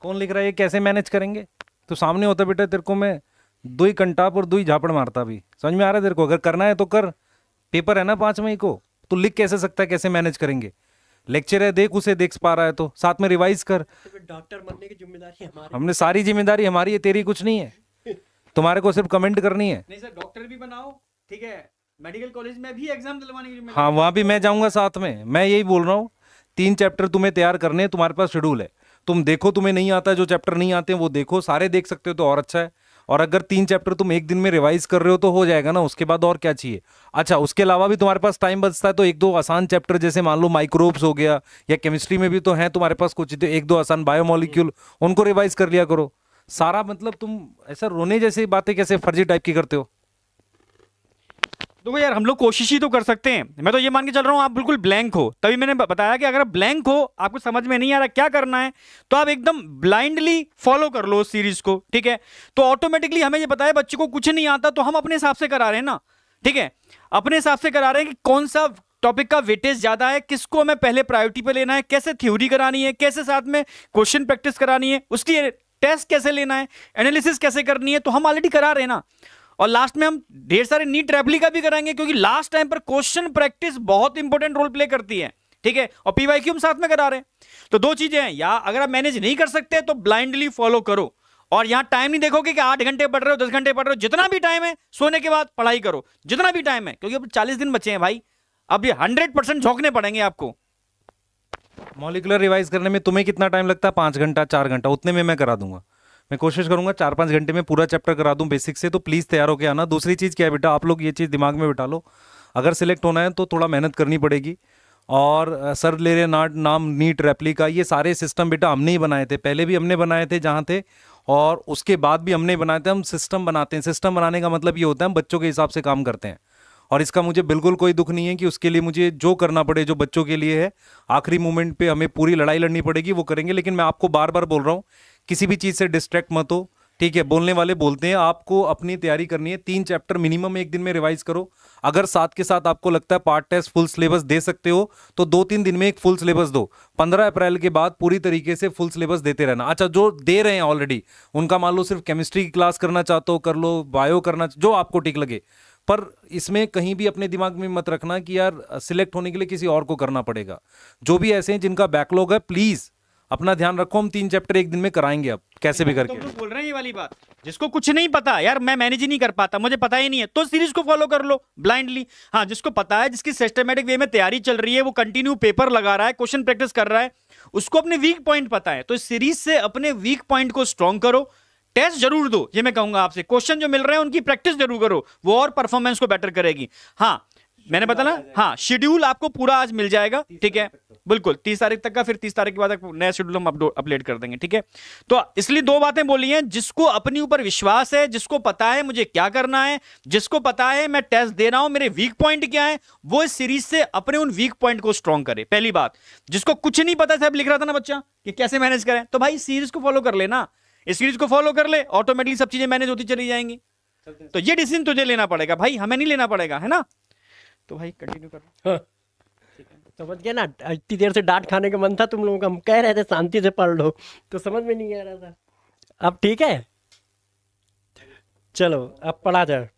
कौन लिख रहा है कैसे मैनेज करेंगे तो सामने होता बेटा तेरे को मैं दो ही कंटाप और दो ही झापड़ मारता भी समझ में आ रहा है तेरे को अगर करना है तो कर पेपर है ना पांच मई को तो लिख कैसे सकता है कैसे मैनेज करेंगे लेक्चर है देख उसे देख पा रहा है तो साथ में रिवाइज कर डॉक्टर बनने की जिम्मेदारी हमारी हमने सारी जिम्मेदारी हमारी है तेरी कुछ नहीं है (laughs) तुम्हारे को सिर्फ कमेंट करनी है नहीं सर डॉक्टर भी बनाओ ठीक है मेडिकल कॉलेज में भी एग्जाम दिलवाने की हाँ वहाँ भी मैं जाऊँगा साथ में मैं यही बोल रहा हूँ तीन चैप्टर तुम्हें तैयार करने तुम्हारे पास शेड्यूल है तुम देखो तुम्हें नहीं आता जो चैप्टर नहीं आते वो देखो सारे देख सकते हो तो और अच्छा है और अगर तीन चैप्टर तुम एक दिन में रिवाइज कर रहे हो तो हो जाएगा ना उसके बाद और क्या चाहिए अच्छा उसके अलावा भी तुम्हारे पास टाइम बचता है तो एक दो आसान चैप्टर जैसे मान लो माइक्रोब्स हो गया या केमिस्ट्री में भी तो है तुम्हारे पास कुछ तो एक दो आसान बायोमोलिक्यूल उनको रिवाइज कर लिया करो सारा मतलब तुम ऐसा रोने जैसी बातें कैसे फर्जी टाइप की करते हो देखो तो यार हम लोग कोशिश ही तो कर सकते हैं मैं तो ये मान के चल रहा हूँ आप बिल्कुल ब्लैंक हो तभी मैंने बताया कि अगर आप ब्लैंक हो आपको समझ में नहीं आ रहा क्या करना है तो आप एकदम ब्लाइंडली फॉलो कर लो उस सीरीज को ठीक है तो ऑटोमेटिकली हमें ये बताया बच्चे को कुछ नहीं आता तो हम अपने हिसाब से करा रहे हैं ना ठीक है अपने हिसाब से करा रहे हैं कि कौन सा टॉपिक का वेटेज ज़्यादा है किसको हमें पहले प्रायोरिटी पर लेना है कैसे थ्योरी करानी है कैसे साथ में क्वेश्चन प्रैक्टिस करानी है उसकी टेस्ट कैसे लेना है एनालिसिस कैसे करनी है तो हम ऑलरेडी करा रहे हैं ना और लास्ट में हम ढेर सारे नीट रेप्लिका भी कराएंगे क्योंकि लास्ट टाइम पर क्वेश्चन प्रैक्टिस बहुत इंपॉर्टेंट रोल प्ले करती है ठीक है और पीवाई क्यू हम साथ में करा रहे हैं तो दो चीजें हैं या अगर आप मैनेज नहीं कर सकते तो ब्लाइंडली फॉलो करो और यहां टाइम नहीं देखोगे कि आठ घंटे पढ़ रहे हो दस घंटे पढ़ रहे हो जितना भी टाइम है सोने के बाद पढ़ाई करो जितना भी टाइम है क्योंकि अब चालीस दिन बचे हैं भाई अब ये हंड्रेड परसेंट झोंकने पड़ेंगे आपको मॉलिकुलर रिवाइज करने में तुम्हें कितना टाइम लगता है पांच घंटा चार घंटा उतने में मैं करा दूंगा मैं कोशिश करूंगा चार पाँच घंटे में पूरा चैप्टर करा दूँ बेसिक से तो प्लीज़ तैयार होकर आना दूसरी चीज़ क्या है बेटा आप लोग ये चीज़ दिमाग में बिठा लो अगर सिलेक्ट होना है तो थोड़ा मेहनत करनी पड़ेगी और सर ले रहे नाट नाम नीट रेप्लिका ये सारे सिस्टम बेटा हमने ही बनाए थे पहले भी हमने बनाए थे जहाँ थे और उसके बाद भी हमने बनाए थे हम सिस्टम बनाते हैं सिस्टम बनाने का मतलब ये होता है हम बच्चों के हिसाब से काम करते हैं और इसका मुझे बिल्कुल कोई दुख नहीं है कि उसके लिए मुझे जो करना पड़े जो बच्चों के लिए है आखिरी मोमेंट पे हमें पूरी लड़ाई लड़नी पड़ेगी वो करेंगे लेकिन मैं आपको बार बार बोल रहा हूँ किसी भी चीज़ से डिस्ट्रैक्ट मत हो ठीक है बोलने वाले बोलते हैं आपको अपनी तैयारी करनी है तीन चैप्टर मिनिमम एक दिन में रिवाइज करो अगर साथ के साथ आपको लगता है पार्ट टेस्ट फुल सिलेबस दे सकते हो तो दो तीन दिन में एक फुल सिलेबस दो पंद्रह अप्रैल के बाद पूरी तरीके से फुल सिलेबस देते रहना अच्छा जो दे रहे हैं ऑलरेडी उनका मान लो सिर्फ केमिस्ट्री की क्लास करना चाहते हो कर लो बायो करना जो आपको ठीक लगे पर इसमें कहीं भी अपने दिमाग में मत रखना कि यार सिलेक्ट होने के लिए किसी और को करना पड़ेगा जो भी ऐसे हैं जिनका बैकलॉग है प्लीज़ अपना ध्यान रखो हम तीन चैप्टर एक दिन में कराएंगे अब कैसे भी तो करके तो बोल रहे हैं ये वाली बात जिसको कुछ नहीं पता यार मैं मैनेज ही नहीं कर पाता मुझे पता ही नहीं है तो सीरीज को फॉलो कर लो ब्लाइंडली हाँ जिसको पता है जिसकी सिस्टमेटिक वे में तैयारी चल रही है वो कंटिन्यू पेपर लगा रहा है क्वेश्चन प्रैक्टिस कर रहा है उसको अपने वीक पॉइंट पता है तो इस सीरीज से अपने वीक पॉइंट को स्ट्रॉन्ग करो टेस्ट जरूर दो ये मैं कहूंगा आपसे क्वेश्चन जो मिल रहे हैं उनकी प्रैक्टिस जरूर करो वो और परफॉर्मेंस को बेटर करेगी हाँ मैंने बताया हाँ शेड्यूल आपको पूरा आज मिल जाएगा ठीक है बिल्कुल तीस तारीख तक का फिर तीस तारीख के बाद नया शेड्यूल हम अपडेट कर देंगे ठीक है तो इसलिए दो बातें बोली हैं जिसको अपने ऊपर विश्वास है जिसको पता है मुझे क्या करना है जिसको पता है मैं टेस्ट दे रहा हूं मेरे वीक पॉइंट क्या है वो इस सीरीज से अपने उन वीक पॉइंट को स्ट्रॉन्ग करे पहली बात जिसको कुछ नहीं पता साहब लिख रहा था ना बच्चा कि कैसे मैनेज करें तो भाई सीरीज को फॉलो कर लेना इस सीरीज को फॉलो कर ले ऑटोमेटिकली सब चीजें मैनेज होती चली जाएंगी तो ये डिसीजन तुझे लेना पड़ेगा भाई हमें नहीं लेना पड़ेगा है ना तो भाई कंटिन्यू हाँ। समझ गया ना इतनी देर से डांट खाने का मन था तुम लोगों का हम कह रहे थे शांति से पढ़ लो तो समझ में नहीं आ रहा था अब ठीक है चलो अब पढ़ा जाए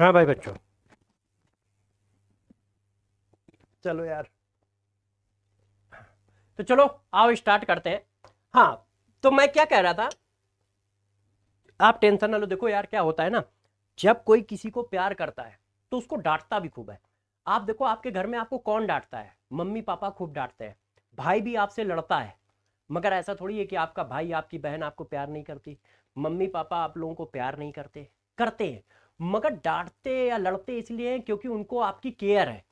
हाँ भाई बच्चों चलो यार तो चलो आओ स्टार्ट करते हैं हाँ तो मैं क्या कह रहा था आप टेंशन ना लो देखो यार क्या होता है ना जब कोई किसी को प्यार करता है तो उसको डांटता भी खूब है आप देखो आपके घर में आपको कौन डांटता है मम्मी पापा खूब डांटते हैं भाई भी आपसे लड़ता है मगर ऐसा थोड़ी है कि आपका भाई आपकी बहन आपको प्यार नहीं करती मम्मी पापा आप लोगों को प्यार नहीं करते करते हैं मगर डांटते या लड़ते इसलिए हैं क्योंकि उनको आपकी केयर है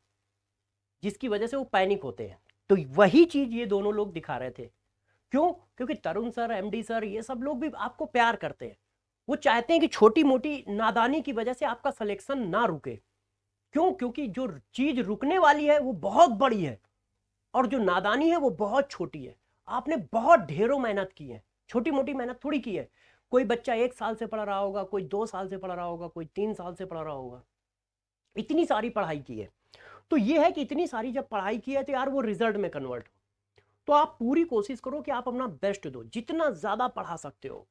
जिसकी वजह से वो पैनिक होते हैं तो वही चीज ये दोनों लोग दिखा रहे थे क्यों क्योंकि तरुण सर एमडी सर ये सब लोग भी आपको प्यार करते हैं वो चाहते हैं कि छोटी मोटी नादानी की वजह से आपका सिलेक्शन ना रुके क्यों क्योंकि जो चीज रुकने वाली है वो बहुत बड़ी है और जो नादानी है वो बहुत छोटी है आपने बहुत ढेरों मेहनत की है छोटी मोटी मेहनत थोड़ी की है कोई बच्चा एक साल से पढ़ रहा होगा कोई दो साल से पढ़ रहा होगा कोई तीन साल से पढ़ रहा होगा इतनी सारी पढ़ाई की है तो ये है कि इतनी सारी जब पढ़ाई की है तो यार वो रिजल्ट में कन्वर्ट हो तो आप पूरी कोशिश करो कि आप अपना बेस्ट दो जितना ज़्यादा पढ़ा सकते हो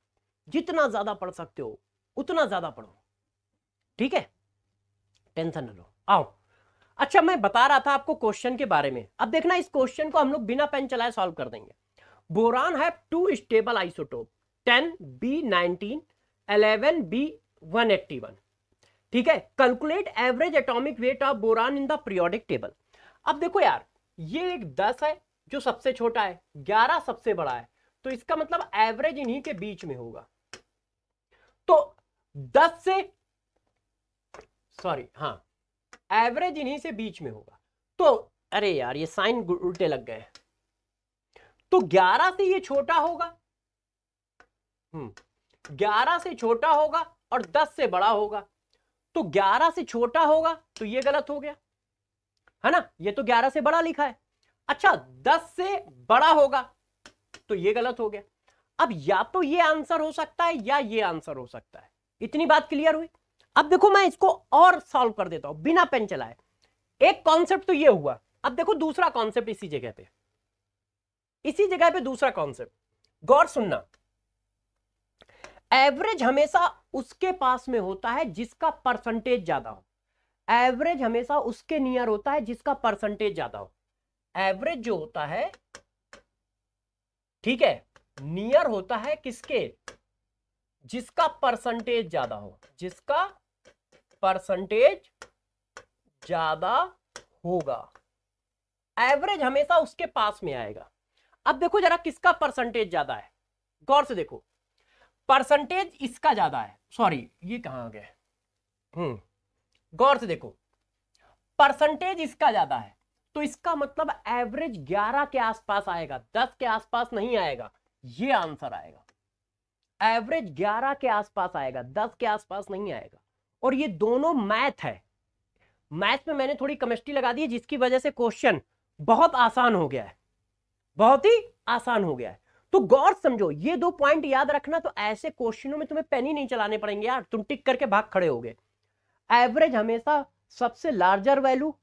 जितना ज़्यादा पढ़ सकते हो उतना ज़्यादा पढ़ो ठीक है टेंशन न लो आओ अच्छा मैं बता रहा था आपको क्वेश्चन के बारे में अब देखना इस क्वेश्चन को हम लोग बिना पेन चलाए सॉल्व कर देंगे बोरान है two stable isotope ten B nineteen eleven B one eighty one ठीक है calculate average atomic weight of boron in the periodic table अब देखो यार ये एक दस है जो सबसे छोटा है ग्यारह सबसे बड़ा है तो इसका मतलब एवरेज इन्हीं के बीच में होगा तो दस से सॉरी हाँ एवरेज इन्हीं से बीच में होगा तो अरे यार ये साइन उल्टे लग गए तो 11 से ये छोटा होगा हम्म 11 से छोटा होगा और 10 से बड़ा होगा तो 11 से छोटा होगा तो ये गलत हो गया है ना ये तो 11 से बड़ा लिखा है अच्छा 10 से बड़ा होगा तो ये गलत हो गया अब या तो ये आंसर हो सकता है या ये आंसर हो सकता है इतनी बात क्लियर हुई अब देखो मैं इसको और सॉल्व कर देता हूं बिना पेन चलाए एक कॉन्सेप्ट तो ये हुआ अब देखो दूसरा कॉन्सेप्ट इसी जगह पे इसी जगह पे दूसरा कॉन्सेप्ट गौर सुनना एवरेज हमेशा उसके पास में होता है जिसका परसेंटेज ज्यादा हो एवरेज हमेशा उसके नियर होता है जिसका परसेंटेज ज्यादा हो एवरेज जो होता है ठीक है नियर होता है किसके जिसका परसेंटेज ज्यादा हो जिसका परसेंटेज ज्यादा होगा एवरेज हमेशा उसके पास में आएगा अब देखो जरा किसका परसेंटेज ज्यादा है गौर से देखो परसेंटेज इसका ज्यादा है सॉरी ये कहा आ गया हम्म गौर से देखो परसेंटेज इसका ज्यादा है तो इसका मतलब एवरेज 11 के आसपास आएगा 10 के आसपास नहीं आएगा ये आंसर आएगा एवरेज 11 के आसपास आएगा 10 के आसपास नहीं आएगा और ये दोनों मैथ है मैथ में मैंने थोड़ी केमिस्ट्री लगा दी जिसकी वजह से क्वेश्चन बहुत आसान हो गया है बहुत ही आसान हो गया है तो गौर समझो ये दो पॉइंट याद रखना तो ऐसे क्वेश्चनों में तुम्हें पेन ही नहीं चलाने पड़ेंगे यार तुम टिक करके भाग खड़े हो एवरेज हमेशा सबसे लार्जर वैल्यू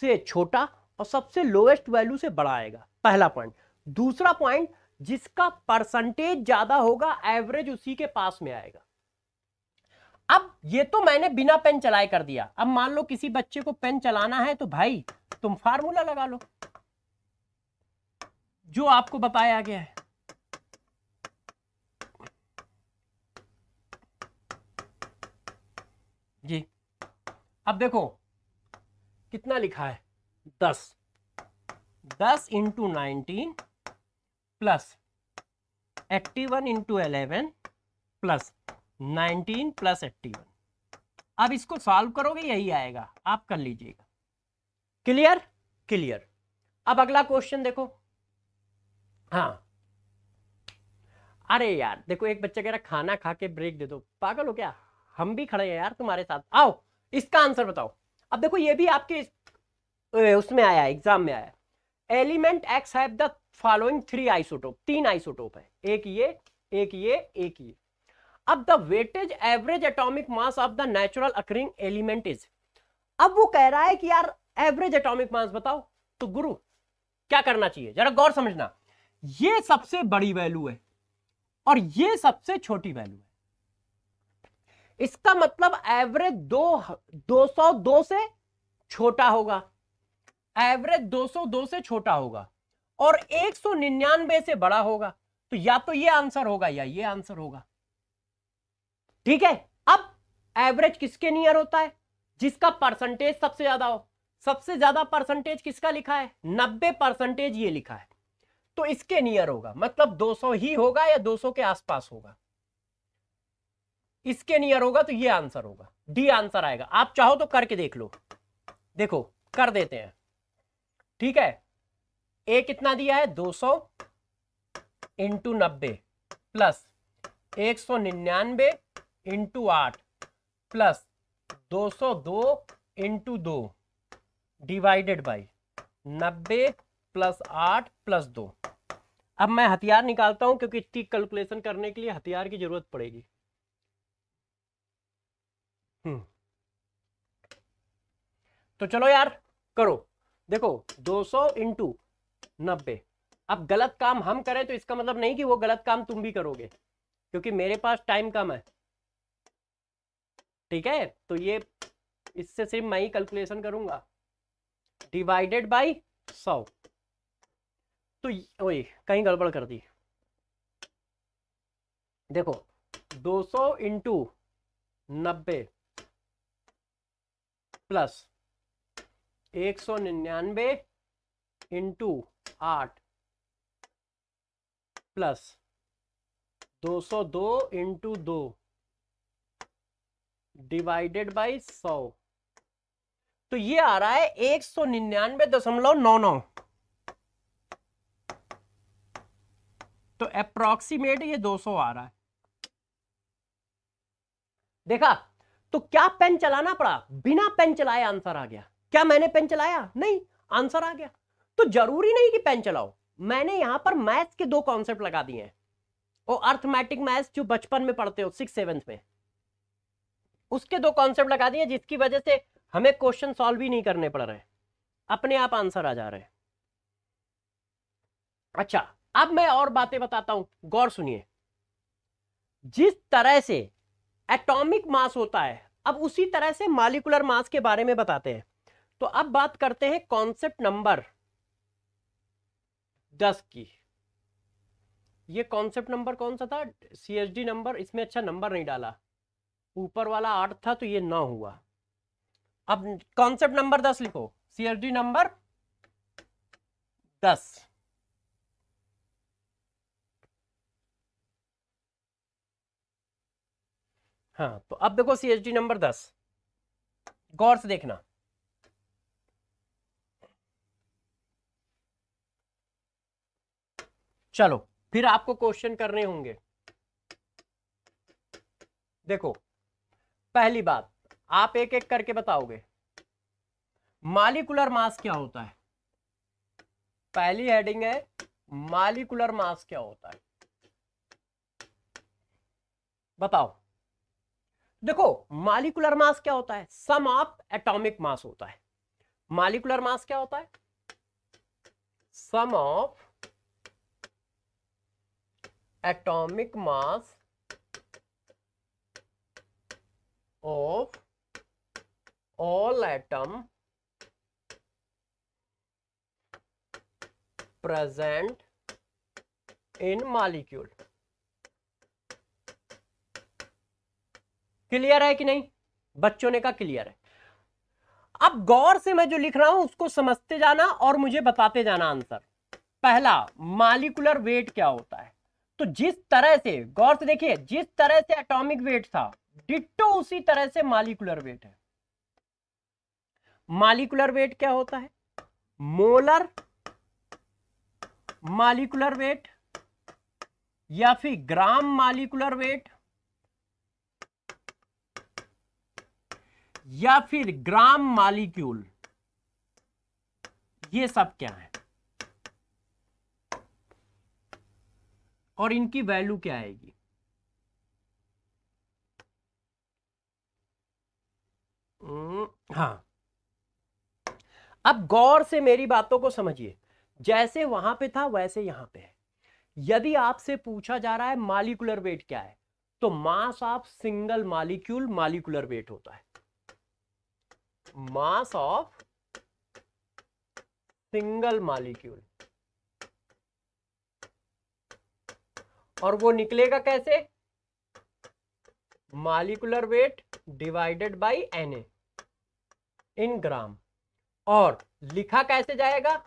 से छोटा और सबसे लोएस्ट वैल्यू से बड़ा आएगा पहला पॉइंट दूसरा पॉइंट जिसका परसेंटेज ज्यादा होगा एवरेज उसी के पास में आएगा अब ये तो मैंने बिना पेन चलाए कर दिया अब मान लो किसी बच्चे को पेन चलाना है तो भाई तुम फार्मूला लगा लो जो आपको बताया गया है जी अब देखो कितना लिखा है दस दस into nineteen plus eighty one into eleven plus nineteen plus eighty one अब इसको सॉल्व करोगे यही आएगा आप कर लीजिएगा क्लियर क्लियर अब अगला क्वेश्चन देखो हाँ अरे यार देखो एक बच्चा कह रहा खाना खा के ब्रेक दे दो पागल हो क्या हम भी खड़े हैं यार तुम्हारे साथ आओ इसका आंसर बताओ अब देखो ये भी आपके उसमें आया एग्जाम में आया एलिमेंट एक्स है फॉलोइंग थ्री आइसोटोप तीन आइसोटोप है एक ये एक ये एक ये अब the weightage average atomic mass of the natural occurring element is अब वो कह रहा है कि यार एवरेज एटॉमिक मास बताओ तो गुरु क्या करना चाहिए जरा गौर समझना ये सबसे बड़ी वैल्यू है और ये सबसे छोटी वैल्यू है इसका मतलब एवरेज दो दो सौ दो से छोटा होगा एवरेज दो सौ दो से छोटा होगा और एक सौ निन्यानबे से बड़ा होगा तो या तो ये आंसर होगा या ये आंसर होगा ठीक है अब एवरेज किसके नियर होता है जिसका परसेंटेज सबसे ज्यादा हो सबसे ज्यादा परसेंटेज किसका लिखा है नब्बे परसेंटेज ये लिखा है तो इसके नियर होगा मतलब 200 ही होगा या 200 के आसपास होगा इसके नियर होगा तो ये आंसर होगा डी आंसर आएगा आप चाहो तो करके देख लो देखो कर देते हैं ठीक है ए कितना दिया है 200 सौ इंटू नब्बे प्लस एक सौ निन्यानबे इंटू आठ प्लस दो सौ दो इंटू दो डिवाइडेड बाई नब्बे प्लस आठ प्लस दो अब मैं हथियार निकालता हूं क्योंकि इतनी कैलकुलेशन करने के लिए हथियार की जरूरत पड़ेगी हम्म। तो चलो यार करो देखो 200 सौ इंटू नब्बे अब गलत काम हम करें तो इसका मतलब नहीं कि वो गलत काम तुम भी करोगे क्योंकि मेरे पास टाइम कम है ठीक है तो ये इससे सिर्फ मैं ही कैलकुलेशन करूंगा डिवाइडेड बाई सौ तो ओए कहीं गड़बड़ कर दी देखो 200 सौ इंटू नब्बे प्लस एक सौ निन्यानवे इंटू आठ प्लस दो सौ दो इंटू दो डिवाइडेड बाई सौ तो ये आ रहा है एक सौ निन्यानवे दशमलव नौ नौ तो अप्रोक्सीमेट ये दो सौ आ रहा है देखा तो क्या पेन चलाना पड़ा बिना पेन चलाए आंसर आ गया क्या मैंने पेन चलाया नहीं आंसर आ गया तो जरूरी नहीं कि पेन चलाओ मैंने यहां पर मैथ्स के दो कॉन्सेप्ट लगा दिए हैं और अर्थमैटिक मैथ्स जो बचपन में पढ़ते हो सिक्स सेवेंथ में उसके दो कॉन्सेप्ट लगा दिए जिसकी वजह से हमें क्वेश्चन सॉल्व ही नहीं करने पड़ रहे अपने आप आंसर आ जा रहे हैं अच्छा अब मैं और बातें बताता हूं गौर सुनिए जिस तरह से एटॉमिक मास होता है अब उसी तरह से मालिकुलर मास के बारे में बताते हैं तो अब बात करते हैं कॉन्सेप्ट नंबर दस की ये कॉन्सेप्ट नंबर कौन सा था सीएचडी नंबर इसमें अच्छा नंबर नहीं डाला ऊपर वाला आठ था तो ये नौ हुआ अब कॉन्सेप्ट नंबर दस लिखो सीएचडी नंबर दस हाँ तो अब देखो सी नंबर दस गौर से देखना चलो फिर आपको क्वेश्चन करने होंगे देखो पहली बात आप एक एक करके बताओगे मालिकुलर मास क्या होता है पहली हेडिंग है मालिकुलर मास क्या होता है बताओ देखो मालिकुलर मास क्या होता है सम ऑफ एटॉमिक मास होता है मालिकुलर मास क्या होता है sum of atomic mass of all atom present in molecule clear है कि नहीं बच्चों ने कहा क्लियर है अब गौर से मैं जो लिख रहा हूं उसको समझते जाना और मुझे बताते जाना आंसर पहला मालिकुलर वेट क्या होता है तो जिस तरह से गौर से देखिए जिस तरह से एटॉमिक वेट था डिट्टो उसी तरह से मालिकुलर वेट है मालिकुलर वेट क्या होता है मोलर मालिकुलर वेट या फिर ग्राम मालिकुलर वेट या फिर ग्राम मालिक्यूल ये सब क्या है और इनकी वैल्यू क्या आएगी हम्म, हाँ अब गौर से मेरी बातों को समझिए जैसे वहां पे था वैसे यहां पे है यदि आपसे पूछा जा रहा है मालिकुलर वेट क्या है तो mass of single molecule molecular weight होता है मास ऑफ सिंगल मालिक्यूल और वो निकलेगा कैसे molecular weight divided by N A in gram और लिखा कैसे जाएगा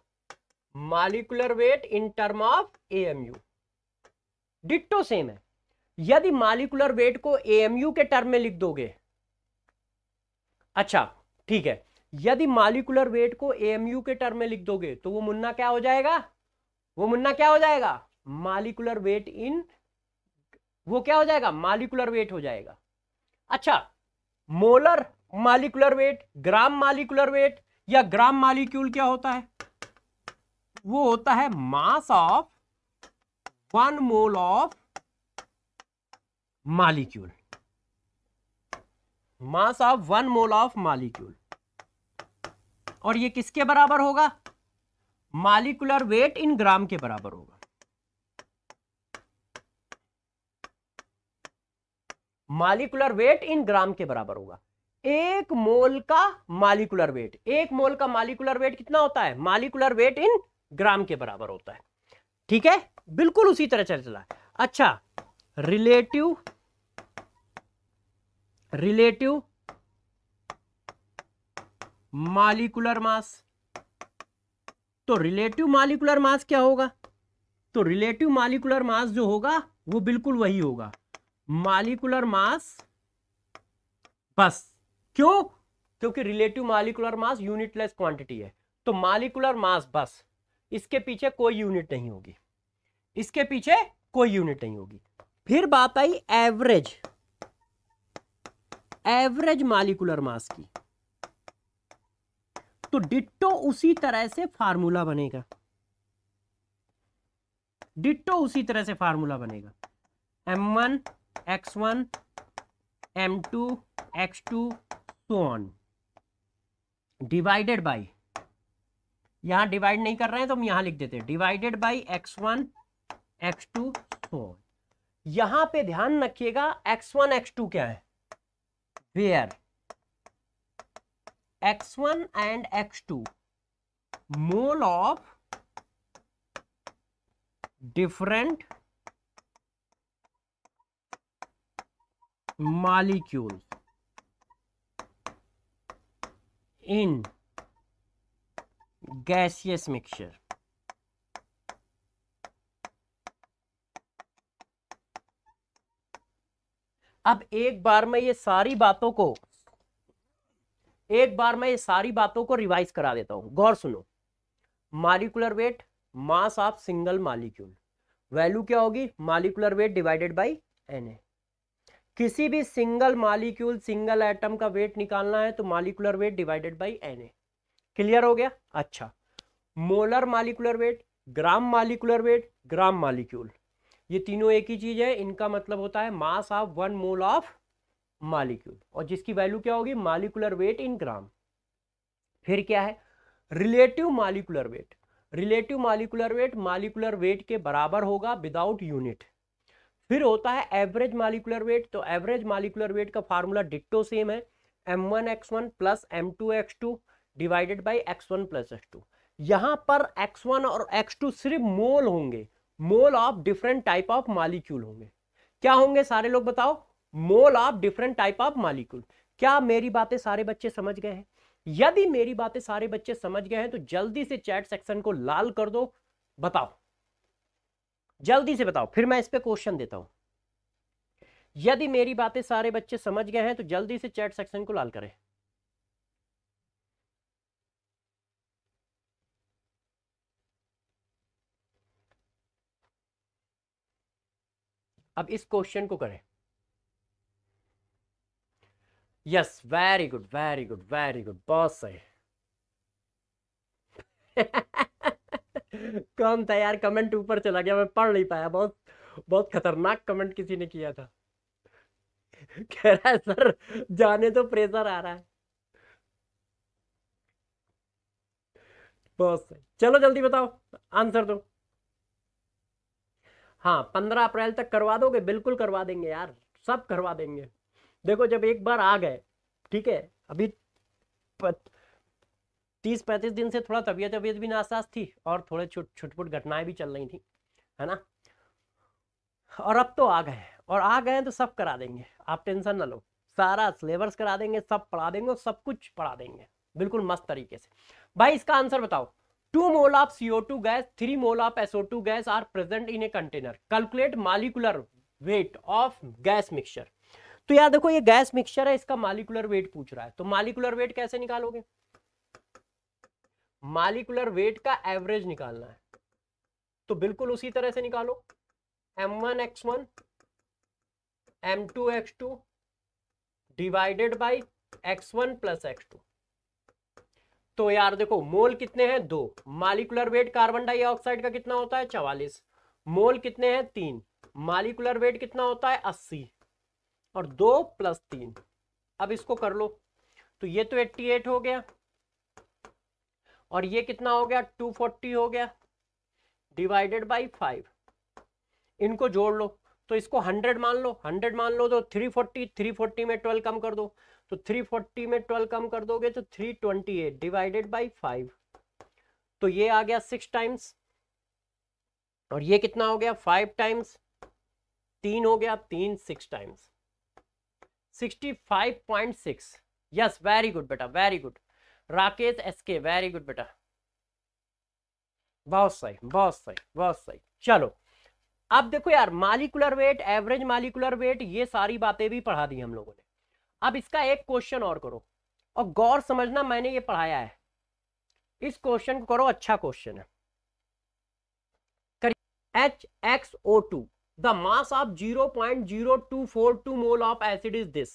molecular weight in term of AMU ditto same है यदि मालिकुलर वेट को एएमयू के टर्म में लिख दोगे अच्छा ठीक है यदि मालिकुलर वेट को एएमयू के टर्म में लिख दोगे तो वो मुन्ना क्या हो जाएगा वो मुन्ना क्या हो जाएगा मालिकुलर वेट इन वो क्या हो जाएगा मालिकुलर वेट हो जाएगा अच्छा molar molecular weight gram molecular weight या ग्राम मालिक्यूल क्या होता है वो होता है mass of one mole of molecule mass of one mole of molecule और ये किसके बराबर होगा मालिकुलर वेट इन ग्राम के बराबर होगा मालिकुलर वेट इन ग्राम के बराबर होगा एक मोल का मालिकुलर वेट एक मोल का मालिकुलर वेट कितना होता है मालिकुलर वेट इन ग्राम के बराबर होता है ठीक है बिल्कुल उसी तरह चल चला अच्छा रिलेटिव रिलेटिव मालिकुलर मास तो रिलेटिव मालिकुलर मास क्या होगा तो रिलेटिव मालिकुलर मास जो होगा वो बिल्कुल वही होगा मालिकुलर मास बस क्यों क्योंकि relative molecular mass unitless quantity है तो मालिकुलर मास बस इसके पीछे कोई यूनिट नहीं होगी इसके पीछे कोई यूनिट नहीं होगी फिर बात आई एवरेज एवरेज मालिकुलर मास की तो डिट्टो उसी तरह से फार्मूला बनेगा डिट्टो उसी तरह से फार्मूला बनेगा M one X one M two X two so on divided by यहां डिवाइड नहीं कर रहे हैं तो हम यहां लिख देते हैं divided by X one X two यहां यहाँ पे ध्यान रखिएगा एक्स वन एक्स टू क्या है where x1 and x2 mole of different molecules in gaseous mixture अब एक बार में ये सारी बातों को एक बार मैं ये सारी बातों को रिवाइज करा देता हूं गौर सुनो molecular weight mass of single molecule value क्या होगी molecular weight divided by N किसी भी सिंगल मालिक्यूल सिंगल एटम का वेट निकालना है तो molecular weight divided by N clear हो गया अच्छा molar molecular weight gram molecular weight gram molecule ये तीनों एक ही चीज है इनका मतलब होता है mass of one mole of molecule और जिसकी वैल्यू क्या होगी मालिकुलर वेट इन ग्राम फिर क्या है relative molecular weight relative molecular weight molecular weight के बराबर होगा विदाउट यूनिट फिर होता है एवरेज मालिकुलर वेट तो एवरेज मालिकुलर वेट का फार्मूला डिट्टो सेम है M one X one plus M two X two divided by X one plus X two यहाँ पर एक्स वन और एक्स टू सिर्फ मोल होंगे mole of different type of molecule होंगे क्या होंगे सारे लोग बताओ मोल of different type of molecule क्या मेरी बातें सारे बच्चे समझ गए हैं यदि मेरी बातें सारे बच्चे समझ गए हैं तो जल्दी से चैट सेक्शन को लाल कर दो बताओ जल्दी से बताओ फिर मैं इस पर क्वेश्चन देता हूं यदि मेरी बातें सारे बच्चे समझ गए हैं तो जल्दी से चैट सेक्शन को लाल करें अब इस क्वेश्चन को करें yes very good very good very good बहुत सही कौन था यार कमेंट ऊपर चला गया मैं पढ़ नहीं पाया बहुत बहुत खतरनाक कमेंट किसी ने किया था कह रहा है सर जाने तो प्रेशर आ रहा है बहुत सही चलो जल्दी बताओ आंसर दो हाँ पंद्रह अप्रैल तक करवा दोगे बिल्कुल करवा देंगे यार सब करवा देंगे देखो जब एक बार आ गए ठीक है अभी तीस पैंतीस दिन से थोड़ा तबीयत तबीयत भी नासाज थी और थोड़े छुट छुटपुट घटनाएं भी चल रही थी है ना और अब तो आ गए और आ गए तो सब करा देंगे आप टेंशन ना लो सारा सिलेबस करा देंगे सब पढ़ा देंगे और सब कुछ पढ़ा देंगे बिल्कुल मस्त तरीके से भाई इसका आंसर बताओ two mole of CO two gas three mole of SO two gas are present in a container calculate molecular weight of gas mixture तो यार देखो ये गैस मिक्सचर है इसका मालिकुलर वेट पूछ रहा है तो मालिकुलर वेट कैसे निकालोगे मालिकुलर वेट का एवरेज निकालना है तो बिल्कुल उसी तरह से निकालो M one one X M two X two divided by X one plus X two तो यार देखो मोल कितने हैं दो मालिकुलर वेट कार्बन डाइऑक्साइड का कितना होता है चवालीस मोल कितने हैं तीन मालिकुलर वेट कितना होता है अस्सी और दो प्लस तीन अब इसको कर लो तो ये तो 88 हो गया और ये कितना हो गया 240 हो गया डिवाइडेड बाय फाइव इनको जोड़ लो तो इसको 100 मान लो 100 मान लो तो 340 340 में 12 कम कर दो तो 340 में 12 कम कर दोगे तो 328 डिवाइडेड बाय फाइव तो ये आ गया सिक्स टाइम्स और ये कितना हो गया फाइव टाइम्स तीन हो गया तीन six times 65.6 yes very good बेटा very good Rakesh S K very good बेटा बहुत सही बहुत सही बहुत सही चलो अब देखो यार molecular weight average molecular weight ये सारी बातें भी पढ़ा दी हम लोगों ने अब इसका एक क्वेश्चन और करो और गौर समझना मैंने ये पढ़ाया है इस क्वेश्चन को करो अच्छा क्वेश्चन है H X O two the mass of zero point zero two four two mole of acid is this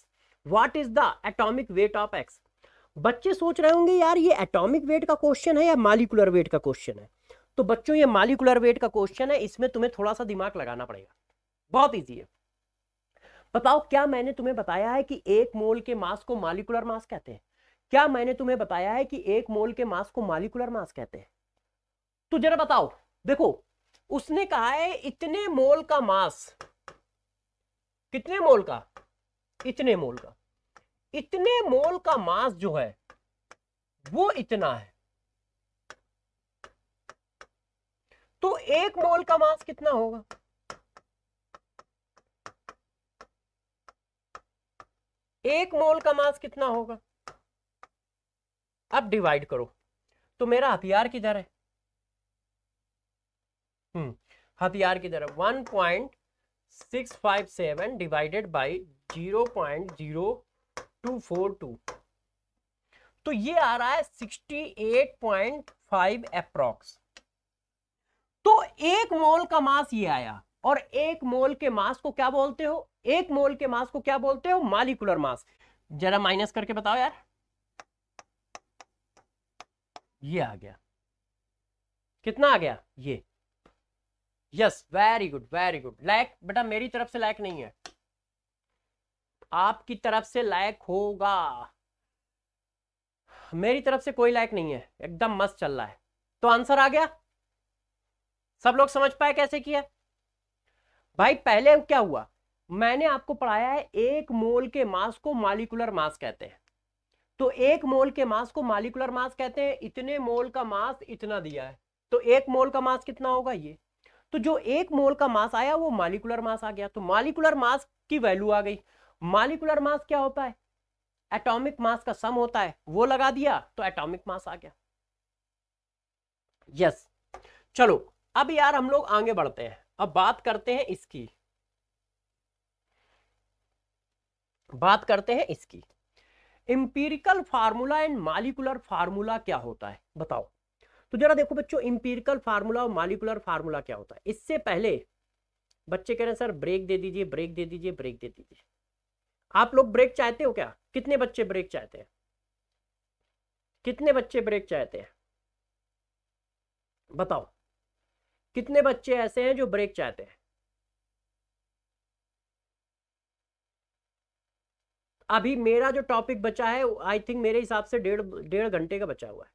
what is the atomic weight of X बच्चे सोच रहे होंगे यार ये एटॉमिक वेट का क्वेश्चन है या मालिकुलर वेट का क्वेश्चन है तो बच्चों ये मालिकुलर वेट का क्वेश्चन है इसमें तुम्हें थोड़ा सा दिमाग लगाना पड़ेगा बहुत इजी है बताओ क्या मैंने तुम्हें बताया है कि एक मोल के मास को मालिकुलर मास कहते हैं क्या मैंने तुम्हें बताया है कि एक मोल के मास को मालिकुलर मास कहते हैं तो जरा बताओ देखो उसने कहा है इतने मोल का मास कितने मोल का इतने मोल का इतने मोल का मास जो है वो इतना है तो एक मोल का मास कितना होगा एक मोल का मास कितना होगा अब डिवाइड करो तो मेरा हथियार किधर है हम्म, हथियार की one five seven divided four two तो ये आ रहा है फाइव अप्रोक्स तो एक मोल का मास ये आया और एक मोल के मास को क्या बोलते हो एक मोल के मास को क्या बोलते हो मालिकुलर मास जरा माइनस करके बताओ यार ये आ गया कितना आ गया ये yes very good very good लैक बेटा मेरी तरफ से लैक नहीं है आपकी तरफ से लैक होगा मेरी तरफ से कोई लैक नहीं है एकदम मस्त चल रहा है तो आंसर आ गया सब लोग समझ पाए कैसे किया भाई पहले क्या हुआ मैंने आपको पढ़ाया है एक मोल के मास को मालिकुलर मास कहते हैं तो एक मोल के मास को मालिकुलर मास कहते हैं इतने मोल का मास इतना दिया है तो एक मोल का मास कितना होगा ये तो जो एक मोल का मास आया वो मालिकुलर मास आ गया तो मालिकुलर मास की वैल्यू आ गई मालिकुलर मास क्या होता है एटॉमिक मास का सम होता है वो लगा दिया तो एटॉमिक मास आ गया यस yes. चलो अब यार हम लोग आगे बढ़ते हैं अब बात करते हैं इसकी बात करते हैं इसकी empirical formula and molecular formula क्या होता है बताओ तो जरा देखो बच्चों इंपीरिकल फार्मूला और मालिकुलर फार्मूला क्या होता है इससे पहले बच्चे कह रहे हैं सर ब्रेक दे दीजिए ब्रेक दे दीजिए ब्रेक दे दीजिए आप लोग ब्रेक चाहते हो क्या कितने बच्चे ब्रेक चाहते हैं कितने बच्चे ब्रेक चाहते हैं बताओ कितने बच्चे ऐसे हैं जो ब्रेक चाहते हैं अभी मेरा जो टॉपिक बचा है आई थिंक मेरे हिसाब से डेढ़ डेढ़ घंटे का बचा हुआ है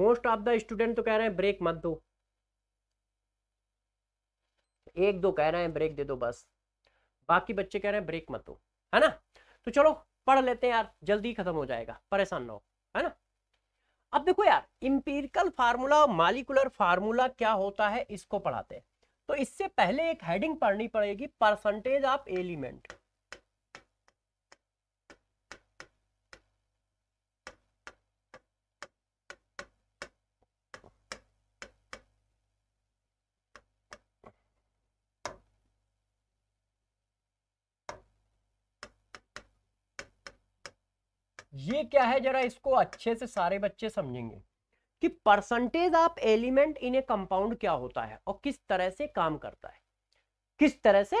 मोस्ट ऑफ द स्टूडेंट तो कह रहे हैं ब्रेक मत दो एक दो कह रहे हैं ब्रेक दे दो बस बाकी बच्चे कह रहे हैं ब्रेक मत दो है ना तो चलो पढ़ लेते हैं यार जल्दी खत्म हो जाएगा परेशान ना हो है ना अब देखो यार इंपीरिकल फार्मूला मालिकुलर फार्मूला क्या होता है इसको पढ़ाते हैं तो इससे पहले एक हेडिंग पढ़नी पड़ेगी परसेंटेज ऑफ एलिमेंट ये क्या है जरा इसको अच्छे से सारे बच्चे समझेंगे कि percentage of element in a compound क्या होता है और किस तरह से काम करता है किस तरह से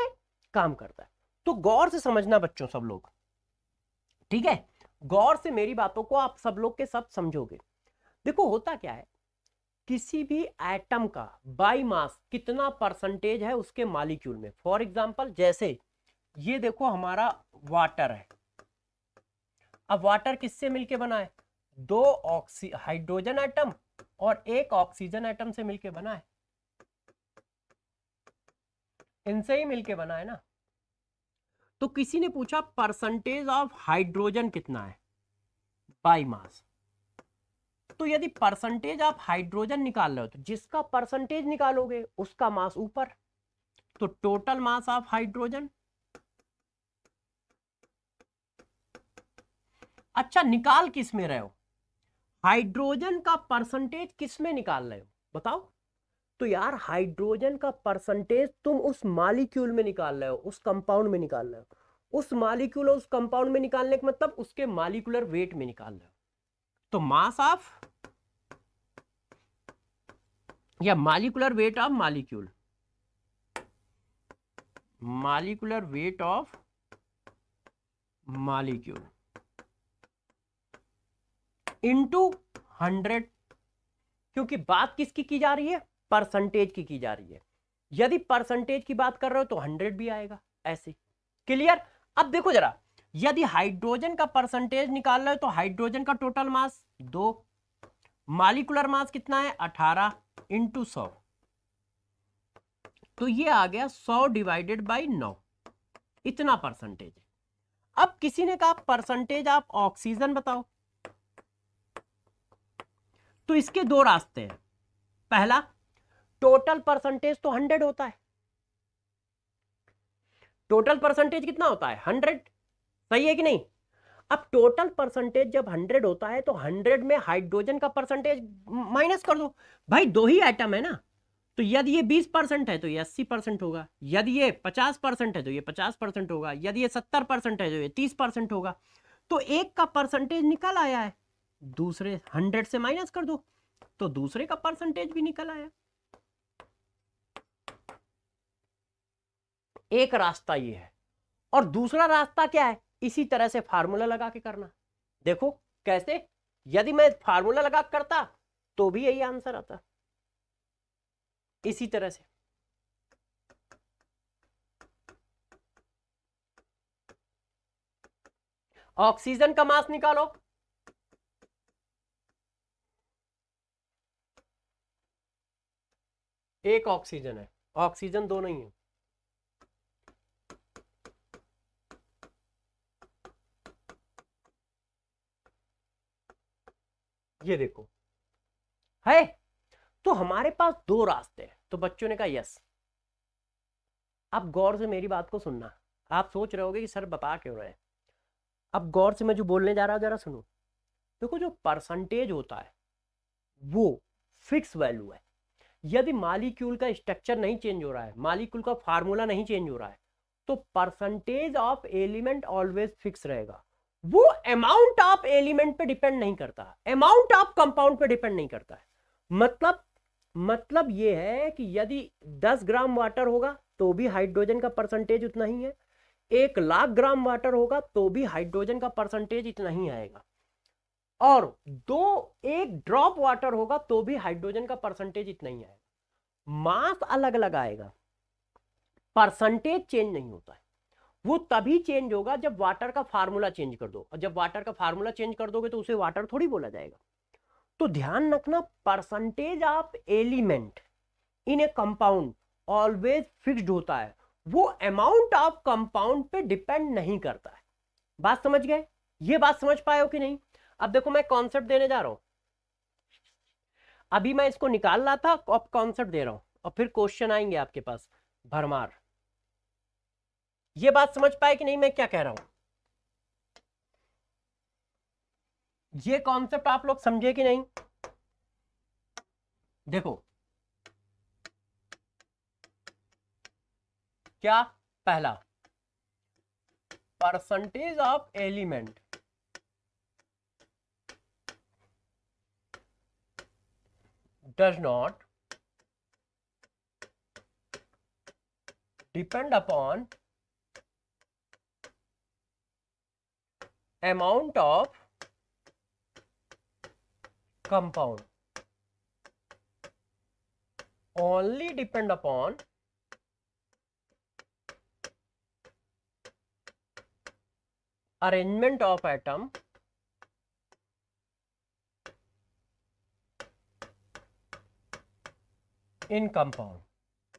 काम करता है तो गौर से समझना बच्चों सब लोग ठीक है गौर से मेरी बातों को आप सब लोग के सब समझोगे देखो होता क्या है किसी भी एटम का बाई मास कितना परसेंटेज है उसके मालिक्यूल में फॉर एग्जाम्पल जैसे ये देखो हमारा वाटर है अब वाटर किससे मिलके बना है दो ऑक्सी हाइड्रोजन एटम और एक ऑक्सीजन एटम से मिलके बना है इनसे ही मिलके बना है ना तो किसी ने पूछा परसेंटेज ऑफ हाइड्रोजन कितना है बाई मास तो यदि परसेंटेज आप हाइड्रोजन निकाल रहे हो तो जिसका परसेंटेज निकालोगे उसका मास ऊपर तो टोटल मास ऑफ हाइड्रोजन अच्छा निकाल किस में रहे हो हाइड्रोजन का परसेंटेज किस में निकाल रहे हो बताओ तो यार हाइड्रोजन का परसेंटेज तुम उस मालिक्यूल में निकाल रहे हो उस कंपाउंड में निकाल रहे हो उस मालिक्यूल और उस कंपाउंड में निकालने का मतलब उसके मालिकुलर वेट में निकाल रहे हो तो मास ऑफ या molecular weight of molecule molecular weight of molecule into hundred क्योंकि बात किसकी की जा रही है परसेंटेज की की जा रही है यदि परसेंटेज की बात कर रहे हो तो हंड्रेड भी आएगा ऐसे क्लियर अब देखो जरा यदि हाइड्रोजन का परसेंटेज निकाल रहे हो तो हाइड्रोजन का टोटल मास दो मालिकुलर मास कितना है अठारह इंटू सौ तो ये आ गया सौ डिवाइडेड बाई नौ इतना परसेंटेज अब किसी ने कहा परसेंटेज आप ऑक्सीजन बताओ तो इसके दो रास्ते हैं पहला टोटल परसेंटेज तो हंड्रेड होता है टोटल परसेंटेज कितना होता है हंड्रेड सही है कि नहीं अब टोटल परसेंटेज जब हंड्रेड होता है तो हंड्रेड में हाइड्रोजन का परसेंटेज माइनस कर दो भाई दो ही आइटम है ना तो यदि ये बीस परसेंट है तो ये अस्सी परसेंट होगा यदि ये पचास परसेंट है तो ये पचास परसेंट होगा यदि ये सत्तर परसेंट है तो ये तीस परसेंट होगा तो एक का परसेंटेज निकल आया है दूसरे हंड्रेड से माइनस कर दो तो दूसरे का परसेंटेज भी निकल आया एक रास्ता ये है और दूसरा रास्ता क्या है इसी तरह से फार्मूला लगा के करना देखो कैसे यदि मैं फार्मूला लगा करता तो भी यही आंसर आता इसी तरह से ऑक्सीजन का मास निकालो एक ऑक्सीजन है ऑक्सीजन दो नहीं है ये देखो है तो हमारे पास दो रास्ते हैं तो बच्चों ने कहा यस अब गौर से मेरी बात को सुनना आप सोच रहे होगे कि सर बता क्यों रहे अब गौर से मैं जो बोलने जा रहा हूं जरा सुनो देखो जो परसेंटेज होता है वो फिक्स वैल्यू है यदि मालिक्यूल का स्ट्रक्चर नहीं चेंज हो रहा है मालिक्यूल का फार्मूला नहीं चेंज हो रहा है तो percentage of element always fix रहेगा वो अमाउंट ऑफ एलिमेंट पे डिपेंड नहीं करता अमाउंट ऑफ कंपाउंड पे डिपेंड नहीं करता है मतलब मतलब ये है कि यदि 10 ग्राम वाटर होगा तो भी हाइड्रोजन का परसेंटेज उतना ही है एक लाख ग्राम वाटर होगा तो भी हाइड्रोजन का परसेंटेज इतना ही आएगा और दो एक ड्रॉप वाटर होगा तो भी हाइड्रोजन का परसेंटेज इतना ही आएगा मास अलग अलग आएगा परसेंटेज चेंज नहीं होता है वो तभी चेंज होगा जब वाटर का फार्मूला चेंज कर दो और जब वाटर का फार्मूला चेंज कर दोगे तो उसे वाटर थोड़ी बोला जाएगा तो ध्यान रखना percentage of element in a compound always fixed होता है वो अमाउंट ऑफ कंपाउंड पे डिपेंड नहीं करता है बात समझ गए ये बात समझ पाए हो कि नहीं अब देखो मैं कॉन्सेप्ट देने जा रहा हूं अभी मैं इसको निकाल रहा था अब कॉन्सेप्ट दे रहा हूं और फिर क्वेश्चन आएंगे आपके पास भरमार ये बात समझ पाए कि नहीं मैं क्या कह रहा हूं ये कॉन्सेप्ट आप लोग समझे कि नहीं देखो क्या पहला percentage of element does not depend upon amount of compound only depend upon arrangement of atom in compound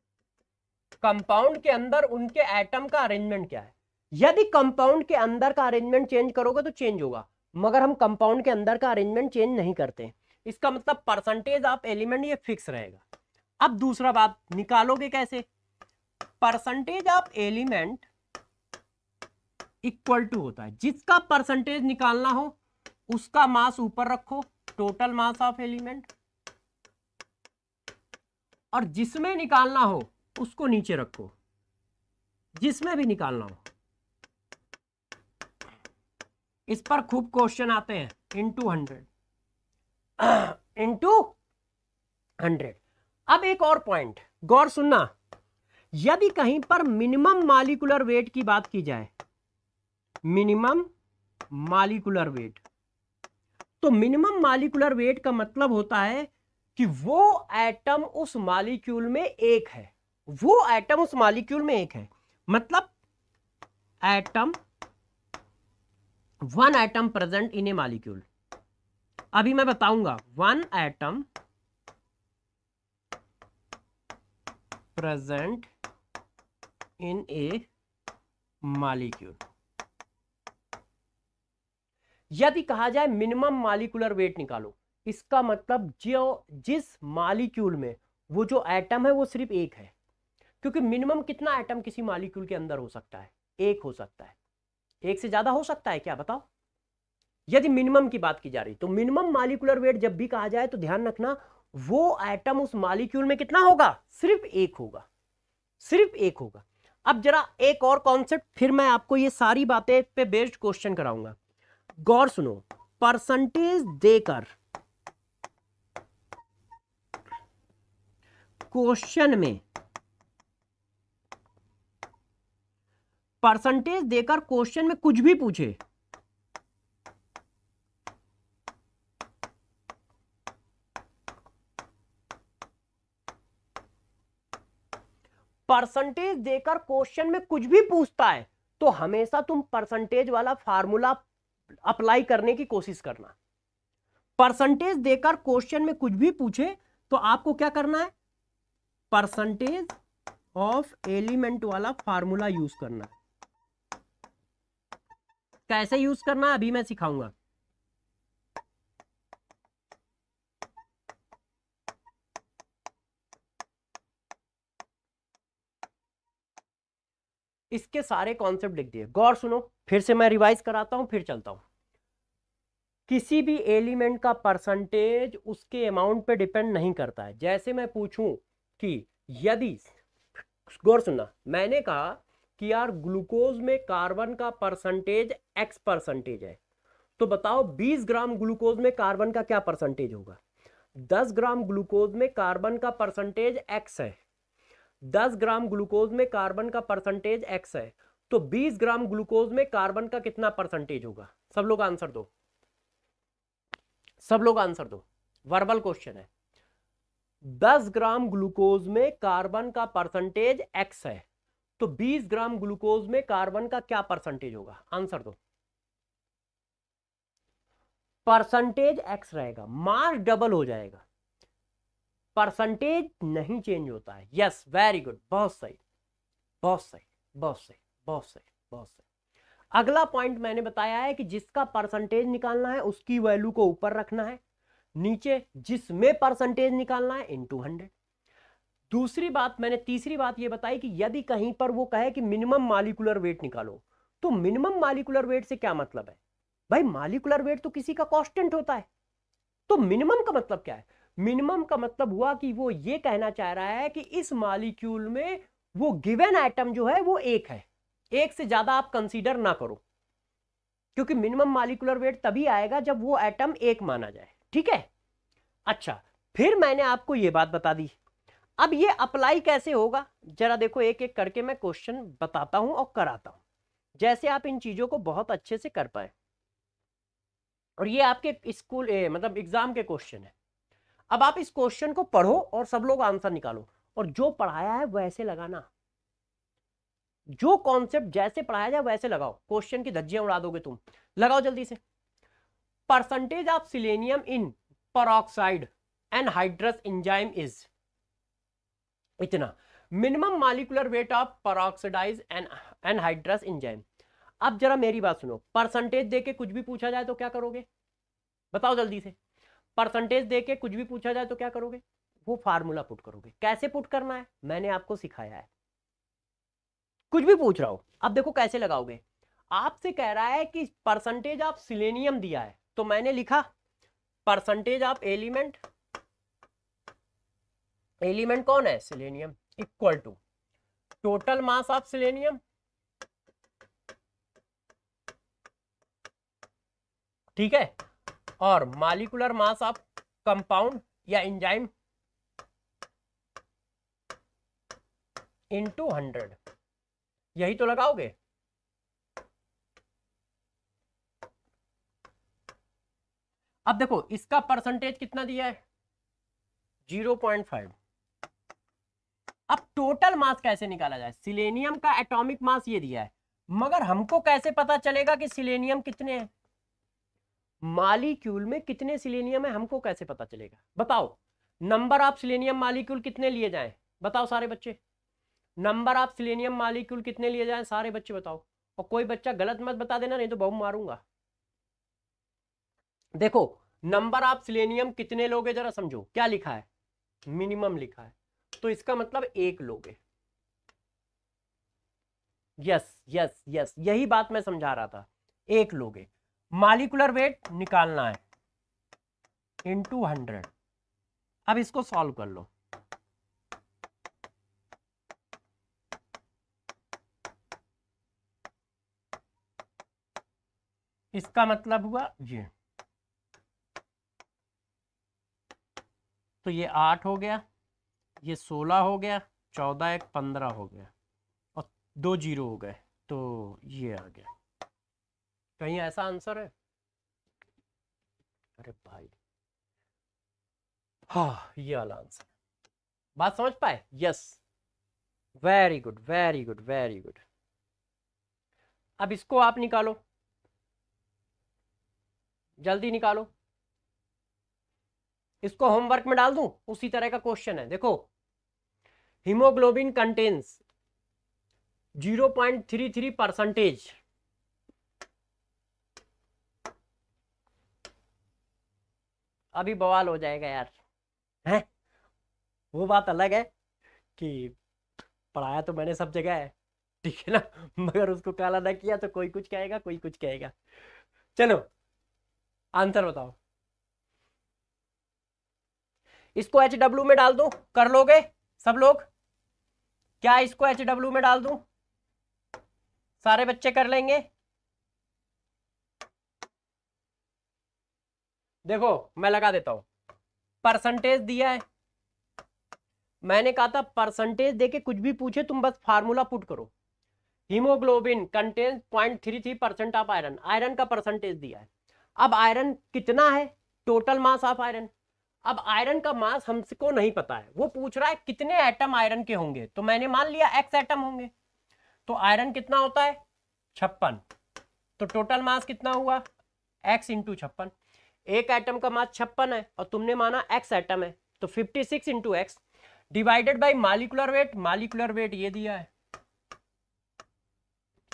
compound के अंदर उनके एटम का अरेंजमेंट क्या है यदि कंपाउंड के अंदर का अरेंजमेंट चेंज करोगे तो चेंज होगा मगर हम कंपाउंड के अंदर का अरेंजमेंट चेंज नहीं करते इसका मतलब परसेंटेज ऑफ एलिमेंट ये फिक्स रहेगा अब दूसरा बात निकालोगे कैसे percentage of element equal to होता है जिसका परसेंटेज निकालना हो उसका मास ऊपर रखो टोटल मास ऑफ एलिमेंट और जिसमें निकालना हो उसको नीचे रखो जिसमें भी निकालना हो इस पर खूब क्वेश्चन आते हैं इंटू हंड्रेड इंटू हंड्रेड अब एक और पॉइंट गौर सुनना यदि कहीं पर मिनिमम मालिकुलर वेट की बात की जाए मिनिमम मालिकुलर वेट तो मिनिमम मालिकुलर वेट का मतलब होता है कि वो एटम उस मालिक्यूल में एक है वो एटम उस मालिक्यूल में एक है मतलब atom one atom present in a molecule अभी मैं बताऊंगा one atom present in a molecule यदि कहा जाए मिनिमम मालिकुलर वेट निकालो इसका मतलब जो जिस मालिक्यूल में वो जो एटम है वो सिर्फ एक है क्योंकि मिनिमम कितना एटम किसी मालिक्यूल के अंदर हो सकता है एक हो सकता है एक से ज़्यादा हो सकता है क्या बताओ यदि मिनिमम की बात की जा रही तो मिनिमम मालिकुलर वेट जब भी कहा जाए तो ध्यान रखना वो एटम उस मालिक्यूल में कितना होगा सिर्फ एक होगा सिर्फ एक होगा अब जरा एक और कॉन्सेप्ट फिर मैं आपको ये सारी बातें पे बेस्ड क्वेश्चन कराऊंगा गौर सुनो परसेंटेज देकर क्वेश्चन में परसेंटेज देकर क्वेश्चन में कुछ भी पूछे परसेंटेज देकर क्वेश्चन में कुछ भी पूछता है तो हमेशा तुम परसेंटेज वाला फार्मूला अप्लाई करने की कोशिश करना परसेंटेज देकर क्वेश्चन में कुछ भी पूछे तो आपको क्या करना है परसेंटेज ऑफ एलिमेंट वाला फार्मूला यूज करना कैसे यूज करना अभी मैं सिखाऊंगा इसके सारे कॉन्सेप्ट लिख दिए गौर सुनो फिर से मैं रिवाइज कराता हूं फिर चलता हूं किसी भी एलिमेंट का परसेंटेज उसके अमाउंट पे डिपेंड नहीं करता है जैसे मैं पूछूं कि यदि गौर सुनना मैंने कहा कि यार ग्लूकोज में कार्बन का परसेंटेज एक्स परसेंटेज है तो बताओ 20 ग्राम ग्लूकोज में कार्बन का क्या परसेंटेज होगा 10 ग्राम ग्लूकोज में कार्बन का परसेंटेज एक्स है 10 ग्राम ग्लूकोज में कार्बन का परसेंटेज एक्स है तो 20 ग्राम ग्लूकोज में कार्बन का कितना परसेंटेज होगा सब लोग आंसर दो सब लोग आंसर दो वर्बल क्वेश्चन है 10 ग्राम ग्लूकोज में कार्बन का परसेंटेज एक्स है तो 20 ग्राम ग्लूकोज में कार्बन का क्या परसेंटेज होगा आंसर दो परसेंटेज एक्स रहेगा मास डबल हो जाएगा परसेंटेज नहीं चेंज होता है यस वेरी गुड बहुत सही बहुत सही बहुत सही बहुत सही बहुत सही अगला पॉइंट मैंने बताया है कि जिसका परसेंटेज निकालना है उसकी वैल्यू को ऊपर रखना है नीचे जिसमें परसेंटेज निकालना है इन टू हंड्रेड दूसरी बात मैंने तीसरी बात यह बताई कि यदि कहीं पर वो कहे कि मिनिमम मालिकुलर वेट निकालो तो मिनिमम मालिकुलर वेट से क्या मतलब है भाई मालिकुलर वेट तो किसी का कॉन्स्टेंट होता है तो मिनिमम का मतलब क्या है मिनिमम का मतलब हुआ कि वो ये कहना चाह रहा है कि इस मालिक्यूल में वो गिवेन आइटम जो है वो एक है एक से ज्यादा आप कंसीडर ना करो क्योंकि मिनिमम मालिकुलर वेट तभी आएगा जब वो आइटम एक माना जाए ठीक है अच्छा फिर मैंने आपको ये बात बता दी अब ये अप्लाई कैसे होगा जरा देखो एक एक करके मैं क्वेश्चन बताता हूं और कराता हूं जैसे आप इन चीजों को बहुत अच्छे से कर पाए और ये आपके स्कूल मतलब एग्जाम के क्वेश्चन है अब आप इस क्वेश्चन को पढ़ो और सब लोग आंसर निकालो और जो पढ़ाया है वैसे लगाना जो कॉन्सेप्ट जैसे पढ़ाया जाए वैसे लगाओ क्वेश्चन की धज्जियां उड़ा दोगे तुम लगाओ जल्दी से percentage of selenium in peroxide anhydrous enzyme is इतना minimum molecular weight of peroxidase anhydrous enzyme अब जरा मेरी बात सुनो परसेंटेज दे के कुछ भी पूछा जाए तो क्या करोगे बताओ जल्दी से परसेंटेज दे के कुछ भी पूछा जाए तो क्या करोगे वो फार्मूला पुट करोगे कैसे पुट करना है मैंने आपको सिखाया है कुछ भी पूछ रहा हो अब देखो कैसे लगाओगे आपसे कह रहा है कि परसेंटेज ऑफ सिलेनियम दिया है तो मैंने लिखा परसेंटेज ऑफ एलिमेंट एलिमेंट कौन है selenium equal to total mass of selenium ठीक है और मालिकुलर मास ऑफ कंपाउंड या एंजाइम इनटू हंड्रेड यही तो लगाओगे अब देखो इसका परसेंटेज कितना दिया है जीरो पॉइंट फाइव अब टोटल मास कैसे निकाला जाए सिलेनियम का एटॉमिक मास ये दिया है मगर हमको कैसे पता चलेगा कि सिलेनियम कितने हैं मालिक्यूल में कितने सिलेनियम है हमको कैसे पता चलेगा बताओ नंबर ऑफ सिलेनियम मालिक्यूल कितने लिए जाए बताओ सारे बच्चे नंबर ऑफ सिलेनियम मालिक्यूल कितने लिए जाए सारे बच्चे बताओ और कोई बच्चा गलत मत बता देना नहीं तो बहुत मारूंगा देखो नंबर ऑफ सिलेनियम कितने लोगे जरा समझो क्या लिखा है मिनिमम लिखा है तो इसका मतलब एक लोगे यस यस यस यही बात मैं समझा रहा था एक लोगे मालिकुलर वेट निकालना है इन टू हंड्रेड अब इसको सॉल्व कर लो इसका मतलब हुआ ये तो ये आठ हो गया ये सोलह हो गया चौदह एक पंद्रह हो गया और दो जीरो हो गए तो ये आ गया कहीं ऐसा आंसर है अरे भाई हाँ ये वाला आंसर बात समझ पाए yes very good very good very good अब इसको आप निकालो जल्दी निकालो इसको होमवर्क में डाल दूं उसी तरह का क्वेश्चन है देखो हीमोग्लोबिन कंटेन्स 0.33 परसेंटेज अभी बवाल हो जाएगा यार है वो बात अलग है कि पढ़ाया तो मैंने सब जगह है ठीक है ना (laughs) मगर उसको काला ना किया तो कोई कुछ कहेगा कोई कुछ कहेगा चलो आंसर बताओ इसको एच डब्ल्यू में डाल दूं कर लोगे सब लोग क्या इसको एच डब्ल्यू में डाल दूं सारे बच्चे कर लेंगे देखो मैं लगा देता हूं परसेंटेज दिया है मैंने कहा था परसेंटेज देके कुछ भी पूछे तुम बस फार्मूला पुट करो haemoglobin contains point three three percent of iron iron का परसेंटेज दिया है अब आयरन कितना है टोटल मास ऑफ आयरन अब आयरन का मास हमको नहीं पता है वो पूछ रहा है कितने एटम आयरन के होंगे तो मैंने मान लिया एक्स एटम होंगे तो आयरन कितना होता है छप्पन तो टोटल मास कितना हुआ एक्स इंटू छप्पन एक एटम का मास छप्पन है और तुमने माना एक्स एटम है तो fifty six into X divided by molecular weight molecular weight ये दिया है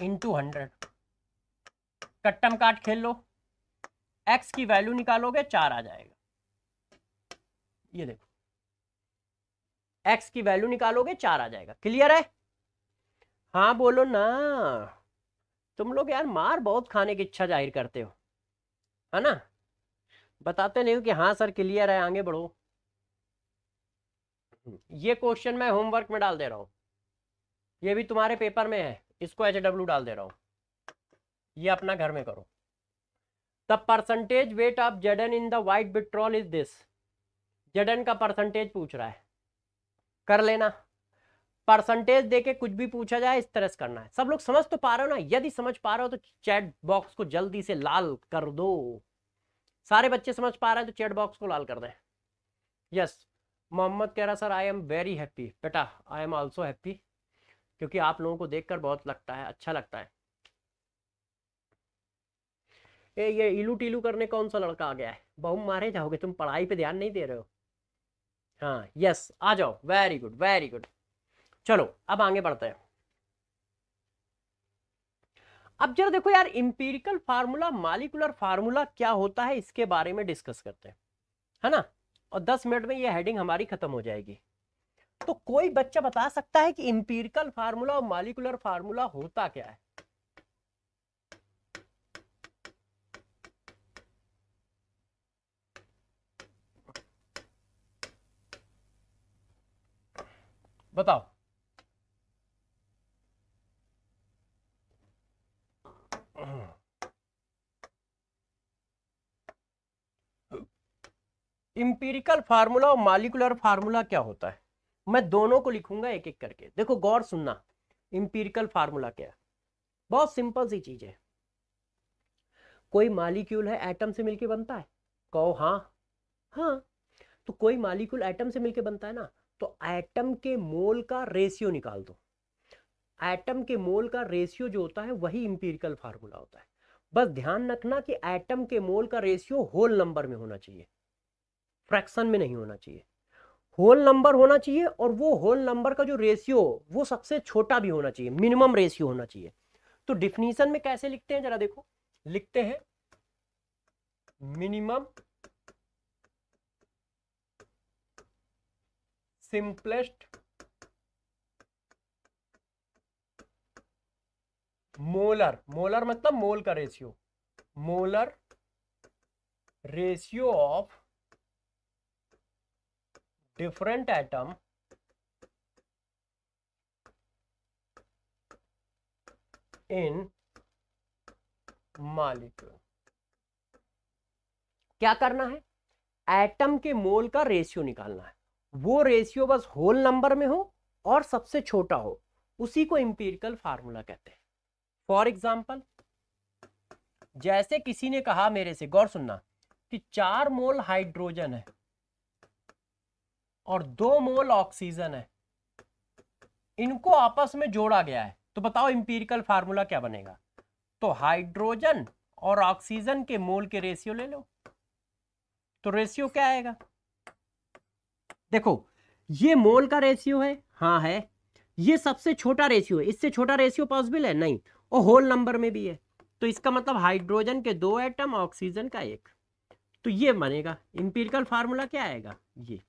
इंटू हंड्रेड कट्टम काट खेल लो एक्स की वैल्यू निकालोगे चार आ जाएगा ये देखो एक्स की वैल्यू निकालोगे चार आ जाएगा क्लियर है हाँ बोलो ना तुम लोग यार मार बहुत खाने की इच्छा जाहिर करते हो है ना बताते नहीं हो कि हाँ सर क्लियर है आगे बढ़ो ये क्वेश्चन मैं होमवर्क में डाल दे रहा हूं ये भी तुम्हारे पेपर में है इसको एच डब्ल्यू डाल दे रहा हूं ये अपना घर में करो the percentage weight of Zn in the white vitriol is this Z का परसेंटेज पूछ रहा है कर लेना परसेंटेज देके कुछ भी पूछा जाए इस तरह से करना है सब लोग समझ तो पा रहे हो ना यदि समझ पा रहे हो तो चैट बॉक्स को जल्दी से लाल कर दो सारे बच्चे समझ पा रहे हैं तो चैट बॉक्स को लाल कर दें यस मोहम्मद कह रहा sir I am very happy बेटा आई एम ऑल्सो हैप्पी क्योंकि आप लोगों को देखकर बहुत लगता है अच्छा लगता है ए, ये इलू टीलू करने कौन सा लड़का आ गया है बहुम मारे जाओगे तुम पढ़ाई पे ध्यान नहीं दे रहे हो हाँ यस आ जाओ वेरी गुड वेरी गुड चलो अब आगे बढ़ते हैं अब जरा देखो यार इंपीरिकल फार्मूला मालिकुलर फार्मूला क्या होता है इसके बारे में डिस्कस करते हैं है ना और 10 मिनट में ये हेडिंग हमारी खत्म हो जाएगी तो कोई बच्चा बता सकता है कि इंपीरिकल फार्मूला और मालिकुलर फार्मूला होता क्या है बताओ इंपीरिकल फार्मूला और मालिकुलर फार्मूला क्या होता है मैं दोनों को लिखूंगा एक एक करके देखो गौर सुनना इंपीरिकल फार्मूला क्या है बहुत सिंपल सी चीज है कोई मालिक्यूल है एटम से मिलके बनता है कहो हाँ हाँ तो कोई मालिक्यूल एटम से मिलके बनता है ना तो एटम के मोल का रेशियो निकाल दो एटम के मोल का रेशियो जो होता है वही इंपीरिकल फार्मूला होता है बस ध्यान रखना कि एटम के मोल का रेशियो होल नंबर में होना चाहिए फ्रैक्शन में नहीं होना चाहिए होल नंबर होना चाहिए और वो होल नंबर का जो रेशियो वो सबसे छोटा भी होना चाहिए मिनिमम रेशियो होना चाहिए तो डिफिनीशन में कैसे लिखते हैं जरा देखो लिखते हैं मिनिमम सिंपलेस्ट मोलर मोलर मतलब मोल का ratio molar ratio of different atom in molecule क्या करना है एटम के मोल का रेशियो निकालना है वो रेशियो बस होल नंबर में हो और सबसे छोटा हो उसी को इंपीरिकल फार्मूला कहते हैं फॉर एग्जाम्पल जैसे किसी ने कहा मेरे से गौर सुनना कि चार मोल हाइड्रोजन है और दो मोल ऑक्सीजन है इनको आपस में जोड़ा गया है तो बताओ इंपीरिकल फार्मूला क्या बनेगा तो हाइड्रोजन और ऑक्सीजन के मोल के रेशियो ले लो तो रेशियो क्या आएगा देखो ये मोल का रेशियो है हाँ है ये सबसे छोटा रेशियो है इससे छोटा रेशियो पॉसिबल है नहीं और होल नंबर में भी है तो इसका मतलब हाइड्रोजन के दो एटम ऑक्सीजन का एक तो ये बनेगा इंपीरिकल फार्मूला क्या आएगा ये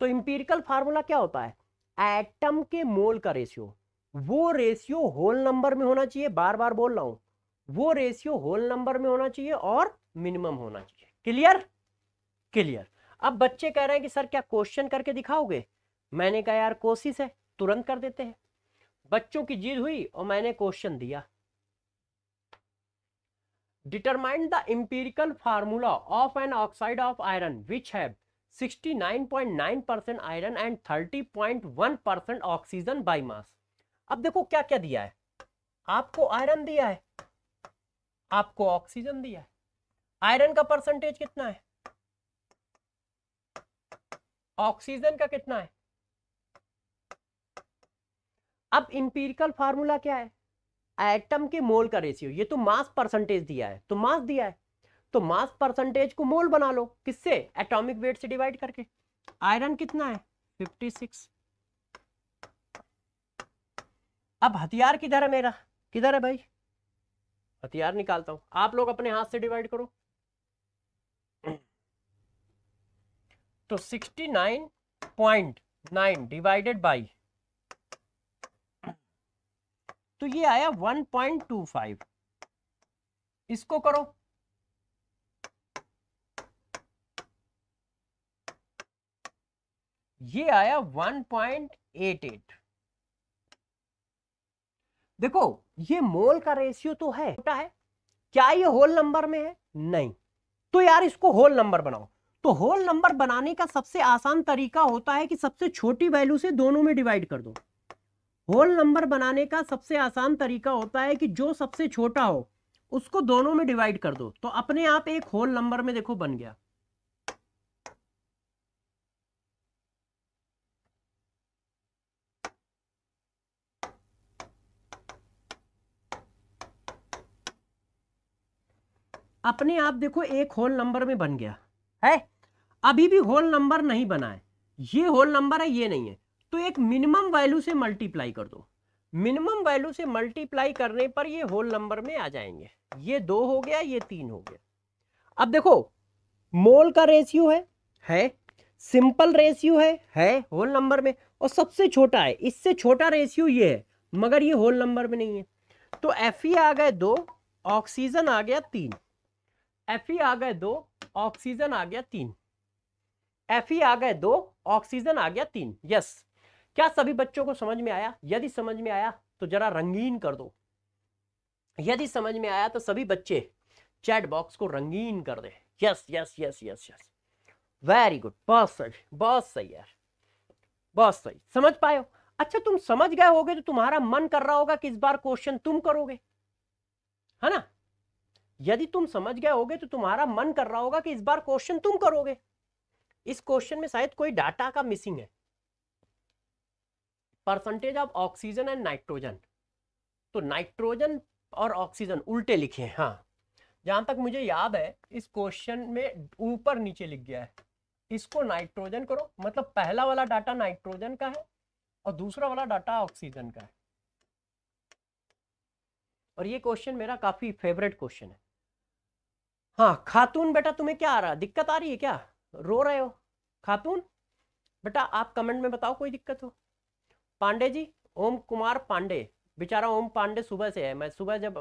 तो इंपीरिकल फार्मूला क्या होता है एटम के मोल का रेशियो वो रेशियो होल नंबर में होना चाहिए बार बार बोल रहा हूं वो रेशियो होल नंबर में होना चाहिए और मिनिमम होना चाहिए क्लियर क्लियर अब बच्चे कह रहे हैं कि सर क्या क्वेश्चन करके दिखाओगे मैंने कहा यार कोशिश है तुरंत कर देते हैं बच्चों की जीत हुई और मैंने क्वेश्चन दिया determine the empirical formula of an oxide of iron which है 69.9 percent iron and 30.1 percent oxygen by mass अब देखो क्या क्या दिया है आपको आयरन दिया है आपको ऑक्सीजन दिया है आयरन का परसेंटेज कितना है ऑक्सीजन का कितना है अब इंपीरिकल फार्मूला क्या है एटम के मोल का रेशियो ये तो मास परसेंटेज दिया है तो मास दिया है तो मास परसेंटेज को मोल बना लो किससे एटॉमिक वेट से डिवाइड करके आयरन कितना है 56 अब हथियार किधर है मेरा किधर है भाई हथियार निकालता हूं आप लोग अपने हाथ से डिवाइड करो तो 69.9 डिवाइडेड बाई तो ये आया 1.25 इसको करो ये आया 1.88 देखो ये मोल का रेशियो तो है छोटा है क्या ये होल नंबर में है नहीं तो यार इसको होल नंबर बनाओ तो होल नंबर बनाने का सबसे आसान तरीका होता है कि सबसे छोटी वैल्यू से दोनों में डिवाइड कर दो होल नंबर बनाने का सबसे आसान तरीका होता है कि जो सबसे छोटा हो उसको दोनों में डिवाइड कर दो तो अपने आप एक होल नंबर में देखो बन गया अपने आप देखो एक होल नंबर में बन गया है अभी भी होल नंबर नहीं बना है ये होल नंबर है ये नहीं है तो एक मिनिमम वैल्यू से मल्टीप्लाई कर दो मिनिमम वैल्यू से मल्टीप्लाई करने पर ये होल नंबर में आ जाएंगे ये दो हो गया ये तीन हो गया अब देखो मोल का रेशियो है है सिंपल रेशियो है है होल नंबर में और सबसे छोटा है इससे छोटा रेशियो ये है मगर ये होल नंबर में नहीं है तो एफ ई आ गए दो ऑक्सीजन आ गया तीन एफ ई आ गए दो ऑक्सीजन आ गया तीन एफ आ गए दो ऑक्सीजन आ गया तीन यस क्या सभी बच्चों को समझ में आया यदि समझ में आया तो जरा रंगीन कर दो यदि समझ में आया तो सभी बच्चे चैट बॉक्स को रंगीन कर दे yes yes yes yes yes very good बहुत सही बहुत सही यार बहुत सही समझ पाए हो अच्छा तुम समझ गए होगे तो तुम्हारा मन कर रहा होगा कि इस बार क्वेश्चन तुम करोगे है ना यदि तुम समझ गए होगे तो तुम्हारा मन कर रहा होगा कि इस बार क्वेश्चन तुम करोगे इस क्वेश्चन में शायद कोई डाटा का मिसिंग है percentage of oxygen and nitrogen तो नाइट्रोजन और ऑक्सीजन उल्टे लिखे हैं हाँ जहां तक मुझे याद है इस क्वेश्चन में ऊपर नीचे लिख गया है इसको नाइट्रोजन करो मतलब पहला वाला डाटा नाइट्रोजन का है और दूसरा वाला डाटा ऑक्सीजन का है और ये क्वेश्चन मेरा काफ़ी फेवरेट क्वेश्चन है हाँ खातून बेटा तुम्हें क्या आ रहा दिक्कत आ रही है क्या रो रहे हो खातून बेटा आप कमेंट में बताओ कोई दिक्कत हो पांडे जी ओम कुमार पांडे बेचारा ओम पांडे सुबह से है मैं सुबह जब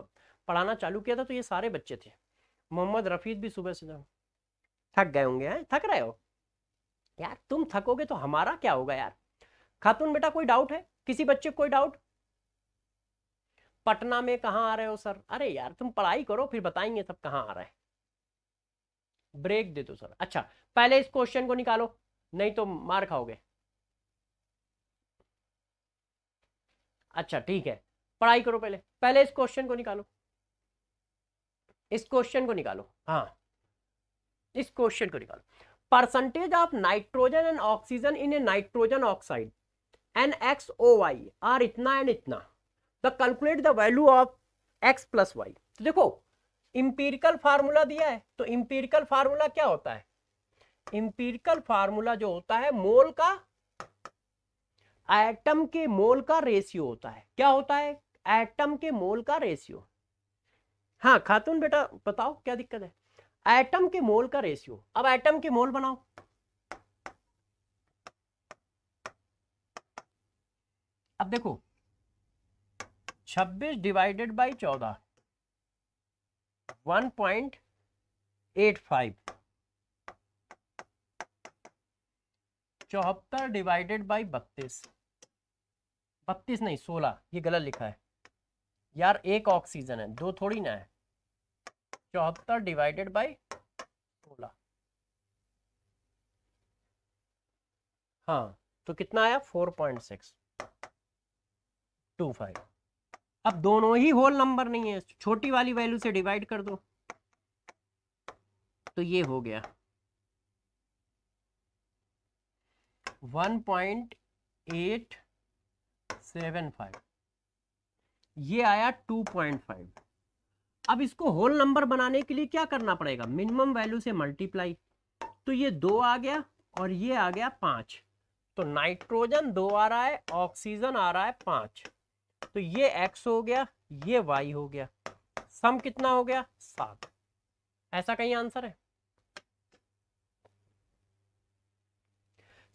पढ़ाना चालू किया था तो ये सारे बच्चे थे मोहम्मद रफीद भी सुबह से था थक गए होंगे हैं थक रहे हो यार तुम थकोगे तो हमारा क्या होगा यार खातून बेटा कोई डाउट है किसी बच्चे कोई डाउट पटना में कहाँ आ रहे हो सर अरे यार तुम पढ़ाई करो फिर बताएंगे तब कहाँ आ रहा है ब्रेक दे दो सर अच्छा पहले इस क्वेश्चन को निकालो नहीं तो मार खाओगे अच्छा ठीक है पढ़ाई करो पहले पहले इस क्वेश्चन को निकालो इस क्वेश्चन को निकालो हाँ इस क्वेश्चन को निकालो percentage of nitrogen and oxygen in a nitrogen oxide N X O Y are इतना एंड इतना the calculate the value of X plus Y तो देखो इंपीरिकल फार्मूला दिया है तो इंपीरिकल फार्मूला क्या होता है इंपीरिकल फार्मूला जो होता है मोल का एटम के मोल का रेशियो होता है क्या होता है एटम के मोल का रेशियो हाँ खातून बेटा बताओ क्या दिक्कत है एटम के मोल का रेशियो अब एटम के मोल बनाओ अब देखो 26 डिवाइडेड बाय 14 1.85 चौहत्तर डिवाइडेड बाय बत्तीस बत्तीस नहीं सोलह ये गलत लिखा है यार एक ऑक्सीजन है दो थोड़ी ना है चौहत्तर डिवाइडेड बाय सोलह हाँ तो कितना आया four point six two five अब दोनों ही होल नंबर नहीं है छोटी वाली वैल्यू से डिवाइड कर दो तो ये हो गया 1.875 ये आया 2.5 अब इसको होल नंबर बनाने के लिए क्या करना पड़ेगा मिनिमम वैल्यू से मल्टीप्लाई तो ये दो आ गया और ये आ गया पांच तो नाइट्रोजन दो आ रहा है ऑक्सीजन आ रहा है पांच तो ये एक्स हो गया ये वाई हो गया सम कितना हो गया सात ऐसा कहीं आंसर है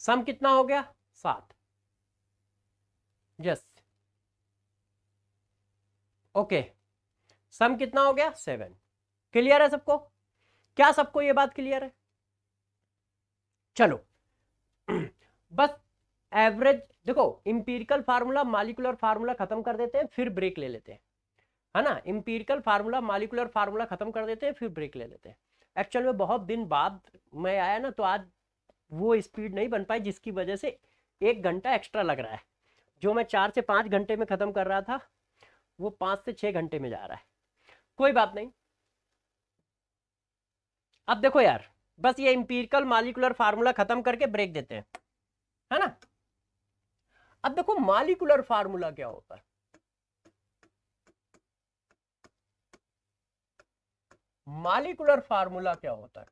सम कितना हो गया सात यस ओके सम कितना हो गया सेवन क्लियर है सबको क्या सबको ये बात क्लियर है चलो (clears throat) बस एवरेज देखो इंपीरिकल फार्मूला मालिकुलर फार्मूला खत्म कर देते हैं फिर ब्रेक ले लेते हैं है ना इंपीरिकल फार्मूला मालिकुलर फार्मूला खत्म कर देते हैं फिर ब्रेक ले लेते हैं एक्चुअल में बहुत दिन बाद मैं आया ना तो आज वो स्पीड नहीं बन पाई जिसकी वजह से एक घंटा एक्स्ट्रा लग रहा है जो मैं चार से पाँच घंटे में ख़त्म कर रहा था वो पाँच से छः घंटे में जा रहा है कोई बात नहीं अब देखो यार बस ये इंपीरिकल मालिकुलर फार्मूला ख़त्म करके ब्रेक देते हैं है ना अब देखो मालिकुलर फार्मूला क्या होता है मालिकुलर फार्मूला क्या होता है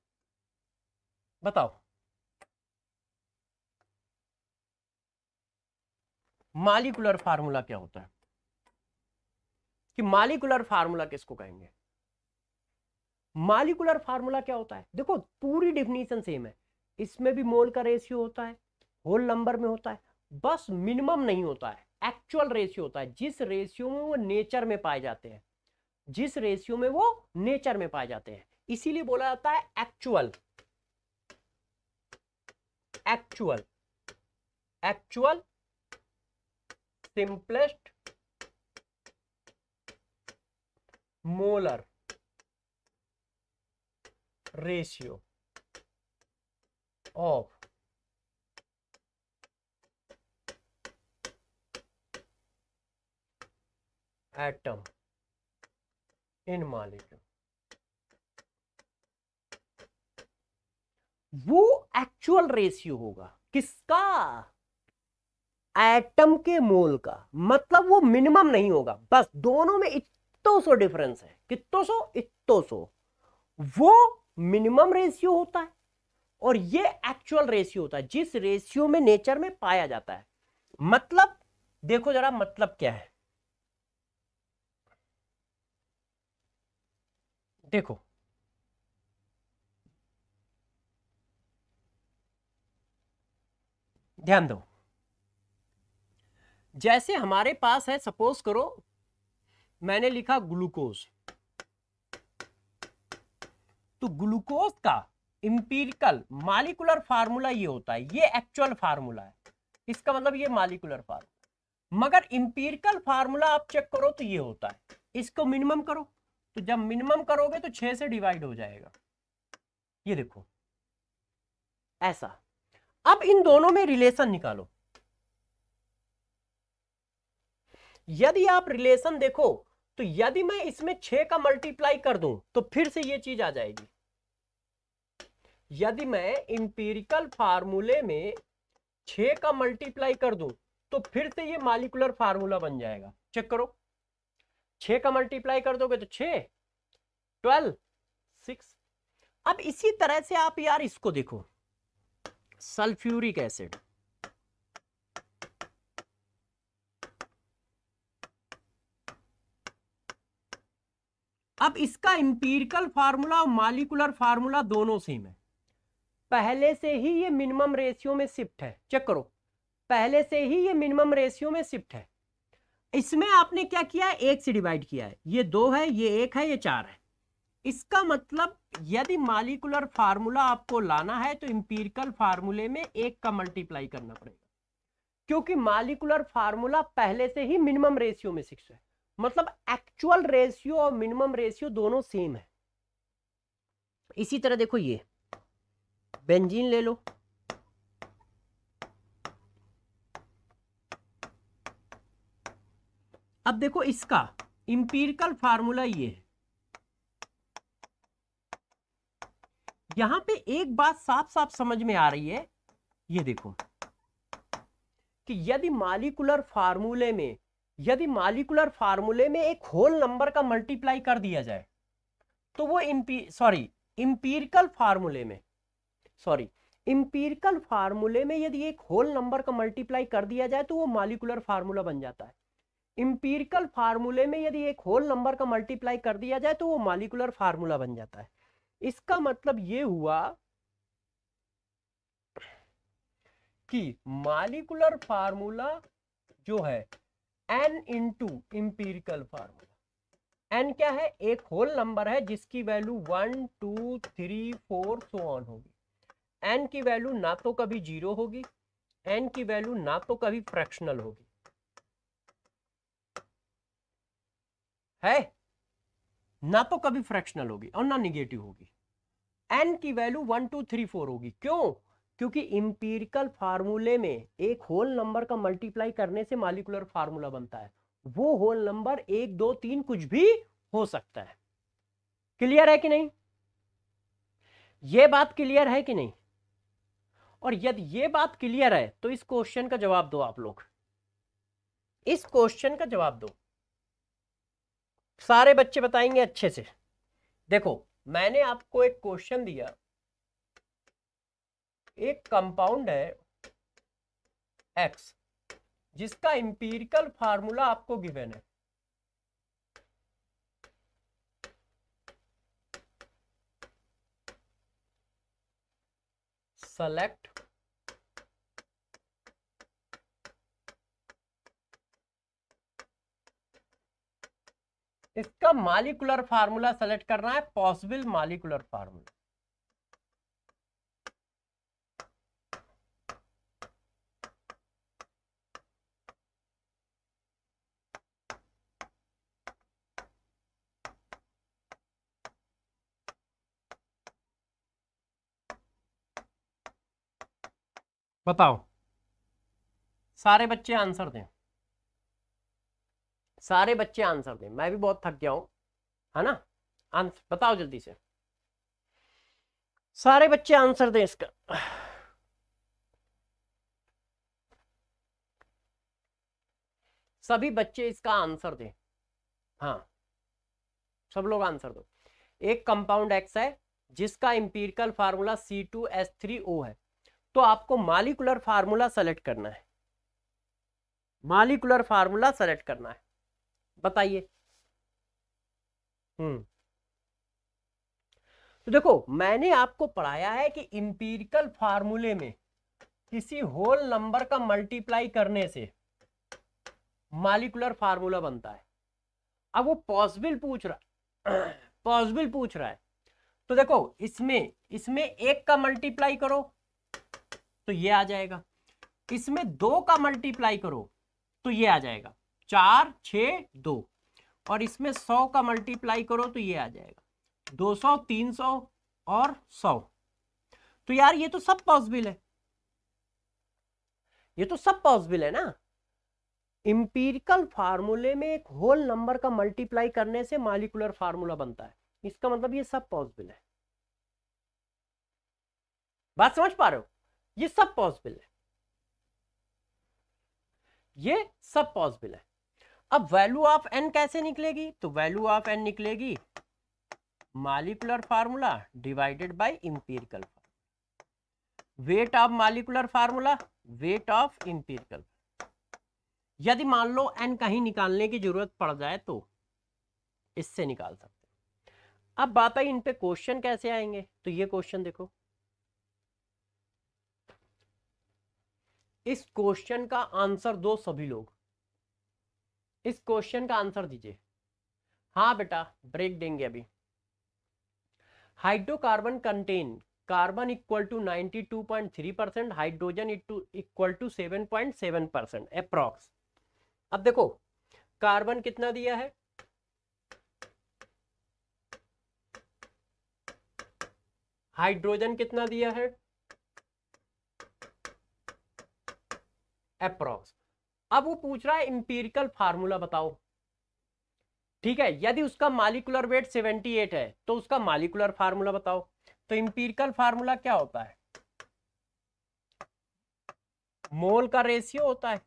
बताओ मालिकुलर फार्मूला क्या होता है कि मालिकुलर फार्मूला किसको कहेंगे मालिकुलर फार्मूला क्या होता है देखो पूरी डिफिनीशन सेम है इसमें भी मोल का रेशियो होता है होल नंबर में होता है बस मिनिमम नहीं होता है एक्चुअल रेशियो होता है जिस रेशियो में वो नेचर में पाए जाते हैं जिस रेशियो में वो नेचर में पाए जाते हैं इसीलिए बोला जाता है actual actual actual simplest molar ratio of atom in molecule वो एक्चुअल रेशियो होगा किसका एटम के मोल का मतलब वो मिनिमम नहीं होगा बस दोनों में इतो सो डिफरेंस है कितो सो इतो सो वो मिनिमम रेशियो होता है और ये एक्चुअल रेशियो होता है जिस रेशियो में नेचर में पाया जाता है मतलब देखो जरा मतलब क्या है देखो ध्यान दो जैसे हमारे पास है सपोज करो मैंने लिखा ग्लूकोज तो ग्लूकोज का इंपीरिकल मालिकुलर फार्मूला ये होता है ये एक्चुअल फार्मूला है इसका मतलब ये मालिकुलर फार्मूला मगर इंपीरिकल फार्मूला आप चेक करो तो ये होता है इसको मिनिमम करो तो जब मिनिमम करोगे तो छह से डिवाइड हो जाएगा ये देखो ऐसा अब इन दोनों में रिलेशन निकालो यदि आप रिलेशन देखो तो यदि मैं इसमें छह का मल्टीप्लाई कर दूं तो फिर से ये चीज आ जाएगी यदि मैं इंपीरिकल फार्मूले में छे का मल्टीप्लाई कर दूं तो फिर से ये मालिकुलर फार्मूला बन जाएगा चेक करो छे का मल्टीप्लाई कर दोगे तो छे ट्वेल्व सिक्स अब इसी तरह से आप यार इसको देखो सल्फ्यूरिक एसिड अब इसका इंपीरिकल फार्मूला और मालिकुलर फार्मूला दोनों सेम है पहले से ही ये मिनिमम रेशियो में शिफ्ट है चेक करो पहले से ही ये मिनिमम रेशियो में शिफ्ट है इसमें आपने क्या किया एक से डिवाइड किया है ये दो है ये एक है ये चार है इसका मतलब यदि मालिकुलर फार्मूला आपको लाना है तो इंपीरिकल फार्मूले में एक का मल्टीप्लाई करना पड़ेगा क्योंकि मालिकुलर फार्मूला पहले से ही मिनिमम रेशियो में सिक्स है मतलब एक्चुअल रेशियो और मिनिमम रेशियो दोनों सेम है इसी तरह देखो ये बेंजीन ले लो अब देखो इसका इंपीरिकल फार्मूला ये है यहां पे एक बात साफ साफ समझ में आ रही है ये देखो कि यदि मालिकुलर फार्मूले में यदि मालिकुलर फार्मूले में एक होल नंबर का मल्टीप्लाई कर दिया जाए तो वो इम्पी सॉरी इंपीरिकल फार्मूले में सॉरी इंपीरिकल फार्मूले में यदि एक होल नंबर का मल्टीप्लाई कर दिया जाए तो वो मालिकुलर फार्मूला बन जाता है इंपीरिकल फार्मूले में यदि एक होल नंबर का मल्टीप्लाई कर दिया जाए तो वो मालिकुलर फार्मूला बन जाता है इसका मतलब ये हुआ कि मालिकुलर फार्मूला जो है N into empirical formula N क्या है एक होल नंबर है जिसकी value one two three four so on होगी एन की वैल्यू ना तो कभी जीरो होगी एन की वैल्यू ना तो कभी फ्रैक्शनल होगी है ना तो कभी फ्रैक्शनल होगी और ना निगेटिव होगी एन की value one two three four होगी क्यों क्योंकि इंपीरिकल फार्मूले में एक होल नंबर का मल्टीप्लाई करने से मालिकुलर फार्मूला बनता है वो होल नंबर एक दो तीन कुछ भी हो सकता है क्लियर है कि नहीं ये बात क्लियर है कि नहीं और यदि ये बात क्लियर है तो इस क्वेश्चन का जवाब दो आप लोग इस क्वेश्चन का जवाब दो सारे बच्चे बताएंगे अच्छे से देखो मैंने आपको एक क्वेश्चन दिया एक कंपाउंड है एक्स जिसका इंपीरिकल फार्मूला आपको गिवन है सेलेक्ट इसका मालिकुलर फार्मूला सेलेक्ट करना है पॉसिबल मालिकुलर फार्मूला बताओ सारे बच्चे आंसर दें सारे बच्चे आंसर दें मैं भी बहुत थक गया हूं है ना आंसर बताओ जल्दी से सारे बच्चे आंसर दें इसका सभी बच्चे इसका आंसर दें हाँ सब लोग आंसर दो एक कंपाउंड एक्स है जिसका empirical formula C two S three O है तो आपको मालिकुलर फार्मूला सेलेक्ट करना है मालिकुलर फार्मूला सेलेक्ट करना है बताइए हम्म तो देखो मैंने आपको पढ़ाया है कि इंपीरिकल फार्मूले में किसी होल नंबर का मल्टीप्लाई करने से मालिकुलर फार्मूला बनता है अब वो पॉसिबल पूछ रहा पॉसिबल (clears throat) पूछ रहा है तो देखो इसमें इसमें एक का मल्टीप्लाई करो तो ये आ जाएगा इसमें दो का मल्टीप्लाई करो तो ये आ जाएगा चार छ दो और इसमें सौ का मल्टीप्लाई करो तो ये आ जाएगा दो सौ तीन सौ और सौ तो यार ये तो सब पॉसिबल है ये तो सब पॉसिबल है ना इंपीरिकल फार्मूले में एक होल नंबर का मल्टीप्लाई करने से मालिकुलर फार्मूला बनता है इसका मतलब ये सब पॉसिबल है बात समझ पा रहे हो ये सब पॉसिबल है ये सब पॉसिबल है अब वैल्यू ऑफ एन कैसे निकलेगी तो वैल्यू ऑफ एन निकलेगी molecular formula divided by empirical weight of molecular formula weight of empirical यदि मान लो एन कहीं निकालने की जरूरत पड़ जाए तो इससे निकाल सकते हैं अब बात आई इन पे क्वेश्चन कैसे आएंगे तो ये क्वेश्चन देखो इस क्वेश्चन का आंसर दो सभी लोग इस क्वेश्चन का आंसर दीजिए हाँ बेटा ब्रेक देंगे अभी hydrocarbon contain carbon equal to 92.3 percent hydrogen equal to 7.7 percent approx अब देखो कार्बन कितना दिया है हाइड्रोजन कितना दिया है अप्रॉक्स अब वो पूछ रहा है इंपीरिकल फार्मूला बताओ ठीक है यदि उसका मालिकुलर वेट 78 है तो उसका मालिकुलर फार्मूला बताओ तो इंपीरिकल फार्मूला क्या होता है मोल का रेशियो होता है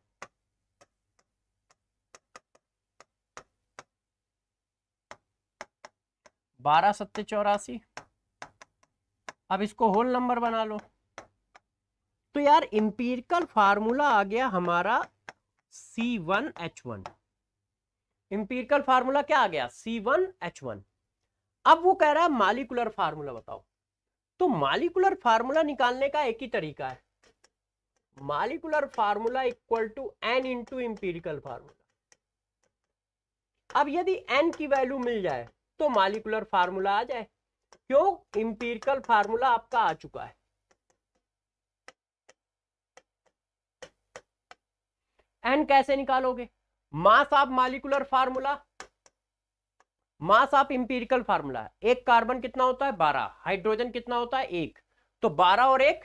बारह सत्य चौरासी अब इसको होल नंबर बना लो तो यार इंपीरिकल फार्मूला आ गया हमारा C one H one empirical formula क्या आ गया सी वन एच वन अब वो कह रहा है मालिकुलर फार्मूला बताओ तो मालिकुलर फार्मूला निकालने का एक ही तरीका है molecular formula equal to N into empirical formula अब यदि एन की वैल्यू मिल जाए तो मालिकुलर फार्मूला आ जाए क्यों इंपीरिकल फार्मूला आपका आ चुका है एन कैसे निकालोगे mass of molecular formula mass of empirical formula एक कार्बन कितना होता है बारह हाइड्रोजन कितना होता है एक तो बारह और एक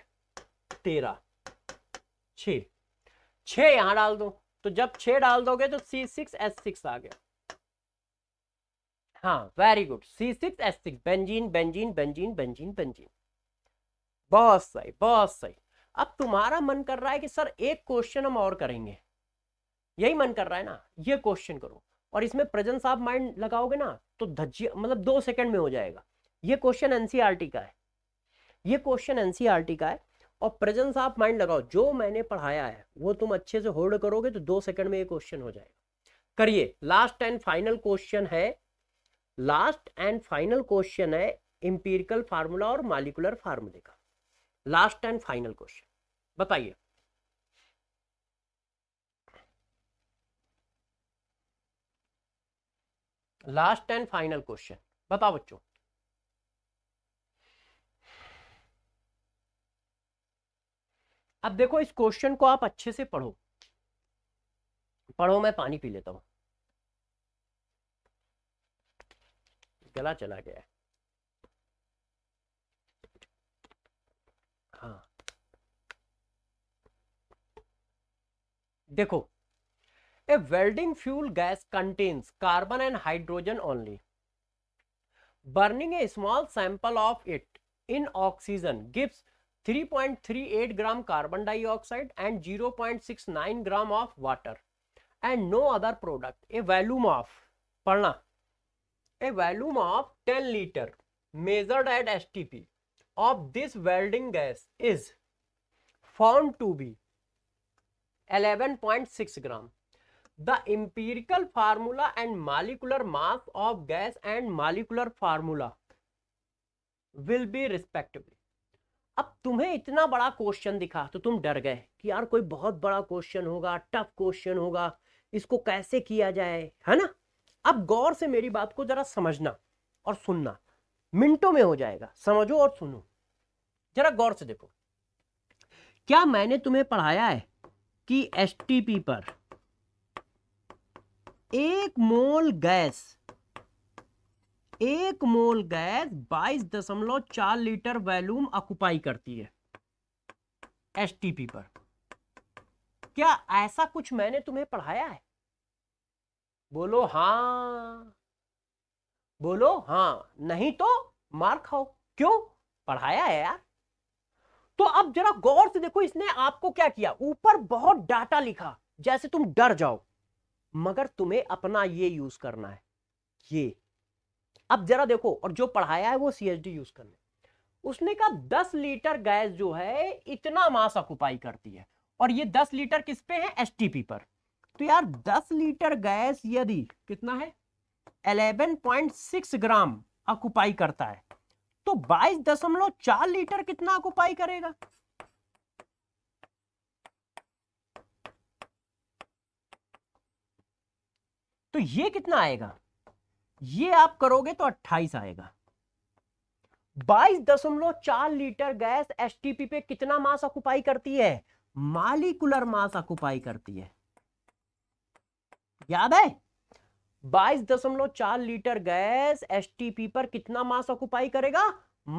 तेरह छ छ यहां डाल दो तो जब छ डाल दोगे तो सी सिक्स एस सिक्स आ गया हाँ very good C six S six benzene benzene benzene benzene benzene बहुत सही बहुत सही अब तुम्हारा मन कर रहा है कि सर एक क्वेश्चन हम और करेंगे यही मन कर रहा है ना ये क्वेश्चन करो और इसमें प्रेजेंस ऑफ माइंड लगाओगे ना तो धज्जिया मतलब दो सेकंड में हो जाएगा ये क्वेश्चन एनसीईआरटी e का है ये क्वेश्चन एनसीईआरटी e का है और प्रेजेंस ऑफ माइंड लगाओ जो मैंने पढ़ाया है वो तुम अच्छे से होल्ड करोगे तो दो सेकंड में ये क्वेश्चन हो जाएगा करिए लास्ट एंड फाइनल क्वेश्चन है लास्ट एंड फाइनल क्वेश्चन है इंपीरिकल फार्मूला और मालिकुलर फार्मूले का लास्ट एंड फाइनल क्वेश्चन बताइए लास्ट एंड फाइनल क्वेश्चन बताओ बच्चों अब देखो इस क्वेश्चन को आप अच्छे से पढ़ो पढ़ो मैं पानी पी लेता हूं गला चला गया हाँ देखो A welding fuel gas contains carbon and hydrogen only. Burning a small sample of it in oxygen gives 3.38 gram carbon dioxide and 0.69 gram of water and no other product. A volume of, parna, a volume of 10 liter measured at STP of this welding gas is found to be 11.6 gram the empirical formula and molecular mass of gas and molecular formula will be respectively अब तुम्हें इतना बड़ा question दिखा तो तुम डर गए कि यार कोई बहुत बड़ा क्वेश्चन होगा टफ क्वेश्चन होगा इसको कैसे किया जाए है ना अब गौर से मेरी बात को जरा समझना और सुनना मिनटों में हो जाएगा समझो और सुनो जरा गौर से देखो क्या मैंने तुम्हें पढ़ाया है कि एस पर एक मोल गैस एक मोल गैस बाईस दशमलव चार लीटर वैल्यूम ऑक्युपाई करती है एस पर क्या ऐसा कुछ मैंने तुम्हें पढ़ाया है बोलो हाँ बोलो हाँ नहीं तो मार खाओ क्यों पढ़ाया है यार तो अब जरा गौर से देखो इसने आपको क्या किया ऊपर बहुत डाटा लिखा जैसे तुम डर जाओ मगर तुम्हें अपना ये यूज करना है ये अब जरा देखो और जो पढ़ाया है वो सी यूज करने उसने कहा दस लीटर गैस जो है इतना मास ऑक्यूपाई करती है और ये दस लीटर किस पे है एसटीपी पर तो यार दस लीटर गैस यदि कितना है eleven point six gram occupy करता है तो बाईस दशमलव चार लीटर कितना ऑक्यूपाई करेगा तो ये कितना आएगा ये आप करोगे तो 28 आएगा बाईस दशमलव चार लीटर गैस एसटीपी पे कितना मास अकुपाई करती है मालिकुलर मास अकुपाई करती है याद है बाईस दशमलव चार लीटर गैस एसटीपी पर कितना मास अकुपाई करेगा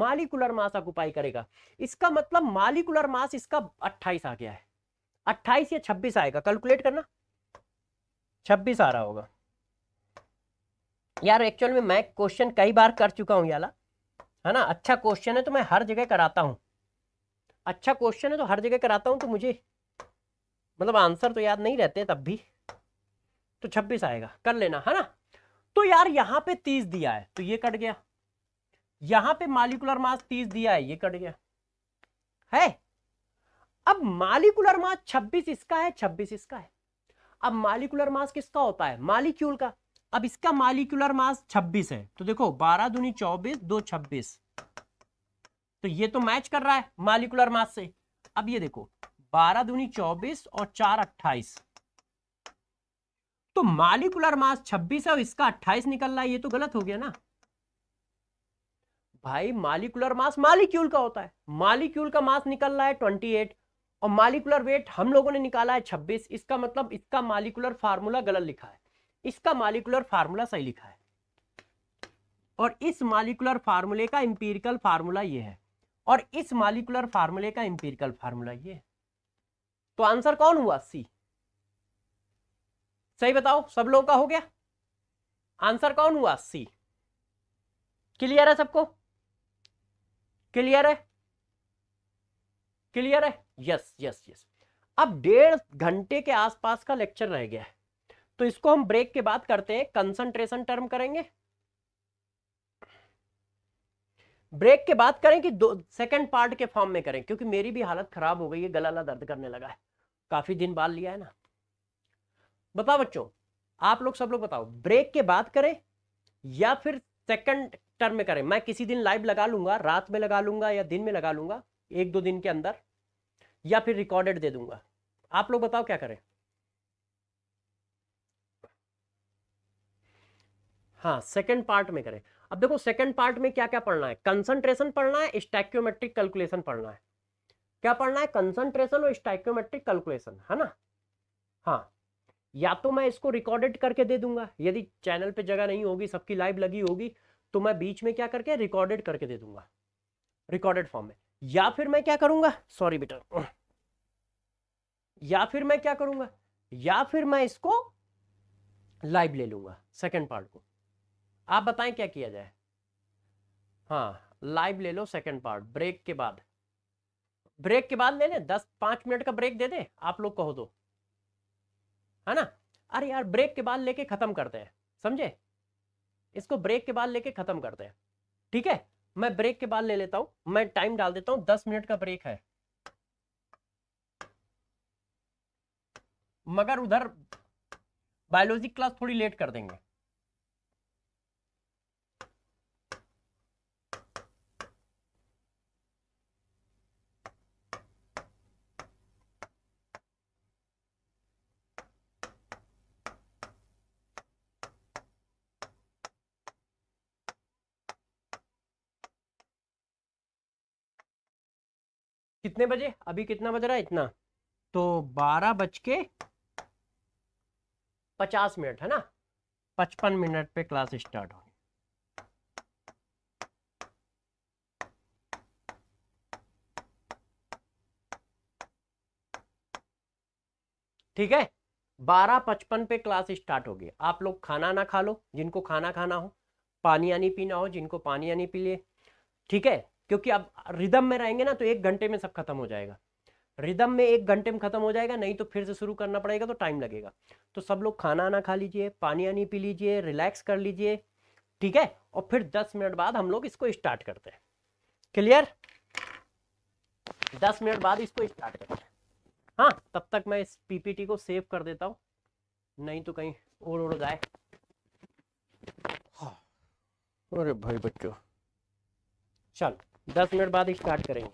मालिकुलर मास अकुपाई करेगा इसका मतलब मालिकुलर मास इसका 28 आ गया है 28 या 26 आएगा कैलकुलेट करना 26 आ रहा होगा यार एक्चुअल में मैं क्वेश्चन कई बार कर चुका हूँ याला है ना अच्छा क्वेश्चन है तो मैं हर जगह कराता हूँ अच्छा क्वेश्चन है तो हर जगह कराता हूँ तो मुझे मतलब आंसर तो याद नहीं रहते तब भी तो छब्बीस आएगा कर लेना है ना तो यार यहाँ पे तीस दिया है तो ये कट गया यहाँ पे मालिकुलर मास तीस दिया है ये कट गया है अब मालिकुलर मास छब्बीस इसका है छब्बीस इसका है अब मालिकुलर मास किसका होता है मालिक्यूल का अब इसका मालिकुलर मास 26 है तो देखो 12 दूनी 24 दो 26 तो ये तो मैच कर रहा है मालिकुलर मास से अब ये देखो 12 दूनी 24 और 4 28 तो मालिकुलर मास 26 है और इसका 28 निकल रहा है ये तो गलत हो गया ना भाई मालिकुलर मास मालिक्यूल का होता है मालिक्यूल का मास निकल रहा है एट और मालिकुलर वेट हम लोगों ने निकाला है छब्बीस इसका मतलब इसका मालिकुलर फार्मूला गलत लिखा है इसका मालिकुलर फार्मूला सही लिखा है और इस मालिकुलर फार्मूले का इंपीरिकल फार्मूला ये है और इस मालिकुलर फार्मूले का इंपीरिकल फार्मूला ये है तो आंसर कौन हुआ सी सही बताओ सब लोगों का हो गया आंसर कौन हुआ सी क्लियर है सबको क्लियर है क्लियर है यस यस यस अब डेढ़ घंटे के आसपास का लेक्चर रह गया है तो इसको हम ब्रेक के बाद करते हैं कंसंट्रेशन टर्म करेंगे ब्रेक के बाद करें कि दो सेकेंड पार्ट के फॉर्म में करें क्योंकि मेरी भी हालत खराब हो गई है गलाला दर्द करने लगा है काफी दिन बाद लिया है ना बताओ बच्चों आप लोग सब लोग बताओ ब्रेक के बाद करें या फिर सेकंड टर्म में करें मैं किसी दिन लाइव लगा लूंगा रात में लगा लूंगा या दिन में लगा लूंगा एक दो दिन के अंदर या फिर रिकॉर्डेड दे दूंगा आप लोग बताओ क्या करें हाँ सेकंड पार्ट में करें अब देखो सेकंड पार्ट में क्या क्या पढ़ना है कंसंट्रेशन पढ़ना है स्टैक्योमेट्रिक कैलकुलेशन पढ़ना है क्या पढ़ना है कंसंट्रेशन और स्टैक्योमेट्रिक कैलकुलेशन है ना हाँ या तो मैं इसको रिकॉर्डेड करके दे दूंगा यदि चैनल पे जगह नहीं होगी सबकी लाइव लगी होगी तो मैं बीच में क्या करके रिकॉर्डेड करके दे दूंगा रिकॉर्डेड फॉर्म में या फिर मैं क्या करूंगा सॉरी बेटा या फिर मैं क्या करूंगा या फिर मैं इसको लाइव ले लूंगा सेकेंड पार्ट को आप बताएं क्या किया जाए हाँ लाइव ले लो सेकंड पार्ट ब्रेक के बाद ब्रेक के बाद ले लें दस पांच मिनट का ब्रेक दे दे आप लोग कहो दो है ना अरे यार ब्रेक के बाद लेके खत्म करते हैं समझे इसको ब्रेक के बाद लेके खत्म करते हैं ठीक है मैं ब्रेक के बाद ले लेता हूं मैं टाइम डाल देता हूं दस मिनट का ब्रेक है मगर उधर बायोलॉजी क्लास थोड़ी लेट कर देंगे कितने बजे अभी कितना बज रहा है इतना तो बारह बज के पचास मिनट है ना पचपन मिनट पे क्लास स्टार्ट होगी ठीक है बारह पचपन पे क्लास स्टार्ट होगी आप लोग खाना ना खा लो जिनको खाना खाना हो पानी यानी पीना हो जिनको पानी यानी पी लिए ठीक है क्योंकि अब रिदम में रहेंगे ना तो एक घंटे में सब खत्म हो जाएगा रिदम में एक घंटे में खत्म हो जाएगा नहीं तो फिर से शुरू करना पड़ेगा तो टाइम लगेगा तो सब लोग खाना आना खा लीजिए पानी आनी पी लीजिए रिलैक्स कर लीजिए ठीक है और फिर दस मिनट बाद हम लोग इसको स्टार्ट करते हैं क्लियर दस मिनट बाद इसको स्टार्ट करते हैं हाँ तब तक मैं इस पीपीटी को सेव कर देता हूँ नहीं तो कहीं और उड़ जाए हाँ। अरे भाई बच्चों चलो दस मिनट बाद स्टार्ट करेंगे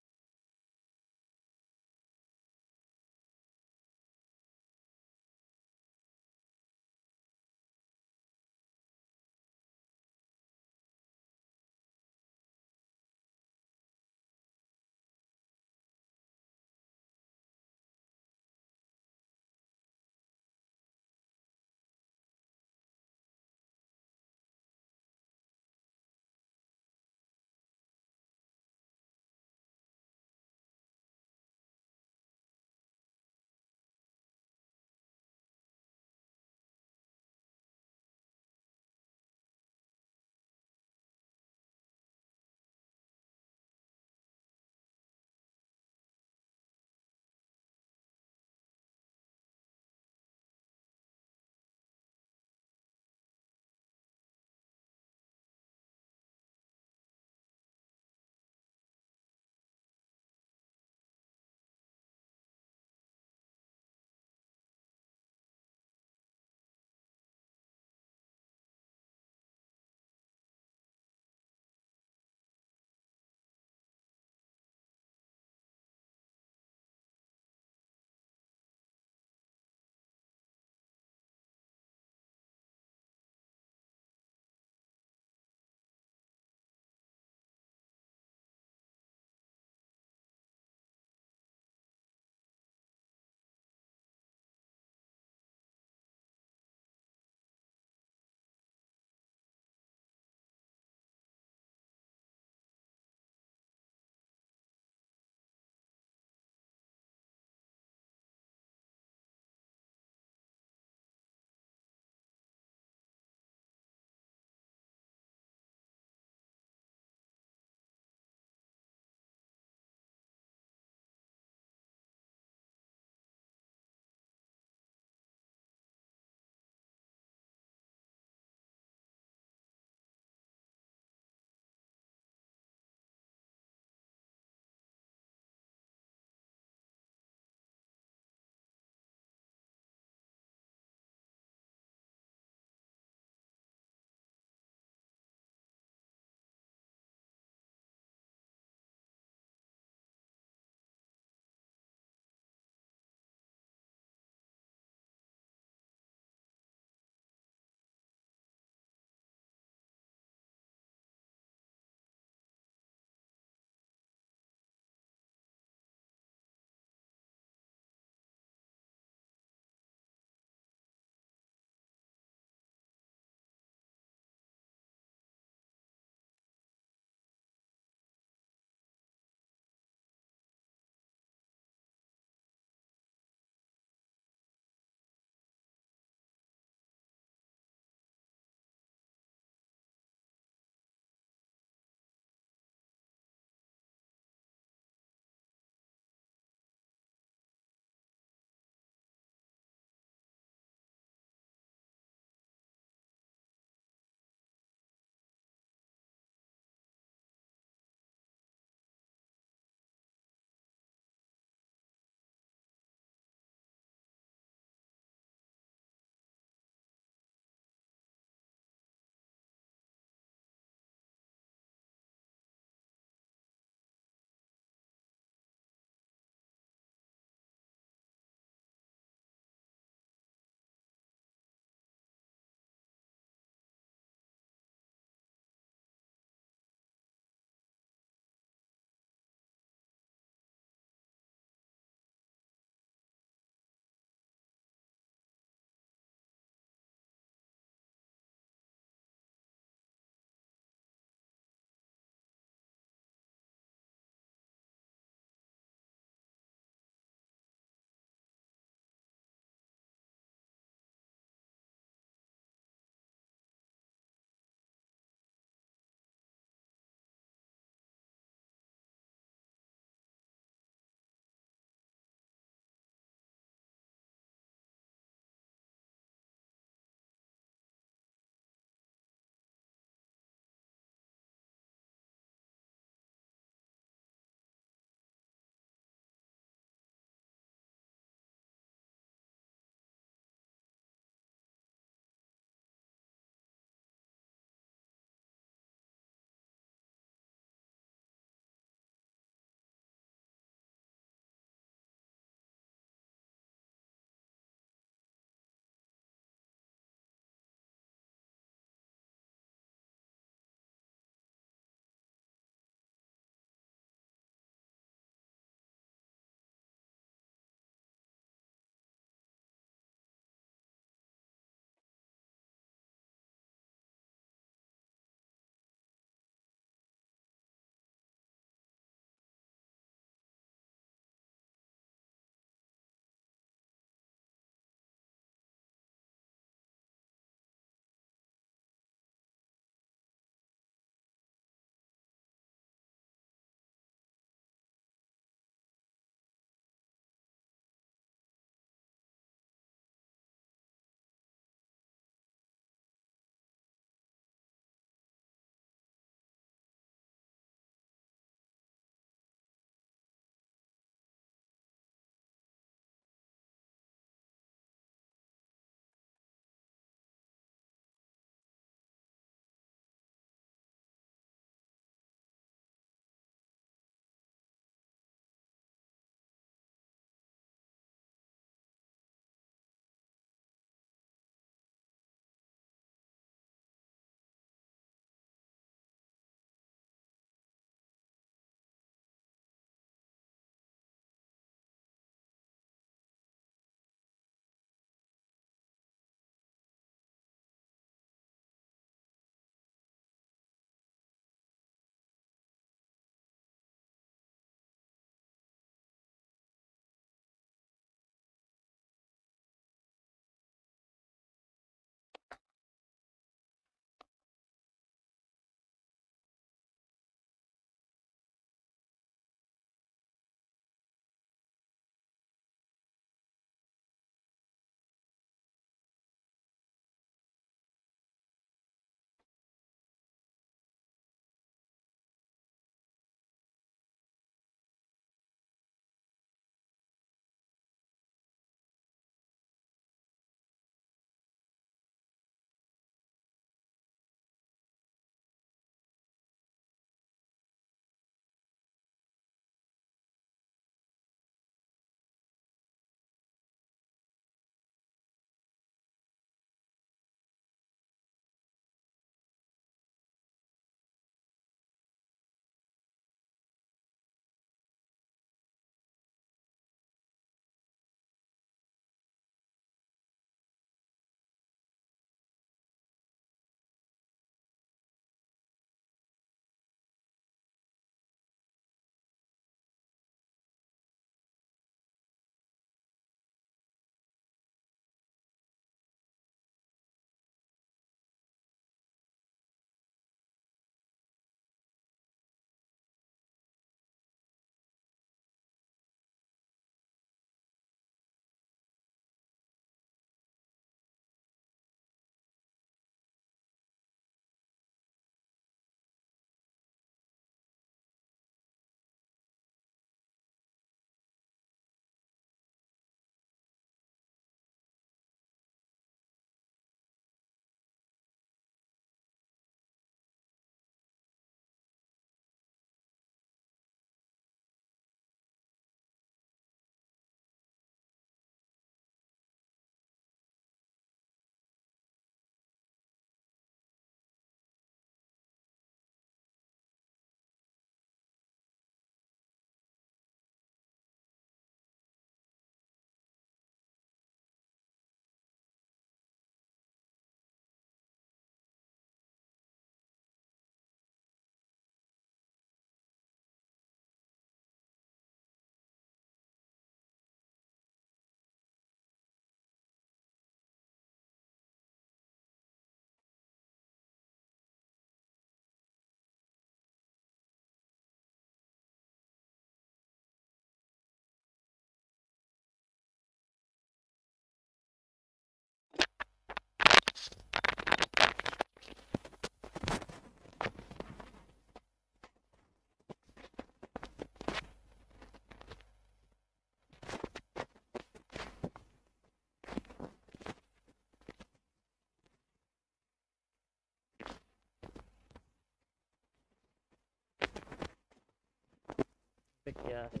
पे क्या है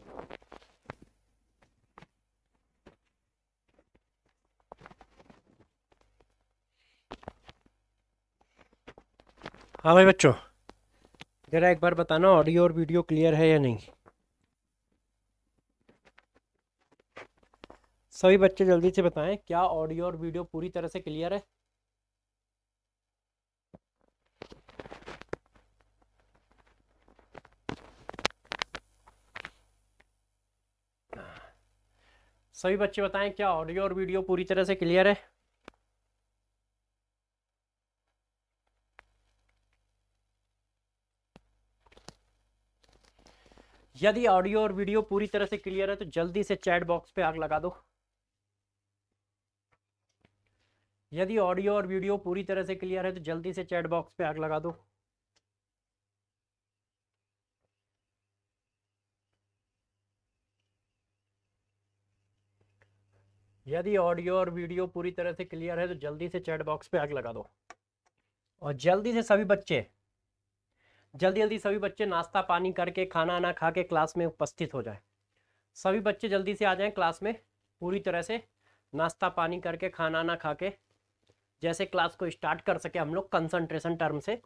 हाँ भाई बच्चों जरा एक बार बताना ऑडियो और वीडियो क्लियर है या नहीं सभी बच्चे जल्दी से बताएं क्या ऑडियो और वीडियो पूरी तरह से क्लियर है सभी बच्चे बताएं क्या ऑडियो और वीडियो पूरी तरह से क्लियर है यदि ऑडियो और वीडियो पूरी तरह से क्लियर है तो जल्दी से चैट बॉक्स पे आग लगा दो यदि ऑडियो और वीडियो पूरी तरह से क्लियर है तो जल्दी से चैट बॉक्स पे आग लगा दो यदि ऑडियो और वीडियो पूरी तरह से क्लियर है तो जल्दी से चैट बॉक्स पे आग लगा दो और जल्दी से सभी बच्चे जल्दी जल्दी सभी बच्चे नाश्ता पानी करके खाना ना खा के क्लास में उपस्थित हो जाए सभी बच्चे जल्दी से आ जाएं क्लास में पूरी तरह से नाश्ता पानी करके खाना ना खा के जैसे क्लास को स्टार्ट कर सके हम लोग कंसंट्रेशन टर्म से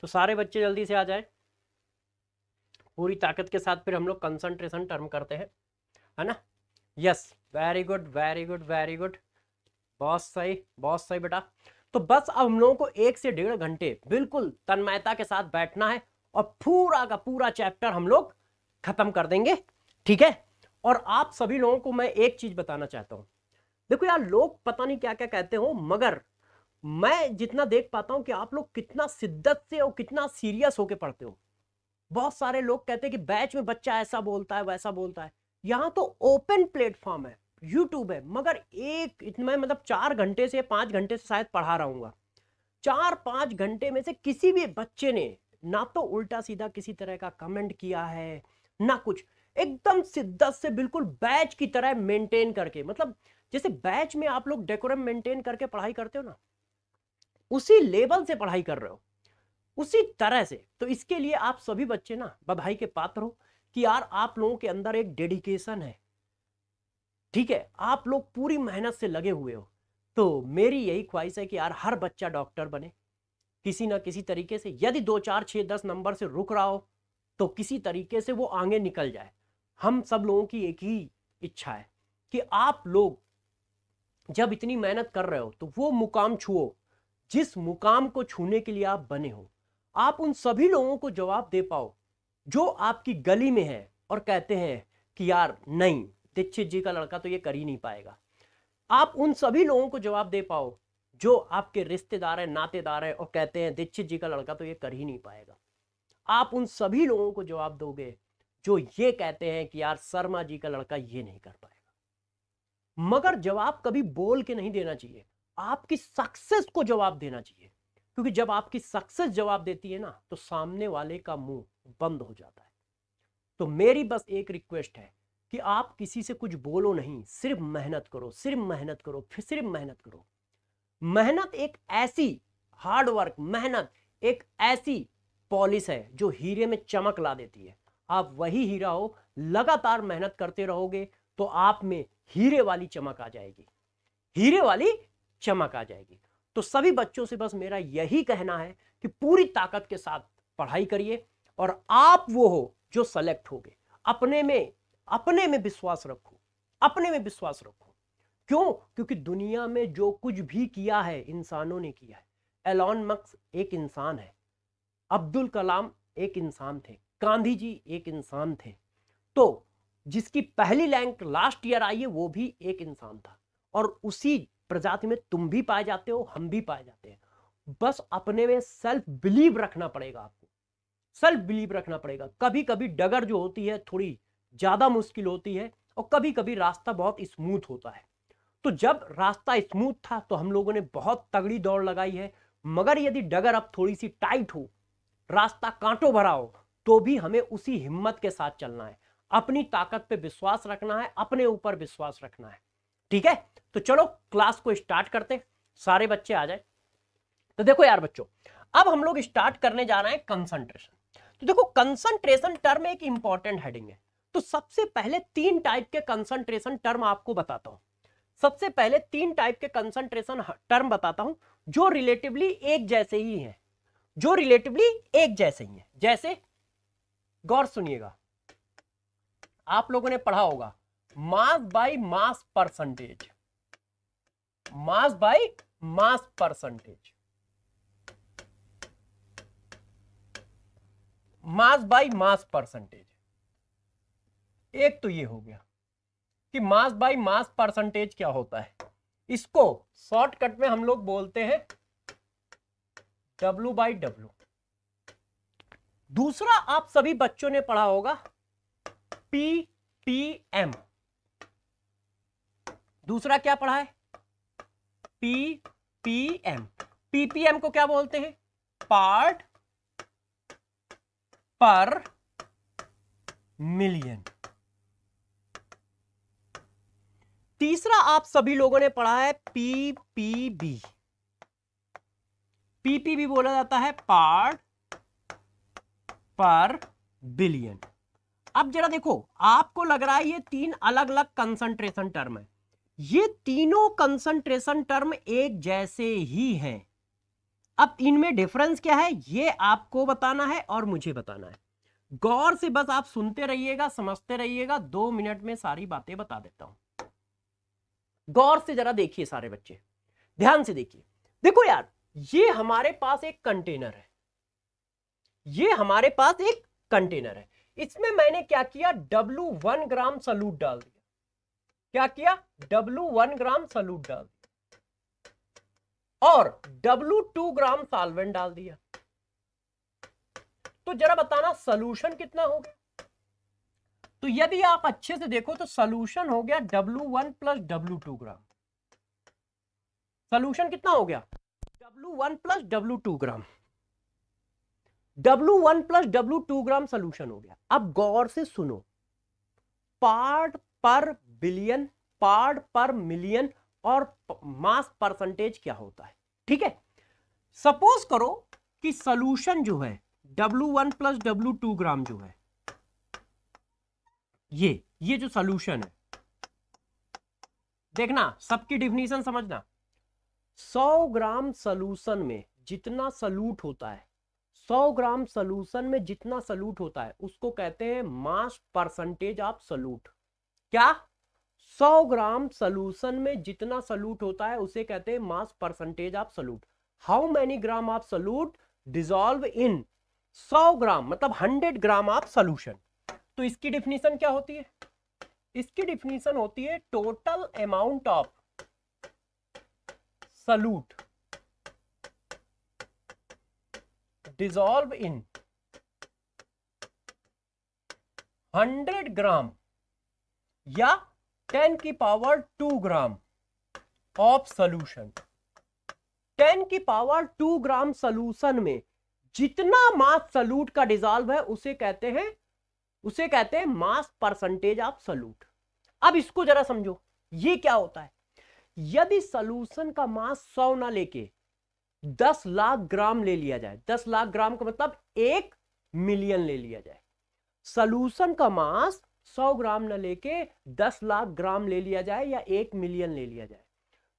तो सारे बच्चे जल्दी से आ जाएं पूरी ताकत के साथ फिर हम लोग कंसंट्रेशन टर्म करते हैं है ना yes very good very good very good बहुत सही बहुत सही बेटा तो बस अब हम लोगों को एक से डेढ़ घंटे बिल्कुल तन्मयता के साथ बैठना है और पूरा का पूरा चैप्टर हम लोग खत्म कर देंगे ठीक है और आप सभी लोगों को मैं एक चीज बताना चाहता हूँ देखो यार लोग पता नहीं क्या क्या कहते हो मगर मैं जितना देख पाता हूं कि आप लोग कितना शिद्दत से और कितना सीरियस होके पढ़ते हो बहुत सारे लोग कहते हैं कि बैच में बच्चा ऐसा बोलता है वैसा बोलता है यहाँ तो ओपन प्लेटफॉर्म है यूट्यूब है मगर एक इतना मतलब चार घंटे से पाँच घंटे से शायद पढ़ा रहूँगा चार पाँच घंटे में से किसी भी बच्चे ने ना तो उल्टा सीधा किसी तरह का कमेंट किया है ना कुछ एकदम सिद्धत से बिल्कुल बैच की तरह मेंटेन करके मतलब जैसे बैच में आप लोग डेकोरम मेंटेन करके पढ़ाई करते हो ना उसी लेवल से पढ़ाई कर रहे हो उसी तरह से तो इसके लिए आप सभी बच्चे ना बधाई के पात्र हो कि यार आप लोगों के अंदर एक डेडिकेशन है ठीक है आप लोग पूरी मेहनत से लगे हुए हो तो मेरी यही ख्वाहिश है कि यार हर बच्चा डॉक्टर बने किसी ना किसी तरीके से यदि दो चार छः दस नंबर से रुक रहा हो तो किसी तरीके से वो आगे निकल जाए हम सब लोगों की एक ही इच्छा है कि आप लोग जब इतनी मेहनत कर रहे हो तो वो मुकाम छुओ जिस मुकाम को छूने के लिए आप बने हो आप उन सभी लोगों को जवाब दे पाओ जो आपकी गली में है और कहते हैं कि यार नहीं दीक्षित जी का लड़का तो ये कर ही नहीं पाएगा आप उन सभी लोगों को जवाब दे पाओ जो आपके रिश्तेदार हैं नातेदार हैं और कहते हैं दीक्षित जी का लड़का तो ये कर ही नहीं पाएगा आप उन सभी लोगों को जवाब दोगे जो ये कहते हैं कि यार शर्मा जी का लड़का ये नहीं कर पाएगा मगर जवाब कभी बोल के नहीं देना चाहिए आपकी सक्सेस को जवाब देना चाहिए क्योंकि जब आपकी सक्सेस जवाब देती है ना तो सामने वाले का मुंह बंद हो जाता है तो मेरी बस एक रिक्वेस्ट है कि आप किसी से कुछ बोलो नहीं सिर्फ मेहनत करो सिर्फ मेहनत करो फिर सिर्फ मेहनत करो मेहनत एक ऐसी हार्डवर्क मेहनत एक ऐसी पॉलिस है जो हीरे में चमक ला देती है आप वही हीरा हो लगातार मेहनत करते रहोगे तो आप में हीरे वाली चमक आ जाएगी हीरे वाली चमक आ जाएगी तो सभी बच्चों से बस मेरा यही कहना है कि पूरी ताकत के साथ पढ़ाई करिए और आप वो हो जो सेलेक्ट हो गए अपने में अपने में विश्वास रखो अपने में विश्वास रखो क्यों क्योंकि दुनिया में जो कुछ भी किया है इंसानों ने किया है एलॉन मक्स एक इंसान है अब्दुल कलाम एक इंसान थे गांधी जी एक इंसान थे तो जिसकी पहली रैंक लास्ट ईयर आई है वो भी एक इंसान था और उसी प्रजाति में तुम भी पाए जाते हो हम भी पाए जाते हैं बस अपने में सेल्फ बिलीव रखना पड़ेगा आपको सेल्फ बिलीव रखना पड़ेगा कभी कभी डगर जो होती है थोड़ी ज़्यादा मुश्किल होती है और कभी कभी रास्ता बहुत स्मूथ होता है तो जब रास्ता स्मूथ था तो हम लोगों ने बहुत तगड़ी दौड़ लगाई है मगर यदि डगर अब थोड़ी सी टाइट हो रास्ता कांटो भरा हो तो भी हमें उसी हिम्मत के साथ चलना है अपनी ताकत पे विश्वास रखना है अपने ऊपर विश्वास रखना है ठीक है तो चलो क्लास को स्टार्ट करते सारे बच्चे आ जाए तो देखो यार बच्चों अब हम लोग स्टार्ट करने जा रहे हैं कंसंट्रेशन तो देखो कंसंट्रेशन टर्म एक इंपॉर्टेंट हेडिंग है तो सबसे पहले तीन टाइप के कंसंट्रेशन टर्म आपको बताता हूं सबसे पहले तीन टाइप के कंसंट्रेशन टर्म बताता हूं जो रिलेटिवली एक जैसे ही हैं जो रिलेटिवली एक जैसे ही हैं जैसे गौर सुनिएगा आप लोगों ने पढ़ा होगा mass by mass percentage mass by mass percentage mass by mass percentage एक तो ये हो गया कि मास बाय मास परसेंटेज क्या होता है इसको शॉर्टकट में हम लोग बोलते हैं डब्लू बाई डब्लू दूसरा आप सभी बच्चों ने पढ़ा होगा पी टी एम दूसरा क्या पढ़ा है पी पी एम पीपीएम को क्या बोलते हैं पार्ट पर मिलियन तीसरा आप सभी लोगों ने पढ़ा है पीपीबी पीपीबी बोला जाता है पार्ट पर बिलियन अब जरा देखो आपको लग रहा है ये तीन अलग अलग कंसंट्रेशन टर्म है ये तीनों कंसंट्रेशन टर्म एक जैसे ही हैं अब इनमें डिफरेंस क्या है ये आपको बताना है और मुझे बताना है गौर से बस आप सुनते रहिएगा समझते रहिएगा दो मिनट में सारी बातें बता देता हूं गौर से जरा देखिए सारे बच्चे ध्यान से देखिए देखो यार ये हमारे पास एक कंटेनर है ये हमारे पास एक कंटेनर है इसमें मैंने क्या किया डब्लू वन ग्राम सलूट डाल दिया क्या किया डब्लू वन ग्राम सलूट डाल दिया और डब्लू टू ग्राम सॉल्वेंट डाल दिया तो जरा बताना सोल्यूशन कितना हो गया तो यदि आप अच्छे से देखो तो सोल्यूशन हो गया W1 one plus W two gram solution कितना हो गया W1 one plus W two gram W one plus W two gram solution हो गया अब गौर से सुनो पार्ट पर बिलियन पार्ट पर मिलियन और मास परसेंटेज क्या होता है ठीक है सपोज करो कि सॉल्यूशन जो है W1 वन प्लस डब्ल्यू ग्राम जो है ये ये जो सॉल्यूशन है देखना सबकी डिफिनीशन समझना 100 ग्राम सॉल्यूशन में जितना सल्यूट होता है 100 ग्राम सॉल्यूशन में जितना सल्यूट होता है उसको कहते हैं मास परसेंटेज ऑफ सल्यूट क्या 100 ग्राम सोल्यूशन में जितना सल्यूट होता है उसे कहते हैं mass percentage of solute how many gram of solute dissolve in 100 gram मतलब 100 ग्राम ऑफ सॉल्यूशन तो इसकी डिफिनीशन क्या होती है इसकी डिफिनीशन होती है total amount of solute dissolve in 100 gram या टेन की power two gram of solution ten की पावर टू ग्राम सोल्यूशन में जितना मास सल्यूट का डिजॉल्व है उसे कहते हैं उसे कहते हैं मास परसेंटेज ऑफ सल्यूट अब इसको जरा समझो ये क्या होता है यदि सोल्यूशन का मास सौ ना लेके दस लाख ग्राम ले लिया जाए दस लाख ग्राम का मतलब एक मिलियन ले लिया जाए सोल्यूशन का मास सौ ग्राम ना लेके दस लाख ग्राम ले लिया जाए या एक मिलियन ले लिया जाए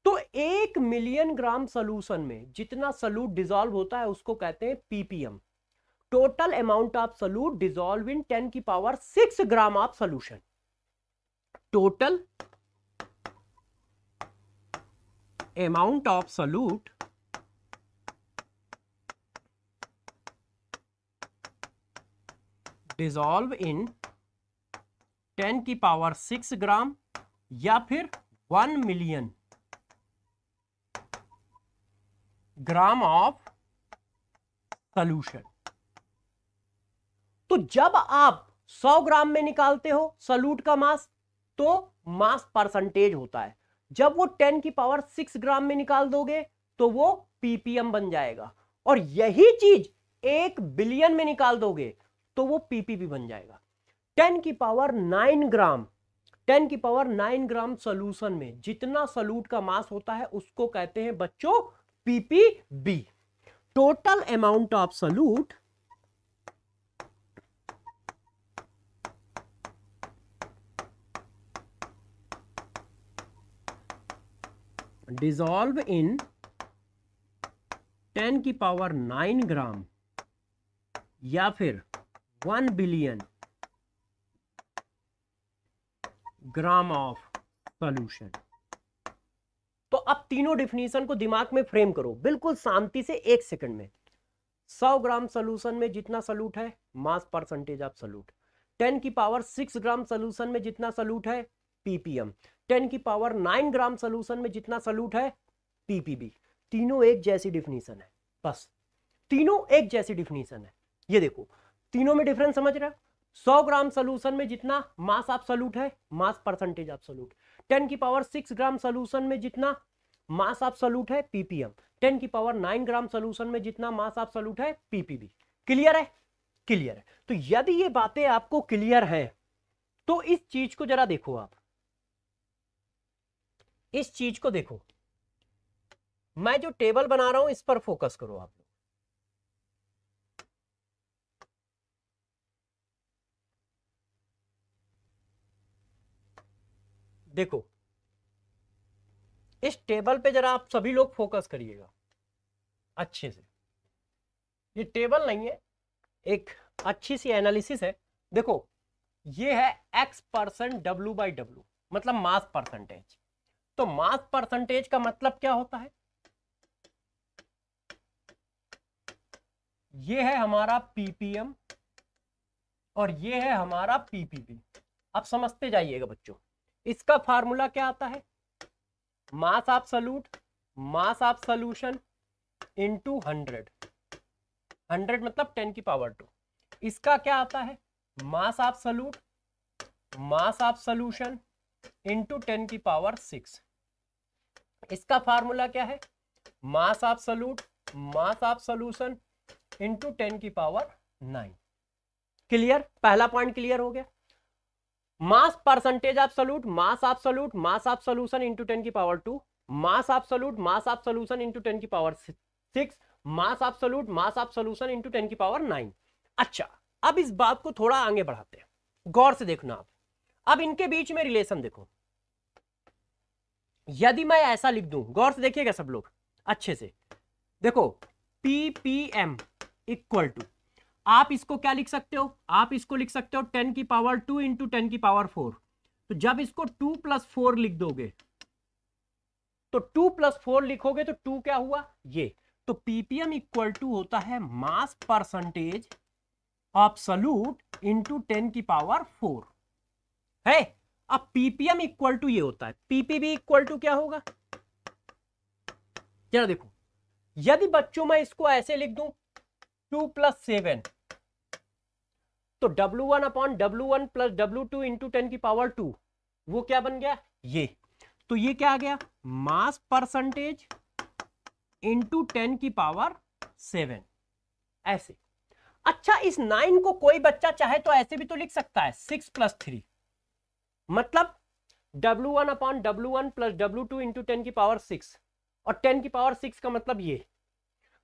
तो एक मिलियन ग्राम सोल्यूशन में जितना सलूट डिजॉल्व होता है उसको कहते हैं PPM total amount of solute dissolve in ten की power six gram of solution total amount of solute dissolve in ten की पावर सिक्स ग्राम या फिर one million gram of solution तो जब आप 100 ग्राम में निकालते हो सल्यूट का मास तो मास परसेंटेज होता है जब वो 10 की पावर 6 ग्राम में निकाल दोगे तो वो पीपीएम बन जाएगा और यही चीज एक बिलियन में निकाल दोगे तो वो पीपीपी बन जाएगा टेन की पावर नाइन ग्राम टेन की पावर नाइन ग्राम सोल्यूशन में जितना सोल्यूट का मास होता है उसको कहते हैं बच्चों PPB total amount of solute dissolve in 10 की पावर 9 ग्राम या फिर 1 बिलियन ग्राम ऑफ सॉल्यूशन तो अब तीनों डिफिनीशन को दिमाग में फ्रेम करो बिल्कुल शांति से एक सेकंड में 100 ग्राम सोल्यूशन में जितना सल्यूट है मास परसेंटेज ऑफ सल्यूट 10 की पावर 6 ग्राम सोल्यूशन में जितना सल्यूट है पीपीएम 10 की पावर 9 ग्राम सोल्यूशन में जितना सल्यूट है पीपीबी तीनों एक जैसी डिफिनीशन है बस तीनों एक जैसी डिफिनीशन है ये देखो तीनों में डिफरेंस समझ रहा सौ ग्राम सोल्यूशन में जितना मास ऑफ सोलूट है मास परसेंटेज सल्यूट टेन की पावर सिक्स ग्राम सोल्यूशन में जितना मास ऑफ सल्यूट है पीपीएम टेन की पावर नाइन ग्राम सोल्यूशन में जितना मास ऑफ सल्यूट है पीपीबी क्लियर है क्लियर है तो यदि ये बातें आपको क्लियर है तो इस चीज को जरा देखो आप इस चीज को देखो मैं जो टेबल बना रहा हूं इस पर फोकस करो आप लोग देखो इस टेबल पे जरा आप सभी लोग फोकस करिएगा अच्छे से ये टेबल नहीं है एक अच्छी सी एनालिसिस है देखो ये है X percent W by W मतलब मास परसेंटेज तो मास परसेंटेज का मतलब क्या होता है ये है हमारा पीपीएम और ये है हमारा पीपीपी आप समझते जाइएगा बच्चों इसका फार्मूला क्या आता है mass of solute mass of solution into hundred hundred मतलब टेन की पावर टू इसका क्या आता है mass of solute mass of solution into ten की पावर सिक्स इसका फार्मूला क्या है mass of solute mass of solution into ten की पावर नाइन क्लियर पहला पॉइंट क्लियर हो गया mass percentage of solute mass of solute mass of solution into ten की power two mass of solute mass of solution into ten की power six mass of solute mass of solution into ten की power nine अच्छा अब इस बात को थोड़ा आगे बढ़ाते हैं गौर से देखना आप अब इनके बीच में रिलेशन देखो यदि मैं ऐसा लिख दूं गौर से देखिएगा सब लोग अच्छे से देखो P P M equal to आप इसको क्या लिख सकते हो आप इसको लिख सकते हो टेन की पावर टू इंटू टेन की पावर फोर तो जब इसको टू प्लस फोर लिख दोगे तो टू प्लस फोर लिखोगे तो टू क्या हुआ ये तो पीपीएम इक्वल टू होता है mass percentage solute into ten की पावर फोर है अब पीपीएम इक्वल टू ये होता है भी इक्वल टू क्या होगा जरा देखो यदि बच्चों में इसको ऐसे लिख दू टू प्लस सेवन तो W1 one upon W one plus W two into ten की पावर टू वो क्या बन गया ये तो ये क्या आ गया मास परसेंटेज इंटू टेन की पावर सेवन ऐसे अच्छा इस नाइन को कोई बच्चा चाहे तो ऐसे भी तो लिख सकता है सिक्स प्लस थ्री मतलब W one upon W one plus W two into ten की पावर सिक्स और टेन की पावर सिक्स का मतलब ये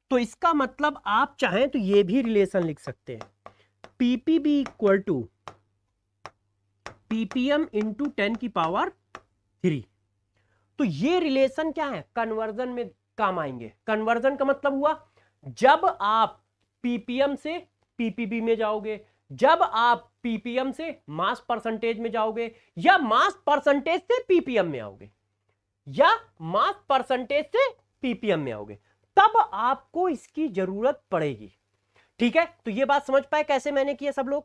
तो इसका मतलब आप चाहें तो ये भी रिलेशन लिख सकते हैं PPB equal to PPM into ten की पावर थ्री तो ये रिलेशन क्या है कन्वर्जन में काम आएंगे कन्वर्जन का मतलब हुआ जब आप पीपीएम से पीपीबी में जाओगे जब आप पीपीएम से मास परसेंटेज में जाओगे या मास परसेंटेज से पीपीएम में आओगे या मास परसेंटेज से पीपीएम में आओगे तब आपको इसकी जरूरत पड़ेगी ठीक है तो ये बात समझ पाए कैसे मैंने किया सब लोग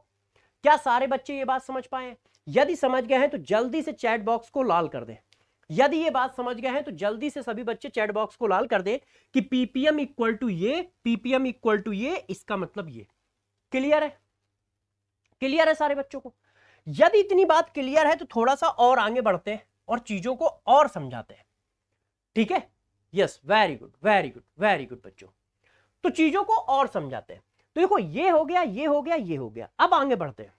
क्या सारे बच्चे ये बात समझ पाए यदि समझ गए हैं तो जल्दी से चैट बॉक्स को लाल कर दें यदि ये बात समझ गए हैं तो जल्दी से सभी बच्चे चैट बॉक्स को लाल कर दें कि पीपीएम इक्वल टू ये पीपीएम इक्वल टू ये इसका मतलब ये क्लियर है क्लियर है सारे बच्चों को यदि इतनी बात क्लियर है तो थोड़ा सा और आगे बढ़ते हैं और चीजों को और समझाते हैं ठीक है yes very good very good very good बच्चों तो चीजों को और समझाते हैं तो देखो ये हो गया ये हो गया ये हो गया अब आगे बढ़ते हैं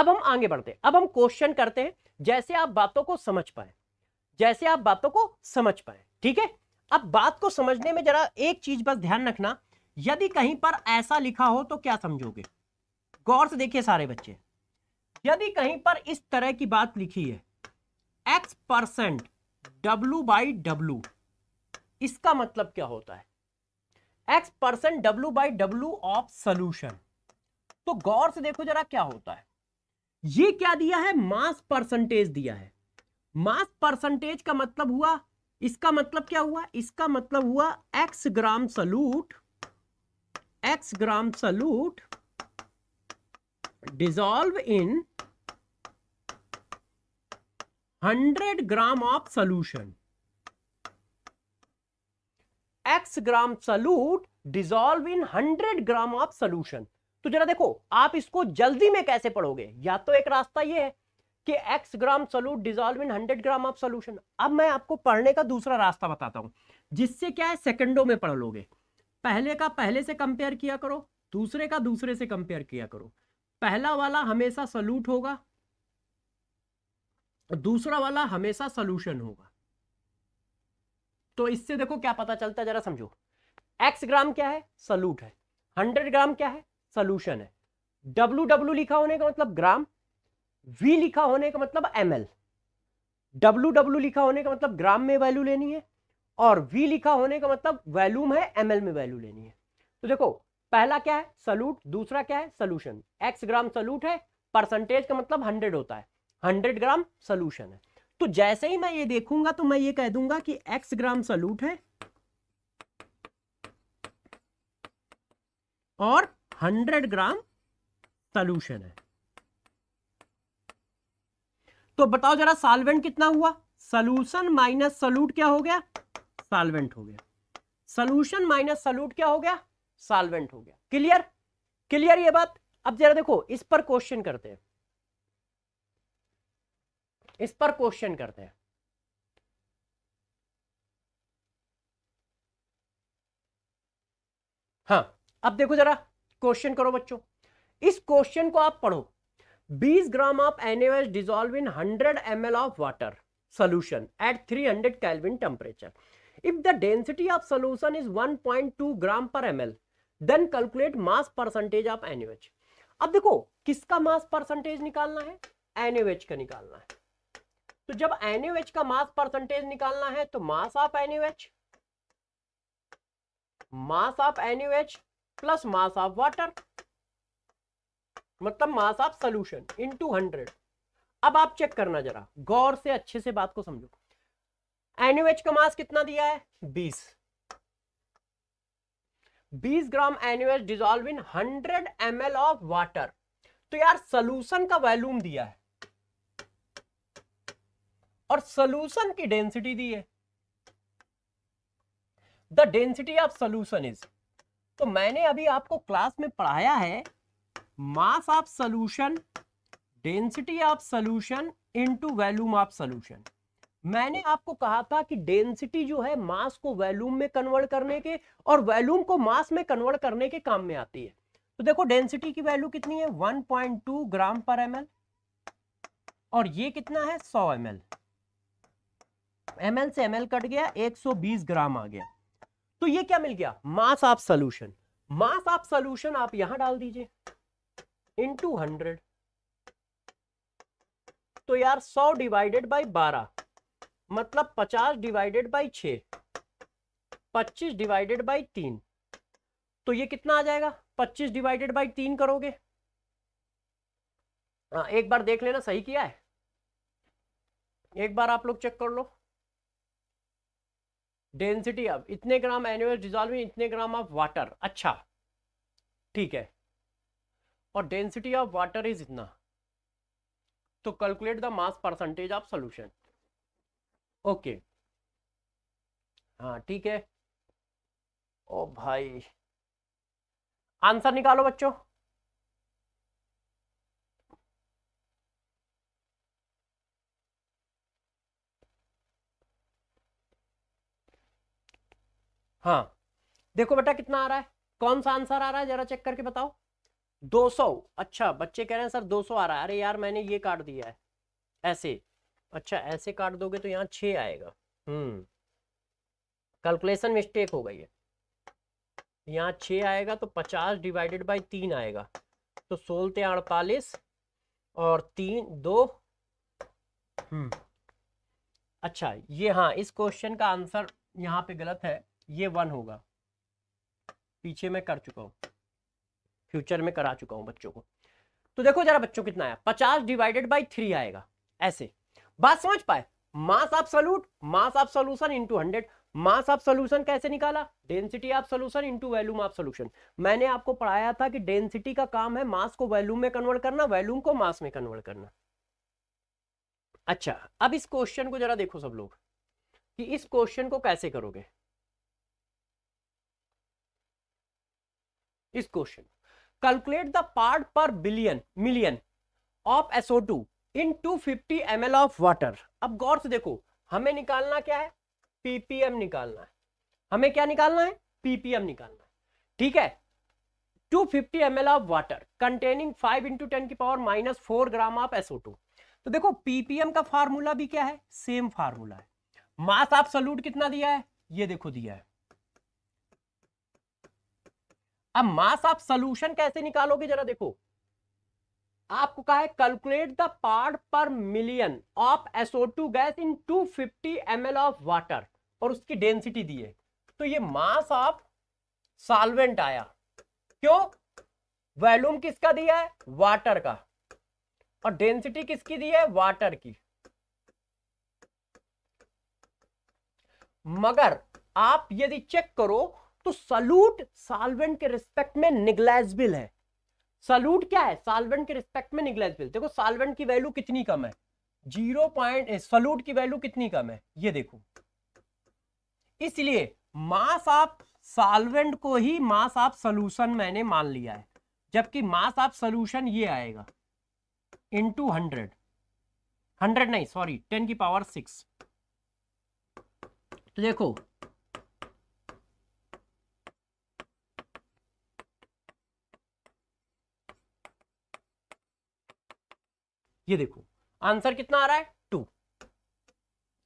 अब हम आगे बढ़ते हैं अब हम क्वेश्चन करते हैं जैसे आप बातों को समझ पाए जैसे आप बातों को समझ पाए ठीक है अब बात को समझने में जरा एक चीज बस ध्यान रखना यदि कहीं पर ऐसा लिखा हो तो क्या समझोगे गौर से देखिए सारे बच्चे यदि कहीं पर इस तरह की बात लिखी है X percent W by W इसका मतलब क्या होता है X percent W by W of solution तो गौर से देखो जरा क्या होता है ये क्या दिया है मास परसेंटेज दिया है मास परसेंटेज का मतलब हुआ इसका मतलब क्या हुआ इसका मतलब हुआ X gram solute X gram solute dissolve in hundred gram of solution X gram solute dissolve in hundred gram of solution तो जरा देखो आप इसको जल्दी में कैसे पढ़ोगे या तो एक रास्ता ये है कि x gram solute dissolve in hundred gram of solution अब मैं आपको पढ़ने का दूसरा रास्ता बताता हूं जिससे क्या है सेकंडो में पढ़ लोगे पहले का पहले से कंपेयर किया करो दूसरे का दूसरे से कंपेयर किया करो पहला वाला हमेशा सल्यूट होगा दूसरा वाला हमेशा सोल्यूशन होगा तो इससे देखो क्या पता चलता है जरा समझो एक्स ग्राम क्या है सल्यूट है हंड्रेड ग्राम क्या है सोल्यूशन है डब्लू डब्लू लिखा होने का मतलब ग्राम वी लिखा होने का मतलब एम एल डब्लू डब्लू लिखा होने का मतलब ग्राम में वैल्यू लेनी है और V लिखा होने का मतलब वैल्यूम है एम में वैल्यू लेनी है तो देखो पहला क्या है सल्यूट दूसरा क्या है सोल्यूशन एक्स ग्राम सल्यूट है परसेंटेज का मतलब हंड्रेड होता है हंड्रेड ग्राम सोल्यूशन है तो जैसे ही मैं ये देखूंगा तो मैं ये कह दूंगा कि एक्स ग्राम सल्यूट है और हंड्रेड ग्राम सल्यूशन है तो बताओ जरा सॉल्वेंट कितना हुआ सॉल्यूशन माइनस सल्यूट क्या हो गया सॉल्वेंट हो गया सॉल्यूशन माइनस सल्यूट क्या हो गया सॉल्वेंट हो गया क्लियर क्लियर ये बात अब जरा देखो इस पर क्वेश्चन करते हैं इस पर क्वेश्चन करते हैं हाँ अब देखो जरा क्वेश्चन करो बच्चों इस क्वेश्चन को आप पढ़ो 20 gram of NS dissolve in 100 M of water solution at 300 hundred kelvin temperature if the density of solution is 1.2 gram per M L then calculate mass percentage of NH अब देखो किसका mass percentage निकालना है NH का निकालना है तो जब एनएच का मास परसेंटेज निकालना है तो mass of NH mass of NH plus mass of water मतलब mass of solution in to hundred अब आप चेक करना जरा गौर से अच्छे से बात को समझो एनएच का मास कितना दिया है बीस 20 ग्राम NH dissolve in 100 M of water तो यार सोल्यूशन का वॉल्यूम दिया है और सोल्यूशन की डेंसिटी दी है the density of solution is तो मैंने अभी आपको क्लास में पढ़ाया है mass of solution density of solution into volume of solution मैंने आपको कहा था कि डेंसिटी जो है मास को वैल्यूम में कन्वर्ट करने के और वैल्यूम को मास में कन्वर्ट करने के काम में आती है तो देखो डेंसिटी की वैल्यू कितनी है 1.2 ग्राम पर एम और ये कितना है 100 एम एम से एम कट गया 120 ग्राम आ गया तो ये क्या मिल गया mass of solution mass of solution आप यहां डाल दीजिए टू हंड्रेड तो यार 100 डिवाइडेड बाई 12 मतलब 50 डिवाइडेड बाई 6 25 डिवाइडेड बाई 3 तो ये कितना आ जाएगा 25 डिवाइडेड बाई 3 करोगे आ, हाँ, एक बार देख लेना सही किया है एक बार आप लोग चेक कर लो डेंसिटी ऑफ इतने ग्राम एनुअल डिजॉल्व इन इतने ग्राम ऑफ वाटर अच्छा ठीक है और डेंसिटी ऑफ वाटर इज इतना तो calculate the mass percentage of solution okay हाँ ठीक है ओ भाई आंसर निकालो बच्चों हाँ देखो बेटा कितना आ रहा है कौन सा आंसर आ रहा है जरा चेक करके बताओ 200 अच्छा बच्चे कह रहे हैं सर 200 आ रहा है अरे यार मैंने ये काट दिया है ऐसे अच्छा ऐसे काट दोगे तो यहाँ छ आएगा हम्म कैलकुलेशन मिस्टेक हो गई है यहाँ छे आएगा तो पचास डिवाइडेड बाई तीन आएगा तो सोलते अड़तालीस और तीन दो हम्म अच्छा ये हाँ इस क्वेश्चन का आंसर यहाँ पे गलत है ये वन होगा पीछे मैं कर चुका हूं फ्यूचर में करा चुका हूं बच्चों को तो देखो जरा बच्चों कितना आया पचास डिवाइडेड बाई थ्री आएगा ऐसे बात समझ पाए mass of solute mass of solution into hundred mass of solution कैसे निकाला density of solution into volume of solution मैंने आपको पढ़ाया था कि डेंसिटी का काम है मास को वैल्यूम में कन्वर्ट करना वैल्यूम को मास में कन्वर्ट करना अच्छा अब इस क्वेश्चन को जरा देखो सब लोग कि इस क्वेश्चन को कैसे करोगे इस question calculate the calculate the part per billion million of SO2 in 250 ml of water अब गौर से देखो हमें निकालना क्या है पीपीएम निकालना है हमें क्या निकालना है पीपीएम निकालना है ठीक है 250 fifty M L of water containing five into ten की power minus four gram of SO two तो देखो पीपीएम का फार्मूला भी क्या है सेम फार्मूला है मास ऑफ सोल्यूट कितना दिया है ये देखो दिया है अब मास आप सोल्यूशन कैसे निकालोगे जरा देखो आपको कहा है calculate the part per million of two gas in 250 fifty of water और उसकी डेंसिटी दी है तो ये मास ऑफ सॉल्वेंट आया क्यों वॉल्यूम किसका दिया है वाटर का और डेंसिटी किसकी दी है वाटर की मगर आप यदि चेक करो तो सल्यूट सॉल्वेंट के रिस्पेक्ट में निग्लेजबिल है सल्यूट क्या है सॉल्वेंट के रिस्पेक्ट में निग्लेजबिल देखो सॉल्वेंट की वैल्यू कितनी कम है जीरो पॉइंट सल्यूट की वैल्यू कितनी कम है ये देखो इसलिए मास ऑफ सॉल्वेंट को ही मास ऑफ सॉल्यूशन मैंने मान लिया है जबकि मास ऑफ सॉल्यूशन ये आएगा इनटू हंड्रेड हंड्रेड नहीं सॉरी टेन की पावर सिक्स तो देखो ये देखो आंसर कितना आ रहा है टू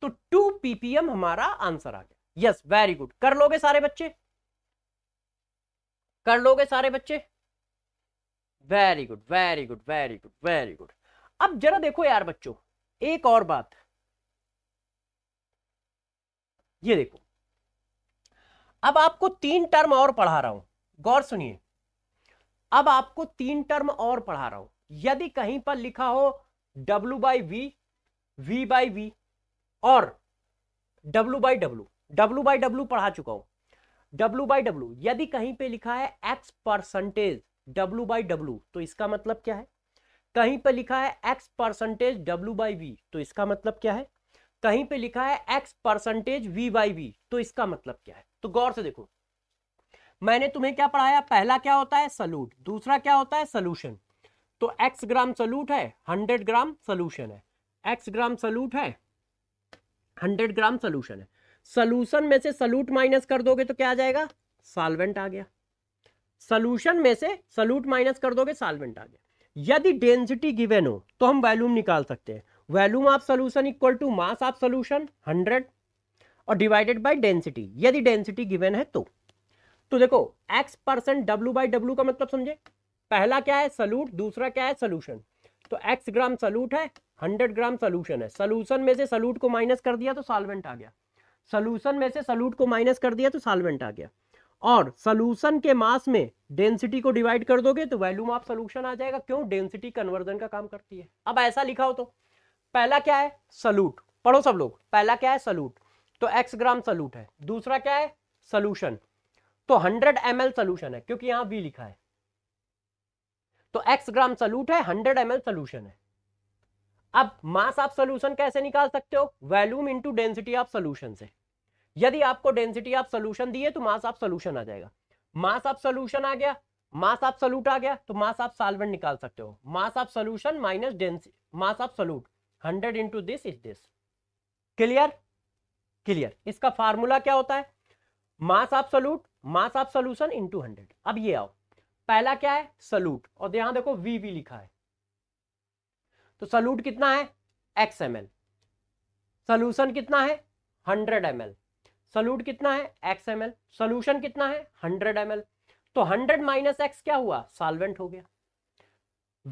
तो टू पीपीएम हमारा आंसर आ गया यस वेरी गुड कर लोगे सारे बच्चे कर लोगे सारे बच्चे very good very good very good very good अब जरा देखो यार बच्चों एक और बात ये देखो अब आपको तीन टर्म और पढ़ा रहा हूं गौर सुनिए अब आपको तीन टर्म और पढ़ा रहा हूं यदि कहीं पर लिखा हो W by V V by V और W by W W by W पढ़ा चुका हूं W बाई डब्लू यदि कहीं पे लिखा है X percentage W by W तो इसका मतलब क्या है कहीं पे लिखा है X percentage W by V तो इसका मतलब क्या है कहीं पे लिखा है X percentage V by V तो इसका मतलब क्या है तो गौर से देखो मैंने तुम्हें क्या पढ़ाया पहला क्या होता है सल्यूट दूसरा क्या होता है सोल्यूशन तो x ग्राम सल्यूट है 100 ग्राम सोल्यूशन है x ग्राम सल्यूट है 100 ग्राम सोल्यूशन है सोल्यूशन में से सल्यूट माइनस कर दोगे तो क्या आ जाएगा सॉल्वेंट आ गया सोल्यूशन में से सल्यूट माइनस कर दोगे सॉल्वेंट आ गया यदि डेंसिटी गिवेन हो तो हम वैल्यूम निकाल सकते हैं volume of solution equal to mass of solution hundred और डिवाइडेड बाई डेंसिटी यदि डेंसिटी गिवेन है तो तो देखो x percent w by W का मतलब समझे पहला क्या है सल्यूट दूसरा क्या है सोल्यूशन तो एक्स ग्राम सल्यूट है हंड्रेड ग्राम सोल्यूशन है सोल्यूशन में से सल्यूट को माइनस कर दिया तो सॉल्वेंट आ गया सोल्यूशन में से सल्यूट को माइनस कर दिया तो सॉल्वेंट आ गया और सोल्यूशन के मास में डेंसिटी को डिवाइड कर दोगे तो वैल्यूम ऑफ सोल्यूशन आ जाएगा क्यों डेंसिटी कन्वर्जन का काम करती है अब ऐसा लिखा हो तो पहला क्या है सल्यूट पढ़ो सब लोग पहला क्या है सल्यूट तो एक्स ग्राम सल्यूट है दूसरा क्या है सोल्यूशन तो हंड्रेड एम एल सोलूशन है क्योंकि यहां वी लिखा है तो एक्स ग्राम सोलूट है हंड्रेड एम सोल्यूशन है अब मास आप सोल्यूशन कैसे निकाल सकते हो volume into density of solution से यदि आपको डेंसिटी ऑफ सोल्यूशन दिए तो मास ऑफ सोल्यूशन आ जाएगा मास ऑफ सोल्यूशन आ गया मास ऑफ सोल्यूट आ गया तो मास ऑफ सॉल्वेंट निकाल सकते हो mass of solution minus density mass of solute hundred into this is this clear clear इसका फार्मूला क्या होता है mass of solute mass of solution into hundred अब ये आओ पहला क्या है सलूट और यहां देखो वी भी लिखा है तो सलूट कितना है एक्स एम एल सोल्यूशन कितना है हंड्रेड एम एल सलूट कितना है एक्स एम एल सोल्यूशन कितना है हंड्रेड एम एल तो हंड्रेड माइनस एक्स क्या हुआ सॉल्वेंट हो गया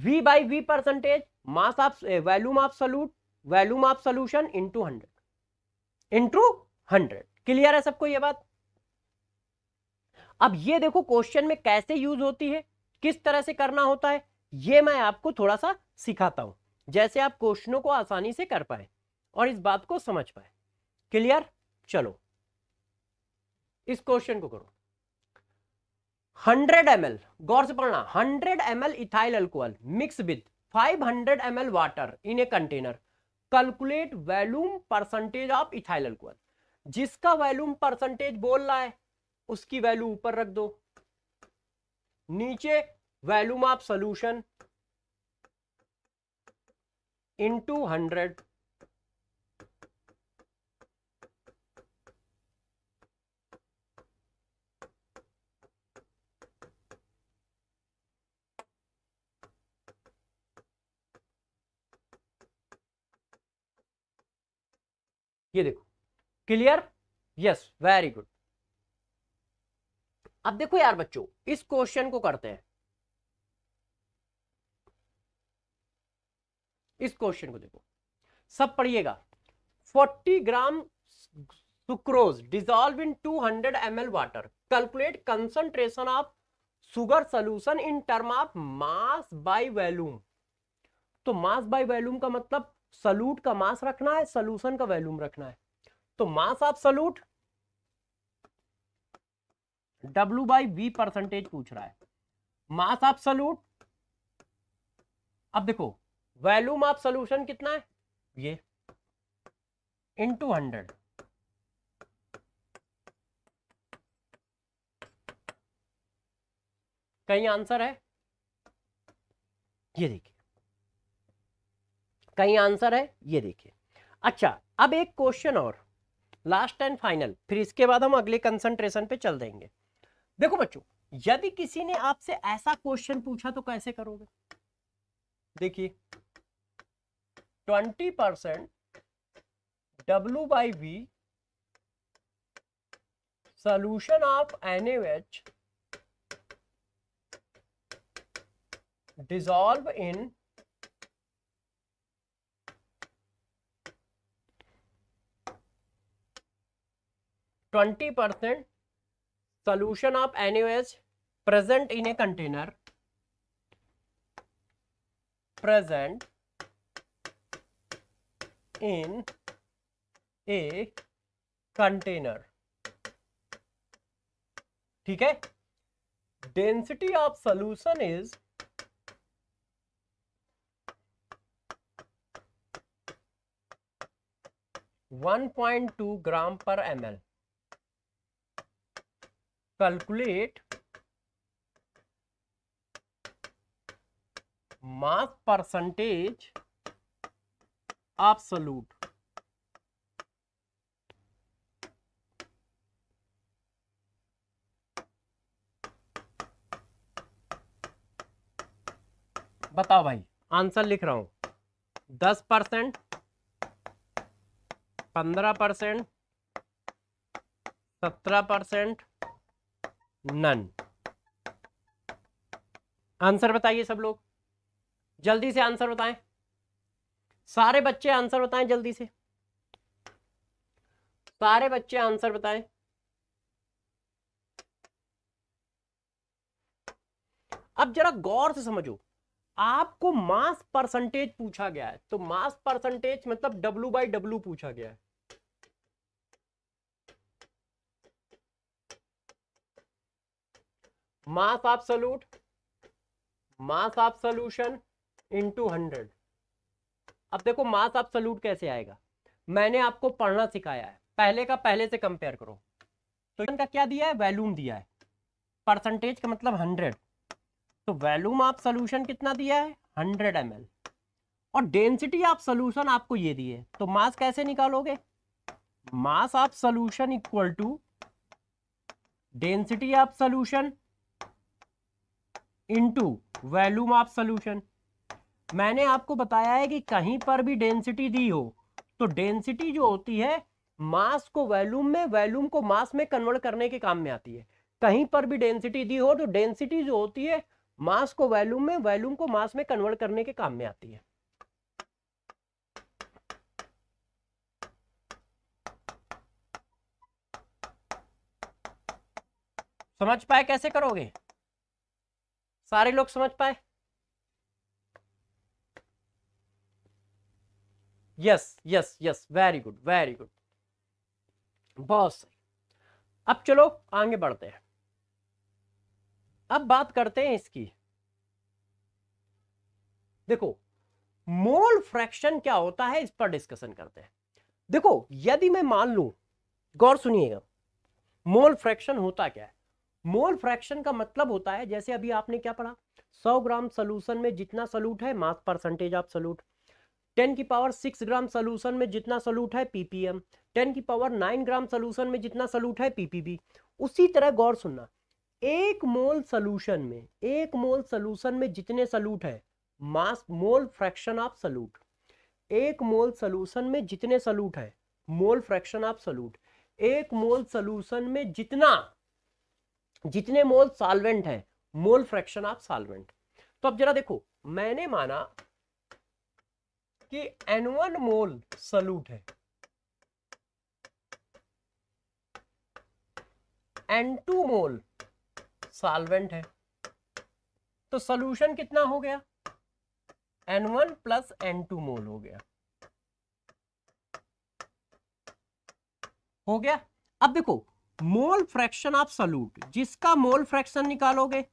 V by V percentage mass of volume of solute volume of solution into hundred into hundred clear है सबको ये बात अब ये देखो क्वेश्चन में कैसे यूज होती है किस तरह से करना होता है ये मैं आपको थोड़ा सा सिखाता हूं जैसे आप क्वेश्चनों को आसानी से कर पाए और इस बात को समझ पाए क्लियर चलो इस क्वेश्चन को करो 100 ml गौर से पढ़ना 100 ml ethyl alcohol mix with 500 ml water in a container calculate volume percentage of ethyl alcohol जिसका वैल्यूम परसेंटेज बोल रहा है उसकी वैल्यू ऊपर रख दो नीचे वैल्यू माप सोल्यूशन इंटू हंड्रेड ये देखो क्लियर यस वेरी गुड अब देखो यार बच्चों इस क्वेश्चन को करते हैं इस क्वेश्चन को देखो सब पढ़िएगा 40 gram sucrose dissolve in 200 hundred M L water calculate concentration of sugar solution in term of mass by volume तो मास बाय वैल्यूम का मतलब सल्यूट का मास रखना है सोल्यूशन का वैल्यूम रखना है तो mass of solute W by V percentage पूछ रहा है मास ऑफ सल्यूट अब देखो वैल्यूम ऑफ सोल्यूशन कितना है ये इन टू हंड्रेड कहीं आंसर है ये देखिए कहीं आंसर है ये देखिए अच्छा अब एक क्वेश्चन और लास्ट एंड फाइनल फिर इसके बाद हम अगले कंसंट्रेशन पे चल देंगे देखो बच्चों यदि किसी ने आपसे ऐसा क्वेश्चन पूछा तो कैसे करोगे देखिए twenty percent W by V solution of N H dissolve in twenty percent solution of anyways present in a container present in a container ठीक है density of solution is one point two gram per M L calculate mass percentage solute बताओ भाई answer लिख रहा हूं दस percent पंद्रह percent सत्रह परसेंट नन आंसर बताइए सब लोग जल्दी से आंसर बताएं सारे बच्चे आंसर बताएं जल्दी से सारे बच्चे आंसर बताएं अब जरा गौर से समझो आपको मास परसेंटेज पूछा गया है तो मास परसेंटेज मतलब डब्ल्यू बाई डब्ल्यू पूछा गया है mass of solute mass of solution into hundred अब देखो मास ऑफ सोल्यूट कैसे आएगा मैंने आपको पढ़ना सिखाया है पहले का पहले से कंपेयर करो तो इनका क्या दिया है वैल्यूम दिया है परसेंटेज का मतलब हंड्रेड तो वैल्यूम ऑफ सोल्यूशन कितना दिया है हंड्रेड एम और डेंसिटी ऑफ सोल्यूशन आपको ये दिए तो मास कैसे निकालोगे mass of solution equal to density of solution into volume of solution मैंने आपको बताया है कि कहीं पर भी डेंसिटी दी हो तो डेंसिटी जो होती है मास को वैल्यूम में वैल्यूम को मास में कन्वर्ट करने के काम में आती है कहीं पर भी डेंसिटी दी हो तो डेंसिटी जो होती है मास को वैल्यूम में वैल्यूम को मास में कन्वर्ट करने के काम में आती है समझ पाए कैसे करोगे सारे लोग समझ पाए yes yes yes very good very good बहुत सही अब चलो आगे बढ़ते हैं अब बात करते हैं इसकी देखो मोल फ्रैक्शन क्या होता है इस पर डिस्कशन करते हैं देखो यदि मैं मान लू गौर सुनिएगा मोल फ्रैक्शन होता क्या है मोल फ्रैक्शन का मतलब होता है जैसे अभी आपने क्या पढ़ा 100 ग्राम सोलूशन में जितना सल्यूट है मास परसेंटेज ऑफ सल्यूट 10 की पावर 6 ग्राम सोलूशन में जितना सल्यूट है पीपीएम 10 की पावर 9 ग्राम सोलूशन में जितना सल्यूट है पीपीबी उसी तरह गौर सुनना एक मोल सोलूशन में एक मोल सोलूशन में जितने सल्यूट है mass mole fraction of solute एक मोल सोलूशन में जितने सल्यूट है मोल फ्रैक्शन ऑफ सल्यूट एक मोल सोलूशन में जितना जितने मोल सॉल्वेंट हैं मोल फ्रैक्शन ऑफ सॉल्वेंट तो अब जरा देखो मैंने माना कि वन मोल सल्यूट है टू मोल सॉल्वेंट है तो सॉल्यूशन कितना हो गया N one plus N two mole हो गया हो गया अब देखो मोल फ्रैक्शन ऑफ सल्यूट जिसका मोल फ्रैक्शन निकालोगे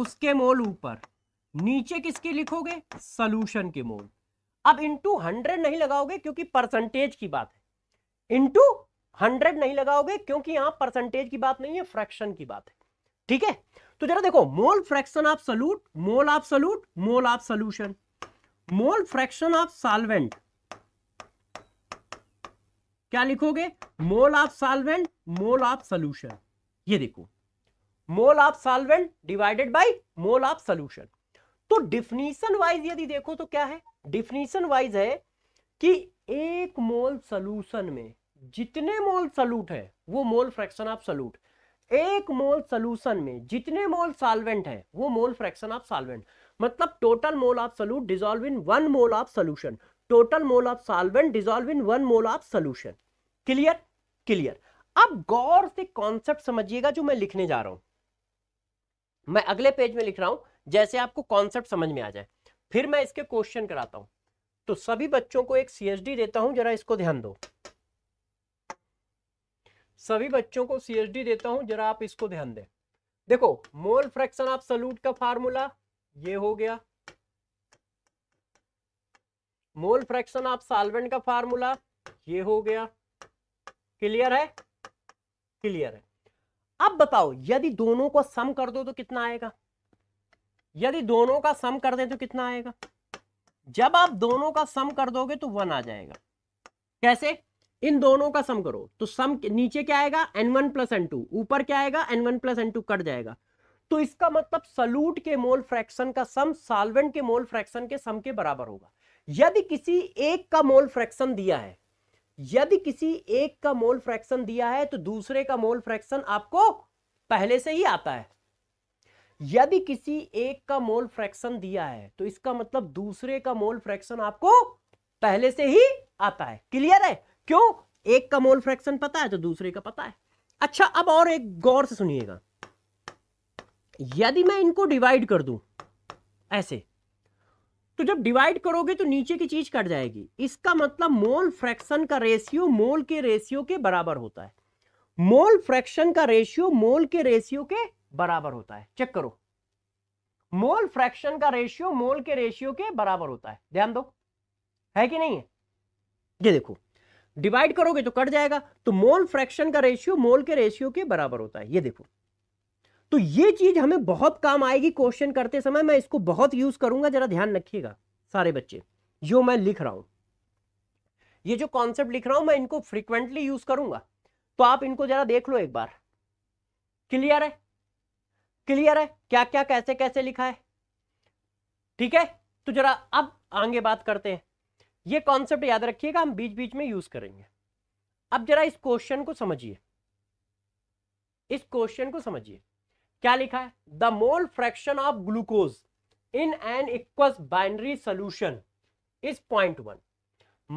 उसके मोल ऊपर नीचे किसके लिखोगे सल्यूशन के मोल अब इंटू हंड्रेड नहीं लगाओगे क्योंकि परसेंटेज की बात है इंटू हंड्रेड नहीं लगाओगे क्योंकि यहां परसेंटेज की बात नहीं है फ्रैक्शन की बात है ठीक है तो जरा देखो mole fraction of solute mole of solute mole of solution mole fraction of solvent क्या लिखोगे mole of solvent mole of solution ये देखो mole of solvent divided by mole of solution तो डिफिनीशन वाइज यदि देखो तो क्या है डिफिनीशन वाइज है कि एक मोल सॉल्यूशन में जितने मोल सल्यूट है वो मोल फ्रैक्शन ऑफ सल्यूट एक मोल सॉल्यूशन में जितने मोल सॉल्वेंट है वो मोल फ्रैक्शन ऑफ सॉल्वेंट मतलब total mole of solute dissolve in one mole of solution total mole of solvent dissolve in one mole of solution clear clear अब गौर से concept समझिएगा जो मैं लिखने जा रहा हूं मैं अगले पेज में लिख रहा हूं जैसे आपको कॉन्सेप्ट समझ में आ जाए फिर मैं इसके क्वेश्चन कराता हूं तो सभी बच्चों को एक सीएसडी देता हूं जरा इसको ध्यान दो सभी बच्चों को सीएसडी देता हूं जरा आप इसको ध्यान दें देखो मोल फ्रैक्शन ऑफ सल्यूट का फार्मूला ये हो गया मोल फ्रैक्शन ऑफ सॉल्वेंट का फार्मूला ये हो गया क्लियर है क्लियर है अब बताओ यदि दोनों को सम कर दो तो कितना आएगा यदि दोनों का सम कर दे तो कितना आएगा जब आप दोनों का सम कर दोगे तो वन आ जाएगा कैसे इन दोनों का सम करो तो सम नीचे क्या आएगा N one plus N two ऊपर क्या आएगा N one plus N two cut जाएगा तो इसका मतलब सलूट के मोल फ्रैक्शन का सम सॉल्वेंट के मोल फ्रैक्शन के सम के बराबर होगा यदि किसी एक का मोल फ्रैक्शन दिया है यदि किसी एक का मोल फ्रैक्शन दिया है तो दूसरे का मोल फ्रैक्शन आपको पहले से ही आता है यदि किसी एक का मोल फ्रैक्शन दिया है तो इसका मतलब दूसरे का मोल फ्रैक्शन आपको पहले से ही आता है क्लियर है क्यों एक का मोल फ्रैक्शन पता है तो दूसरे का पता है अच्छा अब और एक गौर से सुनिएगा यदि मैं इनको डिवाइड कर दूं ऐसे तो जब डिवाइड करोगे तो नीचे की चीज कट जाएगी इसका मतलब मोल फ्रैक्शन का रेशियो मोल के रेशियो के बराबर होता है मोल फ्रैक्शन का रेशियो मोल के रेशियो के बराबर होता है चेक करो मोल फ्रैक्शन का रेशियो मोल के रेशियो के बराबर होता है ध्यान दो है कि नहीं है ये देखो डिवाइड करोगे तो कट जाएगा तो मोल फ्रैक्शन का रेशियो मोल के रेशियो के बराबर होता है ये देखो तो ये चीज हमें बहुत काम आएगी क्वेश्चन करते समय मैं इसको बहुत यूज करूंगा जरा ध्यान रखिएगा सारे बच्चे जो मैं लिख रहा हूं ये जो कॉन्सेप्ट लिख रहा हूं मैं इनको फ्रीक्वेंटली यूज करूंगा तो आप इनको जरा देख लो एक बार क्लियर है क्लियर है क्या क्या कैसे कैसे लिखा है ठीक है तो जरा अब आगे बात करते हैं ये कॉन्सेप्ट याद रखिएगा हम बीच बीच में यूज करेंगे अब जरा इस क्वेश्चन को समझिए इस क्वेश्चन को समझिए क्या लिखा है the mole fraction of glucose in an aqueous binary solution is point one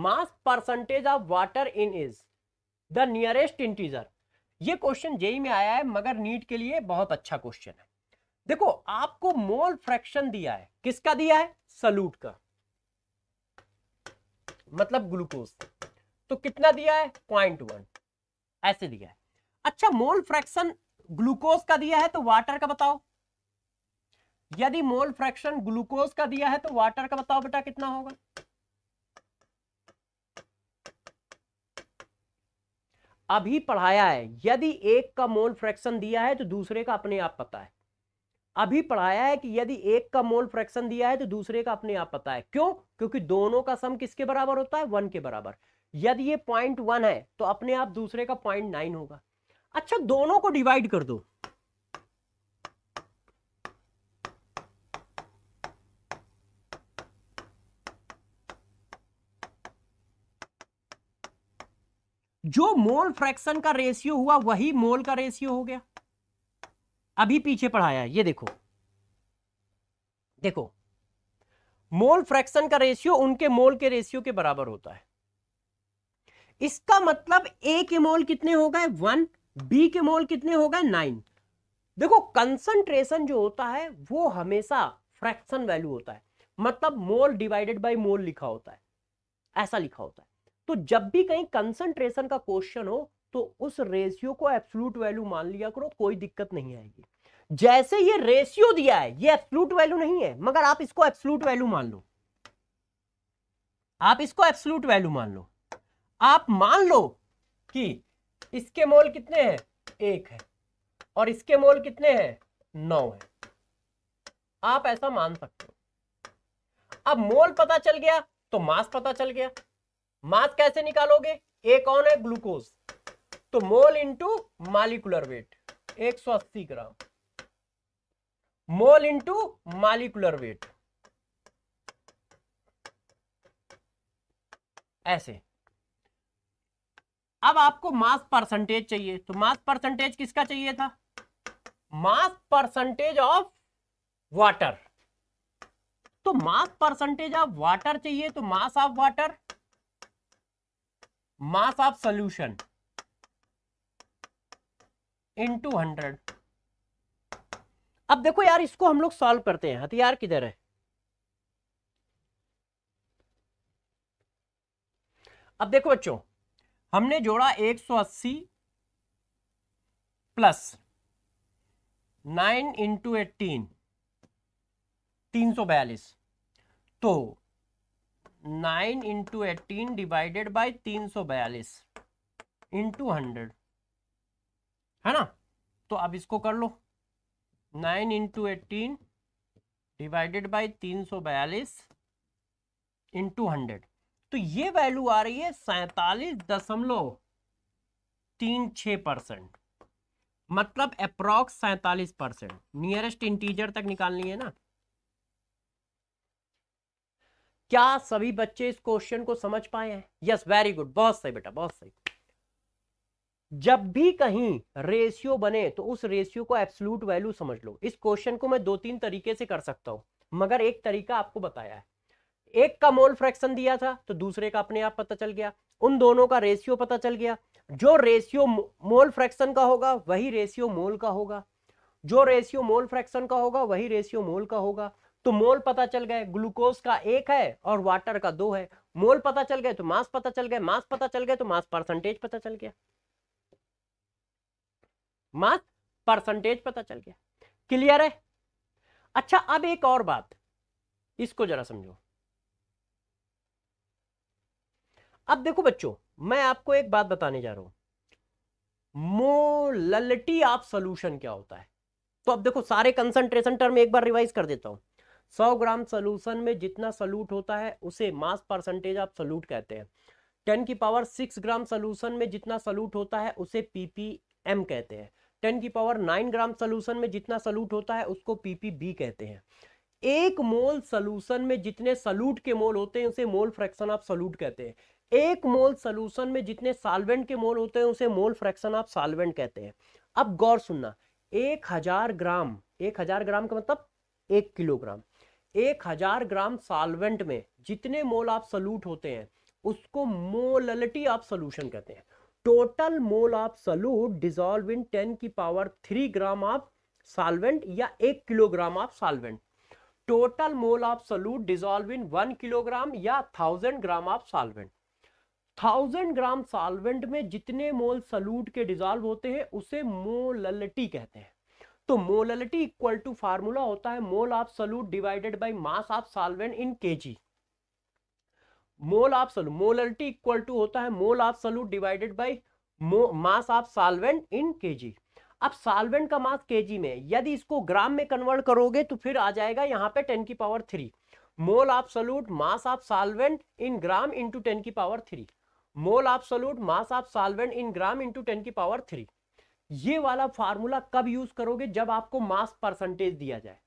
mass percentage of water in is the nearest integer ये क्वेश्चन जेई e में आया है मगर नीट के लिए बहुत अच्छा क्वेश्चन है देखो आपको मोल फ्रैक्शन दिया है किसका दिया है सल्यूट का मतलब ग्लूकोज तो कितना दिया है पॉइंट वन ऐसे दिया है अच्छा मोल फ्रैक्शन ग्लूकोज का दिया है तो वाटर का बताओ यदि मोल फ्रैक्शन ग्लूकोज का दिया है तो वाटर का बताओ बेटा कितना होगा अभी पढ़ाया है यदि एक का मोल फ्रैक्शन दिया है तो दूसरे का अपने आप पता है अभी पढ़ाया है कि यदि एक का मोल फ्रैक्शन दिया है तो दूसरे का अपने आप पता है क्यों क्योंकि दोनों का सम किसके बराबर होता है वन के बराबर यदि ये पॉइंट वन है तो अपने आप दूसरे का पॉइंट नाइन होगा अच्छा दोनों को डिवाइड कर दो जो मोल फ्रैक्शन का रेशियो हुआ वही मोल का रेशियो हो गया अभी पीछे पढ़ाया है ये देखो देखो मोल फ्रैक्शन का रेशियो उनके मोल के रेशियो के बराबर होता है इसका मतलब ए के मोल कितने हो गए वन बी के मोल कितने हो गए नाइन देखो कंसंट्रेशन जो होता है वो हमेशा फ्रैक्शन वैल्यू होता है मतलब मोल डिवाइडेड बाय मोल लिखा होता है ऐसा लिखा होता है तो जब भी कहीं कंसंट्रेशन का क्वेश्चन हो तो उस रेशियो को एब्सोलूट वैल्यू मान लिया करो कोई दिक्कत नहीं आएगी जैसे ये रेशियो दिया है ये एब्सोलूट वैल्यू नहीं है मगर आप इसको एब्सोलूट वैल्यू मान लो आप इसको एब्सोलूट वैल्यू मान लो आप मान लो कि इसके मोल कितने हैं एक है और इसके मोल कितने हैं नौ है आप ऐसा मान सकते हो अब मोल पता चल गया तो मास पता चल गया मास कैसे निकालोगे ए कौन है ग्लूकोज तो mole into molecular weight 180 gram mole into molecular weight ऐसे अब आपको मास परसेंटेज चाहिए तो मास परसेंटेज किसका चाहिए था मास परसेंटेज ऑफ वाटर तो मास परसेंटेज ऑफ वाटर चाहिए तो mass of water mass of in to hundred अब देखो यार इसको हम लोग सॉल्व करते हैं हथियार किधर है अब देखो बच्चों हमने जोड़ा 180 प्लस 9 इंटू एटीन तीन सौ बयालीस तो 9 इंटू एटीन डिवाइडेड बाई तीन सौ बयालीस इंटू हंड्रेड है ना तो अब इसको कर लो 9 इंटू एटीन डिवाइडेड बाई तीन सौ बयालीस इंटू हंड्रेड तो ये वैल्यू आ रही है सैतालीस दशमलव तीन छ परसेंट मतलब अप्रोक्स सैतालीस परसेंट नियरेस्ट इंटीजर तक निकालनी है ना क्या सभी बच्चे इस क्वेश्चन को समझ पाए हैं यस वेरी गुड बहुत सही बेटा बहुत सही जब भी कहीं रेशियो बने तो उस रेशियो को एब्सोल्यूट वैल्यू समझ लो इस क्वेश्चन को मैं दो तीन तरीके से कर सकता हूं मगर एक तरीका आपको बताया है एक का मोल फ्रैक्शन दिया था तो दूसरे का अपने आप पता चल गया उन दोनों का रेशियो पता चल गया जो रेशियो मोल फ्रैक्शन का होगा वही रेशियो मोल का होगा जो रेशियो मोल फ्रैक्शन का होगा वही रेशियो मोल का होगा तो मोल पता चल गए ग्लूकोज का एक है और वाटर का दो है मोल पता चल गए तो मास पता चल गए मास पता चल गए तो मास परसेंटेज पता चल गया मास परसेंटेज पता चल गया क्लियर है अच्छा अब एक और बात इसको जरा समझो अब देखो बच्चों मैं आपको एक बात बताने जा रहा हूं मोललिटी ऑफ सोल्यूशन क्या होता है तो अब देखो सारे कंसंट्रेशन टर्म एक बार रिवाइज कर देता हूं 100 ग्राम सोल्यूशन में जितना सल्यूट होता है उसे मास परसेंटेज ऑफ सल्यूट कहते हैं 10 की पावर 6 ग्राम सोल्यूशन में जितना सल्यूट होता है उसे पीपीएम कहते हैं 10 की पावर 9 ग्राम सोल्यूशन में जितना सल्यूट होता है उसको पीपीबी कहते हैं एक मोल सोल्यूशन में जितने सल्यूट के मोल होते हैं उसे मोल फ्रैक्शन ऑफ सल्यूट कहते हैं एक मोल सोल्यूशन में जितने सॉल्वेंट के मोल होते हैं उसे मोल फ्रैक्शन ऑफ सॉल्वेंट कहते हैं अब गौर सुनना एक हजार ग्राम एक हजार ग्राम का मतलब एक किलोग्राम एक हजार ग्राम सॉल्वेंट में जितने मोल आप सल्यूट होते हैं उसको मोललिटी ऑफ सोल्यूशन कहते हैं total mole of solute dissolve in ten की power three gram of solvent या एक kilogram of solvent total mole of solute dissolve in one kilogram या thousand gram of solvent thousand gram solvent में जितने मोल salute के dissolve होते हैं उसे मोललिटी कहते हैं तो मोललिटी इक्वल टू फार्मूला होता है mole of solute divided by mass of solvent in के mole of solute molality equal to होता है mole of solute divided by mass of solvent in के अब सॉल्वेंट का मास के में यदि इसको ग्राम में कन्वर्ट करोगे तो फिर आ जाएगा यहाँ पे टेन की power three mole of solute mass of solvent in gram into ten की power three mole of solute mass of solvent in gram into ten की पावर थ्री ये वाला फार्मूला कब यूज करोगे जब आपको मास परसेंटेज दिया जाए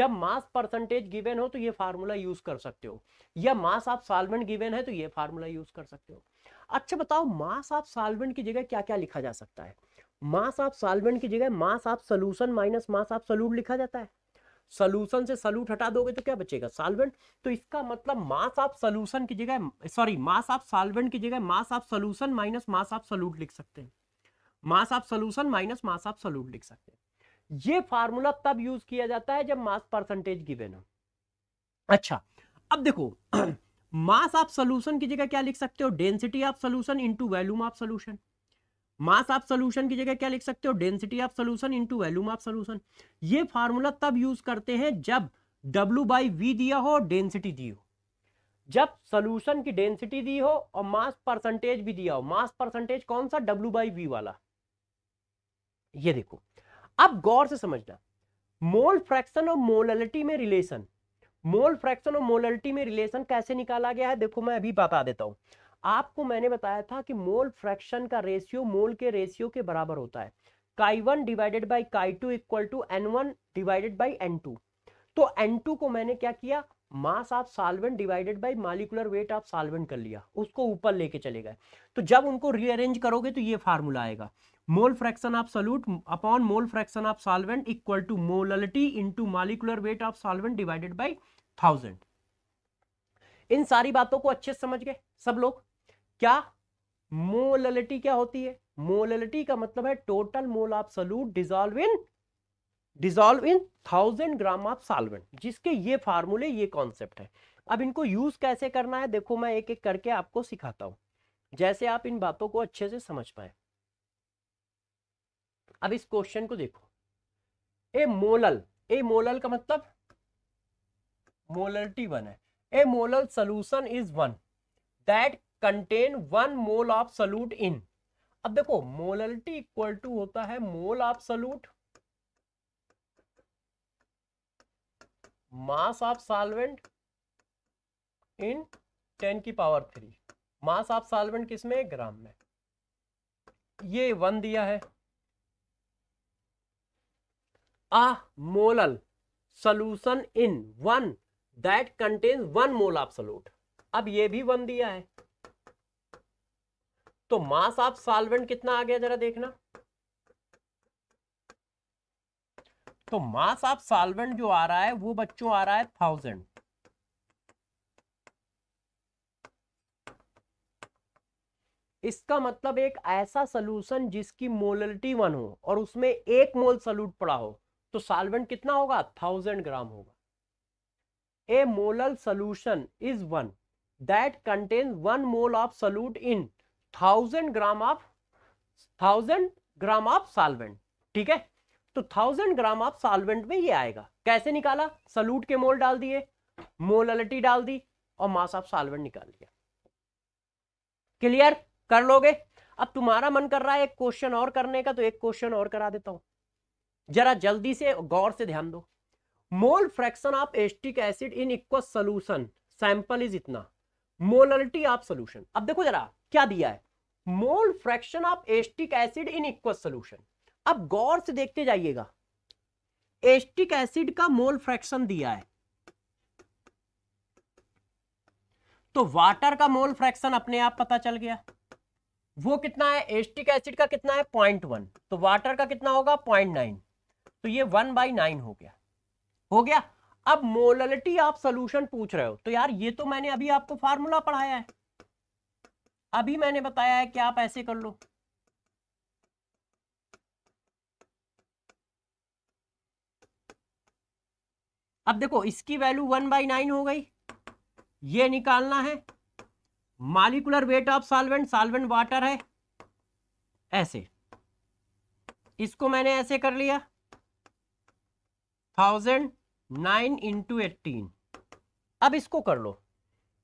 जब मास परसेंटेज गिवन हो तो ये फार्मूला यूज कर सकते हो या मास ऑफ सॉल्वेंट गिवन है तो ये फार्मूला यूज कर सकते हो अच्छा बताओ मास ऑफ सॉल्वेंट की जगह क्या क्या लिखा जा सकता है मास ऑफ सॉल्वेंट की जगह mass of solution minus mass of solute लिखा जाता है सोल्यूशन से सल्यूट हटा दोगे तो क्या बचेगा सॉल्वेंट तो इसका मतलब मास ऑफ सोल्यूशन की जगह सॉरी मास ऑफ सॉल्वेंट की जगह mass of solution minus mass of solute लिख सकते हैं mass of solution minus mass of solute लिख सकते हैं ये फार्मूला तब यूज किया जाता है जब मास परसेंटेज गिवेन हो अच्छा अब देखो मास ऑफ सोल्यूशन की जगह क्या लिख सकते हो density of solution into volume of solution mass आप सोल्यूशन की जगह क्या लिख सकते हो density of solution into volume of solution ये फार्मूला तब यूज करते हैं जब डब्ल्यू बाई वी दिया हो डेंसिटी दी हो जब सोल्यूशन की डेंसिटी दी हो और मास परसेंटेज भी दिया हो मास परसेंटेज कौन सा डब्ल्यू बाई वी वाला ये देखो अब गौर से समझना मोल फ्रैक्शन और मोलिटी में रिलेशन मोल फ्रैक्शन और मोलिटी में रिलेशन कैसे निकाला गया है देखो मैं अभी बता देता हूं आपको मैंने बताया था कि मोल फ्रैक्शन का रेशियो मोल के रेशियो के बराबर होता है chi one divided by chi two equal to N one divided by N two तो एन टू को मैंने क्या किया mass of solvent divided by molecular weight of solvent कर लिया उसको ऊपर लेके चले गए तो जब उनको रीअरेंज करोगे तो ये फार्मूला आएगा mole fraction of solute upon mole fraction of solvent equal to molality into molecular weight of solvent divided by thousand इन सारी बातों को अच्छे से समझ गए सब लोग क्या मोललिटी क्या होती है मोललिटी का मतलब है total mole of solute dissolve in dissolve in thousand gram of solvent जिसके ये फार्मूले ये कॉन्सेप्ट है अब इनको यूज कैसे करना है देखो मैं एक एक करके आपको सिखाता हूं जैसे आप इन बातों को अच्छे से समझ पाए अब इस क्वेश्चन को देखो ए मोलल ए मोलल का मतलब मोललिटी वन है a molal solution is one that contain one mole of solute in अब देखो मोलिटी इक्वल टू होता है mole of solute mass of solvent in ten की power three mass of solvent किसमें gram में ये one दिया है a molal solution in one that contain one mole of solute अब ये भी वन दिया है तो मास ऑफ सॉल्वेंट कितना आ गया जरा देखना तो मास ऑफ सॉल्वेंट जो आ रहा है वो बच्चों आ रहा है थाउजेंड इसका मतलब एक ऐसा सोल्यूशन जिसकी मोलिटी वन हो और उसमें एक मोल सल्यूट पड़ा हो तो सॉल्वेंट कितना होगा थाउजेंड ग्राम होगा a molal solution is one that contain one mole of solute in thousand gram of thousand gram of solvent ठीक है तो थाउजेंड ग्राम ऑफ सॉल्वेंट में ये आएगा कैसे निकाला सल्यूट के मोल डाल दिए मोललिटी डाल दी और मास ऑफ सॉल्वेंट निकाल लिया क्लियर कर लोगे अब तुम्हारा मन कर रहा है एक क्वेश्चन और करने का तो एक क्वेश्चन और करा देता हूं जरा जल्दी से गौर से ध्यान दो mole fraction of acetic acid in aqueous solution sample is इतना मोललिटी ऑफ सोल्यूशन अब देखो जरा क्या दिया है mole fraction of acetic acid in aqueous solution अब गौर से देखते जाइएगा एस्टिक एसिड का मोल फ्रैक्शन दिया है तो वाटर का मोल फ्रैक्शन अपने आप पता चल गया वो कितना है एस्टिक एसिड का कितना है पॉइंट वन तो वाटर का कितना होगा पॉइंट नाइन तो ये वन बाई नाइन हो गया हो गया अब मोललिटी आप सोल्यूशन पूछ रहे हो तो यार ये तो मैंने अभी आपको फार्मूला पढ़ाया है अभी मैंने बताया है कि आप ऐसे कर लो अब देखो इसकी वैल्यू वन बाई नाइन हो गई ये निकालना है molecular weight of solvent solvent water है ऐसे इसको मैंने ऐसे कर लिया थाउजेंड नाइन इंटू एटीन अब इसको कर लो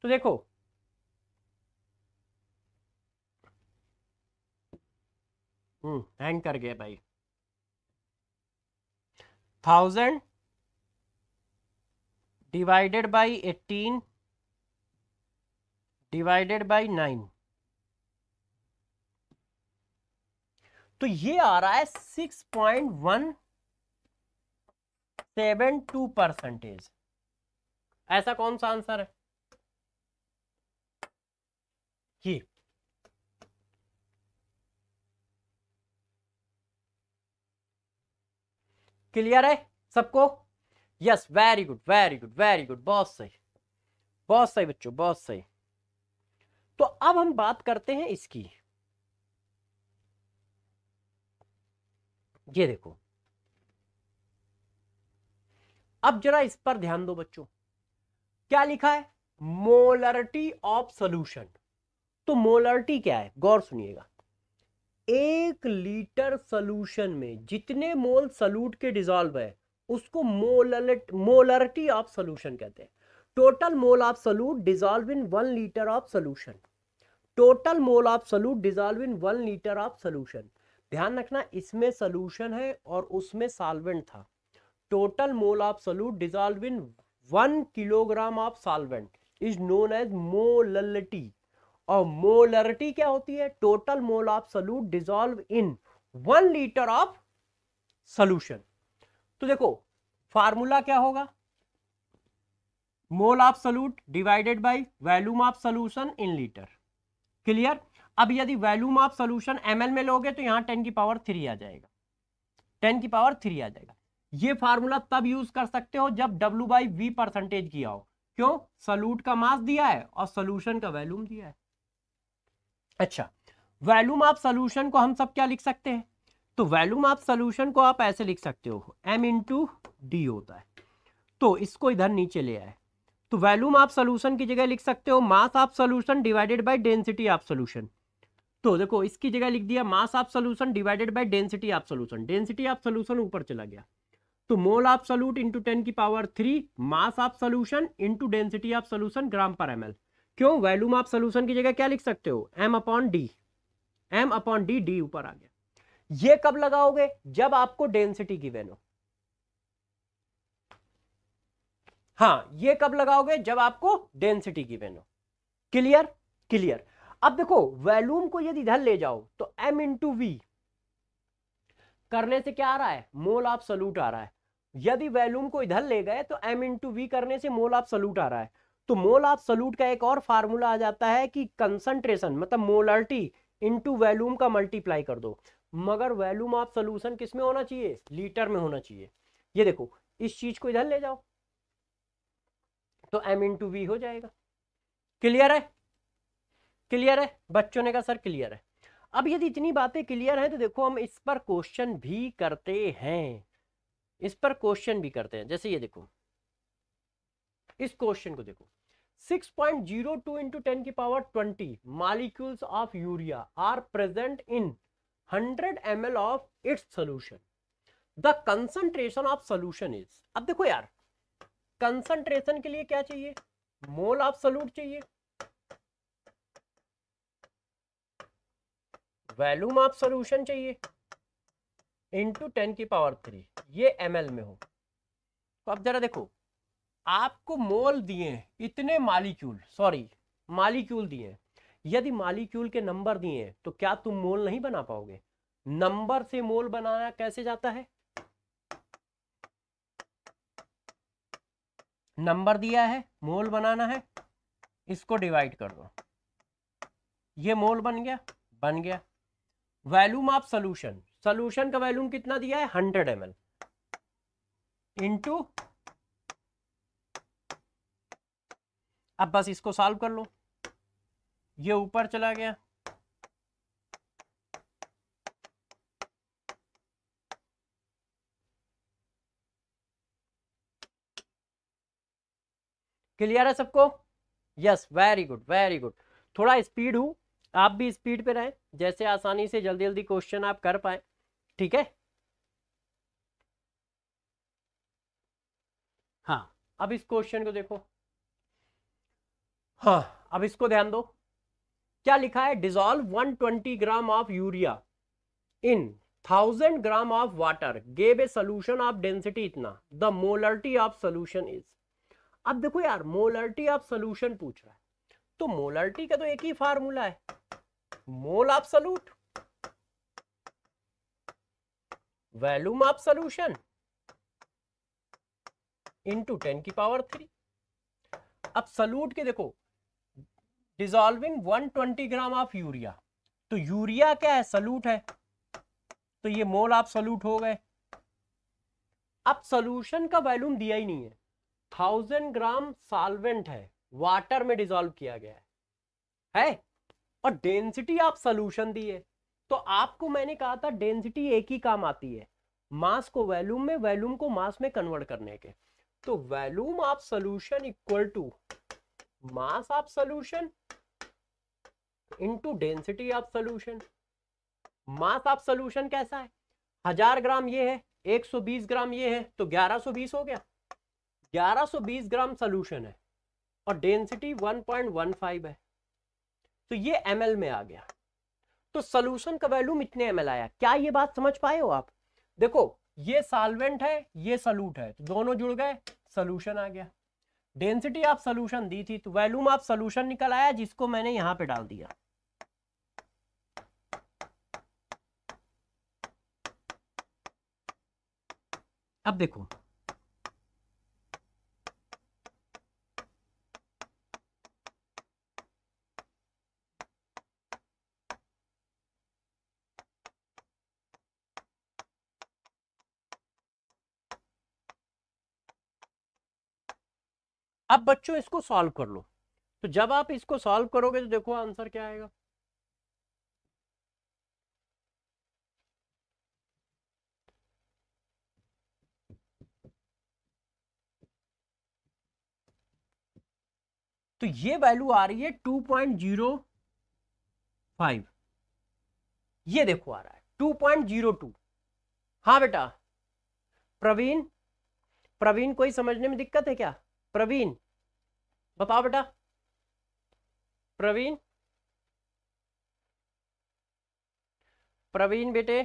तो देखो हैंग कर गया भाई thousand divided by eighteen divided by nine तो ये आ रहा है six point one seven two percentage ऐसा कौन सा आंसर है ये क्लियर है सबको yes very good very good very good बहुत सही बहुत सही बच्चों बहुत सही तो अब हम बात करते हैं इसकी ये देखो अब जरा इस पर ध्यान दो बच्चों क्या लिखा है मोलरिटी ऑफ सोल्यूशन तो मोलरिटी क्या है गौर सुनिएगा एक लीटर सोल्यूशन में जितने मोल सल्यूट के डिजॉल्व है उसको मोलट मोलरिटी ऑफ सोल्यूशन कहते हैं total mole of solute dissolve in one litre of solution total mole of solute dissolve in one litre of solution ध्यान रखना इसमें सोल्यूशन है और उसमें सॉल्वेंट था total mole of solute dissolve in one kilogram of solvent is known as molality और molarity क्या होती है total mole of solute dissolve in one litre of solution तो देखो फार्मूला क्या होगा mole of सोलूट divided by volume of solution in litre clear अब यदि वैल्यूम ऑफ सोल्यूशन एमएल में लोगे तो यहां टेन की पावर थ्री आ जाएगा टेन की पावर थ्री आ जाएगा ये फार्मूला तब यूज कर सकते हो जब डब्ल्यू बाई वी परसेंटेज किया हो क्यों सोलूट का मास दिया है और सोल्यूशन का वैल्यूम दिया है अच्छा वैल्यूम ऑफ सोल्यूशन को हम सब क्या लिख सकते हैं तो वैल्यूम ऑफ सोल्यूशन को आप ऐसे लिख सकते हो एम इंटू डी होता है तो इसको इधर नीचे ले आए तो वैल्यूम ऑफ सोल्यूशन की जगह लिख सकते हो mass of solution divided by density of solution तो देखो इसकी जगह लिख दिया mass of solution divided by density of solution density of solution ऊपर चला गया तो mole of solute into ten की power three mass of solution into density of solution gram per M L क्यों वैल्यूम आप सोल्यूशन की जगह क्या लिख सकते हो M upon D M upon D D ऊपर आ गया ये कब लगाओगे जब आपको डेंसिटी की हो हाँ ये कब लगाओगे जब आपको डेंसिटी की हो क्लियर क्लियर अब देखो वैल्यूम को यदि इधर ले जाओ तो एम इंटू वी करने से क्या आ रहा है मोल ऑफ सल्यूट आ रहा है यदि वैल्यूम को इधर ले गए तो एम इंटू वी करने से मोल ऑफ सल्यूट आ रहा है तो मोल ऑफ सोल्यूट का एक और फार्मूला आ जाता है कि कंसंट्रेशन मतलब मोलर्टी इंटू वैल्यूम का मल्टीप्लाई कर दो मगर वैल्यूम ऑफ सोल्यूशन किस में होना चाहिए लीटर में होना चाहिए ये देखो इस चीज को इधर ले जाओ तो एम इंटू वी हो जाएगा क्लियर है क्लियर है बच्चों ने कहा सर क्लियर है अब यदि इतनी बातें क्लियर हैं तो देखो हम इस पर क्वेश्चन भी करते हैं इस पर क्वेश्चन भी करते हैं जैसे ये देखो इस क्वेश्चन को देखो 6.02 point zero two into ten की power 20 molecules of urea are present in 100 M L of its solution the concentration of solution is अब देखो यार कंसंट्रेशन के लिए क्या चाहिए मोल ऑफ सोल्यूट चाहिए वैल्यूम ऑफ सोल्यूशन चाहिए इंटू टेन की पावर थ्री ये एम में हो तो अब जरा देखो आपको मोल दिए इतने मालिक्यूल सॉरी मालिक्यूल दिए यदि मालिक्यूल के नंबर दिए तो क्या तुम मोल नहीं बना पाओगे नंबर से मोल बनाया कैसे जाता है नंबर दिया है मोल बनाना है इसको डिवाइड कर दो ये मोल बन गया बन गया वैल्यूम ऑफ सोल्यूशन सोल्यूशन का वैल्यूम कितना दिया है हंड्रेड एम एल इंटू अब बस इसको सॉल्व कर लो ये ऊपर चला गया क्लियर है सबको yes very good very good थोड़ा स्पीड हूं आप भी स्पीड पे रहें जैसे आसानी से जल्दी जल्दी क्वेश्चन आप कर पाए ठीक है हाँ अब इस क्वेश्चन को देखो हाँ अब इसको ध्यान दो क्या लिखा है dissolve 120 gram of urea in thousand gram of water gave a solution of density इतना the molarity of solution is अब देखो यार मोलर्टी ऑफ सोल्यूशन पूछ रहा है तो मोलर्टी का तो एक ही फार्मूला है mole of solute volume of solution into ten की पावर थ्री अब सोल्यूट के देखो डिजॉल्व 120 ग्राम ऑफ यूरिया तो यूरिया क्या है सल्यूट है तो ये मोल आप सल्यूट हो गए अब सोल्यूशन का वैल्यूम दिया ही नहीं है थाउजेंड ग्राम सॉल्वेंट है वाटर में डिजॉल्व किया गया है है और डेंसिटी आप सोल्यूशन दी है तो आपको मैंने कहा था डेंसिटी एक ही काम आती है मास को वैल्यूम में वैल्यूम को मास में कन्वर्ट करने के तो volume of solution equal to mass of solution into density of solution mass of solution कैसा है हजार ग्राम ये है 120 ग्राम ये है तो 1120 हो गया 1120 ग्राम सोल्यूशन है और डेंसिटी 1.15 है तो ये एम में आ गया तो सोल्यूशन का वैल्यूम इतने एम आया क्या ये बात समझ पाए हो आप देखो ये सॉल्वेंट है ये सल्यूट है तो दोनों जुड़ गए सोल्यूशन आ गया डेंसिटी ऑफ सोल्यूशन दी थी तो वैल्यूम ऑफ सोल्यूशन निकल आया जिसको मैंने यहां पे डाल दिया अब देखो अब बच्चों इसको सॉल्व कर लो तो जब आप इसको सॉल्व करोगे तो देखो आंसर क्या आएगा तो ये वैल्यू आ रही है टू पॉइंट जीरो फाइव ये देखो आ रहा है टू पॉइंट जीरो टू हाँ बेटा प्रवीण प्रवीण कोई समझने में दिक्कत है क्या प्रवीण बताओ बेटा प्रवीण प्रवीण बेटे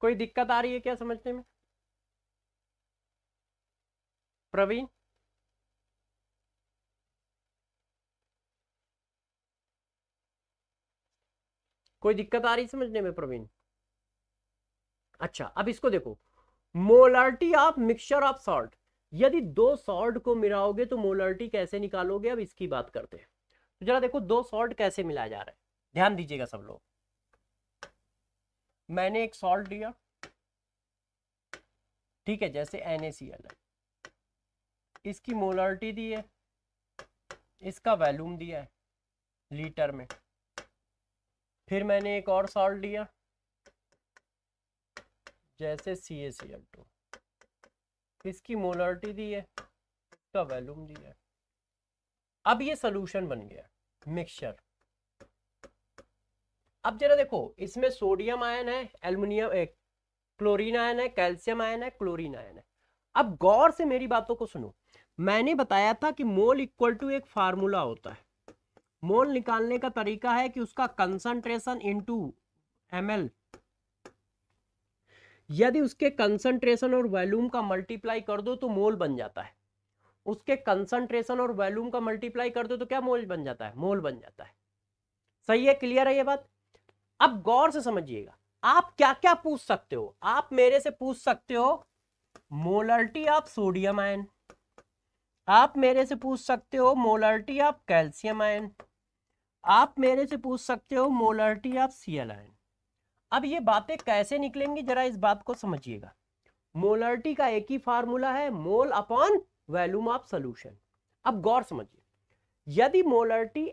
कोई दिक्कत आ रही है क्या समझने में प्रवीण कोई दिक्कत आ रही समझने में प्रवीण अच्छा अब इसको देखो molarity of mixture of salt यदि दो सॉल्ट को मिलाओगे तो मोलरिटी कैसे निकालोगे अब इसकी बात करते हैं तो जरा देखो दो सॉल्ट कैसे मिलाया जा रहा है ध्यान दीजिएगा सब लोग मैंने एक सॉल्ट दिया ठीक है जैसे एन इसकी मोलरिटी दी है इसका वैल्यूम दिया है लीटर में फिर मैंने एक और सॉल्ट दिया जैसे C A C L two इसकी मोलरिटी दी है इसका वैल्यूम दिया है अब ये सोल्यूशन बन गया मिक्सचर अब जरा देखो इसमें सोडियम आयन है एल्यूमिनियम क्लोरीन आयन है कैल्शियम आयन है क्लोरीन आयन है अब गौर से मेरी बातों को सुनो मैंने बताया था कि मोल इक्वल टू एक फार्मूला होता है मोल निकालने का तरीका है कि उसका कंसंट्रेशन इनटू एमएल यदि उसके कंसंट्रेशन और वैल्यूम का मल्टीप्लाई कर दो तो मोल बन जाता है उसके कंसंट्रेशन और वैल्यूम का मल्टीप्लाई कर दो तो क्या मोल बन जाता है मोल बन जाता है सही है क्लियर है ये बात अब गौर से समझिएगा आप क्या क्या पूछ सकते हो आप मेरे से पूछ सकते हो मोलर्टी ऑफ सोडियम आयन आप मेरे से पूछ सकते हो मोलर्टी ऑफ कैल्शियम आयन आप मेरे से पूछ सकते हो मोलर्टी ऑफ सीएल आयन अब ये बातें कैसे निकलेंगी जरा इस बात को समझिएगा मोलर्टी का एक ही फार्मूला है mole upon volume of solution अब गौर समझिए यदि मोलर्टी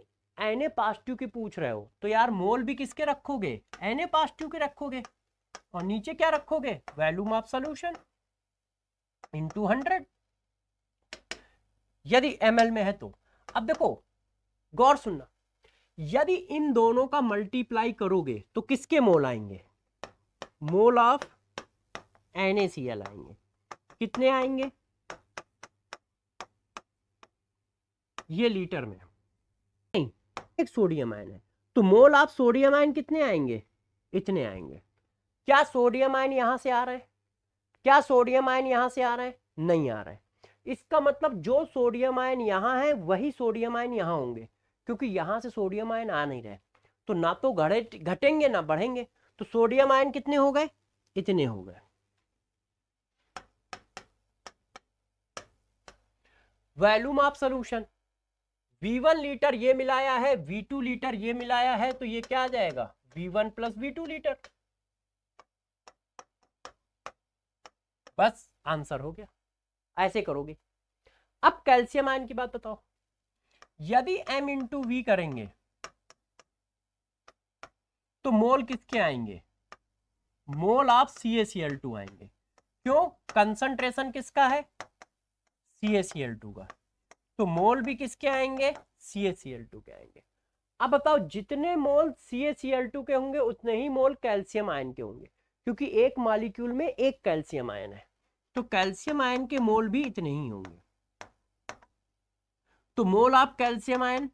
एन ए पास्टिव की पूछ रहे हो तो यार मोल भी किसके रखोगे एन ए पास्टिव के रखोगे और नीचे क्या रखोगे volume of solution in to hundred यदि एम में है तो अब देखो गौर सुनना यदि इन दोनों का मल्टीप्लाई करोगे तो किसके मोल आएंगे मोल ऑफ एन आएंगे कितने आएंगे ये लीटर में नहीं एक सोडियम आयन है तो मोल ऑफ सोडियम आयन कितने आएंगे इतने आएंगे क्या सोडियम आयन यहां से आ रहे हैं क्या सोडियम आयन यहां से आ रहे हैं नहीं आ रहे है इसका मतलब जो सोडियम आयन यहां है वही सोडियम आयन यहां होंगे क्योंकि यहाँ से सोडियम आयन आ नहीं रहे तो ना तो घड़े घटेंगे ना बढ़ेंगे तो सोडियम आयन कितने हो गए इतने हो गए volume of solution V1 litre ये मिलाया है V2 लीटर ये मिलाया है तो ये क्या आ जाएगा V1 one plus V litre बस आंसर हो गया ऐसे करोगे अब कैल्शियम आयन की बात बताओ यदि m इंटू वी करेंगे तो मोल किसके आएंगे मोल आप सी सी एल टू आएंगे क्यों कंसंट्रेशन किसका है सी सी एल टू का तो मोल भी किसके आएंगे सी ए सी एल टू के आएंगे अब बताओ जितने मोल सी ए सी एल टू के होंगे उतने ही मोल कैल्शियम आयन के होंगे क्योंकि एक मालिक्यूल में एक कैल्शियम आयन है तो कैल्शियम आयन के मोल भी इतने ही होंगे तो mole of calcium ion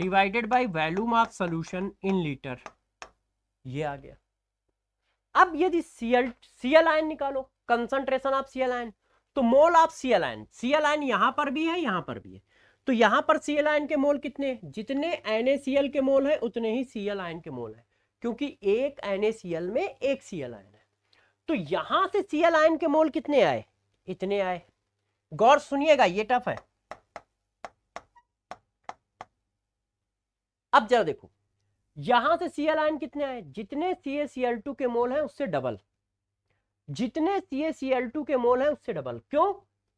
divided by volume of solution in litre ये आ गया अब यदि सीएल सीएल आयन निकालो कंसंट्रेशन ऑफ सीएल आयन तो mole of CL ion CL ion यहां पर भी है यहां पर भी है तो यहां पर सीएल आयन के मोल कितने जितने एनएसीएल के मोल है उतने ही सीएल आयन के मोल है क्योंकि एक एनएसीएल में एक सीएल आयन है तो यहां से सीएल आयन के मोल कितने आए इतने आए गौर सुनिएगा ये टफ है अब जरा देखो यहां से सीएल आयन कितने आए जितने सी ए सी एल टू के मोल है उससे डबल जितने सी ए सी एल टू के मोल है उससे डबल क्यों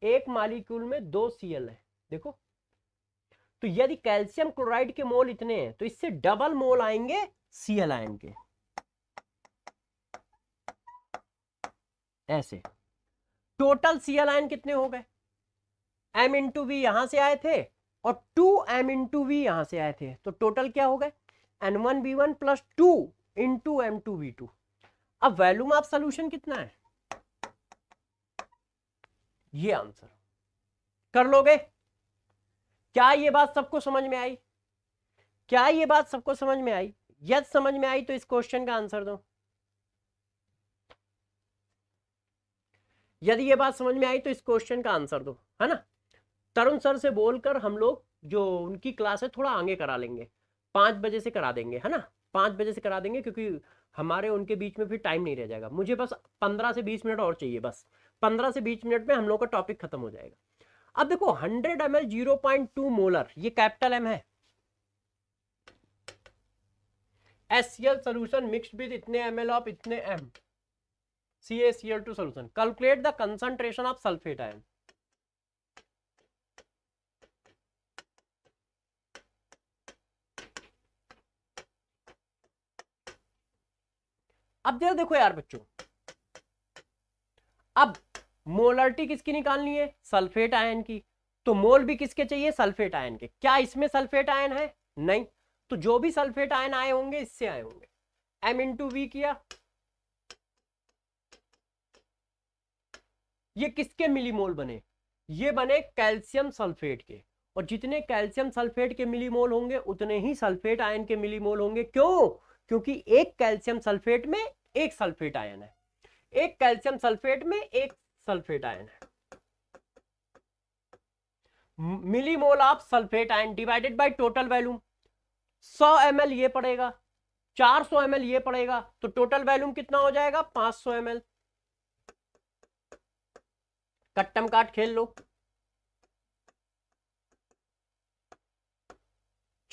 एक मालिक्यूल में दो सी एल है देखो तो यदि कैल्शियम क्लोराइड के मोल इतने हैं तो इससे डबल मोल आएंगे सीएल आयन के ऐसे टोटल सीएल आयन कितने हो गए एम इंटू वी यहां से आए थे और टू एम इंटू वी यहां से आए थे तो टोटल क्या हो गए N one B one plus two two M two V two अब वैल्यूम ऑफ सोल्यूशन कितना है ये आंसर कर लोगे क्या ये बात सबको समझ में आई क्या ये बात सबको समझ में आई यद समझ में आई तो इस क्वेश्चन का आंसर दो यदि ये बात समझ में आई तो इस क्वेश्चन का आंसर दो है ना तरुण सर से बोलकर हम लोग जो उनकी क्लास है थोड़ा आगे करा लेंगे पाँच बजे से करा देंगे है ना पाँच बजे से करा देंगे क्योंकि हमारे उनके बीच में फिर टाइम नहीं रह जाएगा मुझे बस पंद्रह से बीस मिनट और चाहिए बस पंद्रह से बीस मिनट में हम लोग का टॉपिक खत्म हो जाएगा अब देखो hundred M L zero point two molar ये कैपिटल एम है S C L solution mix with इतने एम एल ऑफ इतने M C A C L two solution calculate the concentration of sulphate ion अब जरा देखो यार बच्चों अब मोलर्टी किसकी निकालनी है सल्फेट आयन की तो मोल भी किसके चाहिए सल्फेट आयन के क्या इसमें सल्फेट आयन है नहीं तो जो भी सल्फेट आयन आए होंगे इससे आए होंगे एम इंटू वी किया ये किसके मिलीमोल बने ये बने कैल्शियम सल्फेट के और जितने कैल्शियम सल्फेट के मिलीमोल होंगे उतने ही सल्फेट आयन के मिलीमोल होंगे क्यों क्योंकि एक कैल्शियम सल्फेट में एक सल्फेट आयन है एक कैल्शियम सल्फेट में एक सल्फेट आयन है millimole of sulphate ion divided by total volume 100 M ये पड़ेगा 400 एम ये पड़ेगा तो टोटल वैल्यूम कितना हो जाएगा 500 सौ एम कट्टम काट खेल लो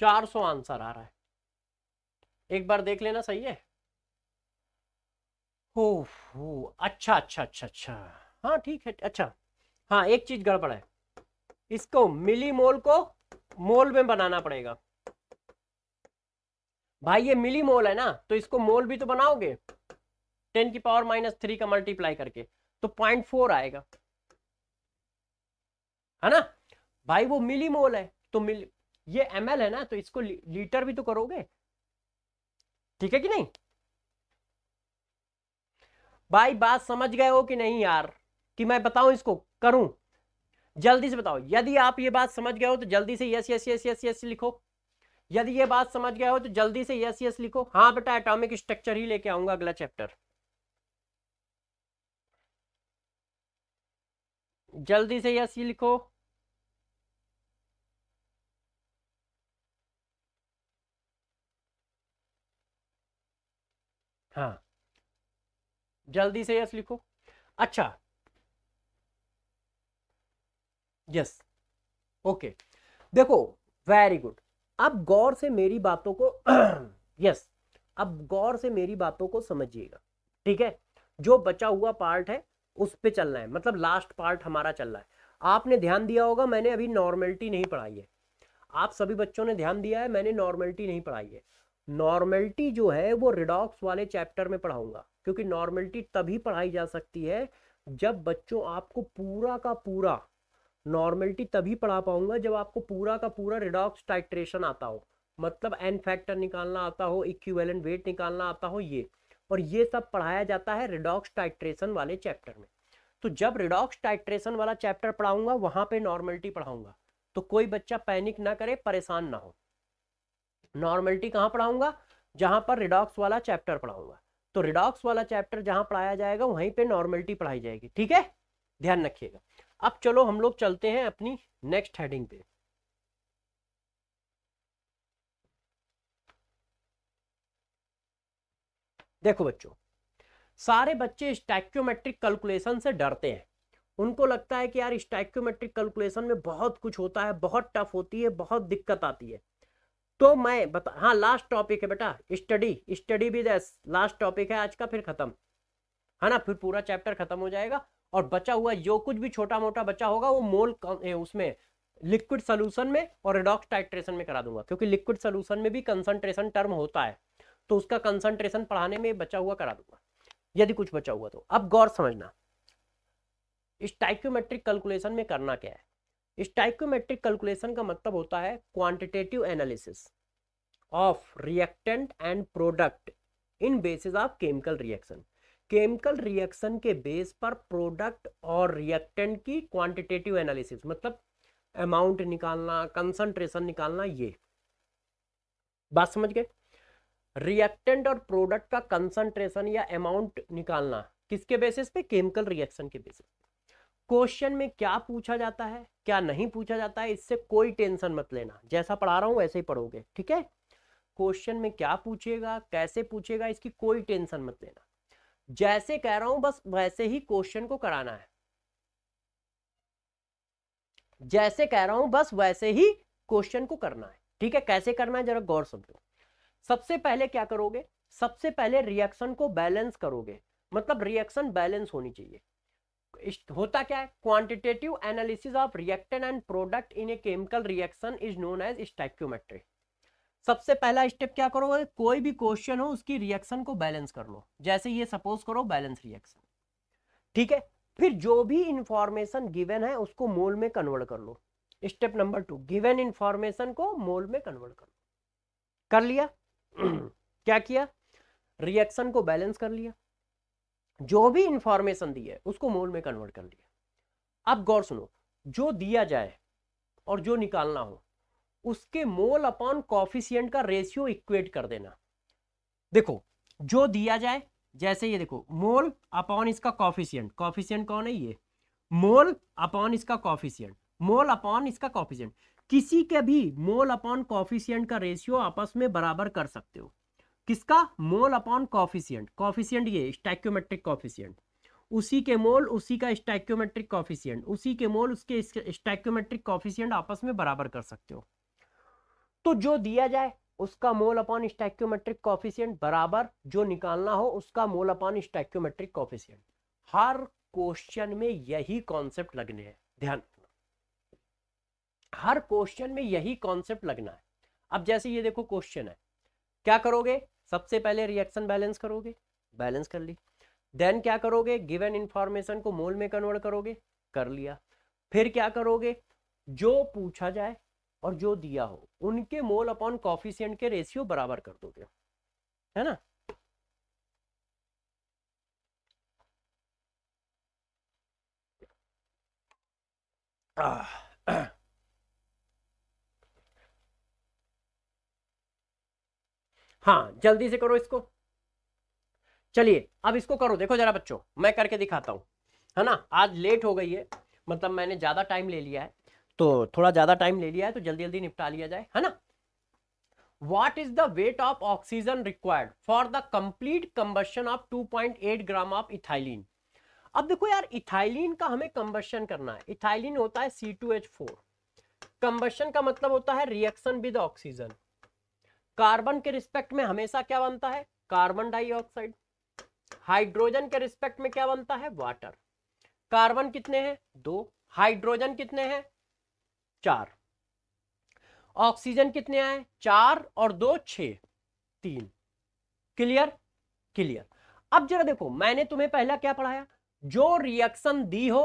400 आंसर आ रहा है एक बार देख लेना सही है हो हो अच्छा अच्छा अच्छा अच्छा हाँ ठीक है अच्छा हाँ एक चीज गड़बड़ है इसको मिली मोल को मोल में बनाना पड़ेगा भाई ये मिली मोल है ना तो इसको मोल भी तो बनाओगे टेन की पावर माइनस थ्री का मल्टीप्लाई करके तो पॉइंट फोर आएगा है ना भाई वो मिली मोल है तो मिल ये एम है ना तो इसको लीटर भी तो करोगे ठीक है कि नहीं भाई बात समझ गए हो कि नहीं यार कि मैं बताऊं इसको करूं जल्दी से बताओ यदि आप ये बात समझ गए हो तो जल्दी से yes yes yes yes yes लिखो यदि ये बात समझ गए हो तो जल्दी से यस यस लिखो हाँ बेटा एटॉमिक स्ट्रक्चर ही लेके आऊंगा अगला चैप्टर जल्दी से यस लिखो हाँ जल्दी से यस लिखो अच्छा यस ओके देखो वेरी गुड अब गौर से मेरी बातों को (clears throat) यस अब गौर से मेरी बातों को समझिएगा ठीक है जो बचा हुआ पार्ट है उस पे चलना है मतलब लास्ट पार्ट हमारा चल रहा है आपने ध्यान दिया होगा मैंने अभी नॉर्मेलिटी नहीं पढ़ाई है आप सभी बच्चों ने ध्यान दिया है मैंने नॉर्मेलिटी नहीं पढ़ाई है नॉर्मेलिटी जो है वो रिडॉक्स वाले चैप्टर में पढ़ाऊंगा क्योंकि नॉर्मेलिटी तभी पढ़ाई जा सकती है जब बच्चों आपको पूरा का पूरा नॉर्मेलिटी तभी पढ़ा पाऊंगा जब आपको पूरा का पूरा रिडॉक्स टाइट्रेशन आता हो मतलब एन फैक्टर निकालना आता हो इक्वेलेंट वेट निकालना आता हो ये और ये सब पढ़ाया जाता है रिडॉक्स टाइट्रेशन वाले चैप्टर में तो जब रिडॉक्स टाइट्रेशन वाला चैप्टर पढ़ाऊंगा वहां पे नॉर्मेलिटी पढ़ाऊंगा तो कोई बच्चा पैनिक ना करे परेशान ना हो नॉर्मेलिटी कहाँ पढ़ाऊंगा जहां पर रिडॉक्स वाला चैप्टर पढ़ाऊंगा तो रिडॉक्स वाला चैप्टर जहां पढ़ाया जाएगा वहीं पे नॉर्मलिटी पढ़ाई जाएगी ठीक है ध्यान रखिएगा अब चलो हम लोग चलते हैं अपनी नेक्स्ट हेडिंग पे देखो बच्चों सारे बच्चे स्टैक्योमेट्रिक कैलकुलेशन से डरते हैं उनको लगता है कि यार स्टैक्योमेट्रिक कैलकुलेशन में बहुत कुछ होता है बहुत टफ होती है बहुत दिक्कत आती है तो मैं बता हाँ लास्ट टॉपिक है बेटा स्टडी स्टडी भी दस लास्ट टॉपिक है आज का फिर खत्म है ना फिर पूरा चैप्टर खत्म हो जाएगा और बचा हुआ जो कुछ भी छोटा मोटा बचा होगा वो मोल उसमें लिक्विड सोल्यूशन में और रिडॉक्स टाइट्रेशन में करा दूंगा क्योंकि लिक्विड सोल्यूशन में भी कंसंट्रेशन टर्म होता है तो उसका कंसंट्रेशन पढ़ाने में बचा हुआ करा दूंगा यदि कुछ बचा हुआ तो अब गौर समझना इस टाइक्योमेट्रिक कैलकुलेशन में करना क्या है स्टाइकोमेट्रिक कैलकुलेशन का मतलब होता है quantitative analysis of reactant and product in basis of chemical reaction chemical reaction के बेस पर प्रोडक्ट और रिएक्टेंट की क्वांटिटेटिव एनालिसिस मतलब अमाउंट निकालना कंसंट्रेशन निकालना ये बात समझ गए रिएक्टेंट और प्रोडक्ट का कंसंट्रेशन या अमाउंट निकालना किसके बेसिस पे केमिकल रिएक्शन के बेसिस पे क्वेश्चन में क्या पूछा जाता है क्या नहीं पूछा जाता है इससे कोई टेंशन मत लेना जैसा पढ़ा रहा हूँ वैसे ही पढ़ोगे ठीक है क्वेश्चन में क्या पूछेगा कैसे पूछेगा इसकी कोई टेंशन मत लेना जैसे कह रहा हूं बस वैसे ही क्वेश्चन को कराना है जैसे कह रहा हूं बस वैसे ही क्वेश्चन को करना है ठीक है कैसे करना है जरा गौर समझो सबसे पहले क्या करोगे सबसे पहले रिएक्शन को बैलेंस करोगे मतलब रिएक्शन बैलेंस होनी चाहिए होता क्या है quantitative analysis of reactant and product in a chemical reaction is known as stoichiometry सबसे पहला स्टेप क्या करोगे कोई भी क्वेश्चन हो उसकी रिएक्शन को बैलेंस कर लो जैसे ये सपोज करो बैलेंस रिएक्शन ठीक है फिर जो भी इंफॉर्मेशन गिवन है उसको मोल में कन्वर्ट कर लो step number two given information को मोल में कन्वर्ट कर लो कर लिया (clears throat) क्या किया रिएक्शन को बैलेंस कर लिया जो भी इंफॉर्मेशन दी है उसको मोल में कन्वर्ट कर लिया अब गौर सुनो जो दिया जाए और जो निकालना हो उसके मोल अपॉन कॉफिशियंट का रेशियो इक्वेट कर देना देखो जो दिया जाए जैसे ये देखो मोल अपॉन इसका कॉफिशियंट कॉफिशियंट कौन है ये मोल अपॉन इसका कॉफिशियंट मोल अपॉन इसका कॉफिशियंट किसी के भी मोल अपॉन कॉफिशियंट का रेशियो आपस में बराबर कर सकते हो किसका मोल अपॉन कॉफिशियंट कॉफिशियंट ये स्टैक्योमेट्रिक कॉफिशियंट उसी के मोल उसी का स्टैक्योमेट्रिक कॉफिशियंट उसी के मोल उसके स्टैक्योमेट्रिक कॉफिशियंट आपस में बराबर कर सकते हो तो जो दिया जाए उसका मोल अपॉन स्टैक्योमेट्रिक कॉफिशियंट बराबर जो निकालना हो उसका मोल अपॉन स्टैक्योमेट्रिक कॉफिशियंट हर क्वेश्चन में यही कॉन्सेप्ट लगने हैं ध्यान हर क्वेश्चन में यही कॉन्सेप्ट लगना है अब जैसे ये देखो क्वेश्चन है क्या करोगे सबसे पहले रिएक्शन बैलेंस करोगे बैलेंस कर ली देन क्या करोगे गिवन इंफॉर्मेशन को मोल में कन्वर्ट करोगे कर लिया फिर क्या करोगे जो पूछा जाए और जो दिया हो उनके मोल अपॉन कॉफिशियंट के रेशियो बराबर कर दोगे है ना आ, आ, (clears throat) हाँ जल्दी से करो इसको चलिए अब इसको करो देखो जरा बच्चों मैं करके दिखाता हूँ है ना आज लेट हो गई है मतलब मैंने ज़्यादा टाइम ले लिया है तो थोड़ा ज़्यादा टाइम ले लिया है तो जल्दी जल्दी निपटा लिया जाए है ना the weight of oxygen required for the for the of two point 2.8 gram of ethylene अब देखो यार इथाइलिन का हमें कंबशन करना है इथाइलिन होता है फोर कंबशन का मतलब होता है रिएक्शन विद ऑक्सीजन कार्बन के रिस्पेक्ट में हमेशा क्या बनता है कार्बन डाइऑक्साइड हाइड्रोजन के रिस्पेक्ट में क्या बनता है वाटर कार्बन कितने हैं दो हाइड्रोजन कितने हैं चार ऑक्सीजन कितने आए चार और दो छ तीन क्लियर क्लियर अब जरा देखो मैंने तुम्हें पहला क्या पढ़ाया जो रिएक्शन दी हो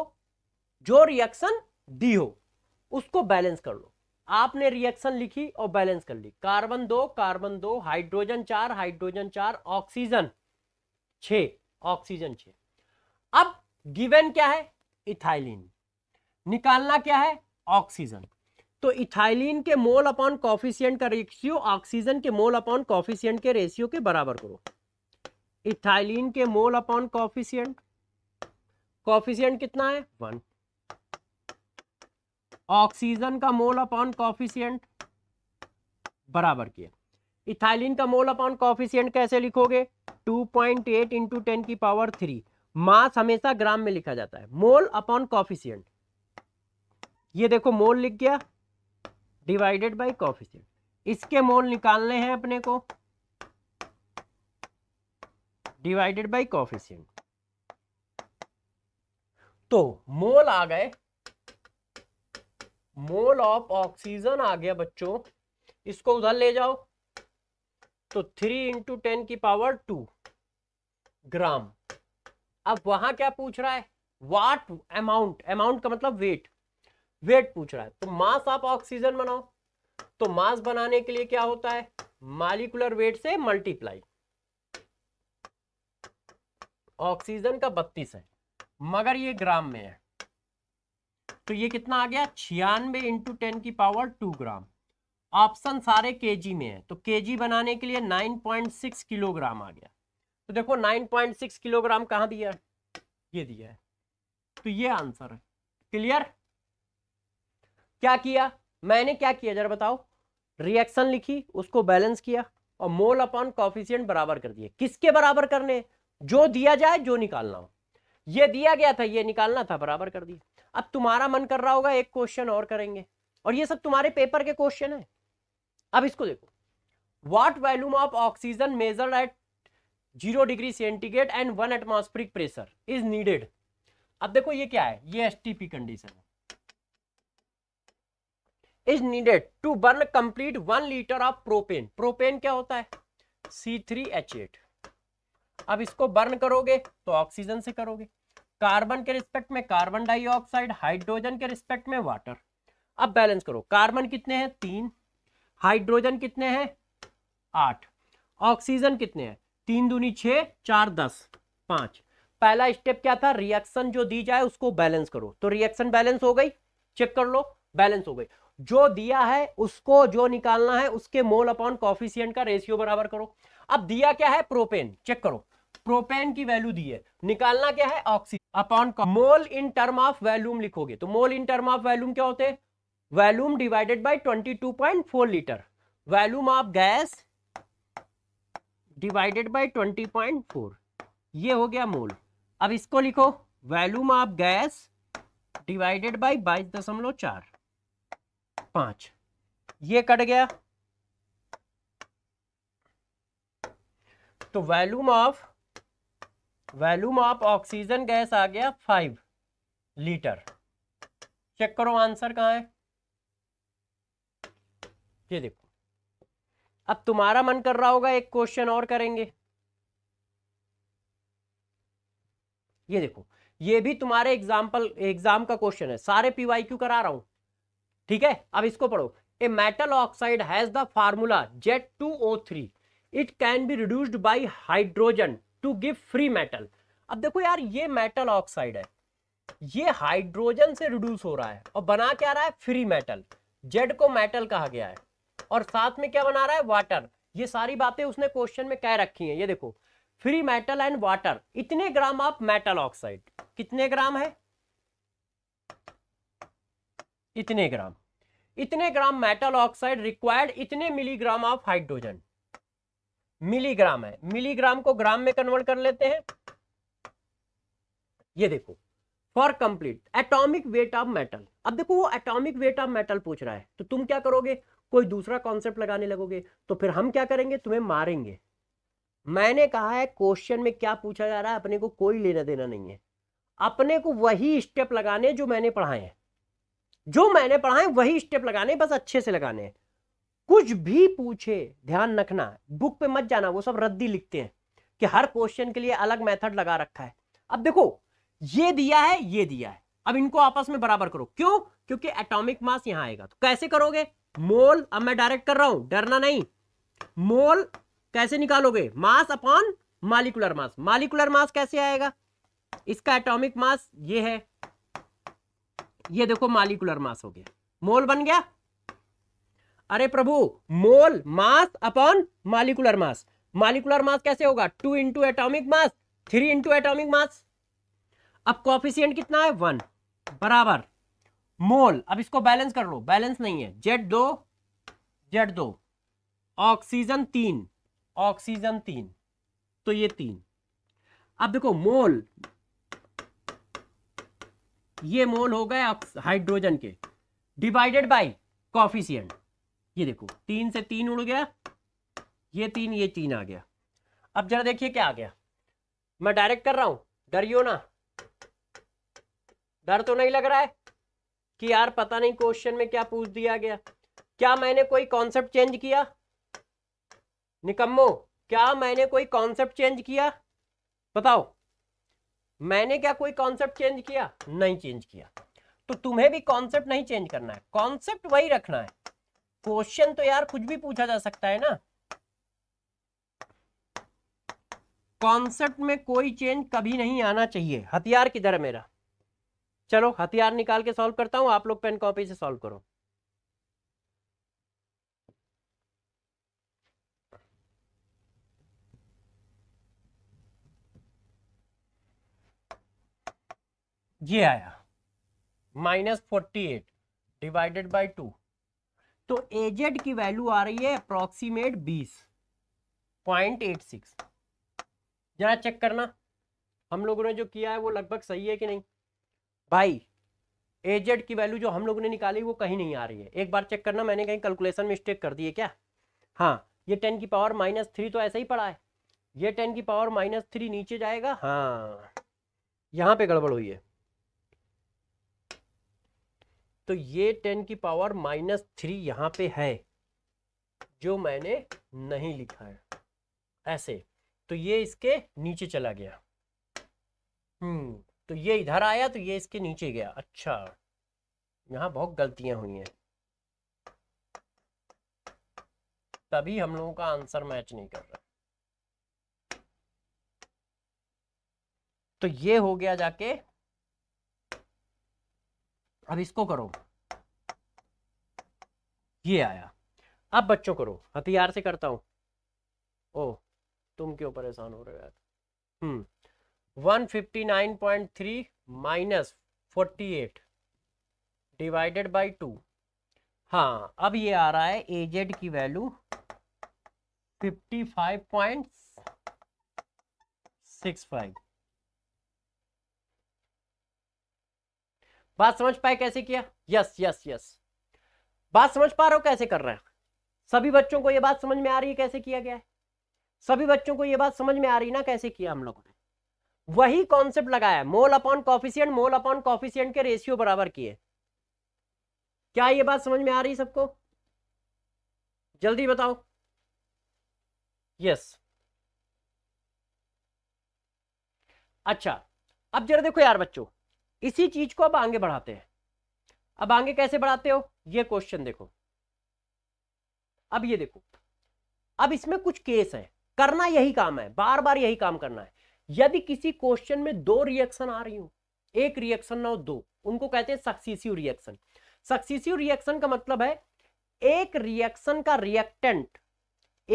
जो रिएक्शन दी हो उसको बैलेंस कर लो आपने रिएक्शन लिखी और बैलेंस कर ली कार्बन दो कार्बन दो हाइड्रोजन चार हाइड्रोजन चार ऑक्सीजन छ ऑक्सीजन छ अब गिवन क्या है इथाइलिन निकालना क्या है ऑक्सीजन तो इथाइलिन के मोल अपॉन कॉफिशियंट का रेशियो ऑक्सीजन के मोल अपॉन कॉफिशियंट के रेशियो के बराबर करो इथाइलिन के मोल अपॉन कॉफिशियंट कॉफिशियंट कितना है वन ऑक्सीजन का मोल अपॉन कॉफिशियंट बराबर किया इथाइलिन का मोल अपॉन कॉफिशियंट कैसे लिखोगे 2.8 पॉइंट एट इंटू टेन की पावर थ्री मास हमेशा ग्राम में लिखा जाता है मोल अपॉन कॉफिशियंट ये देखो मोल लिख गया डिवाइडेड बाई कॉफिशियंट इसके मोल निकालने हैं अपने को डिवाइडेड बाई कॉफिशियंट तो मोल आ गए मोल ऑफ ऑक्सीजन आ गया बच्चों इसको उधर ले जाओ तो थ्री इंटू टेन की पावर टू ग्राम अब वहां क्या पूछ रहा है वाट अमाउंट अमाउंट का मतलब वेट वेट पूछ रहा है तो मास आप ऑक्सीजन बनाओ तो मास बनाने के लिए क्या होता है मालिकुलर वेट से मल्टीप्लाई ऑक्सीजन का बत्तीस है मगर ये ग्राम में है तो ये कितना आ गया छियानवे इंटू टेन की पावर टू ग्राम ऑप्शन सारे केजी में है तो केजी बनाने के लिए 9.6 किलोग्राम आ गया तो देखो 9.6 किलोग्राम कहाँ दिया है ये दिया है तो ये आंसर है क्लियर क्या किया मैंने क्या किया जरा बताओ रिएक्शन लिखी उसको बैलेंस किया और मोल अपॉन कॉफिशियंट बराबर कर दिए किसके बराबर करने जो दिया जाए जो निकालना हो ये दिया गया था ये निकालना था बराबर कर दिया अब तुम्हारा मन कर रहा होगा एक क्वेश्चन और करेंगे और ये सब तुम्हारे पेपर के क्वेश्चन है अब इसको देखो what volume of oxygen measure at zero degree centigrade and one atmospheric pressure is needed अब देखो ये क्या है ये एस कंडीशन है is needed to burn complete one litre of propane propane क्या होता है सी थ्री एच एट अब इसको बर्न करोगे तो ऑक्सीजन से करोगे कार्बन के रिस्पेक्ट में कार्बन डाइऑक्साइड हाइड्रोजन के रिस्पेक्ट में वाटर अब बैलेंस करो कार्बन कितने हैं तीन हाइड्रोजन कितने हैं आठ ऑक्सीजन कितने हैं तीन दूनी छ चार दस पांच पहला स्टेप क्या था रिएक्शन जो दी जाए उसको बैलेंस करो तो रिएक्शन बैलेंस हो गई चेक कर लो बैलेंस हो गई जो दिया है उसको जो निकालना है उसके मोल अपॉन कॉफिशियंट का रेशियो बराबर करो अब दिया क्या है प्रोपेन चेक करो प्रोपेन की वैल्यू दी है निकालना क्या है oxygen upon mole in term of volume लिखोगे तो mole in term of volume क्या होते हैं volume divided point four litre volume of gas divided point four ये हो गया मोल अब इसको लिखो volume of gas divided by बाईस दशमलव चार पांच ये कट गया तो volume of volume of oxygen gas आ गया फाइव लीटर चेक करो आंसर कहाँ है ये देखो अब तुम्हारा मन कर रहा होगा एक क्वेश्चन और करेंगे ये देखो ये भी तुम्हारे एग्जाम्पल एग्जाम का क्वेश्चन है सारे पीवाई क्यू करा रहा हूं ठीक है अब इसको पढ़ो a metal oxide has the formula Z two O three it can be reduced by hydrogen to give free metal अब देखो यार ये मेटल ऑक्साइड है ये हाइड्रोजन से रिड्यूस हो रहा है और बना क्या रहा है फ्री मेटल जेड को मेटल कहा गया है और साथ में क्या बना रहा है वाटर ये सारी बातें उसने क्वेश्चन में कह रखी हैं ये देखो फ्री मेटल एंड वाटर इतने ग्राम आप मेटल ऑक्साइड कितने ग्राम है इतने ग्राम इतने ग्राम मेटल ऑक्साइड रिक्वायर्ड इतने मिलीग्राम ऑफ हाइड्रोजन मिलीग्राम है मिलीग्राम को ग्राम में कन्वर्ट कर लेते हैं ये देखो for complete atomic weight of metal अब देखो वो एटॉमिक वेट ऑफ मेटल पूछ रहा है तो तुम क्या करोगे कोई दूसरा कॉन्सेप्ट लगाने लगोगे तो फिर हम क्या करेंगे तुम्हें मारेंगे मैंने कहा है क्वेश्चन में क्या पूछा जा रहा है अपने को कोई लेना देना नहीं है अपने को वही स्टेप लगाने जो मैंने पढ़ाए हैं जो मैंने पढ़ाए वही स्टेप लगाने बस अच्छे से लगाने हैं कुछ भी पूछे ध्यान रखना बुक पे मत जाना वो सब रद्दी लिखते हैं कि हर क्वेश्चन के लिए अलग मेथड लगा रखा है अब देखो ये दिया है ये दिया है अब इनको आपस में बराबर करो क्यों क्योंकि एटॉमिक मास यहां आएगा तो कैसे करोगे मोल अब मैं डायरेक्ट कर रहा हूं डरना नहीं मोल कैसे निकालोगे mass upon molecular mass molecular mass कैसे आएगा इसका एटॉमिक मास ये है ये देखो मालिकुलर मास हो गया मोल बन गया अरे प्रभु mole mass upon molecular mass molecular mass कैसे होगा two into atomic mass three into atomic mass अब कॉफिशियंट कितना है वन बराबर मोल अब इसको बैलेंस कर लो बैलेंस नहीं है जेड दो जेड दो ऑक्सीजन तीन ऑक्सीजन तीन तो ये तीन अब देखो मोल ये मोल हो गए हाइड्रोजन के डिवाइडेड बाय कॉफिशियंट ये देखो तीन से तीन उड़ गया ये तीन ये तीन आ गया अब जरा देखिए क्या आ गया मैं डायरेक्ट कर रहा हूं डरियो ना डर तो नहीं लग रहा है कि यार पता नहीं क्वेश्चन में क्या पूछ दिया गया क्या मैंने कोई कॉन्सेप्ट चेंज किया निकम्मो क्या मैंने कोई कॉन्सेप्ट चेंज किया बताओ मैंने क्या कोई कॉन्सेप्ट चेंज किया नहीं चेंज किया तो तुम्हें भी कॉन्सेप्ट नहीं चेंज करना है कॉन्सेप्ट वही रखना है क्वेश्चन तो यार कुछ भी पूछा जा सकता है ना कॉन्सेप्ट में कोई चेंज कभी नहीं आना चाहिए हथियार किधर है मेरा चलो हथियार निकाल के सॉल्व करता हूं आप लोग पेन कॉपी से सॉल्व करो ये आया minus forty eight divided by two तो एजेड की वैल्यू आ रही है अप्रोक्सीमेट बीस पॉइंट एट सिक्स जरा चेक करना हम लोगों ने जो किया है वो लगभग सही है कि नहीं भाई एजेड की वैल्यू जो हम लोगों ने निकाली वो कहीं नहीं आ रही है एक बार चेक करना मैंने कहीं कैलकुलेशन मिस्टेक कर दी है क्या हाँ ये टेन की पावर माइनस थ्री तो ऐसा ही पड़ा है ये टेन की पावर माइनस थ्री नीचे जाएगा हाँ यहाँ पे गड़बड़ हुई है तो ये टेन की पावर माइनस थ्री यहां पे है जो मैंने नहीं लिखा है ऐसे तो ये इसके नीचे चला गया हम्म तो ये इधर आया तो ये इसके नीचे गया अच्छा यहां बहुत गलतियां हुई हैं तभी हम लोगों का आंसर मैच नहीं कर रहा तो ये हो गया जाके अब इसको करो ये आया अब बच्चों करो हथियार से करता हूं ओ तुम क्यों परेशान हो रहे हो यार हम्म 159.3 माइनस 48 डिवाइडेड बाय टू हाँ अब ये आ रहा है एजेड की वैल्यू 55.65 बात समझ पाए कैसे किया यस यस यस बात समझ पा रहे हो कैसे कर रहे हैं सभी बच्चों को यह बात समझ में आ रही है कैसे किया गया है सभी बच्चों को यह बात समझ में आ रही ना कैसे किया हम लोगों ने वही कॉन्सेप्ट लगाया mole upon coefficient mole upon coefficient के रेशियो बराबर किए क्या ये बात समझ में आ रही सबको जल्दी बताओ यस अच्छा अब जरा देखो यार बच्चों इसी चीज को अब आगे बढ़ाते हैं अब आगे कैसे बढ़ाते हो ये क्वेश्चन देखो अब ये देखो अब इसमें कुछ केस है करना यही काम है बार बार यही काम करना है यदि किसी क्वेश्चन में दो रिएक्शन आ रही हो एक रिएक्शन ना हो दो उनको कहते हैं सक्सेसिव रिएक्शन सक्सेसिव रिएक्शन का मतलब है एक रिएक्शन का रिएक्टेंट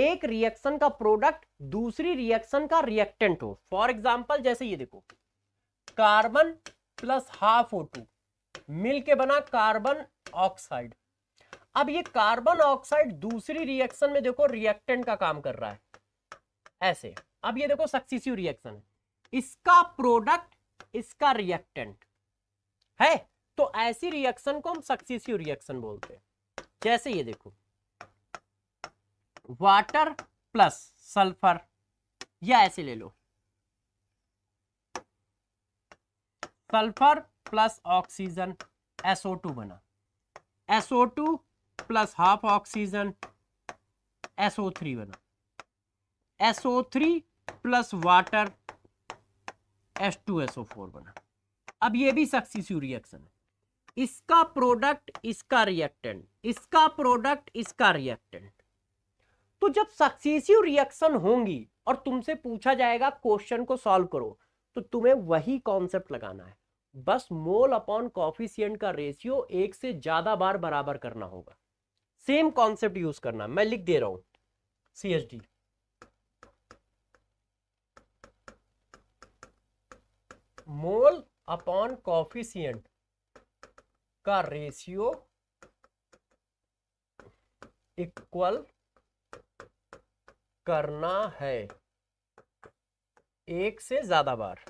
एक रिएक्शन का प्रोडक्ट दूसरी रिएक्शन का रिएक्टेंट हो फॉर एग्जाम्पल जैसे ये देखो carbon plus half O two मिल के बना कार्बन ऑक्साइड अब ये कार्बन ऑक्साइड दूसरी रिएक्शन में देखो रिएक्टेंट का काम कर रहा है ऐसे अब ये देखो सक्सेसिव रिएक्शन है इसका प्रोडक्ट इसका रिएक्टेंट है तो ऐसी रिएक्शन को हम सक्सेसिव रिएक्शन बोलते हैं जैसे ये देखो वाटर प्लस सल्फर या ऐसे ले लो सल्फर प्लस ऑक्सीजन SO2 बना SO2 plus half oxygen SO3 बना SO3 प्लस वाटर H2SO4 बना अब ये भी सक्सेसिव रिएक्शन है इसका प्रोडक्ट इसका रिएक्टेंट इसका प्रोडक्ट इसका रिएक्टेंट तो जब सक्सेसिव रिएक्शन होंगी और तुमसे पूछा जाएगा क्वेश्चन को सॉल्व करो तो तुम्हें वही कॉन्सेप्ट लगाना है बस मोल अपॉन कॉफिशियंट का रेशियो एक से ज्यादा बार बराबर करना होगा सेम कॉन्सेप्ट यूज करना मैं लिख दे रहा हूं C H D mole upon coefficient का रेशियो इक्वल करना है एक से ज्यादा बार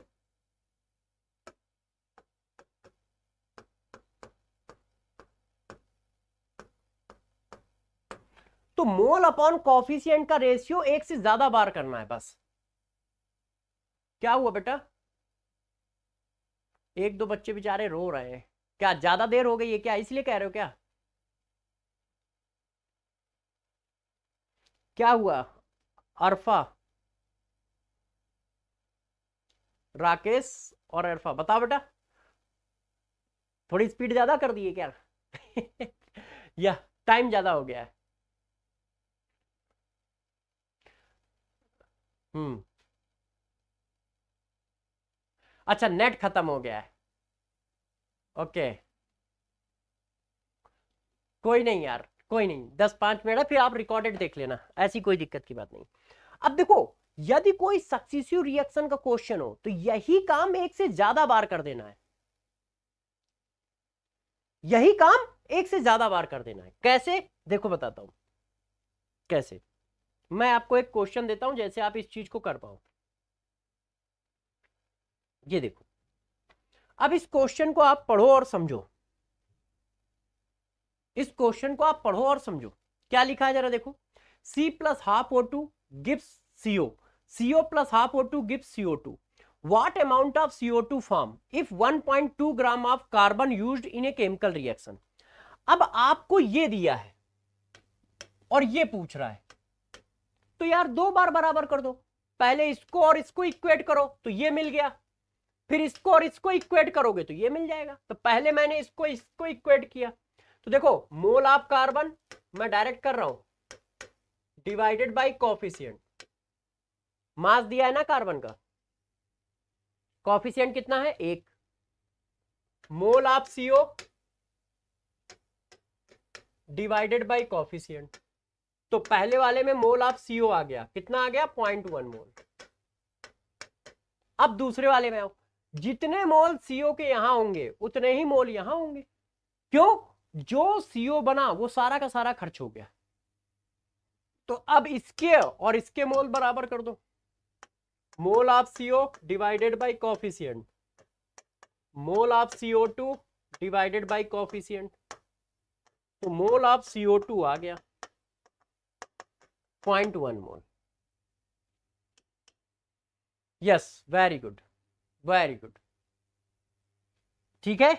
तो मोल अपॉन कॉफिशियंट का रेशियो एक से ज्यादा बार करना है बस क्या हुआ बेटा एक दो बच्चे बेचारे रो रहे हैं क्या ज्यादा देर हो गई है क्या इसलिए कह रहे हो क्या क्या हुआ अरफा राकेश और अरफा बताओ बेटा थोड़ी स्पीड ज्यादा कर दी है क्या (laughs) या टाइम ज्यादा हो गया है हम्म अच्छा नेट खत्म हो गया है ओके कोई नहीं यार कोई नहीं दस पांच मिनट फिर आप रिकॉर्डेड देख लेना ऐसी कोई दिक्कत की बात नहीं अब देखो यदि कोई सक्सेसिव रिएक्शन का क्वेश्चन हो तो यही काम एक से ज्यादा बार कर देना है यही काम एक से ज्यादा बार कर देना है कैसे देखो बताता हूं कैसे मैं आपको एक क्वेश्चन देता हूं जैसे आप इस चीज को कर पाओ ये देखो अब इस क्वेश्चन को आप पढ़ो और समझो इस क्वेश्चन को आप पढ़ो और समझो क्या लिखा है जरा देखो C plus half O two gives CO CO plus half O two gives CO two what amount of CO2 form if 1.2 gram of carbon use in a chemical reaction अब आपको ये दिया है और ये पूछ रहा है तो यार दो बार बराबर कर दो पहले इसको और इसको इक्वेट करो तो ये मिल गया फिर इसको और इसको इक्वेट करोगे तो ये मिल जाएगा तो पहले मैंने इसको इसको इक्वेट किया तो देखो मोल ऑफ कार्बन मैं डायरेक्ट कर रहा हूं डिवाइडेड बाय कॉफिशियंट मास दिया है ना कार्बन का कॉफिशियंट कितना है एक mole of CO divided by coefficient तो पहले वाले में मोल ऑफ सीओ आ गया कितना आ गया पॉइंट वन मोल अब दूसरे वाले में आओ जितने मोल सीओ के यहां होंगे उतने ही मोल यहां होंगे क्यों जो सीओ बना वो सारा का सारा खर्च हो गया तो अब इसके और इसके मोल बराबर कर दो mole of CO divided by coefficient mole of CO two divided by coefficient तो मोल ऑफ सीओ टू आ गया one mole yes very good very good ठीक है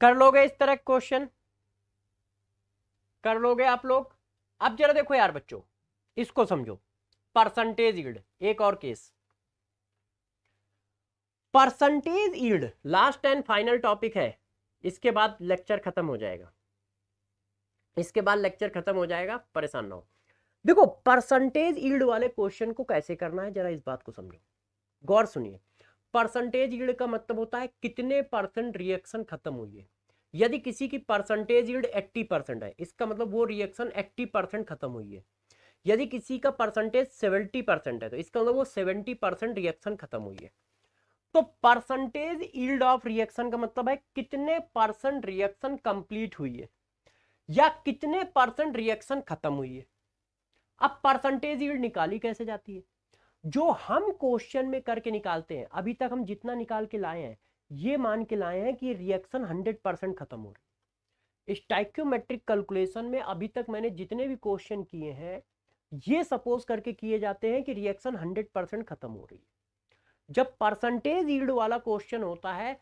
कर लोगे इस तरह क्वेश्चन कर लोगे आप लोग अब जरा देखो यार बच्चों इसको समझो परसेंटेज ईल्ड एक और case percentage yield last and final topic है इसके बाद लेक्चर खत्म हो जाएगा इसके बाद लेक्चर खत्म हो जाएगा परेशान ना हो देखो परसेंटेज ईल्ड वाले क्वेश्चन को कैसे करना है जरा इस बात को समझो गौर सुनिए परसेंटेज ईल्ड का मतलब होता है कितने परसेंट रिएक्शन खत्म हुई है यदि किसी की परसेंटेज ईल्ड 80 परसेंट है इसका मतलब वो रिएक्शन 80 परसेंट खत्म हुई है यदि किसी का परसेंटेज 70 परसेंट है तो इसका मतलब वो 70 परसेंट रिएक्शन खत्म हुई है तो परसेंटेज ईल्ड ऑफ रिएक्शन का मतलब है कितने परसेंट रिएक्शन कंप्लीट हुई है या कितने परसेंट रिएक्शन खत्म हुई है अब परसेंटेज यील्ड निकाली कैसे जाती है जो हम क्वेश्चन में करके निकालते हैं अभी तक हम जितना निकाल के लाए हैं ये मान के लाए हैं कि रिएक्शन 100 परसेंट खत्म हो रही स्टाइक्योमेट्रिक कैलकुलेशन में अभी तक मैंने जितने भी क्वेश्चन किए हैं ये सपोज करके किए जाते हैं कि रिएक्शन हंड्रेड परसेंट खत्म हो रही है जब परसेंटेज यील्ड वाला क्वेश्चन होता है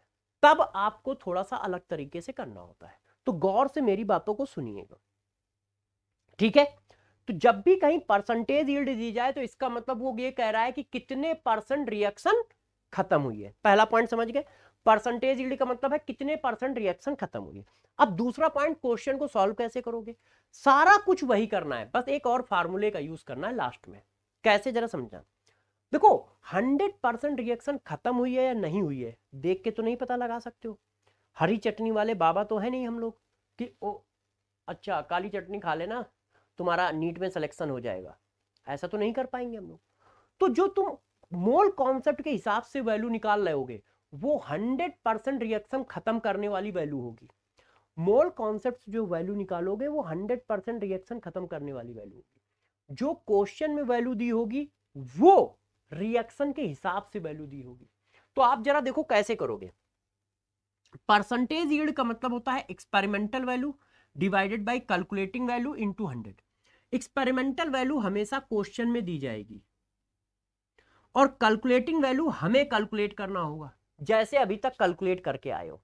तब आपको थोड़ा सा अलग तरीके से करना होता है तो गौर से मेरी बातों को सुनिएगा ठीक है तो जब भी कहीं परसेंटेज यील्ड दी जाए तो इसका मतलब वो ये कह रहा है कि कितने परसेंट रिएक्शन खत्म हुई है पहला पॉइंट समझ गए परसेंटेज यील्ड का मतलब है कितने परसेंट रिएक्शन खत्म हुई है अब दूसरा पॉइंट क्वेश्चन को सॉल्व कैसे करोगे सारा कुछ वही करना है बस एक और फार्मूले का यूज करना है लास्ट में कैसे जरा समझा देखो 100 परसेंट रिएक्शन खत्म हुई है या नहीं हुई है देख के तो नहीं पता लगा सकते हो हरी चटनी वाले बाबा तो है नहीं हम लोग कि ओ अच्छा काली चटनी खा लेना तुम्हारा नीट में सिलेक्शन हो जाएगा ऐसा तो नहीं कर पाएंगे हम लोग तो जो तुम मोल कॉन्सेप्ट के हिसाब से वैल्यू निकाल रहे होगे वो हंड्रेड परसेंट रिएक्शन खत्म करने वाली वैल्यू होगी मोल कॉन्सेप्ट जो वैल्यू निकालोगे वो हंड्रेड परसेंट रिएक्शन खत्म करने वाली वैल्यू होगी जो क्वेश्चन में वैल्यू दी होगी वो रिएक्शन के हिसाब से वैल्यू दी होगी तो आप जरा देखो कैसे करोगे परसेंटेज ईल्ड का मतलब होता है experimental value divided by calculating value in to hundred experimental value हमेशा क्वेश्चन में दी जाएगी और कैलकुलेटिंग वैल्यू हमें कैलकुलेट करना होगा जैसे अभी तक कैलकुलेट करके आए हो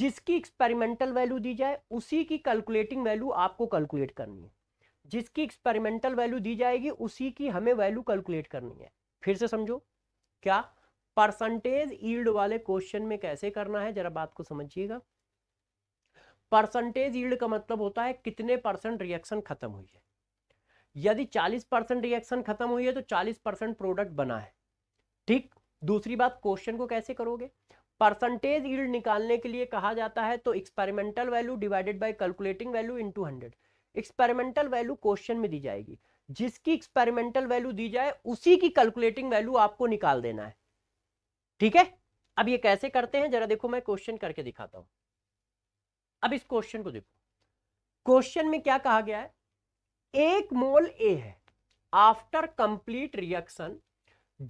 जिसकी एक्सपेरिमेंटल वैल्यू दी जाए उसी की कैलकुलेटिंग वैल्यू आपको कैलकुलेट करनी है जिसकी एक्सपेरिमेंटल वैल्यू दी जाएगी उसी की हमें वैल्यू कैलकुलेट करनी है फिर से समझो क्या परसेंटेज ईल्ड वाले क्वेश्चन में कैसे करना है जरा बात को समझिएगा परसेंटेज ईल्ड का मतलब होता है कितने परसेंट रिएक्शन खत्म हुई है यदि 40 परसेंट रिएक्शन खत्म हुई है तो 40 परसेंट प्रोडक्ट बना है ठीक दूसरी बात क्वेश्चन को कैसे करोगे परसेंटेज ईल्ड निकालने के लिए कहा जाता है तो experimental value divided by calculating value into hundred experimental value question में दी जाएगी जिसकी एक्सपेरिमेंटल वैल्यू दी जाए उसी की कैलकुलेटिंग वैल्यू आपको निकाल देना है ठीक है अब ये कैसे करते हैं जरा देखो मैं क्वेश्चन करके दिखाता हूं अब इस क्वेश्चन को देखो क्वेश्चन में क्या कहा गया है एक मोल ए है after complete reaction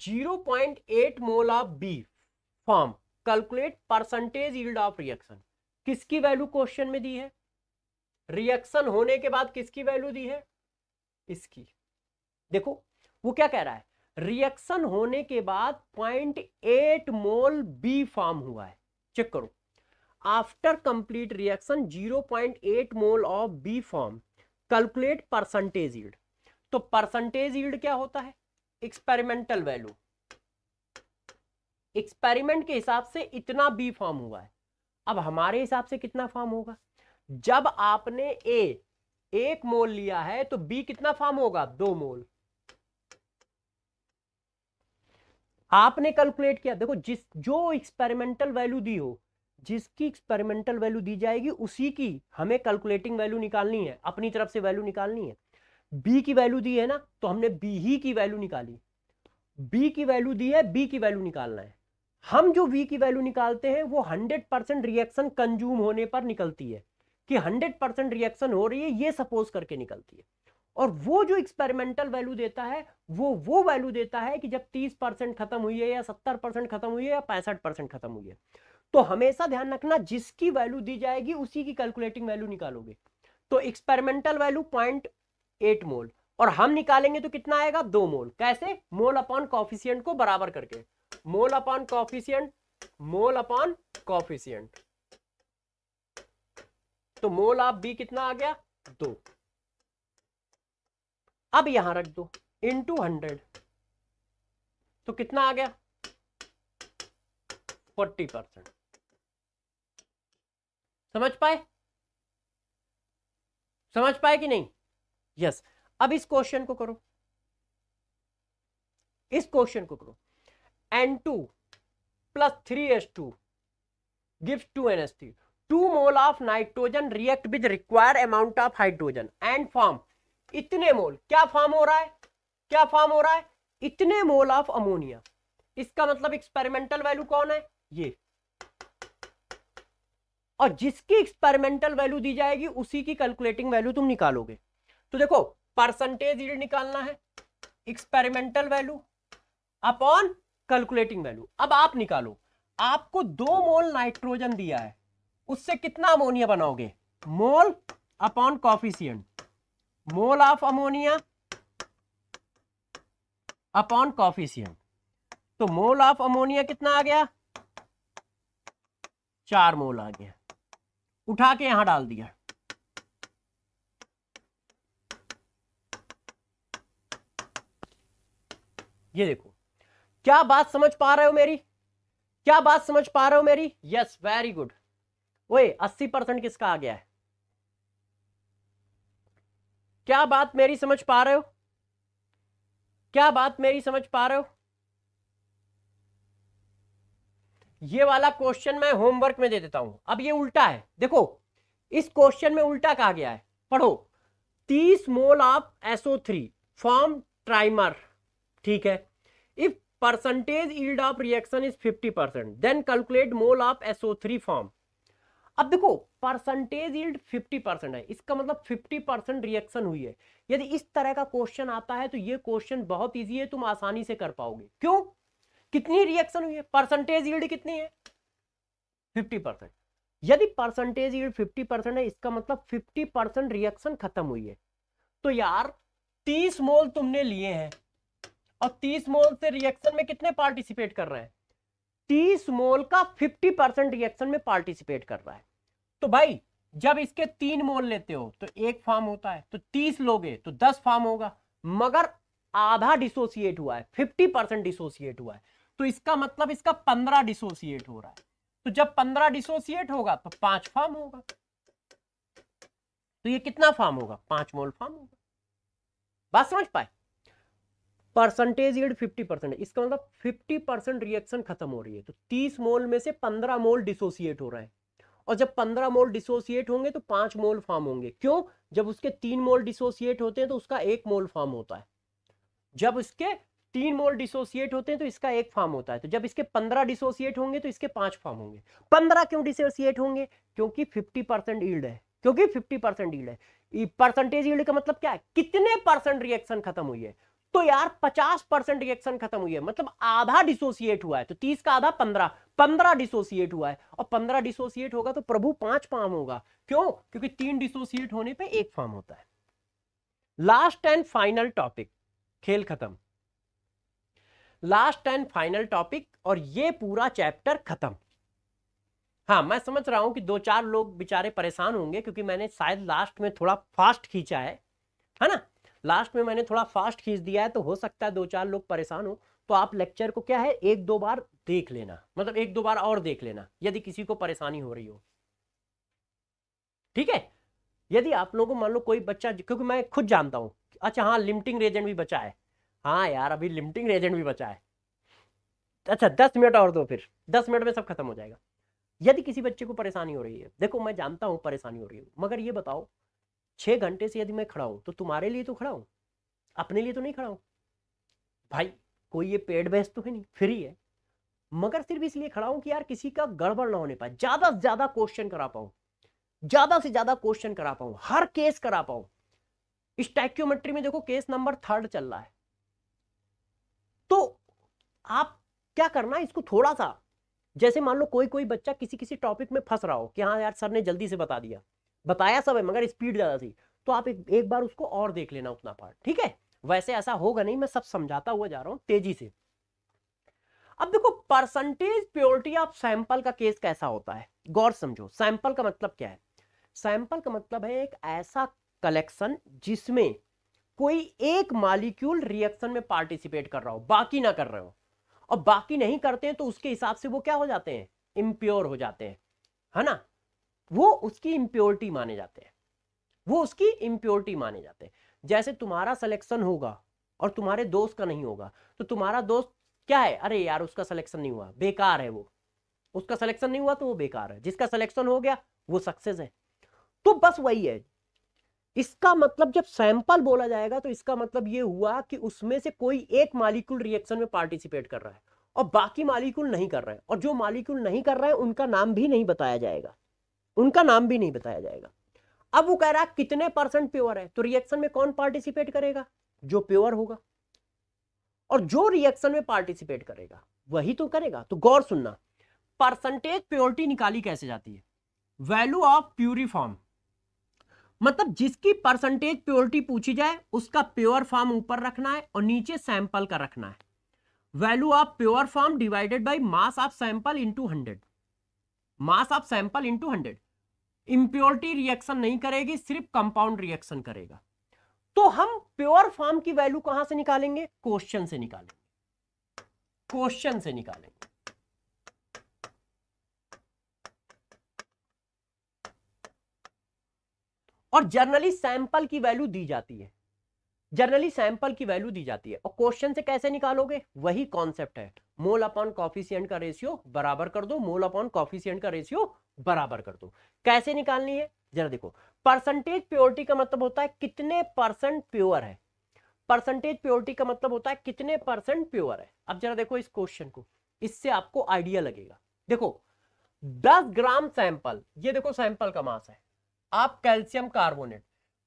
0.8 mole of B form calculate percentage yield of reaction किसकी वैल्यू क्वेश्चन में दी है रिएक्शन होने के बाद किसकी वैल्यू दी है इसकी देखो वो क्या कह रहा है रिएक्शन होने के बाद 0.8 मोल बी फॉर्म हुआ है चेक करो after complete reaction 0.8 mole of B form calculate percentage yield तो परसेंटेज ईल्ड क्या होता है एक्सपेरिमेंटल वैल्यू एक्सपेरिमेंट के हिसाब से इतना बी फॉर्म हुआ है अब हमारे हिसाब से कितना फॉर्म होगा जब आपने ए एक मोल लिया है तो बी कितना फॉर्म होगा दो मोल आपने कैलकुलेट किया देखो जिस जो एक्सपेरिमेंटल वैल्यू दी हो जिसकी एक्सपेरिमेंटल वैल्यू दी जाएगी उसी की हमें कैलकुलेटिंग वैल्यू निकालनी है अपनी तरफ से वैल्यू निकालनी है बी की वैल्यू दी है ना तो हमने बी ही की वैल्यू निकाली बी की वैल्यू दी है बी की वैल्यू निकालना है हम जो वी की वैल्यू निकालते हैं वो हंड्रेड परसेंट रिएक्शन कंज्यूम होने पर निकलती है कि हंड्रेड परसेंट रिएक्शन हो रही है ये सपोज करके निकलती है और वो जो एक्सपेरिमेंटल वैल्यू देता है वो वो वैल्यू देता है कि जब 30 परसेंट खत्म हुई है या 70 परसेंट खत्म हुई है या पैंसठ परसेंट खत्म हुई है तो हमेशा ध्यान रखना जिसकी वैल्यू दी जाएगी उसी की कैलकुलेटिंग वैल्यू निकालोगे तो experimental value point eight mole और हम निकालेंगे तो कितना आएगा दो मोल कैसे मोल अपॉन कॉफिशियंट को बराबर करके mole upon coefficient mole upon coefficient तो मोल आप बी कितना आ गया दो अब यहां रख दो इन टू हंड्रेड तो कितना आ गया फोर्टी परसेंट समझ पाए समझ पाए कि नहीं यस yes. अब इस क्वेश्चन को करो इस क्वेश्चन को करो N two plus three S two give two N S three two mole of nitrogen react with required amount of hydrogen and form इतने मोल क्या फॉर्म हो रहा है क्या फॉर्म हो रहा है इतने मोल ऑफ अमोनिया इसका मतलब एक्सपेरिमेंटल वैल्यू कौन है ये और जिसकी एक्सपेरिमेंटल वैल्यू दी जाएगी उसी की कैलकुलेटिंग वैल्यू तुम निकालोगे तो देखो परसेंटेज यील्ड निकालना है experimental value upon calculating value अब आप निकालो आपको दो मोल नाइट्रोजन दिया है उससे कितना अमोनिया बनाओगे mole upon coefficient mole of ammonia upon coefficient तो मोल ऑफ अमोनिया कितना आ गया चार मोल आ गया उठा के यहां डाल दिया ये देखो क्या बात समझ पा रहे हो मेरी क्या बात समझ पा रहे हो मेरी यस वेरी गुड ओए अस्सी परसेंट किसका आ गया है क्या बात मेरी समझ पा रहे हो क्या बात मेरी समझ पा रहे हो ये वाला क्वेश्चन मैं होमवर्क में दे देता हूं अब ये उल्टा है देखो इस क्वेश्चन में उल्टा कहा गया है पढ़ो तीस mole of SO three form trimer ठीक है if percentage of reaction is 50 percent then calculate mole of SO three form अब देखो परसेंटेज यील्ड 50 परसेंट है इसका मतलब 50 परसेंट रिएक्शन हुई है यदि इस तरह का क्वेश्चन आता है तो ये क्वेश्चन बहुत इजी है तुम आसानी से कर पाओगे क्यों कितनी रिएक्शन हुई है परसेंटेज यील्ड कितनी है 50 परसेंट यदि परसेंटेज यील्ड 50 परसेंट है इसका मतलब 50 परसेंट रिएक्शन खत्म हुई है तो यार तीस मोल तुमने लिए हैं और तीस मोल से रिएक्शन में कितने पार्टिसिपेट कर रहे हैं 30 मोल का 50 परसेंट रिएक्शन में पार्टिसिपेट कर रहा है तो भाई जब इसके तीन मोल लेते हो तो एक फार्म होता है तो तीस लोगे तो दस फार्म होगा मगर आधा डिसोसिएट हुआ है फिफ्टी परसेंट डिसोसिएट हुआ है तो इसका मतलब इसका पंद्रह डिसोसिएट हो रहा है तो जब पंद्रह डिसोसिएट होगा तो पांच फार्म होगा तो ये कितना फार्म होगा पांच मोल फार्म होगा बात समझ पाए परसेंटेज यील्ड फिफ्टी परसेंट इसका मतलब फिफ्टी परसेंट रिएक्शन खत्म हो रही है तो तीस मोल में से पंद्रह मोल डिसोसिएट हो रहा है और जब पंद्रह मोल डिसोसिएट होंगे तो पांच मोल फॉर्म होंगे क्यों जब उसके तीन मोल डिसोसिएट होते हैं तो उसका एक मोल फॉर्म होता है जब उसके तीन मोल डिसोसिएट होते हैं तो इसका एक फॉर्म होता है तो जब इसके पंद्रह डिसोसिएट होंगे तो इसके पांच फॉर्म होंगे पंद्रह क्यों डिसोसिएट होंगे क्योंकि फिफ्टी परसेंट ईल्ड है क्योंकि फिफ्टी परसेंट ईल्ड है परसेंटेज ईल्ड का मतलब क्या है कितने परसेंट रिएक्शन खत्म हुई है तो यार 50 परसेंट रिएक्शन खत्म हुई है मतलब आधा डिसोसिएट हुआ है तो 30 का आधा 15 15 डिसोसिएट हुआ है और 15 डिसोसिएट होगा तो प्रभु पांच फार्म होगा क्यों क्योंकि तीन डिसोसिएट होने पे एक फार्म होता है लास्ट एंड फाइनल टॉपिक खेल खत्म लास्ट एंड फाइनल टॉपिक और ये पूरा चैप्टर खत्म हाँ मैं समझ रहा हूं कि दो चार लोग बेचारे परेशान होंगे क्योंकि मैंने शायद लास्ट में थोड़ा फास्ट खींचा है है ना लास्ट में मैंने थोड़ा फास्ट खींच दिया है तो हो सकता है दो चार लोग परेशान हो तो आप लेक्चर को क्या है एक दो बार देख लेना मतलब एक दो बार और देख लेना यदि किसी को परेशानी हो रही हो ठीक है यदि आप लोगों को मान लो कोई बच्चा क्योंकि मैं खुद जानता हूं अच्छा हाँ लिमिटिंग रेजेंट भी बचा है हाँ यार अभी लिमिटिंग रेजेंट भी बचा है अच्छा दस मिनट और दो फिर दस मिनट में सब खत्म हो जाएगा यदि किसी बच्चे को परेशानी हो रही है देखो मैं जानता हूं परेशानी हो रही है मगर ये बताओ छह घंटे से यदि मैं खड़ा हूं तो तुम्हारे लिए तो खड़ा हूं अपने लिए तो नहीं खड़ा हूं भाई कोई ये पेड़ बहस तो है नहीं फ्री है मगर सिर्फ इसलिए खड़ा हूं कि यार किसी का गड़बड़ ना होने पाए ज़्यादा से ज़्यादा क्वेश्चन करा पाऊं ज़्यादा से ज़्यादा क्वेश्चन करा पाऊं हर केस करा इस स्टैक्योमेट्री में देखो केस नंबर थर्ड चल रहा है तो आप क्या करना इसको थोड़ा सा जैसे मान लो कोई कोई बच्चा किसी किसी टॉपिक में फंस रहा हो कि हाँ यार सर ने जल्दी से बता दिया बताया सब है मगर स्पीड ज़्यादा थी तो आप एक एक बार उसको और देख लेना उतना पार्ट ठीक है वैसे ऐसा होगा नहीं मैं सब समझाता हुआ जा रहा हूं तेजी से अब देखो परसेंटेज प्योरिटी ऑफ सैंपल का केस कैसा होता है गौर समझो सैंपल का मतलब क्या है सैंपल का मतलब है एक ऐसा कलेक्शन जिसमें कोई एक मालिक्यूल रिएक्शन में पार्टिसिपेट कर रहा हो बाकी ना कर रहे हो और बाकी नहीं करते हैं तो उसके हिसाब से वो क्या हो जाते हैं इम्प्योर हो जाते हैं है ना वो उसकी इम्प्योरिटी माने जाते हैं वो उसकी इम्प्योरिटी माने जाते हैं जैसे तुम्हारा सिलेक्शन होगा और तुम्हारे दोस्त का नहीं होगा तो तुम्हारा दोस्त क्या है अरे यार उसका सिलेक्शन नहीं हुआ बेकार है वो उसका सिलेक्शन नहीं हुआ तो वो बेकार है जिसका सिलेक्शन हो गया वो सक्सेस है तो बस वही है इसका मतलब जब सैंपल बोला जाएगा तो इसका मतलब ये हुआ कि उसमें से कोई एक मालिक्यूल रिएक्शन में पार्टिसिपेट कर रहा है और बाकी मालिक्यूल नहीं कर रहे हैं और जो मालिक्यूल नहीं कर रहे हैं उनका नाम भी नहीं बताया जाएगा उनका नाम भी नहीं बताया जाएगा अब वो कह रहा है कितने परसेंट प्योर है तो रिएक्शन में कौन पार्टिसिपेट करेगा जो प्योर होगा और जो रिएक्शन में पार्टिसिपेट करेगा वही तो करेगा तो गौर सुनना परसेंटेज प्योरिटी निकाली कैसे जाती है वैल्यू ऑफ प्यूरिफॉर्म मतलब जिसकी परसेंटेज प्योरिटी पूछी जाए उसका प्योर फॉर्म ऊपर रखना है और नीचे सैंपल का रखना है value of pure form divided by mass of sample into hundred mass of sample into hundred impurity reaction नहीं करेगी सिर्फ कंपाउंड रिएक्शन करेगा तो हम प्योर फॉर्म की वैल्यू कहां से निकालेंगे क्वेश्चन से निकालेंगे क्वेश्चन से निकालेंगे और जर्नली सैंपल की वैल्यू दी जाती है जर्नली सैंपल की वैल्यू दी जाती है और क्वेश्चन से कैसे निकालोगे वही कॉन्सेप्ट है मोल अपॉन कॉफिशियंट का रेशियो बराबर कर दो मोल अपॉन कॉफिशियंट का रेशियो बराबर कर दो कैसे निकालनी है जरा देखो परसेंटेज प्योरिटी का मतलब होता है कितने परसेंट प्योर है परसेंटेज प्योरिटी का मतलब होता है कितने परसेंट प्योर है अब जरा देखो इस क्वेश्चन को इससे आपको आइडिया लगेगा देखो 10 ग्राम सैंपल ये देखो सैंपल का मास है आप कैल्शियम कार्बोनेट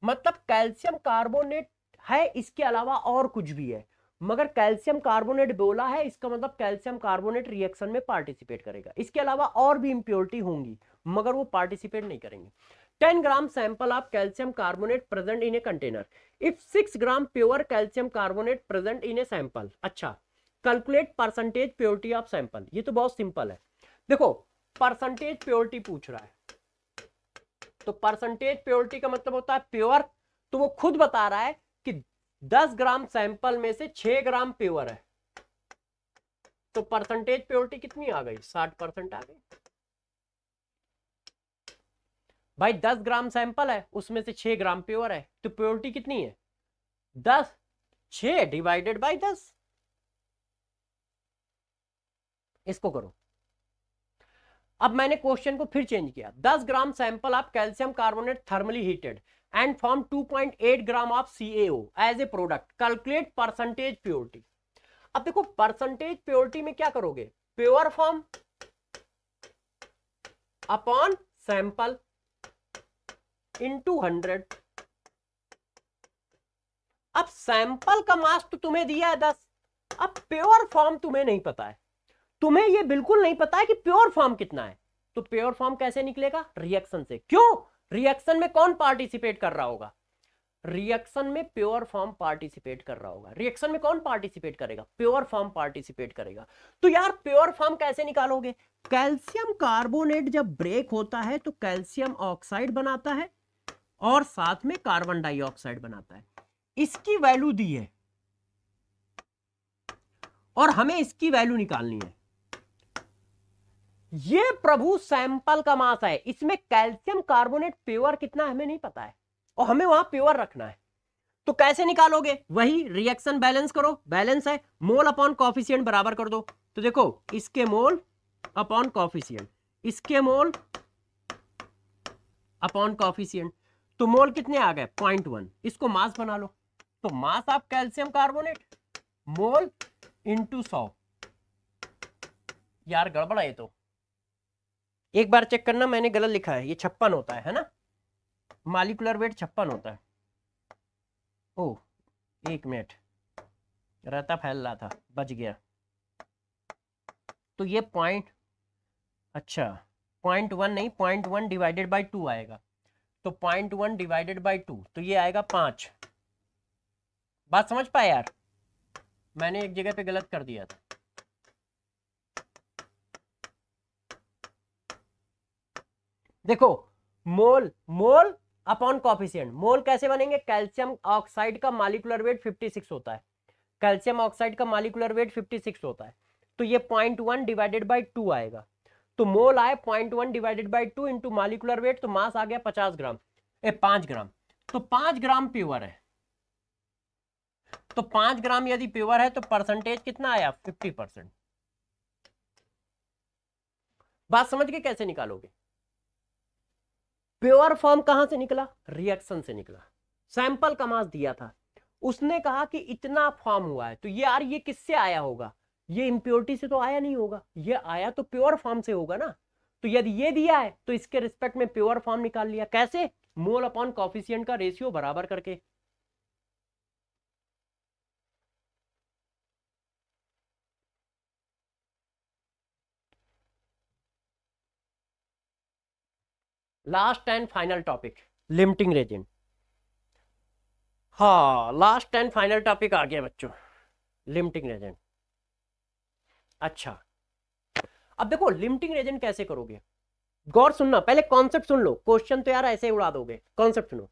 मतलब कैल्शियम कार्बोनेट है इसके अलावा और कुछ भी है मगर कैल्शियम कार्बोनेट बोला है इसका मतलब कैल्शियम कार्बोनेट रिएक्शन में पार्टिसिपेट करेगा इसके अलावा और भी इंप्योरिटी होंगी मगर वो पार्टिसिपेट नहीं करेंगे 10 gram sample of calcium carbonate present in a container if 6 gram pure calcium carbonate present in a sample अच्छा calculate percentage purity of sample ये तो बहुत सिंपल है देखो परसेंटेज प्योरिटी पूछ रहा है तो परसेंटेज प्योरिटी का मतलब होता है प्योर तो वो खुद बता रहा है कि 10 ग्राम सैंपल में से 6 ग्राम प्योर है तो परसेंटेज प्योरिटी कितनी आ गई 60 परसेंट आ गई भाई 10 ग्राम सैंपल है उसमें से 6 ग्राम प्योर है तो प्योरिटी कितनी है 10 6 डिवाइडेड बाय 10 इसको करो अब मैंने क्वेश्चन को फिर चेंज किया 10 gram sample of calcium carbonate thermally heated and form 2.8 gram of C as a product calculate percentage purity अब देखो परसेंटेज प्योरिटी में क्या करोगे pure form upon sample in to hundred अब सैंपल का मास तो तुम्हें दिया है दस अब प्योर फॉर्म तुम्हें नहीं पता है तुम्हें यह बिल्कुल नहीं पता है कि प्योर फॉर्म कितना है तो प्योर फॉर्म कैसे निकलेगा रिएक्शन से क्यों रिएक्शन में कौन पार्टिसिपेट कर रहा होगा रिएक्शन में प्योर फॉर्म पार्टिसिपेट कर रहा होगा रिएक्शन में कौन पार्टिसिपेट करेगा प्योर फॉर्म पार्टिसिपेट करेगा तो यार प्योर फॉर्म कैसे निकालोगे कैल्शियम कार्बोनेट जब ब्रेक होता है तो कैल्शियम ऑक्साइड बनाता है और साथ में कार्बन डाइऑक्साइड बनाता है इसकी वैल्यू दी है और हमें इसकी वैल्यू निकालनी है ये प्रभु सैंपल का मास है इसमें कैल्शियम कार्बोनेट प्योर कितना हमें नहीं पता है और हमें वहां प्योर रखना है तो कैसे निकालोगे वही रिएक्शन बैलेंस करो बैलेंस है मोल अपॉन कॉफिशियंट बराबर कर दो तो देखो इसके मोल अपॉन कॉफिशियंट इसके मोल अपॉन कॉफिशियंट तो मोल कितने आ गए पॉइंट वन इसको मास बना लो तो mass of calcium carbonate mole into सौ यार गड़बड़ा है तो एक बार चेक करना मैंने गलत लिखा है ये छप्पन होता है है ना मालिकुलर वेट छप्पन होता है ओ एक मिनट रहता फैल रहा था बच गया तो ये पॉइंट अच्छा पॉइंट वन नहीं point one divided by two आएगा तो point one divided by two तो ये आएगा पांच बात समझ पाए यार मैंने एक जगह पे गलत कर दिया था देखो मोल मोल अपॉन कॉफिशियंट मोल कैसे बनेंगे कैल्शियम ऑक्साइड का मालिकुलर वेट 56 होता है कैल्शियम ऑक्साइड का मालिकुलर वेट 56 होता है तो ये point one divided by two आएगा तो मोल आए point one divided by two into molecular weight तो मास आ गया पचास ग्राम ए पांच ग्राम तो पांच ग्राम प्योर है तो पांच ग्राम यदि प्योर है तो परसेंटेज कितना आया फिफ्टी परसेंट बात समझ के कैसे निकालोगे प्योर फॉर्म कहां से निकला रिएक्शन से निकला सैंपल का मास दिया था उसने कहा कि इतना फॉर्म हुआ है तो ये यार ये किससे आया होगा ये इम्प्योरिटी से तो आया नहीं होगा ये आया तो प्योर फॉर्म से होगा ना तो यदि ये दिया है तो इसके रिस्पेक्ट में प्योर फॉर्म निकाल लिया कैसे मोल अपॉन कॉफिशियंट का रेशियो बराबर करके last and final topic limiting reagent हाँ लास्ट एंड फाइनल टॉपिक आ गया बच्चों लिमिटिंग रेजेंट अच्छा अब देखो लिमिटिंग रेजेंट कैसे करोगे गौर सुनना पहले कॉन्सेप्ट सुन लो क्वेश्चन तो यार ऐसे उड़ा दोगे कॉन्सेप्ट सुनो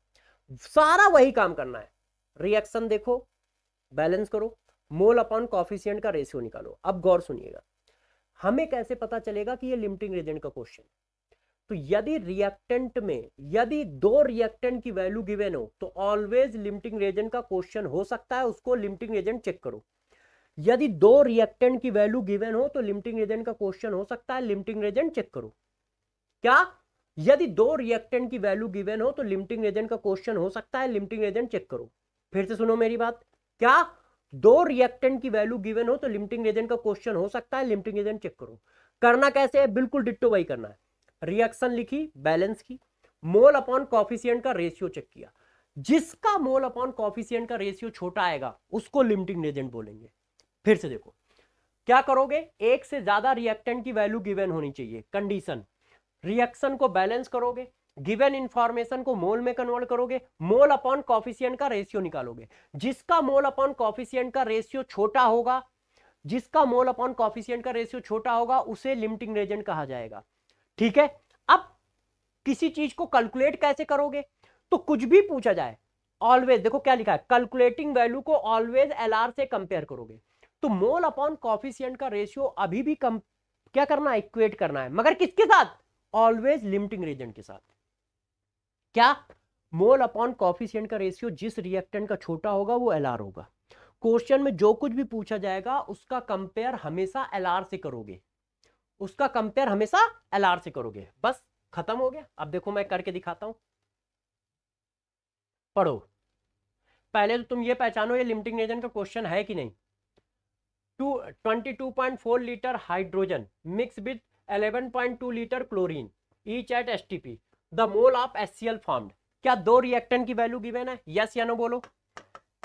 सारा वही काम करना है रिएक्शन देखो बैलेंस करो मोल अपॉन कॉफिशियंट का रेशियो निकालो अब गौर सुनिएगा हमें कैसे पता चलेगा कि ये लिमिटिंग रेजेंट का क्वेश्चन है तो यदि रिएक्टेंट में यदि दो रिएक्टेंट की वैल्यू गिवेन हो तो ऑलवेज लिमिटिंग रेजेंट का क्वेश्चन हो सकता है उसको लिमिटिंग रेजेंट चेक करो यदि दो रिएक्टेंट की वैल्यू गिवेन हो तो लिमिटिंग रेजेंट का क्वेश्चन हो सकता है लिमिटिंग रेजेंट चेक करो क्या यदि दो रिएक्टेंट की वैल्यू गिवेन हो तो लिमिटिंग रेजेंट का क्वेश्चन हो सकता है लिमिटिंग रेजेंट चेक करो फिर से सुनो मेरी बात क्या दो रिएक्टेंट की वैल्यू गिवेन हो तो लिमिटिंग रेजेंट का क्वेश्चन हो सकता है लिमिटिंग रेजेंट चेक करो करना कैसे है बिल्कुल डिट्टो वही करना है रिएक्शन लिखी बैलेंस की मोल अपॉन कॉफिशियंट का रेशियो चेक किया जिसका मोल अपॉन कॉफिशियंट का रेशियो छोटा आएगा उसको लिमिटिंग एजेंट बोलेंगे फिर से देखो क्या करोगे एक से ज्यादा रिएक्टेंट की वैल्यू गिवेन होनी चाहिए कंडीशन रिएक्शन को बैलेंस करोगे गिवन इंफॉर्मेशन को मोल में कन्वर्ट करोगे मोल अपॉन कॉफिशियंट का रेशियो निकालोगे जिसका मोल अपॉन कॉफिशियंट का रेशियो छोटा होगा जिसका मोल अपॉन कॉफिशियंट का रेशियो छोटा होगा उसे लिमिटिंग रेजेंट कहा जाएगा ठीक है अब किसी चीज को कैलकुलेट कैसे करोगे तो कुछ भी पूछा जाए ऑलवेज देखो क्या लिखा है कैलकुलेटिंग वैल्यू को ऑलवेज एल आर से कंपेयर करोगे तो मोल अपॉन कॉफिशियंट का रेशियो अभी भी कम क्या करना है इक्वेट करना है मगर किसके साथ ऑलवेज लिमिटिंग रीजन के साथ क्या मोल अपॉन कॉफिशियंट का रेशियो जिस रिएक्टेंट का छोटा होगा वो एल होगा क्वेश्चन में जो कुछ भी पूछा जाएगा उसका कंपेयर हमेशा एल से करोगे उसका कंपेयर हमेशा एल से करोगे बस खत्म हो गया अब देखो मैं करके दिखाता हूं पढ़ो पहले तो तुम ये पहचानो ये लिमिटिंग रीजन का क्वेश्चन है कि नहीं two twenty two point four litre hydrogen mix with eleven point two litre chlorine each at S T P the mole of S C L formed क्या दो रिएक्टेंट की वैल्यू गिवेन है yes या no बोलो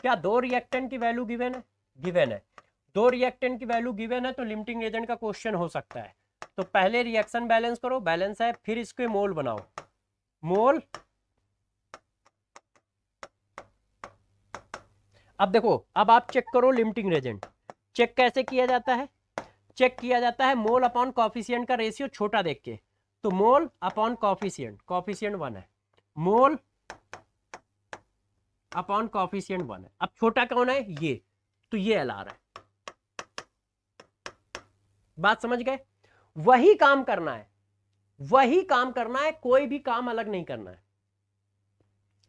क्या दो reactant की value given है गिवेन है दो रिएक्टेंट की वैल्यू गिवेन है तो लिमिटिंग एजेंट का क्वेश्चन हो सकता है तो पहले रिएक्शन बैलेंस करो बैलेंस है फिर इसके मोल बनाओ मोल अब देखो अब आप चेक करो लिमिटिंग रेजेंट चेक कैसे किया जाता है चेक किया जाता है मोल अपॉन कॉफिशियंट का रेशियो छोटा देख के तो mole upon coefficient coefficient one है मोल अपॉन कॉफिशियंट वन है अब छोटा कौन है ये तो ये एल आर है बात समझ गए वही काम करना है वही काम करना है कोई भी काम अलग नहीं करना है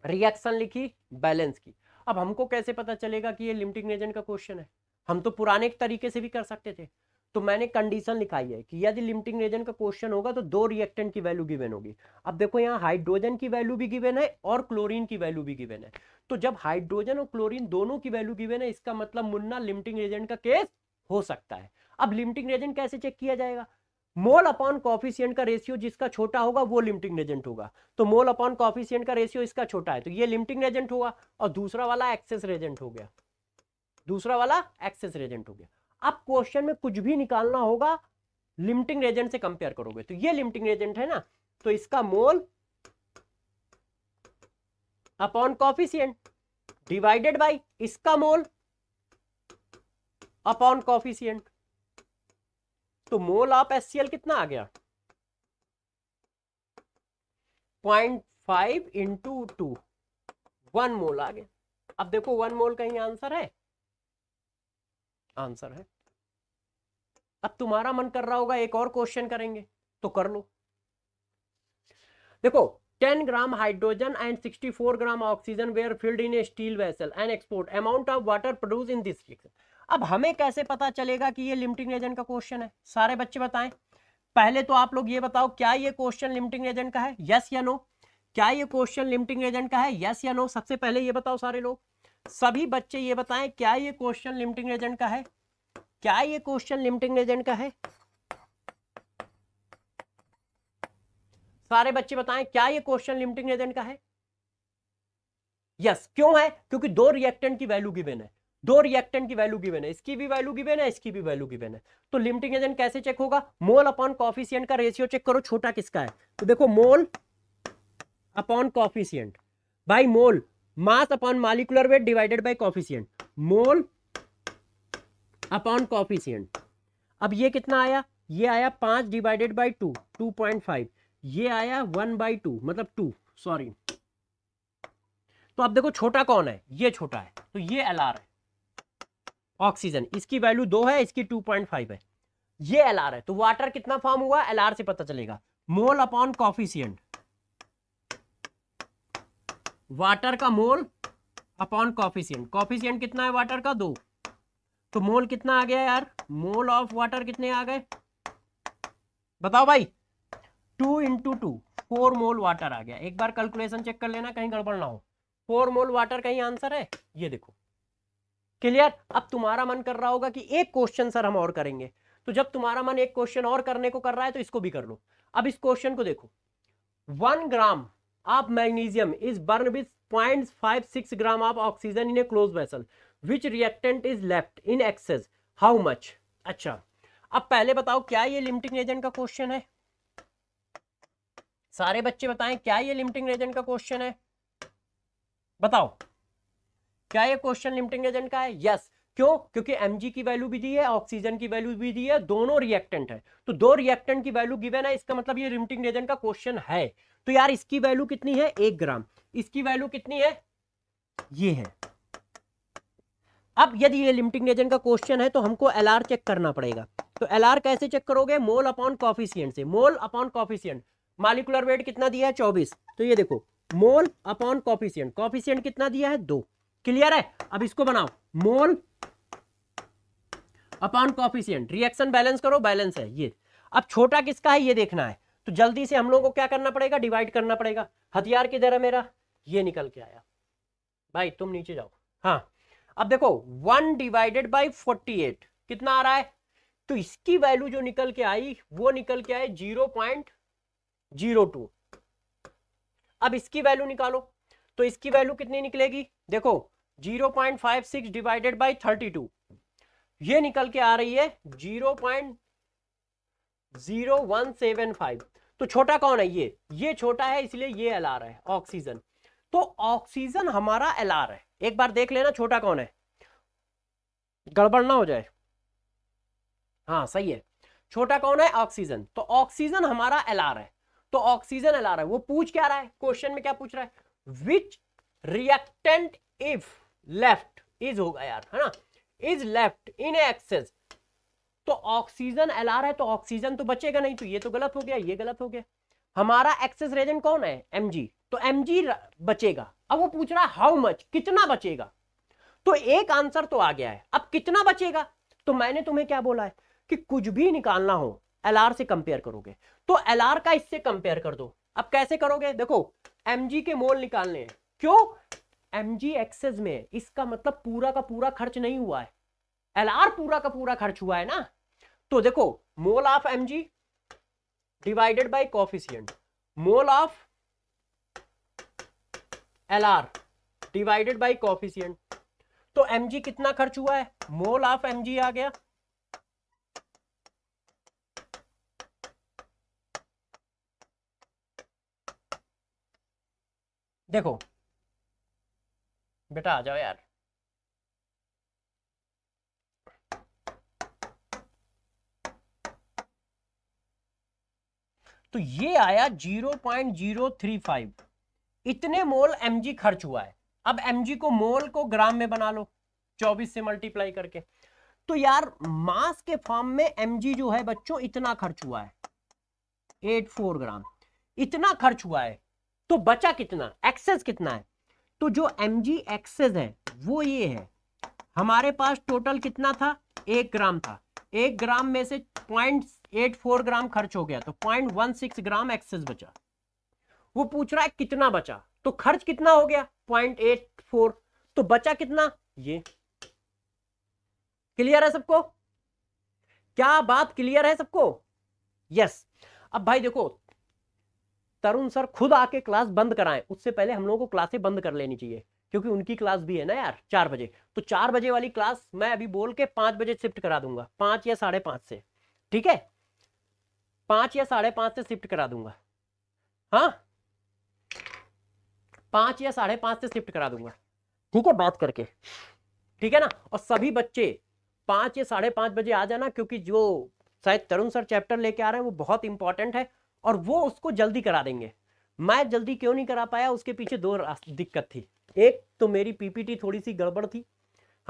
रिएक्शन लिखी बैलेंस की अब हमको कैसे पता चलेगा कि ये लिमिटिंग एजेंट का क्वेश्चन है हम तो पुराने तरीके से भी कर सकते थे तो मैंने कंडीशन लिखाई है कि यदि लिमिटिंग एजेंट का क्वेश्चन होगा तो दो रिएक्टेंट की वैल्यू गिवन होगी अब देखो यहाँ हाइड्रोजन की वैल्यू भी गिवन है और क्लोरीन की वैल्यू भी गिवन है तो जब हाइड्रोजन और क्लोरीन दोनों की वैल्यू गिवन है इसका मतलब मुन्ना लिमिटिंग एजेंट का केस हो सकता है अब लिमिटिंग एजेंट कैसे चेक किया जाएगा मोल अपॉन कॉफिशियंट का रेशियो जिसका छोटा होगा वो लिमिटिंग एजेंट होगा तो मोल अपॉन कॉफिशियंट का रेशियो इसका छोटा है तो ये लिमिटिंग एजेंट होगा और दूसरा वाला एक्सेस रेजेंट हो गया दूसरा वाला एक्सेस रेजेंट हो गया अब क्वेश्चन में कुछ भी निकालना होगा लिमिटिंग रेजेंट से कंपेयर करोगे तो ये लिमिटिंग एजेंट है ना तो इसका mole upon coefficient divided by इसका मोल अपॉन कॉफिशियंट तो मोल ऑफ एस कितना आ गया point five into two one mole आ गया अब देखो वन मोल का ही आंसर है आंसर है अब तुम्हारा मन कर रहा होगा एक और क्वेश्चन करेंगे तो कर लो देखो 10 gram hydrogen and 64 gram oxygen were filled in a steel vessel and export amount of water produce in this liquid अब हमें कैसे पता चलेगा कि ये लिमिटिंग एजेंट का क्वेश्चन है सारे बच्चे बताएं पहले तो आप लोग ये बताओ क्या ये क्वेश्चन लिमिटिंग एजेंट का है यस या नो क्या ये क्वेश्चन लिमिटिंग एजेंट का है यस या नो सबसे पहले ये बताओ सारे लोग सभी बच्चे ये बताएं क्या ये क्वेश्चन लिमिटिंग एजेंट का है क्या ये क्वेश्चन लिमिटिंग एजेंट का है सारे बच्चे बताएं क्या ये क्वेश्चन लिमिटिंग एजेंट का है यस yes, क्यों है क्योंकि दो रिएक्टेंट की वैल्यू गिवेन है दो रिएक्टेंट की वैल्यू गिवेन है इसकी भी वैल्यू गिवेन है इसकी भी वैल्यू गिवेन है तो लिमिटिंग एजेंट कैसे चेक होगा मोल अपॉन कॉफिशियंट का रेशियो चेक करो छोटा किसका है तो देखो mole upon coefficient by mole mass upon molecular weight divided by coefficient mole upon coefficient अब ये कितना आया ये आया पांच divided by two two point five ये आया वन बाई टू मतलब टू सॉरी तो अब देखो छोटा कौन है ये छोटा है तो ये एल आर है ऑक्सीजन इसकी वैल्यू दो है इसकी टू पॉइंट फाइव है ये एल आर है तो वाटर कितना फॉर्म हुआ एल आर से पता चलेगा मोल अपॉन कॉफिशियंट वाटर का मोल अपॉन कॉफिशियंट कॉफिशियंट कितना है वाटर का दो तो मोल कितना आ गया यार मोल ऑफ वाटर कितने आ गए बताओ भाई two into two four mole water आ गया एक बार कैलकुलेशन चेक कर लेना कहीं गड़बड़ ना हो फोर मोल वाटर का ही आंसर है ये देखो क्लियर अब तुम्हारा मन कर रहा होगा कि एक क्वेश्चन सर हम और करेंगे तो जब तुम्हारा मन एक क्वेश्चन और करने को कर रहा है तो इसको भी कर लो अब इस क्वेश्चन को देखो one gram of magnesium is burn with point five six gram of oxygen in a close vessel which reactant is left in excess how much अच्छा अब पहले बताओ क्या ये लिमिटिंग एजेंट का क्वेश्चन है सारे बच्चे बताएं क्या ये लिमिटिंग एजेंट का क्वेश्चन है बताओ क्या ये क्वेश्चन लिमिटिंग एजेंट का है यस yes. क्यों क्योंकि एम की वैल्यू भी दी है ऑक्सीजन की वैल्यू भी दी है दोनों रिएक्टेंट है तो दो रिएक्टेंट की वैल्यू गिवेन है इसका मतलब ये लिमिटिंग एजेंट का क्वेश्चन है तो यार इसकी वैल्यू कितनी है एक ग्राम इसकी वैल्यू कितनी है ये है अब यदि ये लिमिटिंग एजेंट का क्वेश्चन है तो हमको एल चेक करना पड़ेगा तो एल कैसे चेक करोगे मोल अपॉन कॉफिशियंट से mole upon coefficient molecular weight कितना दिया है चौबीस तो ये देखो मोल अपॉन कॉफिशियंट कॉफिशियंट कितना दिया है दो क्लियर है अब इसको बनाओ mole upon coefficient reaction balance करो बैलेंस है ये अब छोटा किसका है ये देखना है तो जल्दी से हम लोगों को क्या करना पड़ेगा डिवाइड करना पड़ेगा हथियार किधर है मेरा ये निकल के आया भाई तुम नीचे जाओ हाँ अब देखो one divided by forty eight कितना आ रहा है तो इसकी वैल्यू जो निकल के आई वो निकल के आए जीरो पॉइंट जीरो टू अब इसकी वैल्यू निकालो तो इसकी वैल्यू कितनी निकलेगी देखो zero point five six divided by thirty two ये निकल के आ रही है zero point zero one seven five तो छोटा कौन है ये ये छोटा है इसलिए ये एल आर है ऑक्सीजन तो ऑक्सीजन हमारा एल आर है एक बार देख लेना छोटा कौन है गड़बड़ ना हो जाए हाँ सही है छोटा कौन है ऑक्सीजन तो ऑक्सीजन हमारा एल आर है तो ऑक्सीजन एल आर है वो पूछ क्या रहा है क्वेश्चन में क्या पूछ रहा है which reactant if left is होगा यार है ना इज लेफ्ट इन एक्सेस तो ऑक्सीजन एल है तो ऑक्सीजन तो बचेगा नहीं तो ये तो गलत हो गया ये गलत हो गया हमारा एक्सेस रेजेंट कौन है एम तो एम बचेगा अब वो पूछ रहा है हाउ मच कितना बचेगा तो एक आंसर तो आ गया है अब कितना बचेगा तो मैंने तुम्हें क्या बोला है कि कुछ भी निकालना हो एल से कंपेयर करोगे तो एल का इससे कंपेयर कर दो अब कैसे करोगे देखो एम के मोल निकालने हैं क्यों एम जी एक्सेस में इसका मतलब पूरा का पूरा खर्च नहीं हुआ है एल आर पूरा का पूरा खर्च हुआ है ना तो देखो mole of M G divided by coefficient mole of L R divided by coefficient तो एम जी कितना खर्च हुआ है मोल ऑफ एम जी आ गया देखो बेटा आ जाओ यार तो ये आया 0.035 इतने मोल जी खर्च हुआ है अब जी को मोल को ग्राम में बना लो 24 से मल्टीप्लाई करके तो यार मास के फॉर्म में जी जो है बच्चों इतना खर्च हुआ है 84 ग्राम इतना खर्च हुआ है तो बचा कितना एक्सेस कितना है तो जो एम जी एक्सेस है वो ये है हमारे पास टोटल कितना था एक ग्राम था एक ग्राम में से पॉइंट एट फोर ग्राम खर्च हो गया तो point one six gram excess बचा वो पूछ रहा है कितना बचा तो खर्च कितना हो गया पॉइंट एट फोर तो बचा कितना ये क्लियर है सबको क्या बात क्लियर है सबको यस yes. अब भाई देखो तरुण सर खुद आके क्लास बंद कराएं उससे पहले हम लोगों को क्लासें बंद कर लेनी चाहिए क्योंकि उनकी क्लास भी है ना यार चार बजे तो चार बजे वाली क्लास मैं अभी बोल के पांच बजे शिफ्ट करा दूंगा पांच या साढ़े पांच से ठीक है पांच या साढ़े पांच से शिफ्ट करा दूंगा हाँ पांच या साढ़े पांच से शिफ्ट करा दूंगा ठीक है बात करके ठीक है ना और सभी बच्चे पांच या साढ़े पाँच बजे आ जाना क्योंकि जो शायद तरुण सर चैप्टर लेके आ रहे हैं वो बहुत इंपॉर्टेंट है और वो उसको जल्दी करा देंगे मैं जल्दी क्यों नहीं करा पाया उसके पीछे दो दिक्कत थी एक तो मेरी पीपीटी थोड़ी सी गड़बड़ थी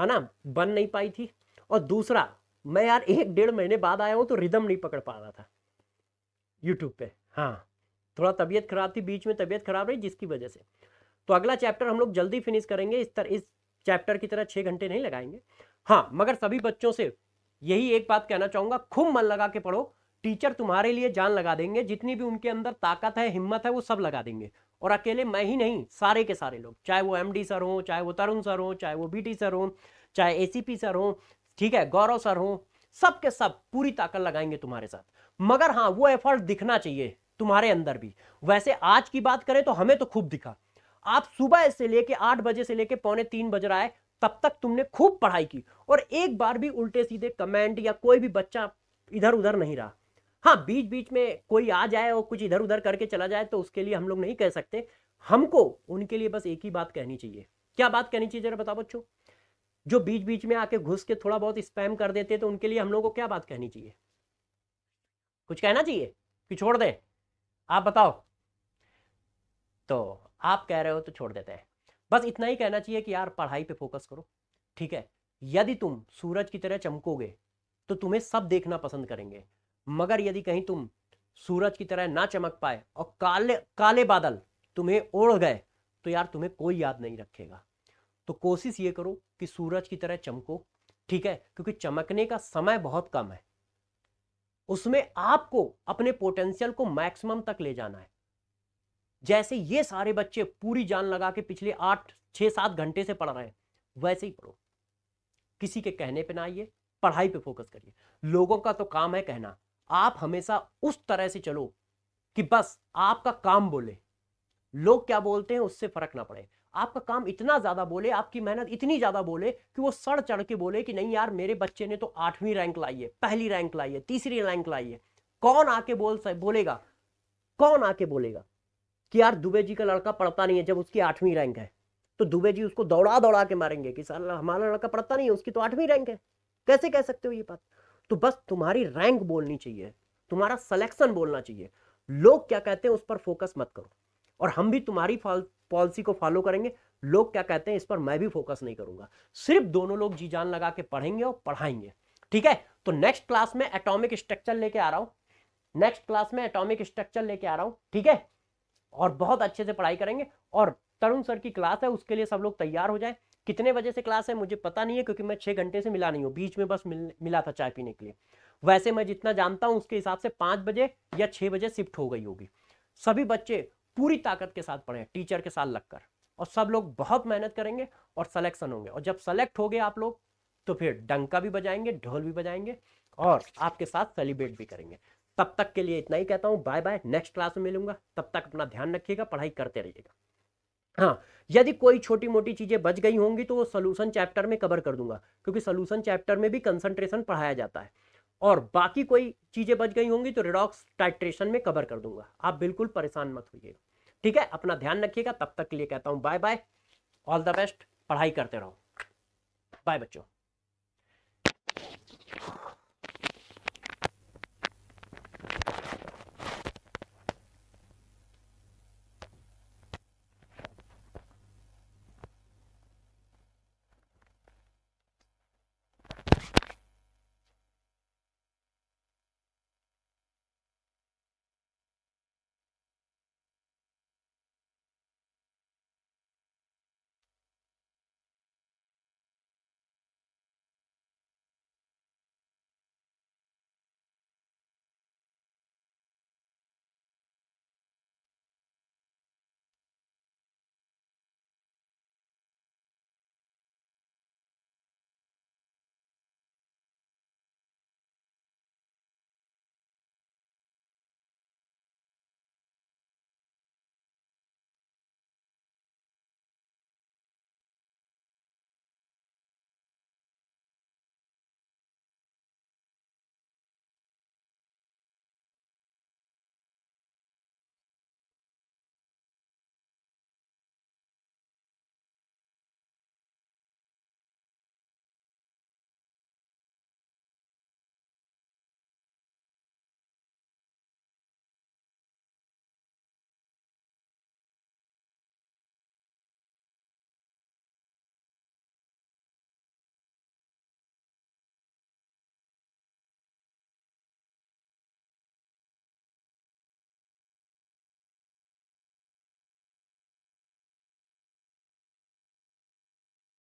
है ना बन नहीं पाई थी और दूसरा मैं यार एक डेढ़ महीने बाद आया हूँ तो रिदम नहीं पकड़ पा रहा था यूट्यूब पे हाँ थोड़ा तबीयत खराब थी बीच में तबीयत खराब रही जिसकी वजह से तो अगला चैप्टर हम लोग जल्दी फिनिश करेंगे इस तरह इस चैप्टर की तरह छः घंटे नहीं लगाएंगे हाँ मगर सभी बच्चों से यही एक बात कहना चाहूँगा खूब मन लगा के पढ़ो टीचर तुम्हारे लिए जान लगा देंगे जितनी भी उनके अंदर ताकत है हिम्मत है वो सब लगा देंगे और अकेले मैं ही नहीं सारे के सारे लोग चाहे वो एम सर हों चाहे वो तरुण सर हों चाहे वो बी सर हों चाहे ए सर हों ठीक है गौरव सर हों सब के सब पूरी ताकत लगाएंगे तुम्हारे साथ मगर हाँ वो एफर्ट दिखना चाहिए तुम्हारे अंदर भी वैसे आज की बात करें तो हमें तो खूब दिखा आप सुबह से लेके आठ बजे से लेके पौने तीन बज रहा है तब तक तुमने खूब पढ़ाई की और एक बार भी उल्टे सीधे कमेंट या कोई भी बच्चा इधर उधर नहीं रहा हाँ बीच बीच में कोई आ जाए और कुछ इधर उधर करके चला जाए तो उसके लिए हम लोग नहीं कह सकते हमको उनके लिए बस एक ही बात कहनी चाहिए क्या बात कहनी चाहिए जरा बताओ बच्चों जो बीच बीच में आके घुस के थोड़ा बहुत स्पैम कर देते तो उनके लिए हम लोगों को क्या बात कहनी चाहिए कुछ कहना चाहिए कि छोड़ दें आप बताओ तो आप कह रहे हो तो छोड़ देते हैं बस इतना ही कहना चाहिए कि यार पढ़ाई पे फोकस करो ठीक है यदि तुम सूरज की तरह चमकोगे तो तुम्हें सब देखना पसंद करेंगे मगर यदि कहीं तुम सूरज की तरह ना चमक पाए और काले काले बादल तुम्हें ओढ़ गए तो यार तुम्हें कोई याद नहीं रखेगा तो कोशिश ये करो कि सूरज की तरह चमको ठीक है क्योंकि चमकने का समय बहुत कम है उसमें आपको अपने पोटेंशियल को मैक्सिमम तक ले जाना है जैसे ये सारे बच्चे पूरी जान लगा के पिछले आठ छह सात घंटे से पढ़ रहे हैं वैसे ही पढ़ो किसी के कहने पे ना आइए पढ़ाई पे फोकस करिए लोगों का तो काम है कहना आप हमेशा उस तरह से चलो कि बस आपका काम बोले लोग क्या बोलते हैं उससे फर्क ना पड़े आपका काम इतना ज्यादा बोले आपकी मेहनत इतनी ज्यादा बोले कि वो सड़ चढ़ के बोले कि नहीं यार मेरे बच्चे ने तो आठवीं रैंक लाई है पहली रैंक लाई है तीसरी रैंक लाई है कौन आके बोल बोलेगा कौन आके बोलेगा कि यार दुबे जी का लड़का पढ़ता नहीं है जब उसकी आठवीं रैंक है तो दुबे जी उसको दौड़ा दौड़ा के मारेंगे कि सर हमारा लड़का पढ़ता नहीं है उसकी तो आठवीं रैंक है कैसे कह सकते हो ये बात तो बस तुम्हारी रैंक बोलनी चाहिए तुम्हारा सिलेक्शन बोलना चाहिए लोग क्या कहते हैं उस पर फोकस मत करो और हम भी तुम्हारी पॉलिसी को फॉलो करेंगे लोग क्या कहते हैं इस पर मैं भी फोकस नहीं करूंगा सिर्फ दोनों लोग जी जान लगा के पढ़ेंगे और पढ़ाएंगे ठीक है तो नेक्स्ट क्लास में एटॉमिक स्ट्रक्चर लेके आ रहा हूं नेक्स्ट क्लास में एटॉमिक स्ट्रक्चर लेके आ रहा हूं ठीक है और बहुत अच्छे से पढ़ाई करेंगे और तरुण सर की क्लास है उसके लिए सब लोग तैयार हो जाए कितने बजे से क्लास है मुझे पता नहीं है क्योंकि मैं छह घंटे से मिला नहीं हूँ बीच में बस मिल मिला था चाय पीने के लिए वैसे मैं जितना जानता हूँ उसके हिसाब से पांच बजे या छह बजे शिफ्ट हो गई होगी सभी बच्चे पूरी ताकत के साथ पढ़े टीचर के साथ लगकर और सब लोग बहुत मेहनत करेंगे और सलेक्शन होंगे और जब सेलेक्ट हो गए आप लोग तो फिर डंका भी बजाएंगे ढोल भी बजाएंगे और आपके साथ सेलिब्रेट भी करेंगे तब तक के लिए इतना ही कहता हूँ बाय बाय नेक्स्ट क्लास में मिलूंगा तब तक अपना ध्यान रखिएगा पढ़ाई करते रहिएगा हाँ यदि कोई छोटी मोटी चीज़ें बच गई होंगी तो वो सोल्यूशन चैप्टर में कवर कर दूंगा क्योंकि सोल्यूशन चैप्टर में भी कंसंट्रेशन पढ़ाया जाता है और बाकी कोई चीज़ें बच गई होंगी तो रिडॉक्स टाइट्रेशन में कवर कर दूंगा आप बिल्कुल परेशान मत होइएगा ठीक है अपना ध्यान रखिएगा तब तक के लिए कहता हूँ bye bye all the best पढ़ाई करते रहो बाय बच्चों